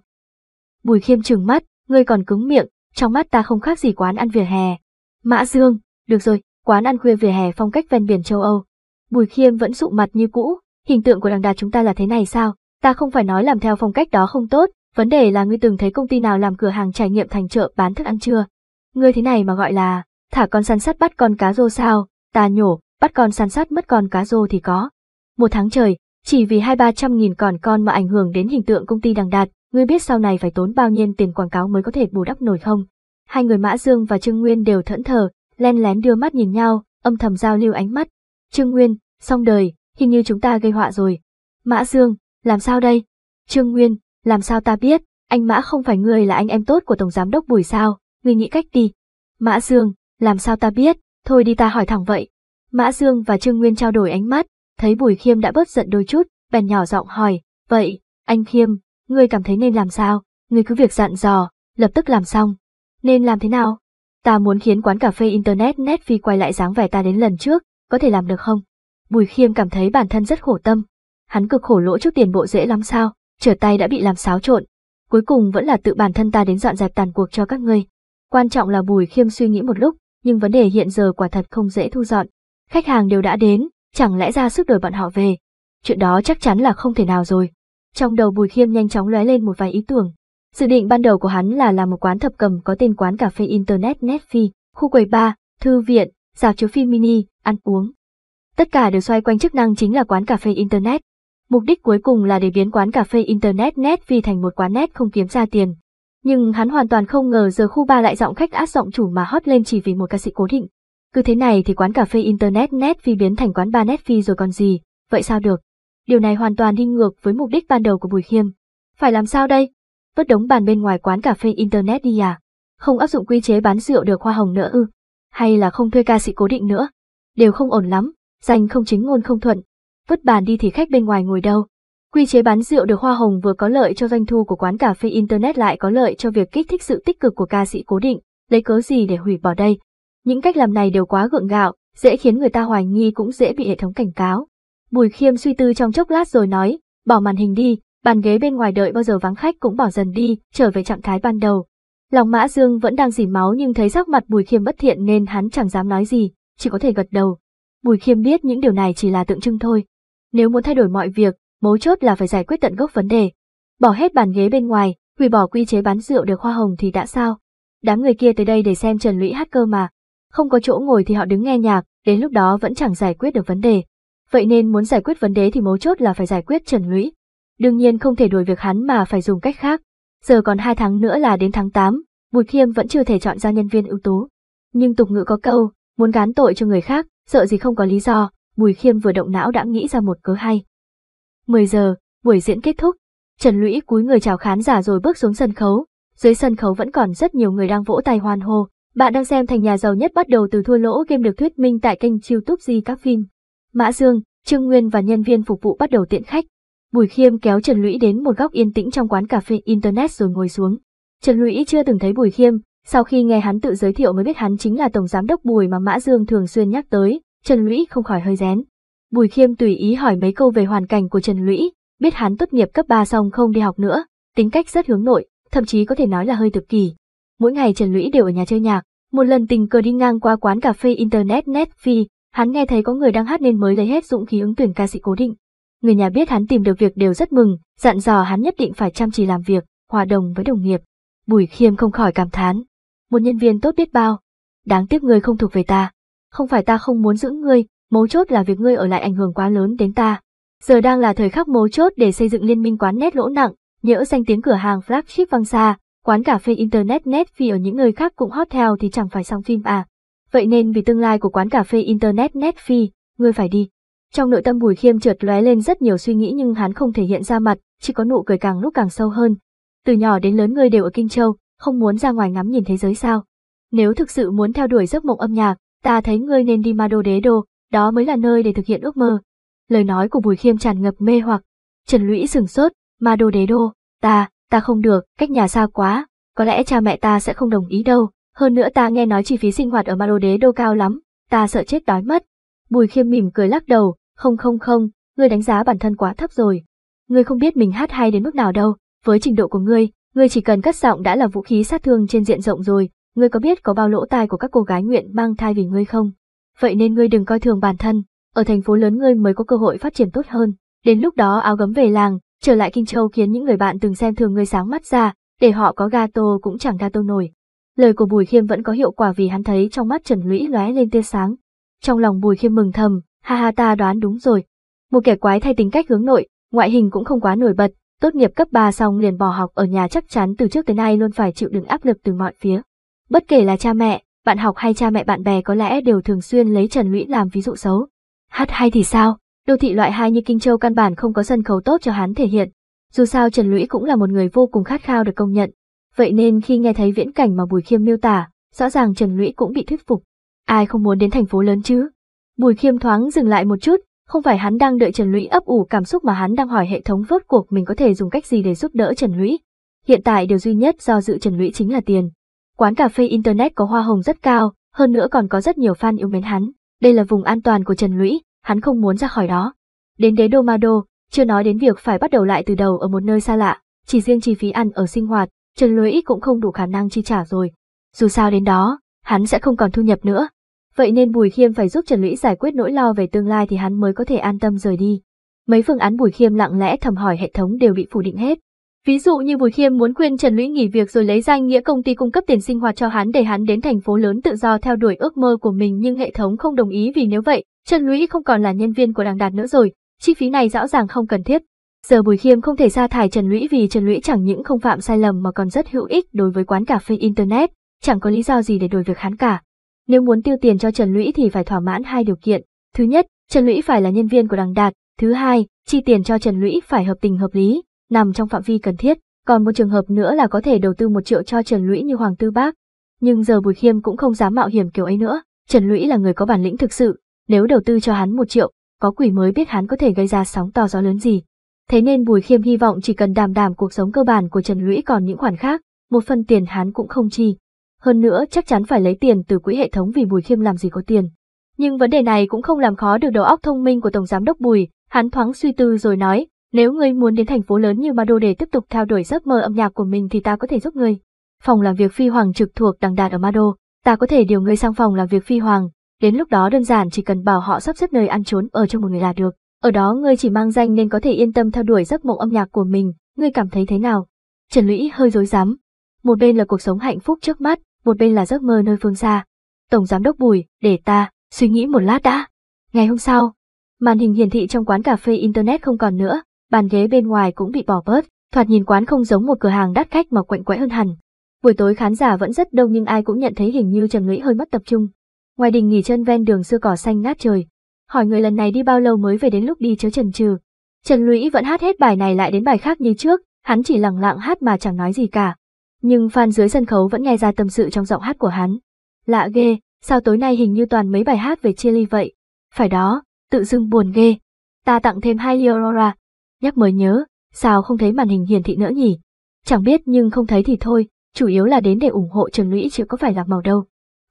Bùi Khiêm trừng mắt, ngươi còn cứng miệng, trong mắt ta không khác gì quán ăn vỉa hè. Mã Dương, được rồi, quán ăn khuya vỉa hè phong cách ven biển châu Âu. Bùi Khiêm vẫn sụ mặt như cũ, hình tượng của đằng đạt chúng ta là thế này sao? Ta không phải nói làm theo phong cách đó không tốt, vấn đề là ngươi từng thấy công ty nào làm cửa hàng trải nghiệm thành chợ bán thức ăn chưa? Ngươi thế này mà gọi là, thả con săn sắt bắt con cá rô sao? Ta nhổ, bắt con săn sát mất con cá rô thì có. Một tháng trời, chỉ vì hai ba trăm nghìn còn con mà ảnh hưởng đến hình tượng công ty đằng đạt, ngươi biết sau này phải tốn bao nhiêu tiền quảng cáo mới có thể bù đắp nổi không? Hai người Mã Dương và Trương Nguyên đều thẫn thờ, len lén đưa mắt nhìn nhau, âm thầm giao lưu ánh mắt. Trương Nguyên, xong đời, hình như chúng ta gây họa rồi. Mã Dương, làm sao đây? Trương Nguyên, làm sao ta biết, anh Mã không phải người là anh em tốt của Tổng Giám đốc Bùi sao, ngươi nghĩ cách đi. Mã Dương, làm sao ta biết, thôi đi ta hỏi thẳng vậy, Mã Dương và Trương Nguyên trao đổi ánh mắt, thấy Bùi Khiêm đã bớt giận đôi chút, bèn nhỏ giọng hỏi, vậy, anh Khiêm, ngươi cảm thấy nên làm sao? Ngươi cứ việc dặn dò, lập tức làm xong. Nên làm thế nào? Ta muốn khiến quán cà phê Internet Netfi quay lại dáng vẻ ta đến lần trước, có thể làm được không? Bùi Khiêm cảm thấy bản thân rất khổ tâm. Hắn cực khổ lỗ chút tiền bộ dễ lắm sao, trở tay đã bị làm xáo trộn. Cuối cùng vẫn là tự bản thân ta đến dọn dẹp tàn cuộc cho các ngươi. Quan trọng là Bùi Khiêm suy nghĩ một lúc, nhưng vấn đề hiện giờ quả thật không dễ thu dọn khách hàng đều đã đến, chẳng lẽ ra sức đời bọn họ về. Chuyện đó chắc chắn là không thể nào rồi. Trong đầu Bùi Khiêm nhanh chóng lóe lên một vài ý tưởng. Dự định ban đầu của hắn là làm một quán thập cầm có tên quán cà phê Internet Netfi, khu quầy bar, thư viện, dạp chiếu phim mini, ăn uống. Tất cả đều xoay quanh chức năng chính là quán cà phê Internet. Mục đích cuối cùng là để biến quán cà phê Internet Netfi thành một quán net không kiếm ra tiền. Nhưng hắn hoàn toàn không ngờ giờ khu ba lại giọng khách át giọng chủ mà hót lên chỉ vì một ca sĩ cố định. Cứ thế này thì quán cà phê Internet net Netfi biến thành quán bar net Netfi rồi còn gì, vậy sao được? Điều này hoàn toàn đi ngược với mục đích ban đầu của Bùi Khiêm. Phải làm sao đây? Vứt đống bàn bên ngoài quán cà phê Internet đi à? Không áp dụng quy chế bán rượu được hoa hồng nữa ư? Hay là không thuê ca sĩ cố định nữa? Đều không ổn lắm, danh không chính ngôn không thuận. Vứt bàn đi thì khách bên ngoài ngồi đâu? Quy chế bán rượu được hoa hồng vừa có lợi cho doanh thu của quán cà phê Internet lại có lợi cho việc kích thích sự tích cực của ca sĩ cố định, lấy cớ gì để hủy bỏ đây? Những cách làm này đều quá gượng gạo, dễ khiến người ta hoài nghi cũng dễ bị hệ thống cảnh cáo. Bùi Khiêm suy tư trong chốc lát rồi nói, bỏ màn hình đi, bàn ghế bên ngoài đợi bao giờ vắng khách cũng bỏ dần đi, trở về trạng thái ban đầu. Lòng Mã Dương vẫn đang dỉ máu nhưng thấy sắc mặt Bùi Khiêm bất thiện nên hắn chẳng dám nói gì, chỉ có thể gật đầu. Bùi Khiêm biết những điều này chỉ là tượng trưng thôi. Nếu muốn thay đổi mọi việc, mấu chốt là phải giải quyết tận gốc vấn đề. Bỏ hết bàn ghế bên ngoài, hủy bỏ quy chế bán rượu được hoa hồng thì đã sao? Đám người kia tới đây để xem Trần Lũy hát cơ mà, không có chỗ ngồi thì họ đứng nghe nhạc, đến lúc đó vẫn chẳng giải quyết được vấn đề. Vậy nên muốn giải quyết vấn đề thì mấu chốt là phải giải quyết Trần Lũy. Đương nhiên không thể đuổi việc hắn mà phải dùng cách khác. Giờ còn hai tháng nữa là đến tháng 8, Bùi Khiêm vẫn chưa thể chọn ra nhân viên ưu tú. Nhưng tục ngữ có câu, muốn gán tội cho người khác, sợ gì không có lý do, Bùi Khiêm vừa động não đã nghĩ ra một cớ hay. 10 giờ, buổi diễn kết thúc, Trần Lũy cúi người chào khán giả rồi bước xuống sân khấu, dưới sân khấu vẫn còn rất nhiều người đang vỗ tay hoan hô, bạn đang xem Thành nhà giàu nhất bắt đầu từ thua lỗ game được thuyết minh tại kênh YouTube Di các phim. Mã Dương, Trương Nguyên và nhân viên phục vụ bắt đầu tiện khách. Bùi Khiêm kéo Trần Lũy đến một góc yên tĩnh trong quán cà phê internet rồi ngồi xuống. Trần Lũy chưa từng thấy Bùi Khiêm, sau khi nghe hắn tự giới thiệu mới biết hắn chính là tổng giám đốc Bùi mà Mã Dương thường xuyên nhắc tới, Trần Lũy không khỏi hơi rén. Bùi Khiêm tùy ý hỏi mấy câu về hoàn cảnh của Trần Lũy, biết hắn tốt nghiệp cấp 3 xong không đi học nữa, tính cách rất hướng nội, thậm chí có thể nói là hơi tự kỷ, mỗi ngày Trần Lũy đều ở nhà chơi nhạc. Một lần tình cờ đi ngang qua quán cà phê Internet Netfi, hắn nghe thấy có người đang hát nên mới lấy hết dũng khí ứng tuyển ca sĩ cố định. Người nhà biết hắn tìm được việc đều rất mừng, dặn dò hắn nhất định phải chăm chỉ làm việc, hòa đồng với đồng nghiệp. Bùi Khiêm không khỏi cảm thán. Một nhân viên tốt biết bao. Đáng tiếc người không thuộc về ta. Không phải ta không muốn giữ ngươi, mấu chốt là việc ngươi ở lại ảnh hưởng quá lớn đến ta. Giờ đang là thời khắc mấu chốt để xây dựng liên minh quán nét lỗ nặng, nhỡ danh tiếng cửa hàng flagship văng xa, quán cà phê Internet Netfi ở những nơi khác cũng hot theo thì chẳng phải xong phim à. Vậy nên vì tương lai của quán cà phê Internet Netfi, ngươi phải đi. Trong nội tâm Bùi Khiêm trượt lóe lên rất nhiều suy nghĩ nhưng hắn không thể hiện ra mặt, chỉ có nụ cười càng lúc càng sâu hơn. Từ nhỏ đến lớn ngươi đều ở Kinh Châu, không muốn ra ngoài ngắm nhìn thế giới sao. Nếu thực sự muốn theo đuổi giấc mộng âm nhạc, ta thấy ngươi nên đi Mado Đế Đô, đó mới là nơi để thực hiện ước mơ. Lời nói của Bùi Khiêm tràn ngập mê hoặc. Trần Lũy sửng sốt, Mado Đế Đô, ta, ta không được, cách nhà xa quá, có lẽ cha mẹ ta sẽ không đồng ý đâu, hơn nữa ta nghe nói chi phí sinh hoạt ở Maro Đế đô cao lắm, ta sợ chết đói mất. Bùi khiêm mỉm cười lắc đầu, không không không, ngươi đánh giá bản thân quá thấp rồi. Ngươi không biết mình hát hay đến mức nào đâu, với trình độ của ngươi, ngươi chỉ cần cắt giọng đã là vũ khí sát thương trên diện rộng rồi, ngươi có biết có bao lỗ tai của các cô gái nguyện mang thai vì ngươi không? Vậy nên ngươi đừng coi thường bản thân, ở thành phố lớn ngươi mới có cơ hội phát triển tốt hơn, đến lúc đó áo gấm về làng, Trở lại Kinh Châu khiến những người bạn từng xem thường ngươi sáng mắt ra, để họ có gato cũng chẳng gato nổi. Lời của Bùi Khiêm vẫn có hiệu quả vì hắn thấy trong mắt Trần Lũy lóe lên tia sáng. Trong lòng Bùi Khiêm mừng thầm, ha ha ta đoán đúng rồi. Một kẻ quái thay tính cách hướng nội, ngoại hình cũng không quá nổi bật, tốt nghiệp cấp 3 xong liền bỏ học ở nhà chắc chắn từ trước tới nay luôn phải chịu đựng áp lực từ mọi phía. Bất kể là cha mẹ, bạn học hay cha mẹ bạn bè có lẽ đều thường xuyên lấy Trần Lũy làm ví dụ xấu. Hát hay thì sao, Đô thị loại hai như Kinh Châu căn bản không có sân khấu tốt cho hắn thể hiện. Dù sao Trần Lũy cũng là một người vô cùng khát khao được công nhận. Vậy nên khi nghe thấy viễn cảnh mà Bùi Khiêm miêu tả, rõ ràng Trần Lũy cũng bị thuyết phục. Ai không muốn đến thành phố lớn chứ? Bùi Khiêm thoáng dừng lại một chút, không phải hắn đang đợi Trần Lũy ấp ủ cảm xúc mà hắn đang hỏi hệ thống vớt cuộc mình có thể dùng cách gì để giúp đỡ Trần Lũy. Hiện tại điều duy nhất do dự Trần Lũy chính là tiền. Quán cà phê Internet có hoa hồng rất cao, hơn nữa còn có rất nhiều fan yêu mến hắn. Đây là vùng an toàn của Trần Lũy, hắn không muốn ra khỏi đó. Đến đế đô Mado, chưa nói đến việc phải bắt đầu lại từ đầu ở một nơi xa lạ, chỉ riêng chi phí ăn ở sinh hoạt, Trần Lôi ít cũng không đủ khả năng chi trả rồi. Dù sao đến đó, hắn sẽ không còn thu nhập nữa. Vậy nên Bùi Khiêm phải giúp Trần Lũy giải quyết nỗi lo về tương lai thì hắn mới có thể an tâm rời đi. Mấy phương án Bùi Khiêm lặng lẽ thầm hỏi hệ thống đều bị phủ định hết. Ví dụ như Bùi Khiêm muốn khuyên Trần Lũy nghỉ việc rồi lấy danh nghĩa công ty cung cấp tiền sinh hoạt cho hắn để hắn đến thành phố lớn tự do theo đuổi ước mơ của mình nhưng hệ thống không đồng ý vì nếu vậy, Trần Lũy không còn là nhân viên của đảng đạt nữa rồi, chi phí này rõ ràng không cần thiết. Giờ Bùi Khiêm không thể sa thải Trần Lũy vì Trần Lũy chẳng những không phạm sai lầm mà còn rất hữu ích đối với quán cà phê Internet, chẳng có lý do gì để đổi việc hắn cả. Nếu muốn tiêu tiền cho Trần Lũy thì phải thỏa mãn hai điều kiện. Thứ nhất, Trần Lũy phải là nhân viên của đảng đạt. Thứ hai, chi tiền cho Trần Lũy phải hợp tình hợp lý, nằm trong phạm vi cần thiết. Còn một trường hợp nữa là có thể đầu tư một triệu cho Trần Lũy như Hoàng Tư Bác. Nhưng giờ Bùi Khiêm cũng không dám mạo hiểm kiểu ấy nữa. Trần Lũy là người có bản lĩnh thực sự, nếu đầu tư cho hắn một triệu, có quỷ mới biết hắn có thể gây ra sóng to gió lớn gì. Thế nên Bùi Khiêm hy vọng chỉ cần đảm đảm cuộc sống cơ bản của Trần Lũy còn những khoản khác, một phần tiền hắn cũng không chi. Hơn nữa chắc chắn phải lấy tiền từ quỹ hệ thống vì Bùi Khiêm làm gì có tiền. Nhưng vấn đề này cũng không làm khó được đầu óc thông minh của Tổng Giám đốc Bùi, hắn thoáng suy tư rồi nói, nếu ngươi muốn đến thành phố lớn như Ma để tiếp tục theo đuổi giấc mơ âm nhạc của mình thì ta có thể giúp ngươi. Phòng làm việc phi hoàng trực thuộc đằng đạt ở Ma ta có thể điều ngươi sang phòng làm việc phi hoàng, Đến lúc đó đơn giản chỉ cần bảo họ sắp xếp nơi ăn trốn ở trong một người là được. Ở đó ngươi chỉ mang danh nên có thể yên tâm theo đuổi giấc mộng âm nhạc của mình, ngươi cảm thấy thế nào? Trần Lũy hơi rối rắm. Một bên là cuộc sống hạnh phúc trước mắt, một bên là giấc mơ nơi phương xa. Tổng giám đốc Bùi, để ta, suy nghĩ một lát đã. Ngày hôm sau, màn hình hiển thị trong quán cà phê Internet không còn nữa, bàn ghế bên ngoài cũng bị bỏ bớt, thoạt nhìn quán không giống một cửa hàng đắt khách mà quạnh quẽ hơn hẳn. Buổi tối khán giả vẫn rất đông nhưng ai cũng nhận thấy hình như Trần Lũy hơi mất tập trung, ngoài đình nghỉ chân ven đường xưa cỏ xanh ngát trời. Hỏi người lần này đi bao lâu mới về đến lúc đi chớ Trần Trừ, Trần Lũy vẫn hát hết bài này lại đến bài khác như trước, hắn chỉ lặng lặng hát mà chẳng nói gì cả. Nhưng fan dưới sân khấu vẫn nghe ra tâm sự trong giọng hát của hắn. Lạ ghê, sao tối nay hình như toàn mấy bài hát về chia ly vậy? Phải đó, tự dưng buồn ghê. Ta tặng thêm hai ly Aurora. Nhắc mới nhớ, sao không thấy màn hình hiển thị nữa nhỉ? Chẳng biết nhưng không thấy thì thôi, chủ yếu là đến để ủng hộ Trần Lũy chứ có phải lạc màu đâu.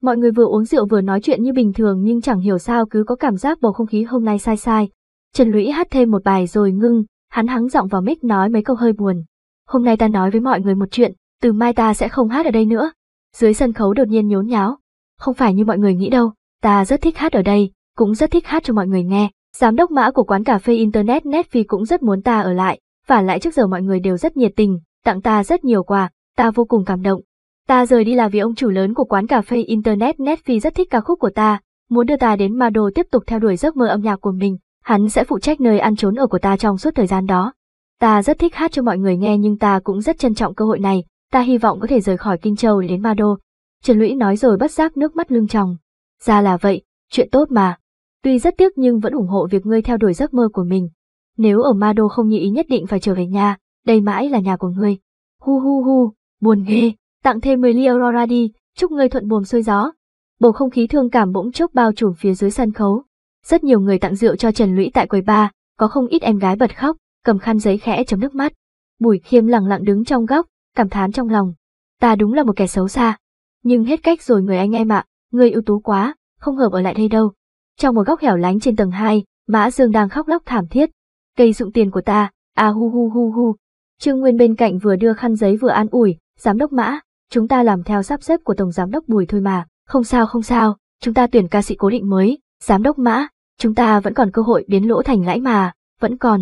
Mọi người vừa uống rượu vừa nói chuyện như bình thường nhưng chẳng hiểu sao cứ có cảm giác bầu không khí hôm nay sai sai. Trần Lũy hát thêm một bài rồi ngưng, hắn hắng giọng vào mic nói mấy câu hơi buồn. Hôm nay ta nói với mọi người một chuyện, từ mai ta sẽ không hát ở đây nữa. Dưới sân khấu đột nhiên nhốn nháo. Không phải như mọi người nghĩ đâu, ta rất thích hát ở đây, cũng rất thích hát cho mọi người nghe. Giám đốc mã của quán cà phê Internet Netfi cũng rất muốn ta ở lại, và lại trước giờ mọi người đều rất nhiệt tình, tặng ta rất nhiều quà, ta vô cùng cảm động. Ta rời đi là vì ông chủ lớn của quán cà phê Internet Netfi rất thích ca khúc của ta, muốn đưa ta đến Mado tiếp tục theo đuổi giấc mơ âm nhạc của mình, hắn sẽ phụ trách nơi ăn trốn ở của ta trong suốt thời gian đó. Ta rất thích hát cho mọi người nghe nhưng ta cũng rất trân trọng cơ hội này, ta hy vọng có thể rời khỏi Kinh Châu đến Mado. Trần Lũy nói rồi bất giác nước mắt lưng tròng. Ra là vậy, chuyện tốt mà. Tuy rất tiếc nhưng vẫn ủng hộ việc ngươi theo đuổi giấc mơ của mình. Nếu ở Mado không như ý nhất định phải trở về nhà, đây mãi là nhà của ngươi. Hu hu hu, buồn ghê tặng thêm 10 ly Aurora đi, chúc ngươi thuận buồm xuôi gió. Bầu không khí thương cảm bỗng chốc bao trùm phía dưới sân khấu. Rất nhiều người tặng rượu cho Trần Lũy tại quầy bar, có không ít em gái bật khóc, cầm khăn giấy khẽ chấm nước mắt. Bùi Khiêm lặng lặng đứng trong góc, cảm thán trong lòng. Ta đúng là một kẻ xấu xa. Nhưng hết cách rồi người anh em ạ, người ưu tú quá, không hợp ở lại đây đâu. Trong một góc hẻo lánh trên tầng 2, Mã Dương đang khóc lóc thảm thiết. Cây dụng tiền của ta, à hu hu hu hu. Trương Nguyên bên cạnh vừa đưa khăn giấy vừa an ủi, giám đốc Mã, chúng ta làm theo sắp xếp của Tổng Giám đốc Bùi thôi mà, không sao không sao, chúng ta tuyển ca sĩ cố định mới, Giám đốc Mã, chúng ta vẫn còn cơ hội biến lỗ thành lãi mà, vẫn còn.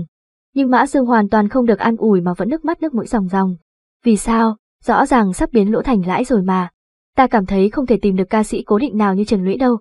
Nhưng Mã Dương hoàn toàn không được an ủi mà vẫn nước mắt nước mũi ròng ròng. Vì sao? Rõ ràng sắp biến lỗ thành lãi rồi mà. Ta cảm thấy không thể tìm được ca sĩ cố định nào như Trần Lũy đâu.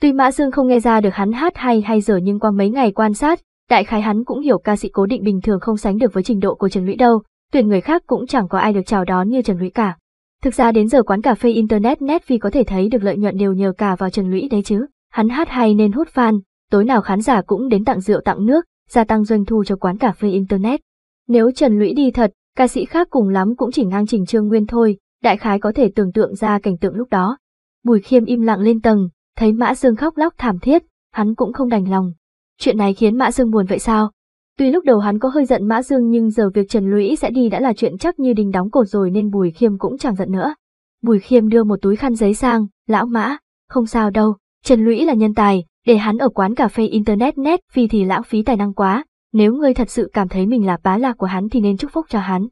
Tuy Mã Dương không nghe ra được hắn hát hay hay dở nhưng qua mấy ngày quan sát, đại khái hắn cũng hiểu ca sĩ cố định bình thường không sánh được với trình độ của Trần Lũy đâu, tuyển người khác cũng chẳng có ai được chào đón như Trần Lũy cả. Thực ra đến giờ quán cà phê internet net vì có thể thấy được lợi nhuận đều nhờ cả vào Trần Lũy đấy chứ. Hắn hát hay nên hút fan, tối nào khán giả cũng đến tặng rượu tặng nước, gia tăng doanh thu cho quán cà phê internet. Nếu Trần Lũy đi thật, ca sĩ khác cùng lắm cũng chỉ ngang Trình Trương Nguyên thôi, đại khái có thể tưởng tượng ra cảnh tượng lúc đó. Bùi Khiêm im lặng lên tầng, thấy Mã Dương khóc lóc thảm thiết, hắn cũng không đành lòng. Chuyện này khiến Mã Dương buồn vậy sao? Tuy lúc đầu hắn có hơi giận Mã Dương nhưng giờ việc Trần Lũy sẽ đi đã là chuyện chắc như đinh đóng cột rồi nên Bùi Khiêm cũng chẳng giận nữa. Bùi Khiêm đưa một túi khăn giấy sang, lão Mã, không sao đâu, Trần Lũy là nhân tài, để hắn ở quán cà phê internet net vì thì lãng phí tài năng quá, nếu ngươi thật sự cảm thấy mình là bá lạc của hắn thì nên chúc phúc cho hắn.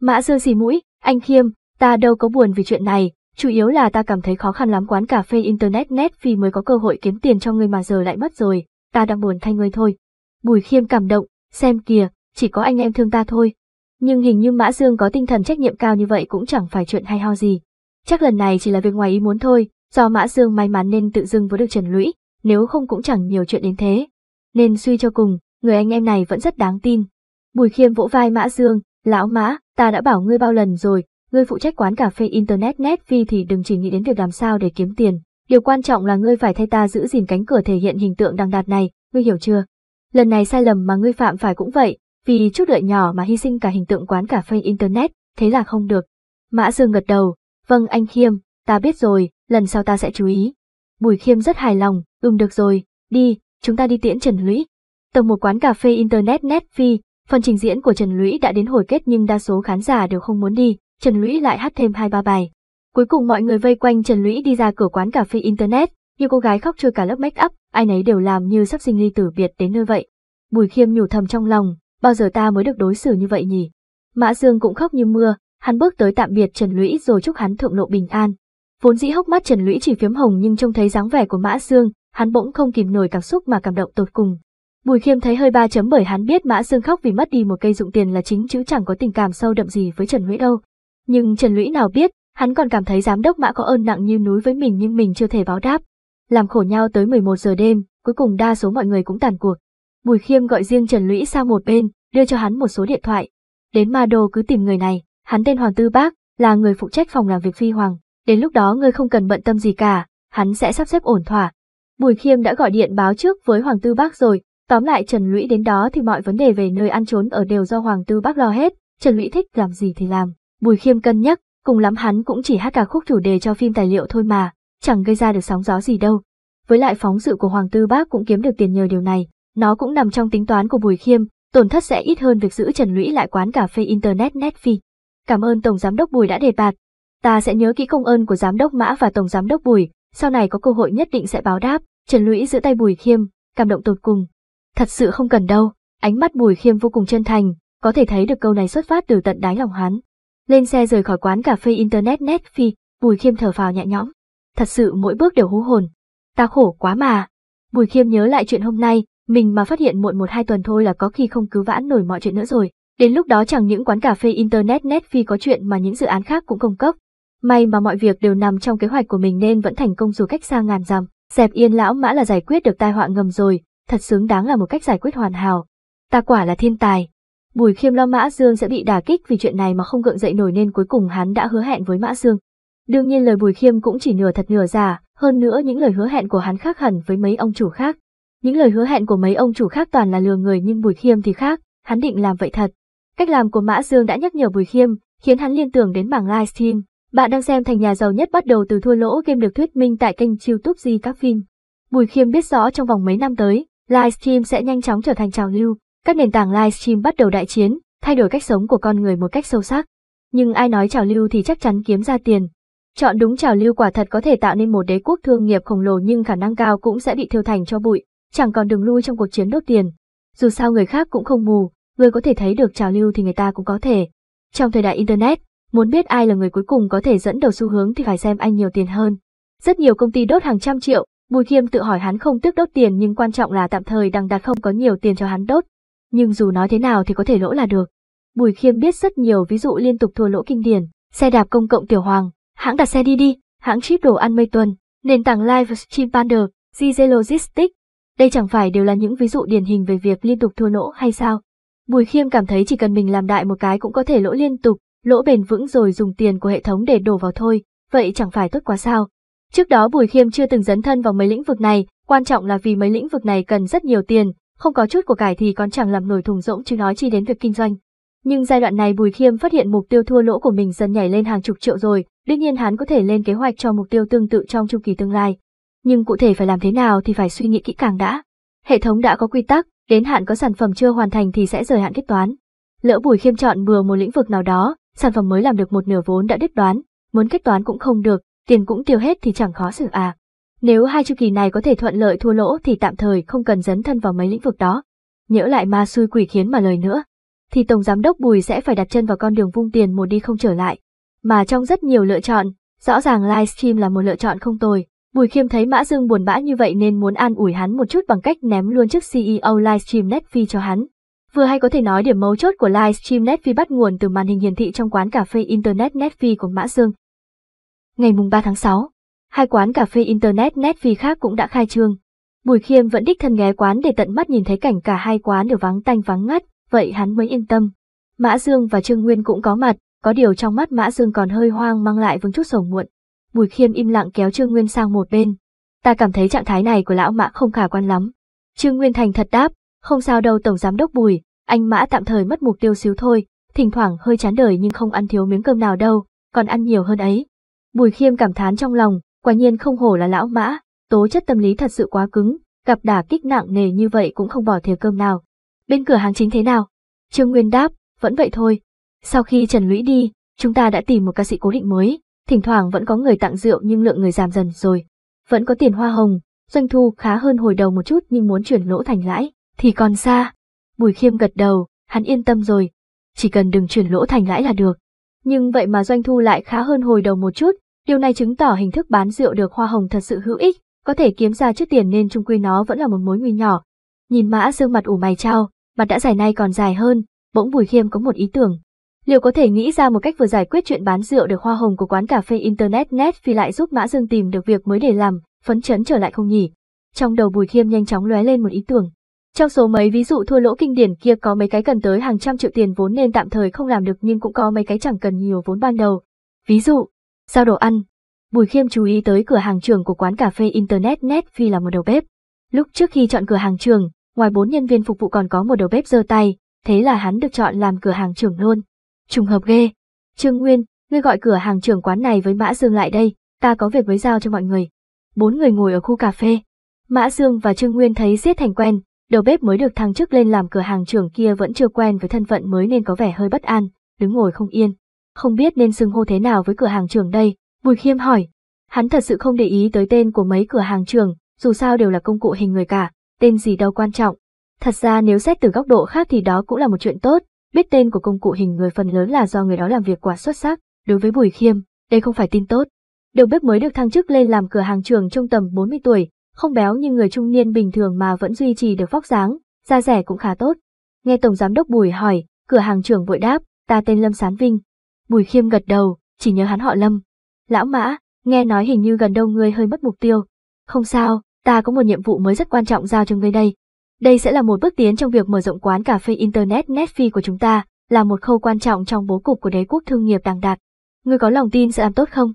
Mã Dương xì mũi, anh Khiêm, ta đâu có buồn vì chuyện này, chủ yếu là ta cảm thấy khó khăn lắm quán cà phê internet net vì mới có cơ hội kiếm tiền cho ngươi mà giờ lại mất rồi, ta đang buồn thay ngươi thôi. Bùi Khiêm cảm động, Xem kìa, chỉ có anh em thương ta thôi. Nhưng hình như Mã Dương có tinh thần trách nhiệm cao như vậy cũng chẳng phải chuyện hay ho gì. Chắc lần này chỉ là việc ngoài ý muốn thôi, do Mã Dương may mắn nên tự dưng vừa được Trần Lũy, nếu không cũng chẳng nhiều chuyện đến thế. Nên suy cho cùng, người anh em này vẫn rất đáng tin. Bùi Khiêm vỗ vai Mã Dương, lão Mã, ta đã bảo ngươi bao lần rồi, ngươi phụ trách quán cà phê Internet Netfi thì đừng chỉ nghĩ đến việc làm sao để kiếm tiền. Điều quan trọng là ngươi phải thay ta giữ gìn cánh cửa thể hiện hình tượng đằng đạt này, ngươi hiểu chưa? Lần này sai lầm mà ngươi phạm phải cũng vậy, vì chút lợi nhỏ mà hy sinh cả hình tượng quán cà phê internet, thế là không được. Mã Dương gật đầu, vâng anh Khiêm, ta biết rồi, lần sau ta sẽ chú ý. Bùi Khiêm rất hài lòng, ừm được rồi, đi, chúng ta đi tiễn Trần Lũy. tầng một quán cà phê internet Netfi, phần trình diễn của Trần Lũy đã đến hồi kết nhưng đa số khán giả đều không muốn đi, Trần Lũy lại hát thêm hai ba bài. Cuối cùng mọi người vây quanh Trần Lũy đi ra cửa quán cà phê internet, nhiều cô gái khóc chưa cả lớp make up, ai nấy đều làm như sắp sinh ly tử biệt đến nơi vậy. Bùi Khiêm nhủ thầm trong lòng, bao giờ ta mới được đối xử như vậy nhỉ? Mã Dương cũng khóc như mưa, hắn bước tới tạm biệt Trần Lũy rồi chúc hắn thượng lộ bình an. Vốn dĩ hốc mắt Trần Lũy chỉ phiếm hồng nhưng trông thấy dáng vẻ của Mã Dương, hắn bỗng không kìm nổi cảm xúc mà cảm động tột cùng. Bùi Khiêm thấy hơi ba chấm bởi hắn biết Mã Dương khóc vì mất đi một cây dụng tiền là chính chứ chẳng có tình cảm sâu đậm gì với Trần Lũy đâu. Nhưng Trần Lũy nào biết, hắn còn cảm thấy giám đốc Mã có ơn nặng như núi với mình nhưng mình chưa thể báo đáp làm khổ nhau tới 11 giờ đêm, cuối cùng đa số mọi người cũng tàn cuộc. Bùi Khiêm gọi riêng Trần Lũy sang một bên, đưa cho hắn một số điện thoại. Đến Ma Đồ cứ tìm người này, hắn tên Hoàng Tư Bác, là người phụ trách phòng làm việc phi hoàng, đến lúc đó ngươi không cần bận tâm gì cả, hắn sẽ sắp xếp ổn thỏa. Bùi Khiêm đã gọi điện báo trước với Hoàng Tư Bác rồi, tóm lại Trần Lũy đến đó thì mọi vấn đề về nơi ăn trốn ở đều do Hoàng Tư Bác lo hết, Trần Lũy thích làm gì thì làm. Bùi Khiêm cân nhắc, cùng lắm hắn cũng chỉ hát cả khúc chủ đề cho phim tài liệu thôi mà, chẳng gây ra được sóng gió gì đâu. Với lại phóng sự của Hoàng Tư Bác cũng kiếm được tiền nhờ điều này, nó cũng nằm trong tính toán của Bùi Khiêm, tổn thất sẽ ít hơn việc giữ Trần Lũy lại quán cà phê Internet Netfi. Cảm ơn Tổng Giám đốc Bùi đã đề bạt. Ta sẽ nhớ kỹ công ơn của Giám đốc Mã và Tổng Giám đốc Bùi, sau này có cơ hội nhất định sẽ báo đáp. Trần Lũy giữ tay Bùi Khiêm, cảm động tột cùng. Thật sự không cần đâu, ánh mắt Bùi Khiêm vô cùng chân thành, có thể thấy được câu này xuất phát từ tận đáy lòng hắn. Lên xe rời khỏi quán cà phê Internet Netfi, Bùi Khiêm thở phào nhẹ nhõm thật sự mỗi bước đều hú hồn. Ta khổ quá mà. Bùi khiêm nhớ lại chuyện hôm nay, mình mà phát hiện muộn một hai tuần thôi là có khi không cứu vãn nổi mọi chuyện nữa rồi. Đến lúc đó chẳng những quán cà phê internet net phi có chuyện mà những dự án khác cũng công cấp. May mà mọi việc đều nằm trong kế hoạch của mình nên vẫn thành công dù cách xa ngàn dặm. Dẹp yên lão mã là giải quyết được tai họa ngầm rồi, thật xứng đáng là một cách giải quyết hoàn hảo. Ta quả là thiên tài. Bùi khiêm lo Mã Dương sẽ bị đả kích vì chuyện này mà không gượng dậy nổi nên cuối cùng hắn đã hứa hẹn với Mã Dương, Đương nhiên lời Bùi Khiêm cũng chỉ nửa thật nửa giả, hơn nữa những lời hứa hẹn của hắn khác hẳn với mấy ông chủ khác. Những lời hứa hẹn của mấy ông chủ khác toàn là lừa người nhưng Bùi Khiêm thì khác, hắn định làm vậy thật. Cách làm của Mã Dương đã nhắc nhở Bùi Khiêm, khiến hắn liên tưởng đến mảng livestream. Bạn đang xem thành nhà giàu nhất bắt đầu từ thua lỗ game được thuyết minh tại kênh YouTube Di các phim. Bùi Khiêm biết rõ trong vòng mấy năm tới, livestream sẽ nhanh chóng trở thành trào lưu. Các nền tảng livestream bắt đầu đại chiến, thay đổi cách sống của con người một cách sâu sắc. Nhưng ai nói trào lưu thì chắc chắn kiếm ra tiền, Chọn đúng trào lưu quả thật có thể tạo nên một đế quốc thương nghiệp khổng lồ nhưng khả năng cao cũng sẽ bị thiêu thành cho bụi, chẳng còn đường lui trong cuộc chiến đốt tiền. Dù sao người khác cũng không mù, người có thể thấy được trào lưu thì người ta cũng có thể. Trong thời đại Internet, muốn biết ai là người cuối cùng có thể dẫn đầu xu hướng thì phải xem anh nhiều tiền hơn. Rất nhiều công ty đốt hàng trăm triệu, Bùi Khiêm tự hỏi hắn không tức đốt tiền nhưng quan trọng là tạm thời đằng đạt không có nhiều tiền cho hắn đốt. Nhưng dù nói thế nào thì có thể lỗ là được. Bùi Khiêm biết rất nhiều ví dụ liên tục thua lỗ kinh điển, xe đạp công cộng tiểu hoàng, Hãng đặt xe đi đi, hãng chip đồ ăn mây tuần, nền tảng live stream Panda, GZ Logistics. Đây chẳng phải đều là những ví dụ điển hình về việc liên tục thua lỗ hay sao? Bùi Khiêm cảm thấy chỉ cần mình làm đại một cái cũng có thể lỗ liên tục, lỗ bền vững rồi dùng tiền của hệ thống để đổ vào thôi, vậy chẳng phải tốt quá sao? Trước đó Bùi Khiêm chưa từng dấn thân vào mấy lĩnh vực này, quan trọng là vì mấy lĩnh vực này cần rất nhiều tiền, không có chút của cải thì còn chẳng làm nổi thùng rỗng chứ nói chi đến việc kinh doanh. Nhưng giai đoạn này Bùi Khiêm phát hiện mục tiêu thua lỗ của mình dần nhảy lên hàng chục triệu rồi, Đương nhiên hắn có thể lên kế hoạch cho mục tiêu tương tự trong chu kỳ tương lai. Nhưng cụ thể phải làm thế nào thì phải suy nghĩ kỹ càng đã. Hệ thống đã có quy tắc, đến hạn có sản phẩm chưa hoàn thành thì sẽ rời hạn kết toán. Lỡ Bùi Khiêm chọn bừa một lĩnh vực nào đó, sản phẩm mới làm được một nửa vốn đã đứt đoán, muốn kết toán cũng không được, tiền cũng tiêu hết thì chẳng khó xử à. Nếu hai chu kỳ này có thể thuận lợi thua lỗ thì tạm thời không cần dấn thân vào mấy lĩnh vực đó. Nhỡ lại ma xui quỷ khiến mà lời nữa, thì tổng giám đốc Bùi sẽ phải đặt chân vào con đường vung tiền một đi không trở lại mà trong rất nhiều lựa chọn, rõ ràng livestream là một lựa chọn không tồi. Bùi Khiêm thấy Mã Dương buồn bã như vậy nên muốn an ủi hắn một chút bằng cách ném luôn chiếc CEO livestream Netflix cho hắn. Vừa hay có thể nói điểm mấu chốt của livestream Netflix bắt nguồn từ màn hình hiển thị trong quán cà phê Internet Netflix của Mã Dương. Ngày mùng 3 tháng 6, hai quán cà phê Internet Netflix khác cũng đã khai trương. Bùi Khiêm vẫn đích thân ghé quán để tận mắt nhìn thấy cảnh cả hai quán đều vắng tanh vắng ngắt, vậy hắn mới yên tâm. Mã Dương và Trương Nguyên cũng có mặt, có điều trong mắt Mã Dương còn hơi hoang mang lại vương chút sầu muộn. bùi khiêm im lặng kéo Trương Nguyên sang một bên. Ta cảm thấy trạng thái này của lão Mã không khả quan lắm. Trương Nguyên thành thật đáp, không sao đâu Tổng Giám Đốc Bùi, anh Mã tạm thời mất mục tiêu xíu thôi, thỉnh thoảng hơi chán đời nhưng không ăn thiếu miếng cơm nào đâu, còn ăn nhiều hơn ấy. Bùi khiêm cảm thán trong lòng, quả nhiên không hổ là lão Mã, tố chất tâm lý thật sự quá cứng, gặp đả kích nặng nề như vậy cũng không bỏ thiếu cơm nào. Bên cửa hàng chính thế nào? Trương Nguyên đáp, vẫn vậy thôi, sau khi Trần Lũy đi, chúng ta đã tìm một ca sĩ cố định mới, thỉnh thoảng vẫn có người tặng rượu nhưng lượng người giảm dần rồi. Vẫn có tiền hoa hồng, doanh thu khá hơn hồi đầu một chút nhưng muốn chuyển lỗ thành lãi, thì còn xa. Bùi Khiêm gật đầu, hắn yên tâm rồi, chỉ cần đừng chuyển lỗ thành lãi là được. Nhưng vậy mà doanh thu lại khá hơn hồi đầu một chút, điều này chứng tỏ hình thức bán rượu được hoa hồng thật sự hữu ích, có thể kiếm ra chút tiền nên trung quy nó vẫn là một mối nguy nhỏ. Nhìn mã dương mặt ủ mày trao, mặt đã dài nay còn dài hơn, bỗng Bùi Khiêm có một ý tưởng, Liệu có thể nghĩ ra một cách vừa giải quyết chuyện bán rượu được hoa hồng của quán cà phê Internet Net vì lại giúp Mã Dương tìm được việc mới để làm, phấn chấn trở lại không nhỉ? Trong đầu Bùi Khiêm nhanh chóng lóe lên một ý tưởng. Trong số mấy ví dụ thua lỗ kinh điển kia có mấy cái cần tới hàng trăm triệu tiền vốn nên tạm thời không làm được nhưng cũng có mấy cái chẳng cần nhiều vốn ban đầu. Ví dụ, giao đồ ăn. Bùi Khiêm chú ý tới cửa hàng trưởng của quán cà phê Internet Net vì là một đầu bếp. Lúc trước khi chọn cửa hàng trường, ngoài bốn nhân viên phục vụ còn có một đầu bếp giơ tay, thế là hắn được chọn làm cửa hàng trưởng luôn. Trùng hợp ghê. Trương Nguyên, ngươi gọi cửa hàng trưởng quán này với Mã Dương lại đây, ta có việc với giao cho mọi người. Bốn người ngồi ở khu cà phê. Mã Dương và Trương Nguyên thấy giết thành quen, đầu bếp mới được thăng chức lên làm cửa hàng trưởng kia vẫn chưa quen với thân phận mới nên có vẻ hơi bất an, đứng ngồi không yên. Không biết nên xưng hô thế nào với cửa hàng trưởng đây, Bùi Khiêm hỏi. Hắn thật sự không để ý tới tên của mấy cửa hàng trưởng, dù sao đều là công cụ hình người cả, tên gì đâu quan trọng. Thật ra nếu xét từ góc độ khác thì đó cũng là một chuyện tốt, biết tên của công cụ hình người phần lớn là do người đó làm việc quá xuất sắc, đối với Bùi Khiêm, đây không phải tin tốt. Đầu bếp mới được thăng chức lên làm cửa hàng trường trong tầm 40 tuổi, không béo như người trung niên bình thường mà vẫn duy trì được vóc dáng, da rẻ cũng khá tốt. Nghe tổng giám đốc Bùi hỏi, cửa hàng trưởng vội đáp, ta tên Lâm Sán Vinh. Bùi Khiêm gật đầu, chỉ nhớ hắn họ Lâm. Lão Mã, nghe nói hình như gần đâu ngươi hơi mất mục tiêu. Không sao, ta có một nhiệm vụ mới rất quan trọng giao cho ngươi đây. Đây sẽ là một bước tiến trong việc mở rộng quán cà phê Internet Netfi của chúng ta, là một khâu quan trọng trong bố cục của đế quốc thương nghiệp đàng đạt. người có lòng tin sẽ làm tốt không?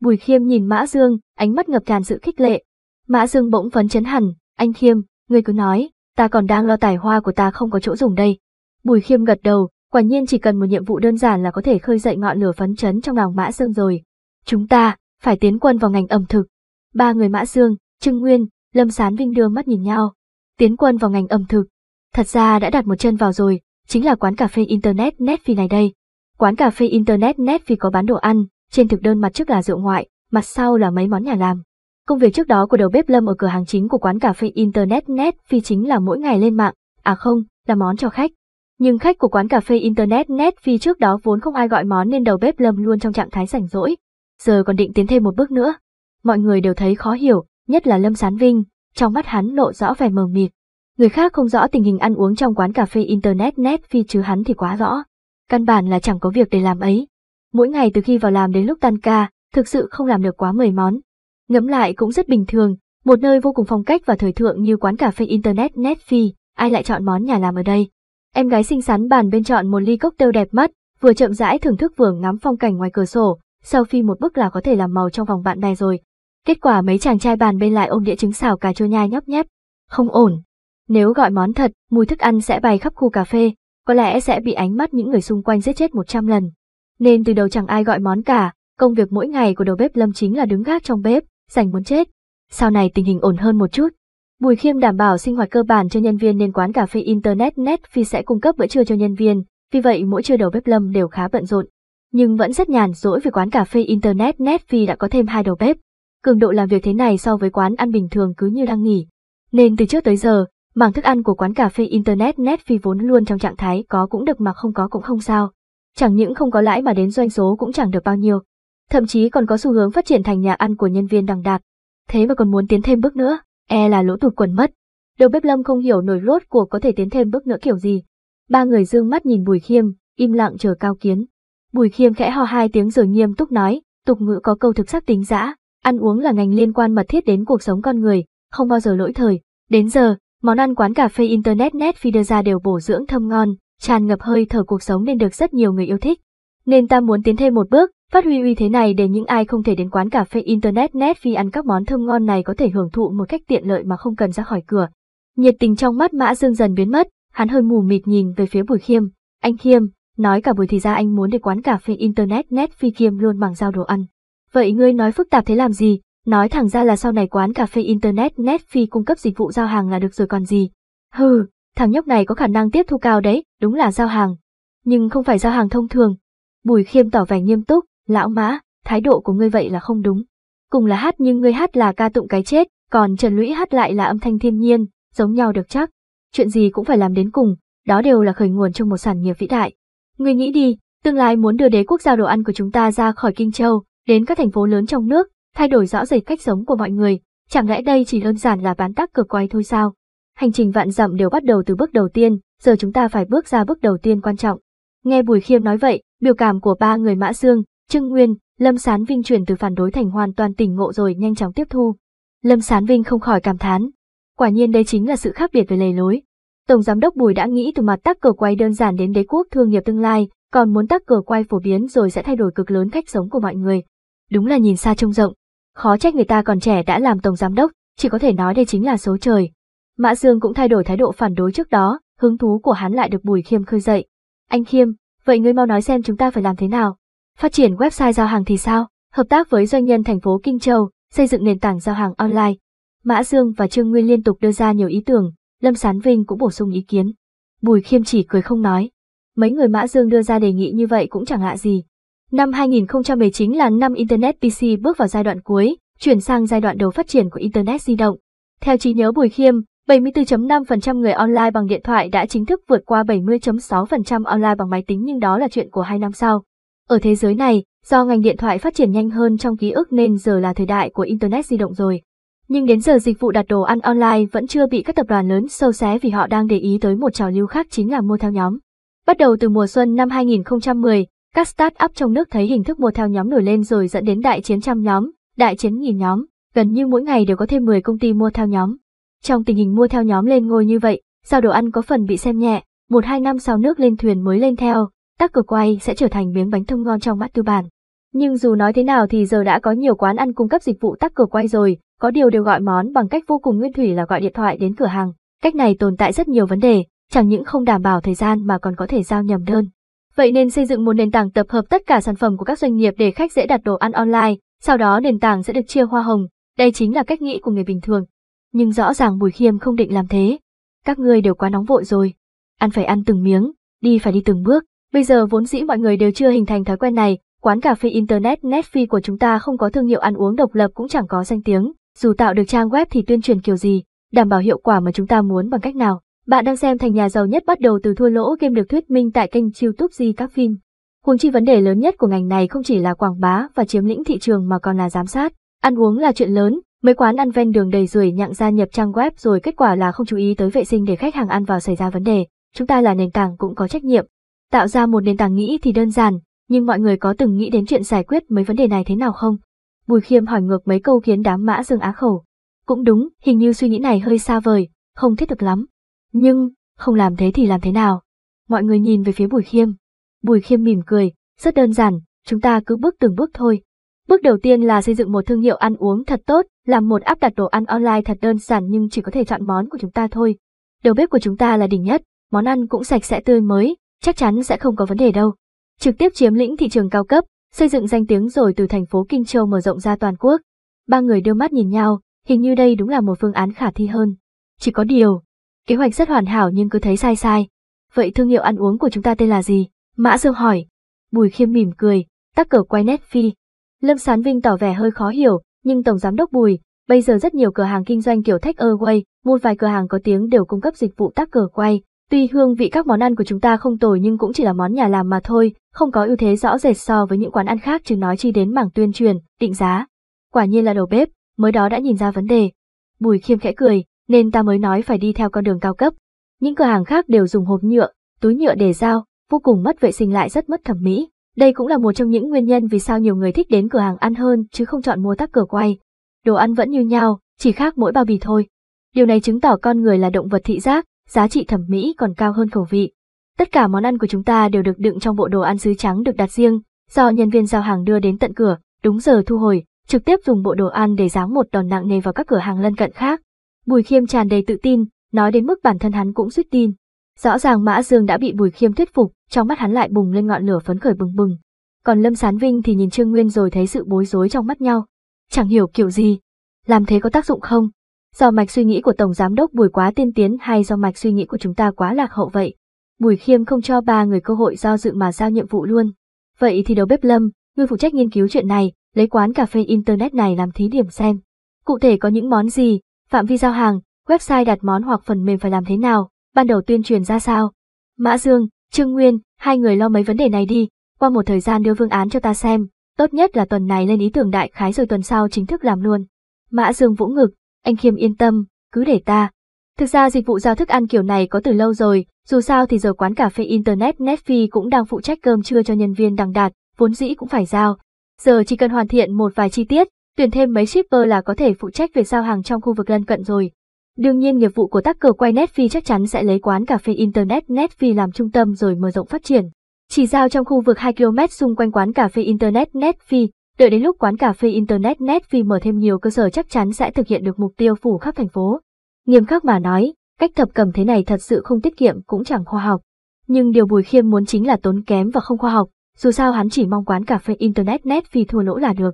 Bùi Khiêm nhìn Mã Dương, ánh mắt ngập tràn sự khích lệ. Mã Dương bỗng phấn chấn hẳn, anh Khiêm, người cứ nói, ta còn đang lo tài hoa của ta không có chỗ dùng đây. Bùi Khiêm gật đầu, quả nhiên chỉ cần một nhiệm vụ đơn giản là có thể khơi dậy ngọn lửa phấn chấn trong lòng Mã Dương rồi. Chúng ta, phải tiến quân vào ngành ẩm thực. Ba người Mã Dương, Trưng Nguyên, Lâm Sán Vinh đưa mắt nhìn nhau tiến quân vào ngành ẩm thực. Thật ra đã đặt một chân vào rồi, chính là quán cà phê Internet Netfi này đây. Quán cà phê Internet Netfi có bán đồ ăn, trên thực đơn mặt trước là rượu ngoại, mặt sau là mấy món nhà làm. Công việc trước đó của đầu bếp Lâm ở cửa hàng chính của quán cà phê Internet Netfi chính là mỗi ngày lên mạng, à không, là món cho khách. Nhưng khách của quán cà phê Internet Netfi trước đó vốn không ai gọi món nên đầu bếp Lâm luôn trong trạng thái rảnh rỗi. Giờ còn định tiến thêm một bước nữa. Mọi người đều thấy khó hiểu, nhất là Lâm Sán Vinh, trong mắt hắn lộ rõ vẻ mờ mịt. Người khác không rõ tình hình ăn uống trong quán cà phê internet net phi chứ hắn thì quá rõ. Căn bản là chẳng có việc để làm ấy. Mỗi ngày từ khi vào làm đến lúc tan ca, thực sự không làm được quá 10 món. Ngẫm lại cũng rất bình thường, một nơi vô cùng phong cách và thời thượng như quán cà phê internet net phi, ai lại chọn món nhà làm ở đây. Em gái xinh xắn bàn bên chọn một ly cocktail đẹp mắt, vừa chậm rãi thưởng thức vườn, ngắm phong cảnh ngoài cửa sổ, selfie một bức là có thể làm màu trong vòng bạn bè rồi, Kết quả mấy chàng trai bàn bên lại ôm đĩa trứng xào cà chua nhai nhóc nhép. Không ổn. Nếu gọi món thật, mùi thức ăn sẽ bay khắp khu cà phê, có lẽ sẽ bị ánh mắt những người xung quanh giết chết 100 lần. Nên từ đầu chẳng ai gọi món cả, công việc mỗi ngày của đầu bếp Lâm chính là đứng gác trong bếp, rảnh muốn chết. Sau này tình hình ổn hơn một chút. Bùi Khiêm đảm bảo sinh hoạt cơ bản cho nhân viên nên quán cà phê Internet Netflix sẽ cung cấp bữa trưa cho nhân viên, vì vậy mỗi trưa đầu bếp Lâm đều khá bận rộn. Nhưng vẫn rất nhàn rỗi vì quán cà phê Internet Netflix đã có thêm hai đầu bếp, cường độ làm việc thế này so với quán ăn bình thường cứ như đang nghỉ. Nên từ trước tới giờ, mảng thức ăn của quán cà phê Internet Netfi vốn luôn trong trạng thái có cũng được mà không có cũng không sao. Chẳng những không có lãi mà đến doanh số cũng chẳng được bao nhiêu. Thậm chí còn có xu hướng phát triển thành nhà ăn của nhân viên đằng đạt Thế mà còn muốn tiến thêm bước nữa, e là lỗ tụt quần mất. Đầu bếp Lâm không hiểu nổi rốt của có thể tiến thêm bước nữa kiểu gì. Ba người dương mắt nhìn Bùi Khiêm, im lặng chờ cao kiến. Bùi Khiêm khẽ ho hai tiếng rồi nghiêm túc nói, tục ngữ có câu thực sắc tính dã, Ăn uống là ngành liên quan mật thiết đến cuộc sống con người, không bao giờ lỗi thời. Đến giờ, món ăn quán cà phê Internet Netfeeder ra đều bổ dưỡng thơm ngon, tràn ngập hơi thở cuộc sống nên được rất nhiều người yêu thích. Nên ta muốn tiến thêm một bước, phát huy uy thế này để những ai không thể đến quán cà phê Internet Netfeeder ăn các món thơm ngon này có thể hưởng thụ một cách tiện lợi mà không cần ra khỏi cửa. Nhiệt tình trong mắt Mã Dương dần biến mất, hắn hơi mù mịt nhìn về phía Bùi Khiêm. Anh Khiêm, nói cả buổi thì ra anh muốn để quán cà phê Internet Netfeeder Khiêm luôn bằng giao đồ ăn. Vậy ngươi nói phức tạp thế làm gì, nói thẳng ra là sau này quán cà phê internet netfi cung cấp dịch vụ giao hàng là được rồi còn gì. Hừ, thằng nhóc này có khả năng tiếp thu cao đấy, đúng là giao hàng. Nhưng không phải giao hàng thông thường. Bùi khiêm tỏ vẻ nghiêm túc, lão mã, thái độ của ngươi vậy là không đúng. Cùng là hát nhưng ngươi hát là ca tụng cái chết, còn Trần Lũy hát lại là âm thanh thiên nhiên, giống nhau được chắc. Chuyện gì cũng phải làm đến cùng, đó đều là khởi nguồn trong một sản nghiệp vĩ đại. Ngươi nghĩ đi, tương lai muốn đưa đế quốc giao đồ ăn của chúng ta ra khỏi Kinh Châu, đến các thành phố lớn trong nước, thay đổi rõ rệt cách sống của mọi người, chẳng lẽ đây chỉ đơn giản là bán tác cửa quay thôi sao? Hành trình vạn dặm đều bắt đầu từ bước đầu tiên, giờ chúng ta phải bước ra bước đầu tiên quan trọng. Nghe Bùi Khiêm nói vậy, biểu cảm của ba người Mã Dương, Trưng Nguyên, Lâm Sán Vinh chuyển từ phản đối thành hoàn toàn tỉnh ngộ rồi nhanh chóng tiếp thu. Lâm Sán Vinh không khỏi cảm thán. Quả nhiên đây chính là sự khác biệt về lề lối. Tổng giám đốc Bùi đã nghĩ từ mặt tắc cờ quay đơn giản đến đế quốc thương nghiệp tương lai, còn muốn tắc cờ quay phổ biến rồi sẽ thay đổi cực lớn cách sống của mọi người. Đúng là nhìn xa trông rộng, khó trách người ta còn trẻ đã làm tổng giám đốc, chỉ có thể nói đây chính là số trời. Mã Dương cũng thay đổi thái độ phản đối trước đó, hứng thú của hắn lại được Bùi Khiêm khơi dậy. Anh Khiêm, vậy ngươi mau nói xem chúng ta phải làm thế nào? Phát triển website giao hàng thì sao? Hợp tác với doanh nhân thành phố Kinh Châu, xây dựng nền tảng giao hàng online. Mã Dương và Trương Nguyên liên tục đưa ra nhiều ý tưởng, Lâm Sán Vinh cũng bổ sung ý kiến. Bùi Khiêm chỉ cười không nói. Mấy người Mã Dương đưa ra đề nghị như vậy cũng chẳng lạ gì, Năm 2019 là năm Internet PC bước vào giai đoạn cuối, chuyển sang giai đoạn đầu phát triển của Internet di động. Theo trí nhớ Bùi Khiêm, 74.5% người online bằng điện thoại đã chính thức vượt qua 70.6% online bằng máy tính nhưng đó là chuyện của hai năm sau. Ở thế giới này, do ngành điện thoại phát triển nhanh hơn trong ký ức nên giờ là thời đại của Internet di động rồi. Nhưng đến giờ dịch vụ đặt đồ ăn online vẫn chưa bị các tập đoàn lớn sâu xé vì họ đang để ý tới một trào lưu khác chính là mua theo nhóm. Bắt đầu từ mùa xuân năm 2010, các startup trong nước thấy hình thức mua theo nhóm nổi lên rồi dẫn đến đại chiến trăm nhóm, đại chiến nghìn nhóm, gần như mỗi ngày đều có thêm 10 công ty mua theo nhóm. Trong tình hình mua theo nhóm lên ngôi như vậy, sao đồ ăn có phần bị xem nhẹ, một hai năm sau nước lên thuyền mới lên theo, tắc cửa quay sẽ trở thành miếng bánh thơm ngon trong mắt tư bản. Nhưng dù nói thế nào thì giờ đã có nhiều quán ăn cung cấp dịch vụ tắc cửa quay rồi, có điều đều gọi món bằng cách vô cùng nguyên thủy là gọi điện thoại đến cửa hàng. Cách này tồn tại rất nhiều vấn đề, chẳng những không đảm bảo thời gian mà còn có thể giao nhầm đơn. Vậy nên xây dựng một nền tảng tập hợp tất cả sản phẩm của các doanh nghiệp để khách dễ đặt đồ ăn online, sau đó nền tảng sẽ được chia hoa hồng. Đây chính là cách nghĩ của người bình thường. Nhưng rõ ràng Bùi Khiêm không định làm thế. Các ngươi đều quá nóng vội rồi. Ăn phải ăn từng miếng, đi phải đi từng bước. Bây giờ vốn dĩ mọi người đều chưa hình thành thói quen này, quán cà phê Internet Netfi của chúng ta không có thương hiệu ăn uống độc lập cũng chẳng có danh tiếng, dù tạo được trang web thì tuyên truyền kiểu gì, đảm bảo hiệu quả mà chúng ta muốn bằng cách nào. Bạn đang xem Thành Nhà Giàu Nhất bắt đầu từ thua lỗ game được thuyết minh tại kênh youtube Di Các Phim. Huống chi vấn đề lớn nhất của ngành này không chỉ là quảng bá và chiếm lĩnh thị trường mà còn là giám sát. Ăn uống là chuyện lớn, mấy quán ăn ven đường đầy rủi nhặng gia nhập trang web rồi kết quả là không chú ý tới vệ sinh để khách hàng ăn vào xảy ra vấn đề. Chúng ta là nền tảng cũng có trách nhiệm. Tạo ra một nền tảng nghĩ thì đơn giản, nhưng mọi người có từng nghĩ đến chuyện giải quyết mấy vấn đề này thế nào không? Bùi Khiêm hỏi ngược mấy câu khiến đám mã dương á khẩu. Cũng đúng, hình như suy nghĩ này hơi xa vời, không thiết thực lắm. Nhưng, không làm thế thì làm thế nào? Mọi người nhìn về phía Bùi Khiêm. Bùi Khiêm mỉm cười, rất đơn giản, chúng ta cứ bước từng bước thôi. Bước đầu tiên là xây dựng một thương hiệu ăn uống thật tốt, làm một áp đặt đồ ăn online thật đơn giản nhưng chỉ có thể chọn món của chúng ta thôi. Đầu bếp của chúng ta là đỉnh nhất, món ăn cũng sạch sẽ tươi mới, chắc chắn sẽ không có vấn đề đâu. Trực tiếp chiếm lĩnh thị trường cao cấp, xây dựng danh tiếng rồi từ thành phố Kinh Châu mở rộng ra toàn quốc. Ba người đưa mắt nhìn nhau, hình như đây đúng là một phương án khả thi hơn. Chỉ có điều, Kế hoạch rất hoàn hảo nhưng cứ thấy sai sai. Vậy thương hiệu ăn uống của chúng ta tên là gì? Mã Dương hỏi. Bùi Khiêm mỉm cười, tắc cờ quay nét phi. Lâm Sán Vinh tỏ vẻ hơi khó hiểu, nhưng Tổng Giám đốc Bùi, bây giờ rất nhiều cửa hàng kinh doanh kiểu take away, một vài cửa hàng có tiếng đều cung cấp dịch vụ tắc cờ quay. Tuy hương vị các món ăn của chúng ta không tồi nhưng cũng chỉ là món nhà làm mà thôi, không có ưu thế rõ rệt so với những quán ăn khác chứ nói chi đến mảng tuyên truyền, định giá. Quả nhiên là đầu bếp, mới đó đã nhìn ra vấn đề. Bùi Khiêm khẽ cười, nên ta mới nói phải đi theo con đường cao cấp. Những cửa hàng khác đều dùng hộp nhựa, túi nhựa để giao, vô cùng mất vệ sinh lại rất mất thẩm mỹ. Đây cũng là một trong những nguyên nhân vì sao nhiều người thích đến cửa hàng ăn hơn chứ không chọn mua các cửa quay. Đồ ăn vẫn như nhau, chỉ khác mỗi bao bì thôi. Điều này chứng tỏ con người là động vật thị giác, giá trị thẩm mỹ còn cao hơn khẩu vị. Tất cả món ăn của chúng ta đều được đựng trong bộ đồ ăn sứ trắng được đặt riêng, do nhân viên giao hàng đưa đến tận cửa, đúng giờ thu hồi, trực tiếp dùng bộ đồ ăn để giáng một đòn nặng nề vào các cửa hàng lân cận khác. Bùi Khiêm tràn đầy tự tin, nói đến mức bản thân hắn cũng suýt tin. Rõ ràng Mã Dương đã bị Bùi Khiêm thuyết phục, trong mắt hắn lại bùng lên ngọn lửa phấn khởi bừng bừng. Còn Lâm Sán Vinh thì nhìn Trương Nguyên rồi thấy sự bối rối trong mắt nhau. Chẳng hiểu kiểu gì. Làm thế có tác dụng không? Do mạch suy nghĩ của Tổng Giám đốc Bùi quá tiên tiến hay do mạch suy nghĩ của chúng ta quá lạc hậu vậy? Bùi Khiêm không cho ba người cơ hội do dự mà giao nhiệm vụ luôn. Vậy thì đầu bếp Lâm, người phụ trách nghiên cứu chuyện này, lấy quán cà phê Internet này làm thí điểm xem. Cụ thể có những món gì, phạm vi giao hàng, website đặt món hoặc phần mềm phải làm thế nào, ban đầu tuyên truyền ra sao. Mã Dương, Trương Nguyên, hai người lo mấy vấn đề này đi, qua một thời gian đưa phương án cho ta xem, tốt nhất là tuần này lên ý tưởng đại khái rồi tuần sau chính thức làm luôn. Mã Dương vỗ ngực, anh Khiêm yên tâm, cứ để ta. Thực ra dịch vụ giao thức ăn kiểu này có từ lâu rồi, dù sao thì giờ quán cà phê Internet Netfi cũng đang phụ trách cơm trưa cho nhân viên đằng đạt, vốn dĩ cũng phải giao. Giờ chỉ cần hoàn thiện một vài chi tiết, tuyển thêm mấy shipper là có thể phụ trách việc giao hàng trong khu vực lân cận rồi. Đương nhiên nghiệp vụ của tác cờ quay Netflix chắc chắn sẽ lấy quán cà phê Internet Netflix làm trung tâm rồi mở rộng phát triển. Chỉ giao trong khu vực 2 km xung quanh quán cà phê Internet Netflix, đợi đến lúc quán cà phê Internet Netflix mở thêm nhiều cơ sở chắc chắn sẽ thực hiện được mục tiêu phủ khắp thành phố. Nghiêm khắc mà nói, cách thập cầm thế này thật sự không tiết kiệm cũng chẳng khoa học. Nhưng điều Bùi Khiêm muốn chính là tốn kém và không khoa học, dù sao hắn chỉ mong quán cà phê Internet Netflix thua lỗ là được.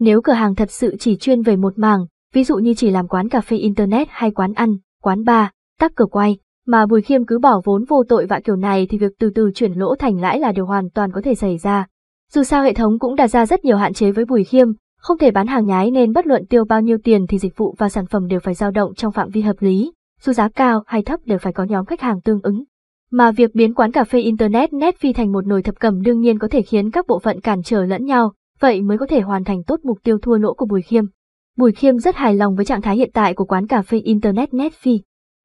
Nếu cửa hàng thật sự chỉ chuyên về một mảng, ví dụ như chỉ làm quán cà phê internet hay quán ăn, quán bar, tắc cửa quay, mà Bùi Khiêm cứ bỏ vốn vô tội vạ kiểu này thì việc từ từ chuyển lỗ thành lãi là điều hoàn toàn có thể xảy ra. Dù sao hệ thống cũng đặt ra rất nhiều hạn chế với Bùi Khiêm, không thể bán hàng nhái nên bất luận tiêu bao nhiêu tiền thì dịch vụ và sản phẩm đều phải dao động trong phạm vi hợp lý, dù giá cao hay thấp đều phải có nhóm khách hàng tương ứng. Mà việc biến quán cà phê Internet Netfi thành một nồi thập cẩm đương nhiên có thể khiến các bộ phận cản trở lẫn nhau, vậy mới có thể hoàn thành tốt mục tiêu thua lỗ của Bùi Khiêm. Bùi Khiêm rất hài lòng với trạng thái hiện tại của quán cà phê Internet Netfi,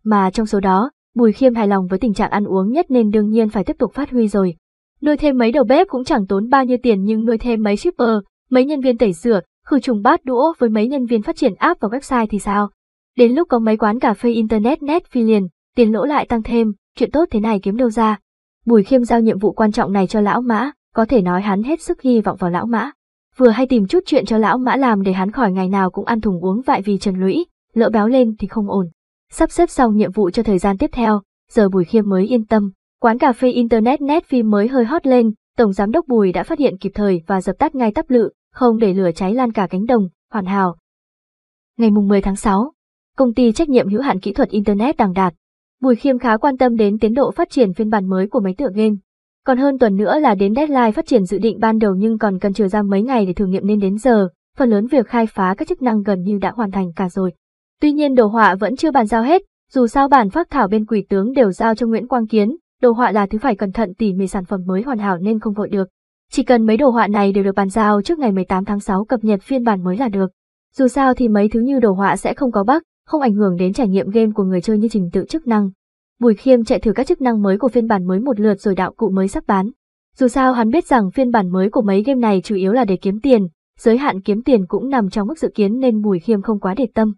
mà trong số đó, Bùi Khiêm hài lòng với tình trạng ăn uống nhất nên đương nhiên phải tiếp tục phát huy rồi. Nuôi thêm mấy đầu bếp cũng chẳng tốn bao nhiêu tiền nhưng nuôi thêm mấy shipper, mấy nhân viên tẩy rửa, khử trùng bát đũa với mấy nhân viên phát triển app và website thì sao? Đến lúc có mấy quán cà phê Internet Netfi liền, tiền lỗ lại tăng thêm, chuyện tốt thế này kiếm đâu ra. Bùi Khiêm giao nhiệm vụ quan trọng này cho lão mã, có thể nói hắn hết sức hy vọng vào lão mã vừa hay tìm chút chuyện cho lão mã làm để hắn khỏi ngày nào cũng ăn thùng uống vại vì trần lũy, lỡ béo lên thì không ổn. Sắp xếp xong nhiệm vụ cho thời gian tiếp theo, giờ Bùi Khiêm mới yên tâm. Quán cà phê Internet net Netfilm mới hơi hot lên, Tổng Giám đốc Bùi đã phát hiện kịp thời và dập tắt ngay tắp lự, không để lửa cháy lan cả cánh đồng, hoàn hảo. Ngày mùng 10 tháng 6, công ty trách nhiệm hữu hạn kỹ thuật Internet đằng đạt. Bùi Khiêm khá quan tâm đến tiến độ phát triển phiên bản mới của máy tựa game, còn hơn tuần nữa là đến deadline phát triển dự định ban đầu nhưng còn cần chờ ra mấy ngày để thử nghiệm nên đến giờ, phần lớn việc khai phá các chức năng gần như đã hoàn thành cả rồi. Tuy nhiên đồ họa vẫn chưa bàn giao hết, dù sao bản phác thảo bên quỷ tướng đều giao cho Nguyễn Quang Kiến, đồ họa là thứ phải cẩn thận tỉ mỉ sản phẩm mới hoàn hảo nên không vội được. Chỉ cần mấy đồ họa này đều được bàn giao trước ngày 18 tháng 6 cập nhật phiên bản mới là được. Dù sao thì mấy thứ như đồ họa sẽ không có bắc, không ảnh hưởng đến trải nghiệm game của người chơi như trình tự chức năng. Bùi Khiêm chạy thử các chức năng mới của phiên bản mới một lượt rồi đạo cụ mới sắp bán. Dù sao hắn biết rằng phiên bản mới của mấy game này chủ yếu là để kiếm tiền, giới hạn kiếm tiền cũng nằm trong mức dự kiến nên Bùi Khiêm không quá để tâm.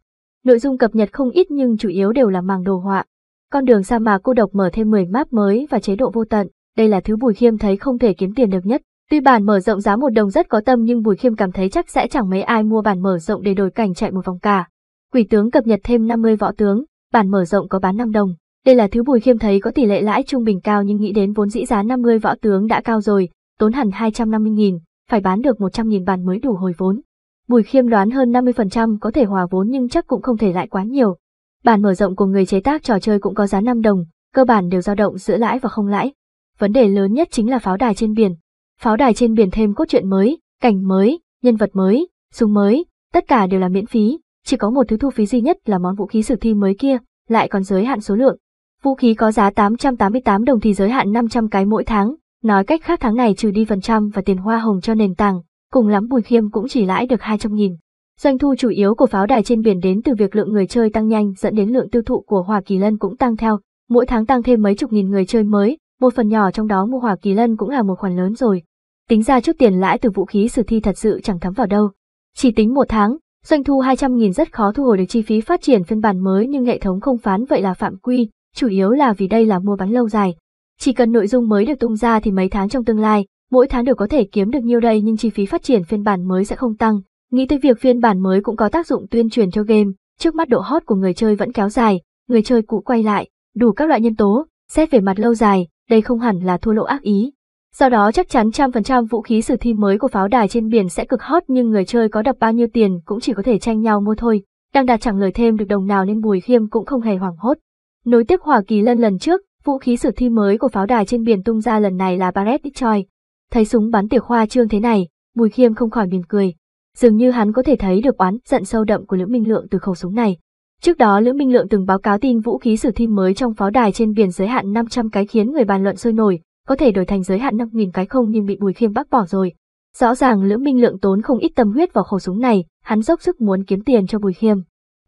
Nội dung cập nhật không ít nhưng chủ yếu đều là màng đồ họa. Con đường sa mạc cô độc mở thêm 10 map mới và chế độ vô tận, đây là thứ Bùi Khiêm thấy không thể kiếm tiền được nhất. Tuy bản mở rộng giá một đồng rất có tâm nhưng Bùi Khiêm cảm thấy chắc sẽ chẳng mấy ai mua bản mở rộng để đổi cảnh chạy một vòng cả. Quỷ tướng cập nhật thêm 50 võ tướng, bản mở rộng có bán 5 đồng. Đây là thứ Bùi Khiêm thấy có tỷ lệ lãi trung bình cao nhưng nghĩ đến vốn dĩ giá 50 võ tướng đã cao rồi, tốn hẳn 250.000, phải bán được 100.000 bản mới đủ hồi vốn. Bùi Khiêm đoán hơn 50% có thể hòa vốn nhưng chắc cũng không thể lại quá nhiều. Bản mở rộng của người chế tác trò chơi cũng có giá 5 đồng, cơ bản đều dao động giữa lãi và không lãi. Vấn đề lớn nhất chính là pháo đài trên biển. Pháo đài trên biển thêm cốt truyện mới, cảnh mới, nhân vật mới, súng mới, tất cả đều là miễn phí, chỉ có một thứ thu phí duy nhất là món vũ khí sử thi mới kia, lại còn giới hạn số lượng. Vũ khí có giá 888 đồng thì giới hạn 500 cái mỗi tháng, nói cách khác tháng này trừ đi phần trăm và tiền hoa hồng cho nền tảng, cùng lắm Bùi Khiêm cũng chỉ lãi được 200 nghìn. Doanh thu chủ yếu của pháo đài trên biển đến từ việc lượng người chơi tăng nhanh dẫn đến lượng tiêu thụ của hòa Kỳ Lân cũng tăng theo, mỗi tháng tăng thêm mấy chục nghìn người chơi mới, một phần nhỏ trong đó mua hòa Kỳ Lân cũng là một khoản lớn rồi. Tính ra chút tiền lãi từ vũ khí sử thi thật sự chẳng thấm vào đâu. Chỉ tính một tháng, doanh thu 200.000 rất khó thu hồi được chi phí phát triển phiên bản mới nhưng hệ thống không phán vậy là phạm quy, chủ yếu là vì đây là mua bán lâu dài. Chỉ cần nội dung mới được tung ra thì mấy tháng trong tương lai, mỗi tháng đều có thể kiếm được nhiều đây nhưng chi phí phát triển phiên bản mới sẽ không tăng. Nghĩ tới việc phiên bản mới cũng có tác dụng tuyên truyền cho game, trước mắt độ hot của người chơi vẫn kéo dài, người chơi cũ quay lại, đủ các loại nhân tố, xét về mặt lâu dài, đây không hẳn là thua lỗ ác ý. Do đó chắc chắn trăm phần trăm vũ khí sử thi mới của pháo đài trên biển sẽ cực hot nhưng người chơi có đập bao nhiêu tiền cũng chỉ có thể tranh nhau mua thôi. Đang đạt chẳng lời thêm được đồng nào nên Bùi Khiêm cũng không hề hoảng hốt. Nối tiếp Hoa Kỳ lần lần trước, vũ khí sử thi mới của pháo đài trên biển tung ra lần này là Barrett Detroit. Thấy súng bắn tỉa khoa trương thế này, Bùi Khiêm không khỏi mỉm cười. Dường như hắn có thể thấy được oán giận sâu đậm của Lữ Minh Lượng từ khẩu súng này. Trước đó Lữ Minh Lượng từng báo cáo tin vũ khí sử thi mới trong pháo đài trên biển giới hạn 500 cái khiến người bàn luận sôi nổi, có thể đổi thành giới hạn 5.000 cái không nhưng bị Bùi Khiêm bác bỏ rồi. Rõ ràng Lữ Minh Lượng tốn không ít tâm huyết vào khẩu súng này, hắn dốc sức muốn kiếm tiền cho Bùi Khiêm.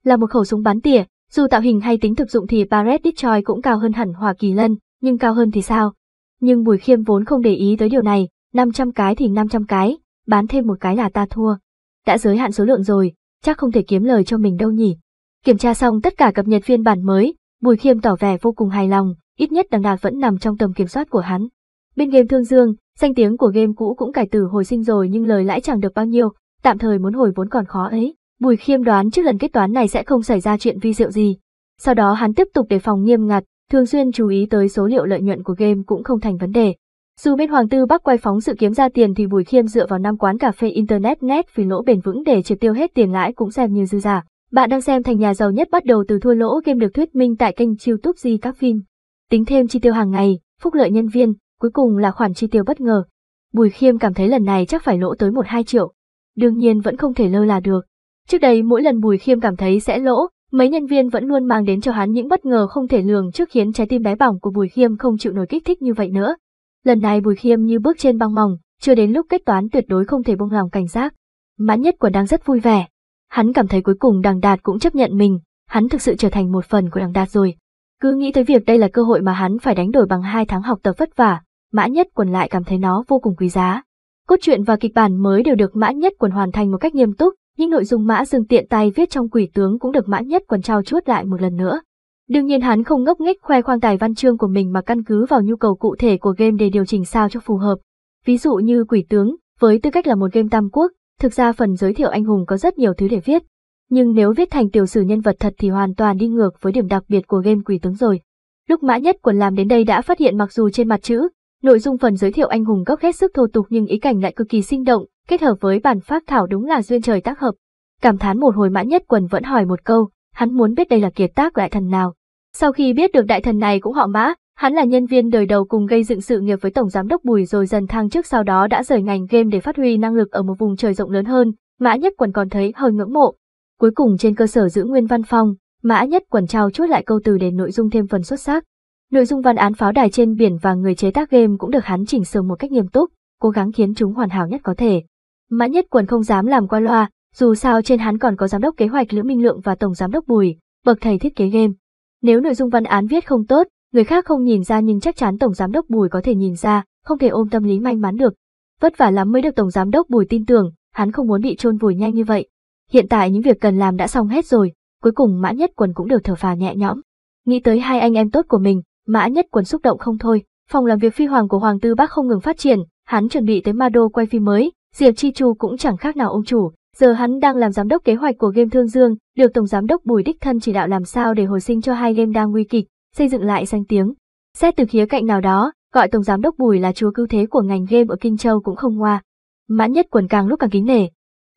Là một khẩu súng bắn tỉa, dù tạo hình hay tính thực dụng thì Barrett Detroit cũng cao hơn hẳn Hoa Kỳ Lân, nhưng cao hơn thì sao? Nhưng Bùi Khiêm vốn không để ý tới điều này, 500 cái thì 500 cái, bán thêm một cái là ta thua. Đã giới hạn số lượng rồi, chắc không thể kiếm lời cho mình đâu nhỉ. Kiểm tra xong tất cả cập nhật phiên bản mới, Bùi Khiêm tỏ vẻ vô cùng hài lòng, ít nhất đằng đạt vẫn nằm trong tầm kiểm soát của hắn. Bên game Thương Dương, danh tiếng của game cũ cũng cải tử hồi sinh rồi nhưng lời lãi chẳng được bao nhiêu, tạm thời muốn hồi vốn còn khó ấy. Bùi Khiêm đoán trước lần kết toán này sẽ không xảy ra chuyện vi diệu gì. Sau đó hắn tiếp tục đề phòng nghiêm ngặt, thường xuyên chú ý tới số liệu lợi nhuận của game cũng không thành vấn đề. Dù bên Hoàng Tư Bắc quay phóng sự kiếm ra tiền thì Bùi Khiêm dựa vào năm quán cà phê internet net vì lỗ bền vững để triệt tiêu hết tiền lãi cũng xem như dư giả. Bạn đang xem thành nhà giàu nhất bắt đầu từ thua lỗ game được thuyết minh tại kênh YouTube Di Các Phim. Tính thêm chi tiêu hàng ngày, phúc lợi nhân viên, cuối cùng là khoản chi tiêu bất ngờ. Bùi Khiêm cảm thấy lần này chắc phải lỗ tới 1-2 triệu. Đương nhiên vẫn không thể lơ là được, Trước đây mỗi lần Bùi Khiêm cảm thấy sẽ lỗ, mấy nhân viên vẫn luôn mang đến cho hắn những bất ngờ không thể lường trước khiến trái tim bé bỏng của Bùi Khiêm không chịu nổi kích thích như vậy nữa. Lần này Bùi Khiêm như bước trên băng mỏng, chưa đến lúc kết toán tuyệt đối không thể buông lòng cảnh giác. Mãn nhất còn đang rất vui vẻ. Hắn cảm thấy cuối cùng đằng đạt cũng chấp nhận mình, hắn thực sự trở thành một phần của đằng đạt rồi. Cứ nghĩ tới việc đây là cơ hội mà hắn phải đánh đổi bằng hai tháng học tập vất vả, mã nhất quần lại cảm thấy nó vô cùng quý giá. Cốt truyện và kịch bản mới đều được mã nhất quần hoàn thành một cách nghiêm túc, những nội dung Mã Dương tiện tay viết trong quỷ tướng cũng được Mã Nhất quần trao chuốt lại một lần nữa. Đương nhiên hắn không ngốc nghếch khoe khoang tài văn chương của mình mà căn cứ vào nhu cầu cụ thể của game để điều chỉnh sao cho phù hợp. Ví dụ như quỷ tướng, với tư cách là một game tam quốc, thực ra phần giới thiệu anh hùng có rất nhiều thứ để viết. Nhưng nếu viết thành tiểu sử nhân vật thật thì hoàn toàn đi ngược với điểm đặc biệt của game quỷ tướng rồi. Lúc mã nhất quần làm đến đây đã phát hiện mặc dù trên mặt chữ, Nội dung phần giới thiệu anh hùng gốc hết sức thô tục nhưng ý cảnh lại cực kỳ sinh động, kết hợp với bản phát thảo đúng là duyên trời tác hợp. Cảm thán một hồi mã nhất quần vẫn hỏi một câu, hắn muốn biết đây là kiệt tác của đại thần nào. Sau khi biết được đại thần này cũng họ mã, hắn là nhân viên đời đầu cùng gây dựng sự nghiệp với tổng giám đốc Bùi rồi dần thăng chức sau đó đã rời ngành game để phát huy năng lực ở một vùng trời rộng lớn hơn, mã nhất quần còn thấy hơi ngưỡng mộ. Cuối cùng trên cơ sở giữ nguyên văn phòng, mã nhất quần trao chút lại câu từ để nội dung thêm phần xuất sắc. Nội dung văn án pháo đài trên biển và người chế tác game cũng được hắn chỉnh sửa một cách nghiêm túc, cố gắng khiến chúng hoàn hảo nhất có thể. Mã Nhất Quần không dám làm qua loa, dù sao trên hắn còn có giám đốc kế hoạch Lữ Minh Lượng và tổng giám đốc Bùi, bậc thầy thiết kế game. Nếu nội dung văn án viết không tốt, người khác không nhìn ra nhưng chắc chắn tổng giám đốc Bùi có thể nhìn ra, không thể ôm tâm lý may mắn được. Vất vả lắm mới được tổng giám đốc Bùi tin tưởng, hắn không muốn bị chôn vùi nhanh như vậy. Hiện tại những việc cần làm đã xong hết rồi, cuối cùng Mã Nhất Quần cũng được thở phào nhẹ nhõm. Nghĩ tới hai anh em tốt của mình, Mã Nhất Quần xúc động không thôi, phòng làm việc phi hoàng của Hoàng Tư Bắc không ngừng phát triển, hắn chuẩn bị tới Ma quay phim mới, Diệp Chi Chu cũng chẳng khác nào ông chủ, giờ hắn đang làm giám đốc kế hoạch của game Thương Dương, được tổng giám đốc Bùi Đích Thân chỉ đạo làm sao để hồi sinh cho hai game đang nguy kịch, xây dựng lại danh tiếng. Xét từ khía cạnh nào đó, gọi tổng giám đốc Bùi là chúa cứu thế của ngành game ở Kinh Châu cũng không ngoa. Mã Nhất Quần càng lúc càng kính nể.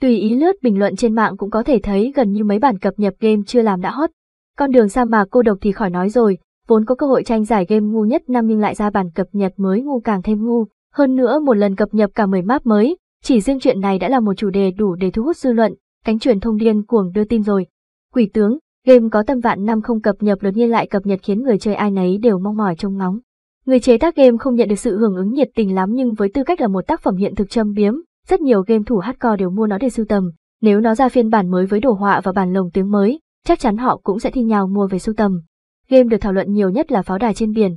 Tùy ý lướt bình luận trên mạng cũng có thể thấy gần như mấy bản cập nhật game chưa làm đã hot. Con đường sa mạc cô độc thì khỏi nói rồi, vốn có cơ hội tranh giải game ngu nhất năm nhưng lại ra bản cập nhật mới ngu càng thêm ngu, hơn nữa một lần cập nhật cả 10 map mới, chỉ riêng chuyện này đã là một chủ đề đủ để thu hút dư luận, cánh truyền thông điên cuồng đưa tin rồi. Quỷ tướng, game có tầm vạn năm không cập nhật đột nhiên lại cập nhật khiến người chơi ai nấy đều mong mỏi trông ngóng. Người chế tác game không nhận được sự hưởng ứng nhiệt tình lắm nhưng với tư cách là một tác phẩm hiện thực châm biếm, rất nhiều game thủ hardcore đều mua nó để sưu tầm. Nếu nó ra phiên bản mới với đồ họa và bản lồng tiếng mới, chắc chắn họ cũng sẽ thi nhau mua về sưu tầm game được thảo luận nhiều nhất là pháo đài trên biển.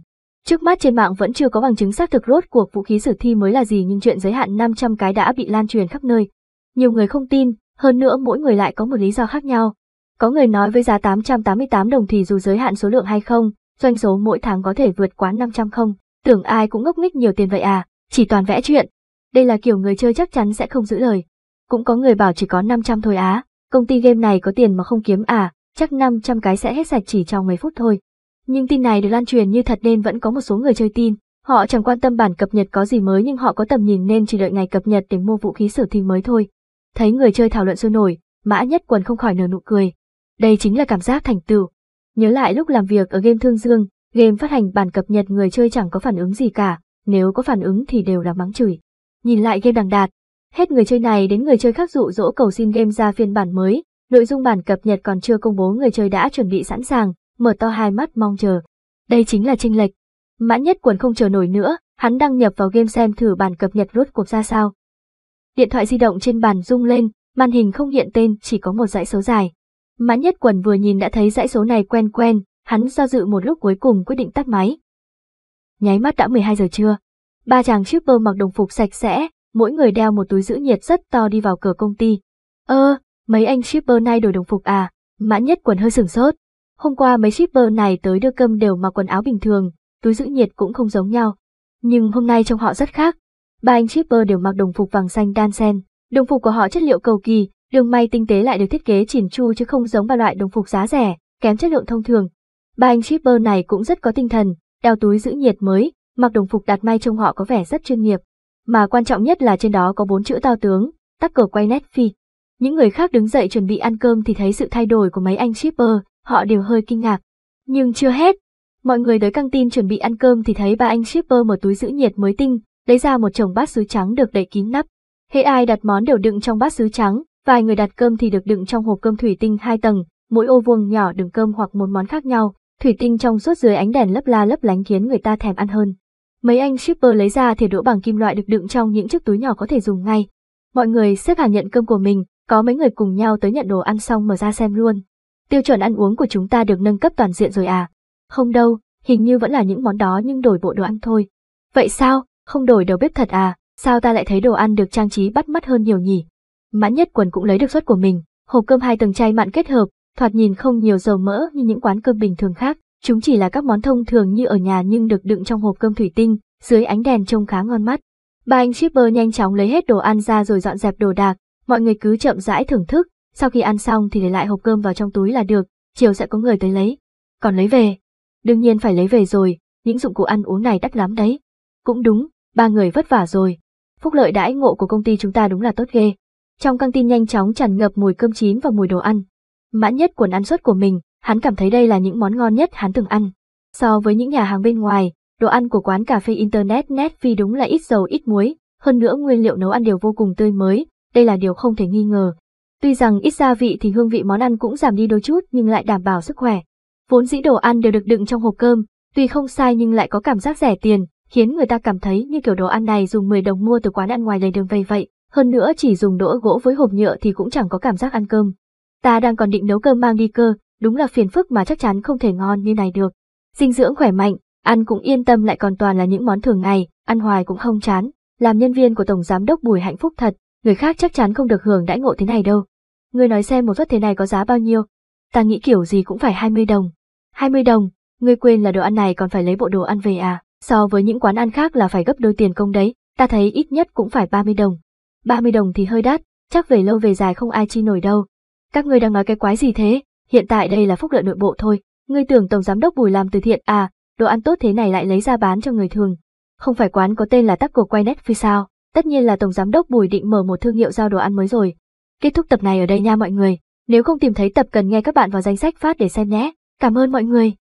Trước mắt trên mạng vẫn chưa có bằng chứng xác thực rốt cuộc vũ khí sử thi mới là gì nhưng chuyện giới hạn 500 cái đã bị lan truyền khắp nơi. Nhiều người không tin, hơn nữa mỗi người lại có một lý do khác nhau. Có người nói với giá 888 đồng thì dù giới hạn số lượng hay không, doanh số mỗi tháng có thể vượt quá 500 không, tưởng ai cũng ngốc nghếch nhiều tiền vậy à, chỉ toàn vẽ chuyện. Đây là kiểu người chơi chắc chắn sẽ không giữ lời. Cũng có người bảo chỉ có 500 thôi á, công ty game này có tiền mà không kiếm à, chắc 500 cái sẽ hết sạch chỉ trong mấy phút thôi. Nhưng tin này được lan truyền như thật nên vẫn có một số người chơi tin. Họ chẳng quan tâm bản cập nhật có gì mới nhưng họ có tầm nhìn nên chỉ đợi ngày cập nhật để mua vũ khí sử thi mới thôi. Thấy người chơi thảo luận sôi nổi, mã nhất quần không khỏi nở nụ cười. Đây chính là cảm giác thành tựu. Nhớ lại lúc làm việc ở game Thương Dương, game phát hành bản cập nhật người chơi chẳng có phản ứng gì cả, nếu có phản ứng thì đều là mắng chửi. Nhìn lại game đằng đạt, hết người chơi này đến người chơi khác dụ dỗ cầu xin game ra phiên bản mới, Nội dung bản cập nhật còn chưa công bố người chơi đã chuẩn bị sẵn sàng, mở to hai mắt mong chờ. Đây chính là chênh lệch. Mãn nhất quần không chờ nổi nữa, hắn đăng nhập vào game xem thử bản cập nhật rốt cuộc ra sao. Điện thoại di động trên bàn rung lên, màn hình không hiện tên chỉ có một dãy số dài. Mãn nhất quần vừa nhìn đã thấy dãy số này quen quen, hắn do dự một lúc cuối cùng quyết định tắt máy. Nháy mắt đã 12 giờ trưa. Ba chàng shipper mặc đồng phục sạch sẽ, mỗi người đeo một túi giữ nhiệt rất to đi vào cửa công ty. Ơ, Mấy anh shipper nay đổi đồng phục à? Mã nhất quần hơi sửng sốt. Hôm qua mấy shipper này tới đưa cơm đều mặc quần áo bình thường, túi giữ nhiệt cũng không giống nhau. Nhưng hôm nay trông họ rất khác. Ba anh shipper đều mặc đồng phục vàng xanh đan sen. Đồng phục của họ chất liệu cầu kỳ, đường may tinh tế lại được thiết kế chỉn chu chứ không giống ba loại đồng phục giá rẻ, kém chất lượng thông thường. Ba anh shipper này cũng rất có tinh thần, đeo túi giữ nhiệt mới, mặc đồng phục đạt may trông họ có vẻ rất chuyên nghiệp. Mà quan trọng nhất là trên đó có bốn chữ to tướng, tắc cờ quay nét phi. Những người khác đứng dậy chuẩn bị ăn cơm thì thấy sự thay đổi của mấy anh shipper, họ đều hơi kinh ngạc. Nhưng chưa hết, mọi người tới căng tin chuẩn bị ăn cơm thì thấy ba anh shipper mở túi giữ nhiệt mới tinh, lấy ra một chồng bát sứ trắng được đậy kín nắp. Hễ ai đặt món đều đựng trong bát sứ trắng, vài người đặt cơm thì được đựng trong hộp cơm thủy tinh hai tầng, mỗi ô vuông nhỏ đựng cơm hoặc một món khác nhau, thủy tinh trong suốt dưới ánh đèn lấp la lấp lánh khiến người ta thèm ăn hơn. Mấy anh shipper lấy ra thìa đũa bằng kim loại được đựng trong những chiếc túi nhỏ có thể dùng ngay. Mọi người xếp hàng nhận cơm của mình, có mấy người cùng nhau tới nhận đồ ăn xong mở ra xem luôn. Tiêu chuẩn ăn uống của chúng ta được nâng cấp toàn diện rồi à? Không đâu, hình như vẫn là những món đó nhưng đổi bộ đồ ăn thôi. Vậy sao, không đổi đầu bếp thật à? Sao ta lại thấy đồ ăn được trang trí bắt mắt hơn nhiều nhỉ? Mãn nhất quần cũng lấy được suất của mình, hộp cơm hai tầng chay mặn kết hợp, thoạt nhìn không nhiều dầu mỡ như những quán cơm bình thường khác. Chúng chỉ là các món thông thường như ở nhà nhưng được đựng trong hộp cơm thủy tinh, dưới ánh đèn trông khá ngon mắt. Ba anh shipper nhanh chóng lấy hết đồ ăn ra rồi dọn dẹp đồ đạc, mọi người cứ chậm rãi thưởng thức, sau khi ăn xong thì để lại hộp cơm vào trong túi là được, chiều sẽ có người tới lấy. Còn lấy về? Đương nhiên phải lấy về rồi, những dụng cụ ăn uống này đắt lắm đấy. Cũng đúng, ba người vất vả rồi. Phúc lợi đãi ngộ của công ty chúng ta đúng là tốt ghê. Trong căng tin nhanh chóng tràn ngập mùi cơm chín và mùi đồ ăn. Mãn nhất quần ăn suất của mình, hắn cảm thấy đây là những món ngon nhất hắn từng ăn. So với những nhà hàng bên ngoài, đồ ăn của quán cà phê Internet Netfi đúng là ít dầu ít muối, hơn nữa nguyên liệu nấu ăn đều vô cùng tươi mới, đây là điều không thể nghi ngờ. Tuy rằng ít gia vị thì hương vị món ăn cũng giảm đi đôi chút nhưng lại đảm bảo sức khỏe. Vốn dĩ đồ ăn đều được đựng trong hộp cơm, tuy không sai nhưng lại có cảm giác rẻ tiền, khiến người ta cảm thấy như kiểu đồ ăn này dùng 10 đồng mua từ quán ăn ngoài lề đường vây vậy. Hơn nữa chỉ dùng đũa gỗ với hộp nhựa thì cũng chẳng có cảm giác ăn cơm. Ta đang còn định nấu cơm mang đi cơ, đúng là phiền phức mà chắc chắn không thể ngon như này được. Dinh dưỡng khỏe mạnh, ăn cũng yên tâm lại còn toàn là những món thường ngày, ăn hoài cũng không chán. Làm nhân viên của Tổng Giám đốc Bùi hạnh phúc thật, người khác chắc chắn không được hưởng đãi ngộ thế này đâu. Ngươi nói xem một suất thế này có giá bao nhiêu? Ta nghĩ kiểu gì cũng phải 20 đồng. 20 đồng, ngươi quên là đồ ăn này còn phải lấy bộ đồ ăn về à? So với những quán ăn khác là phải gấp đôi tiền công đấy, ta thấy ít nhất cũng phải 30 đồng. 30 đồng thì hơi đắt, chắc về lâu về dài không ai chi nổi đâu. Các ngươi đang nói cái quái gì thế? Hiện tại đây là phúc lợi nội bộ thôi, ngươi tưởng tổng giám đốc Bùi làm từ thiện à? Đồ ăn tốt thế này lại lấy ra bán cho người thường. Không phải quán có tên là Taco Quay nét phi sao? Tất nhiên là Tổng Giám đốc Bùi định mở một thương hiệu giao đồ ăn mới rồi. Kết thúc tập này ở đây nha mọi người. Nếu không tìm thấy tập cần nghe các bạn vào danh sách phát để xem nhé. Cảm ơn mọi người.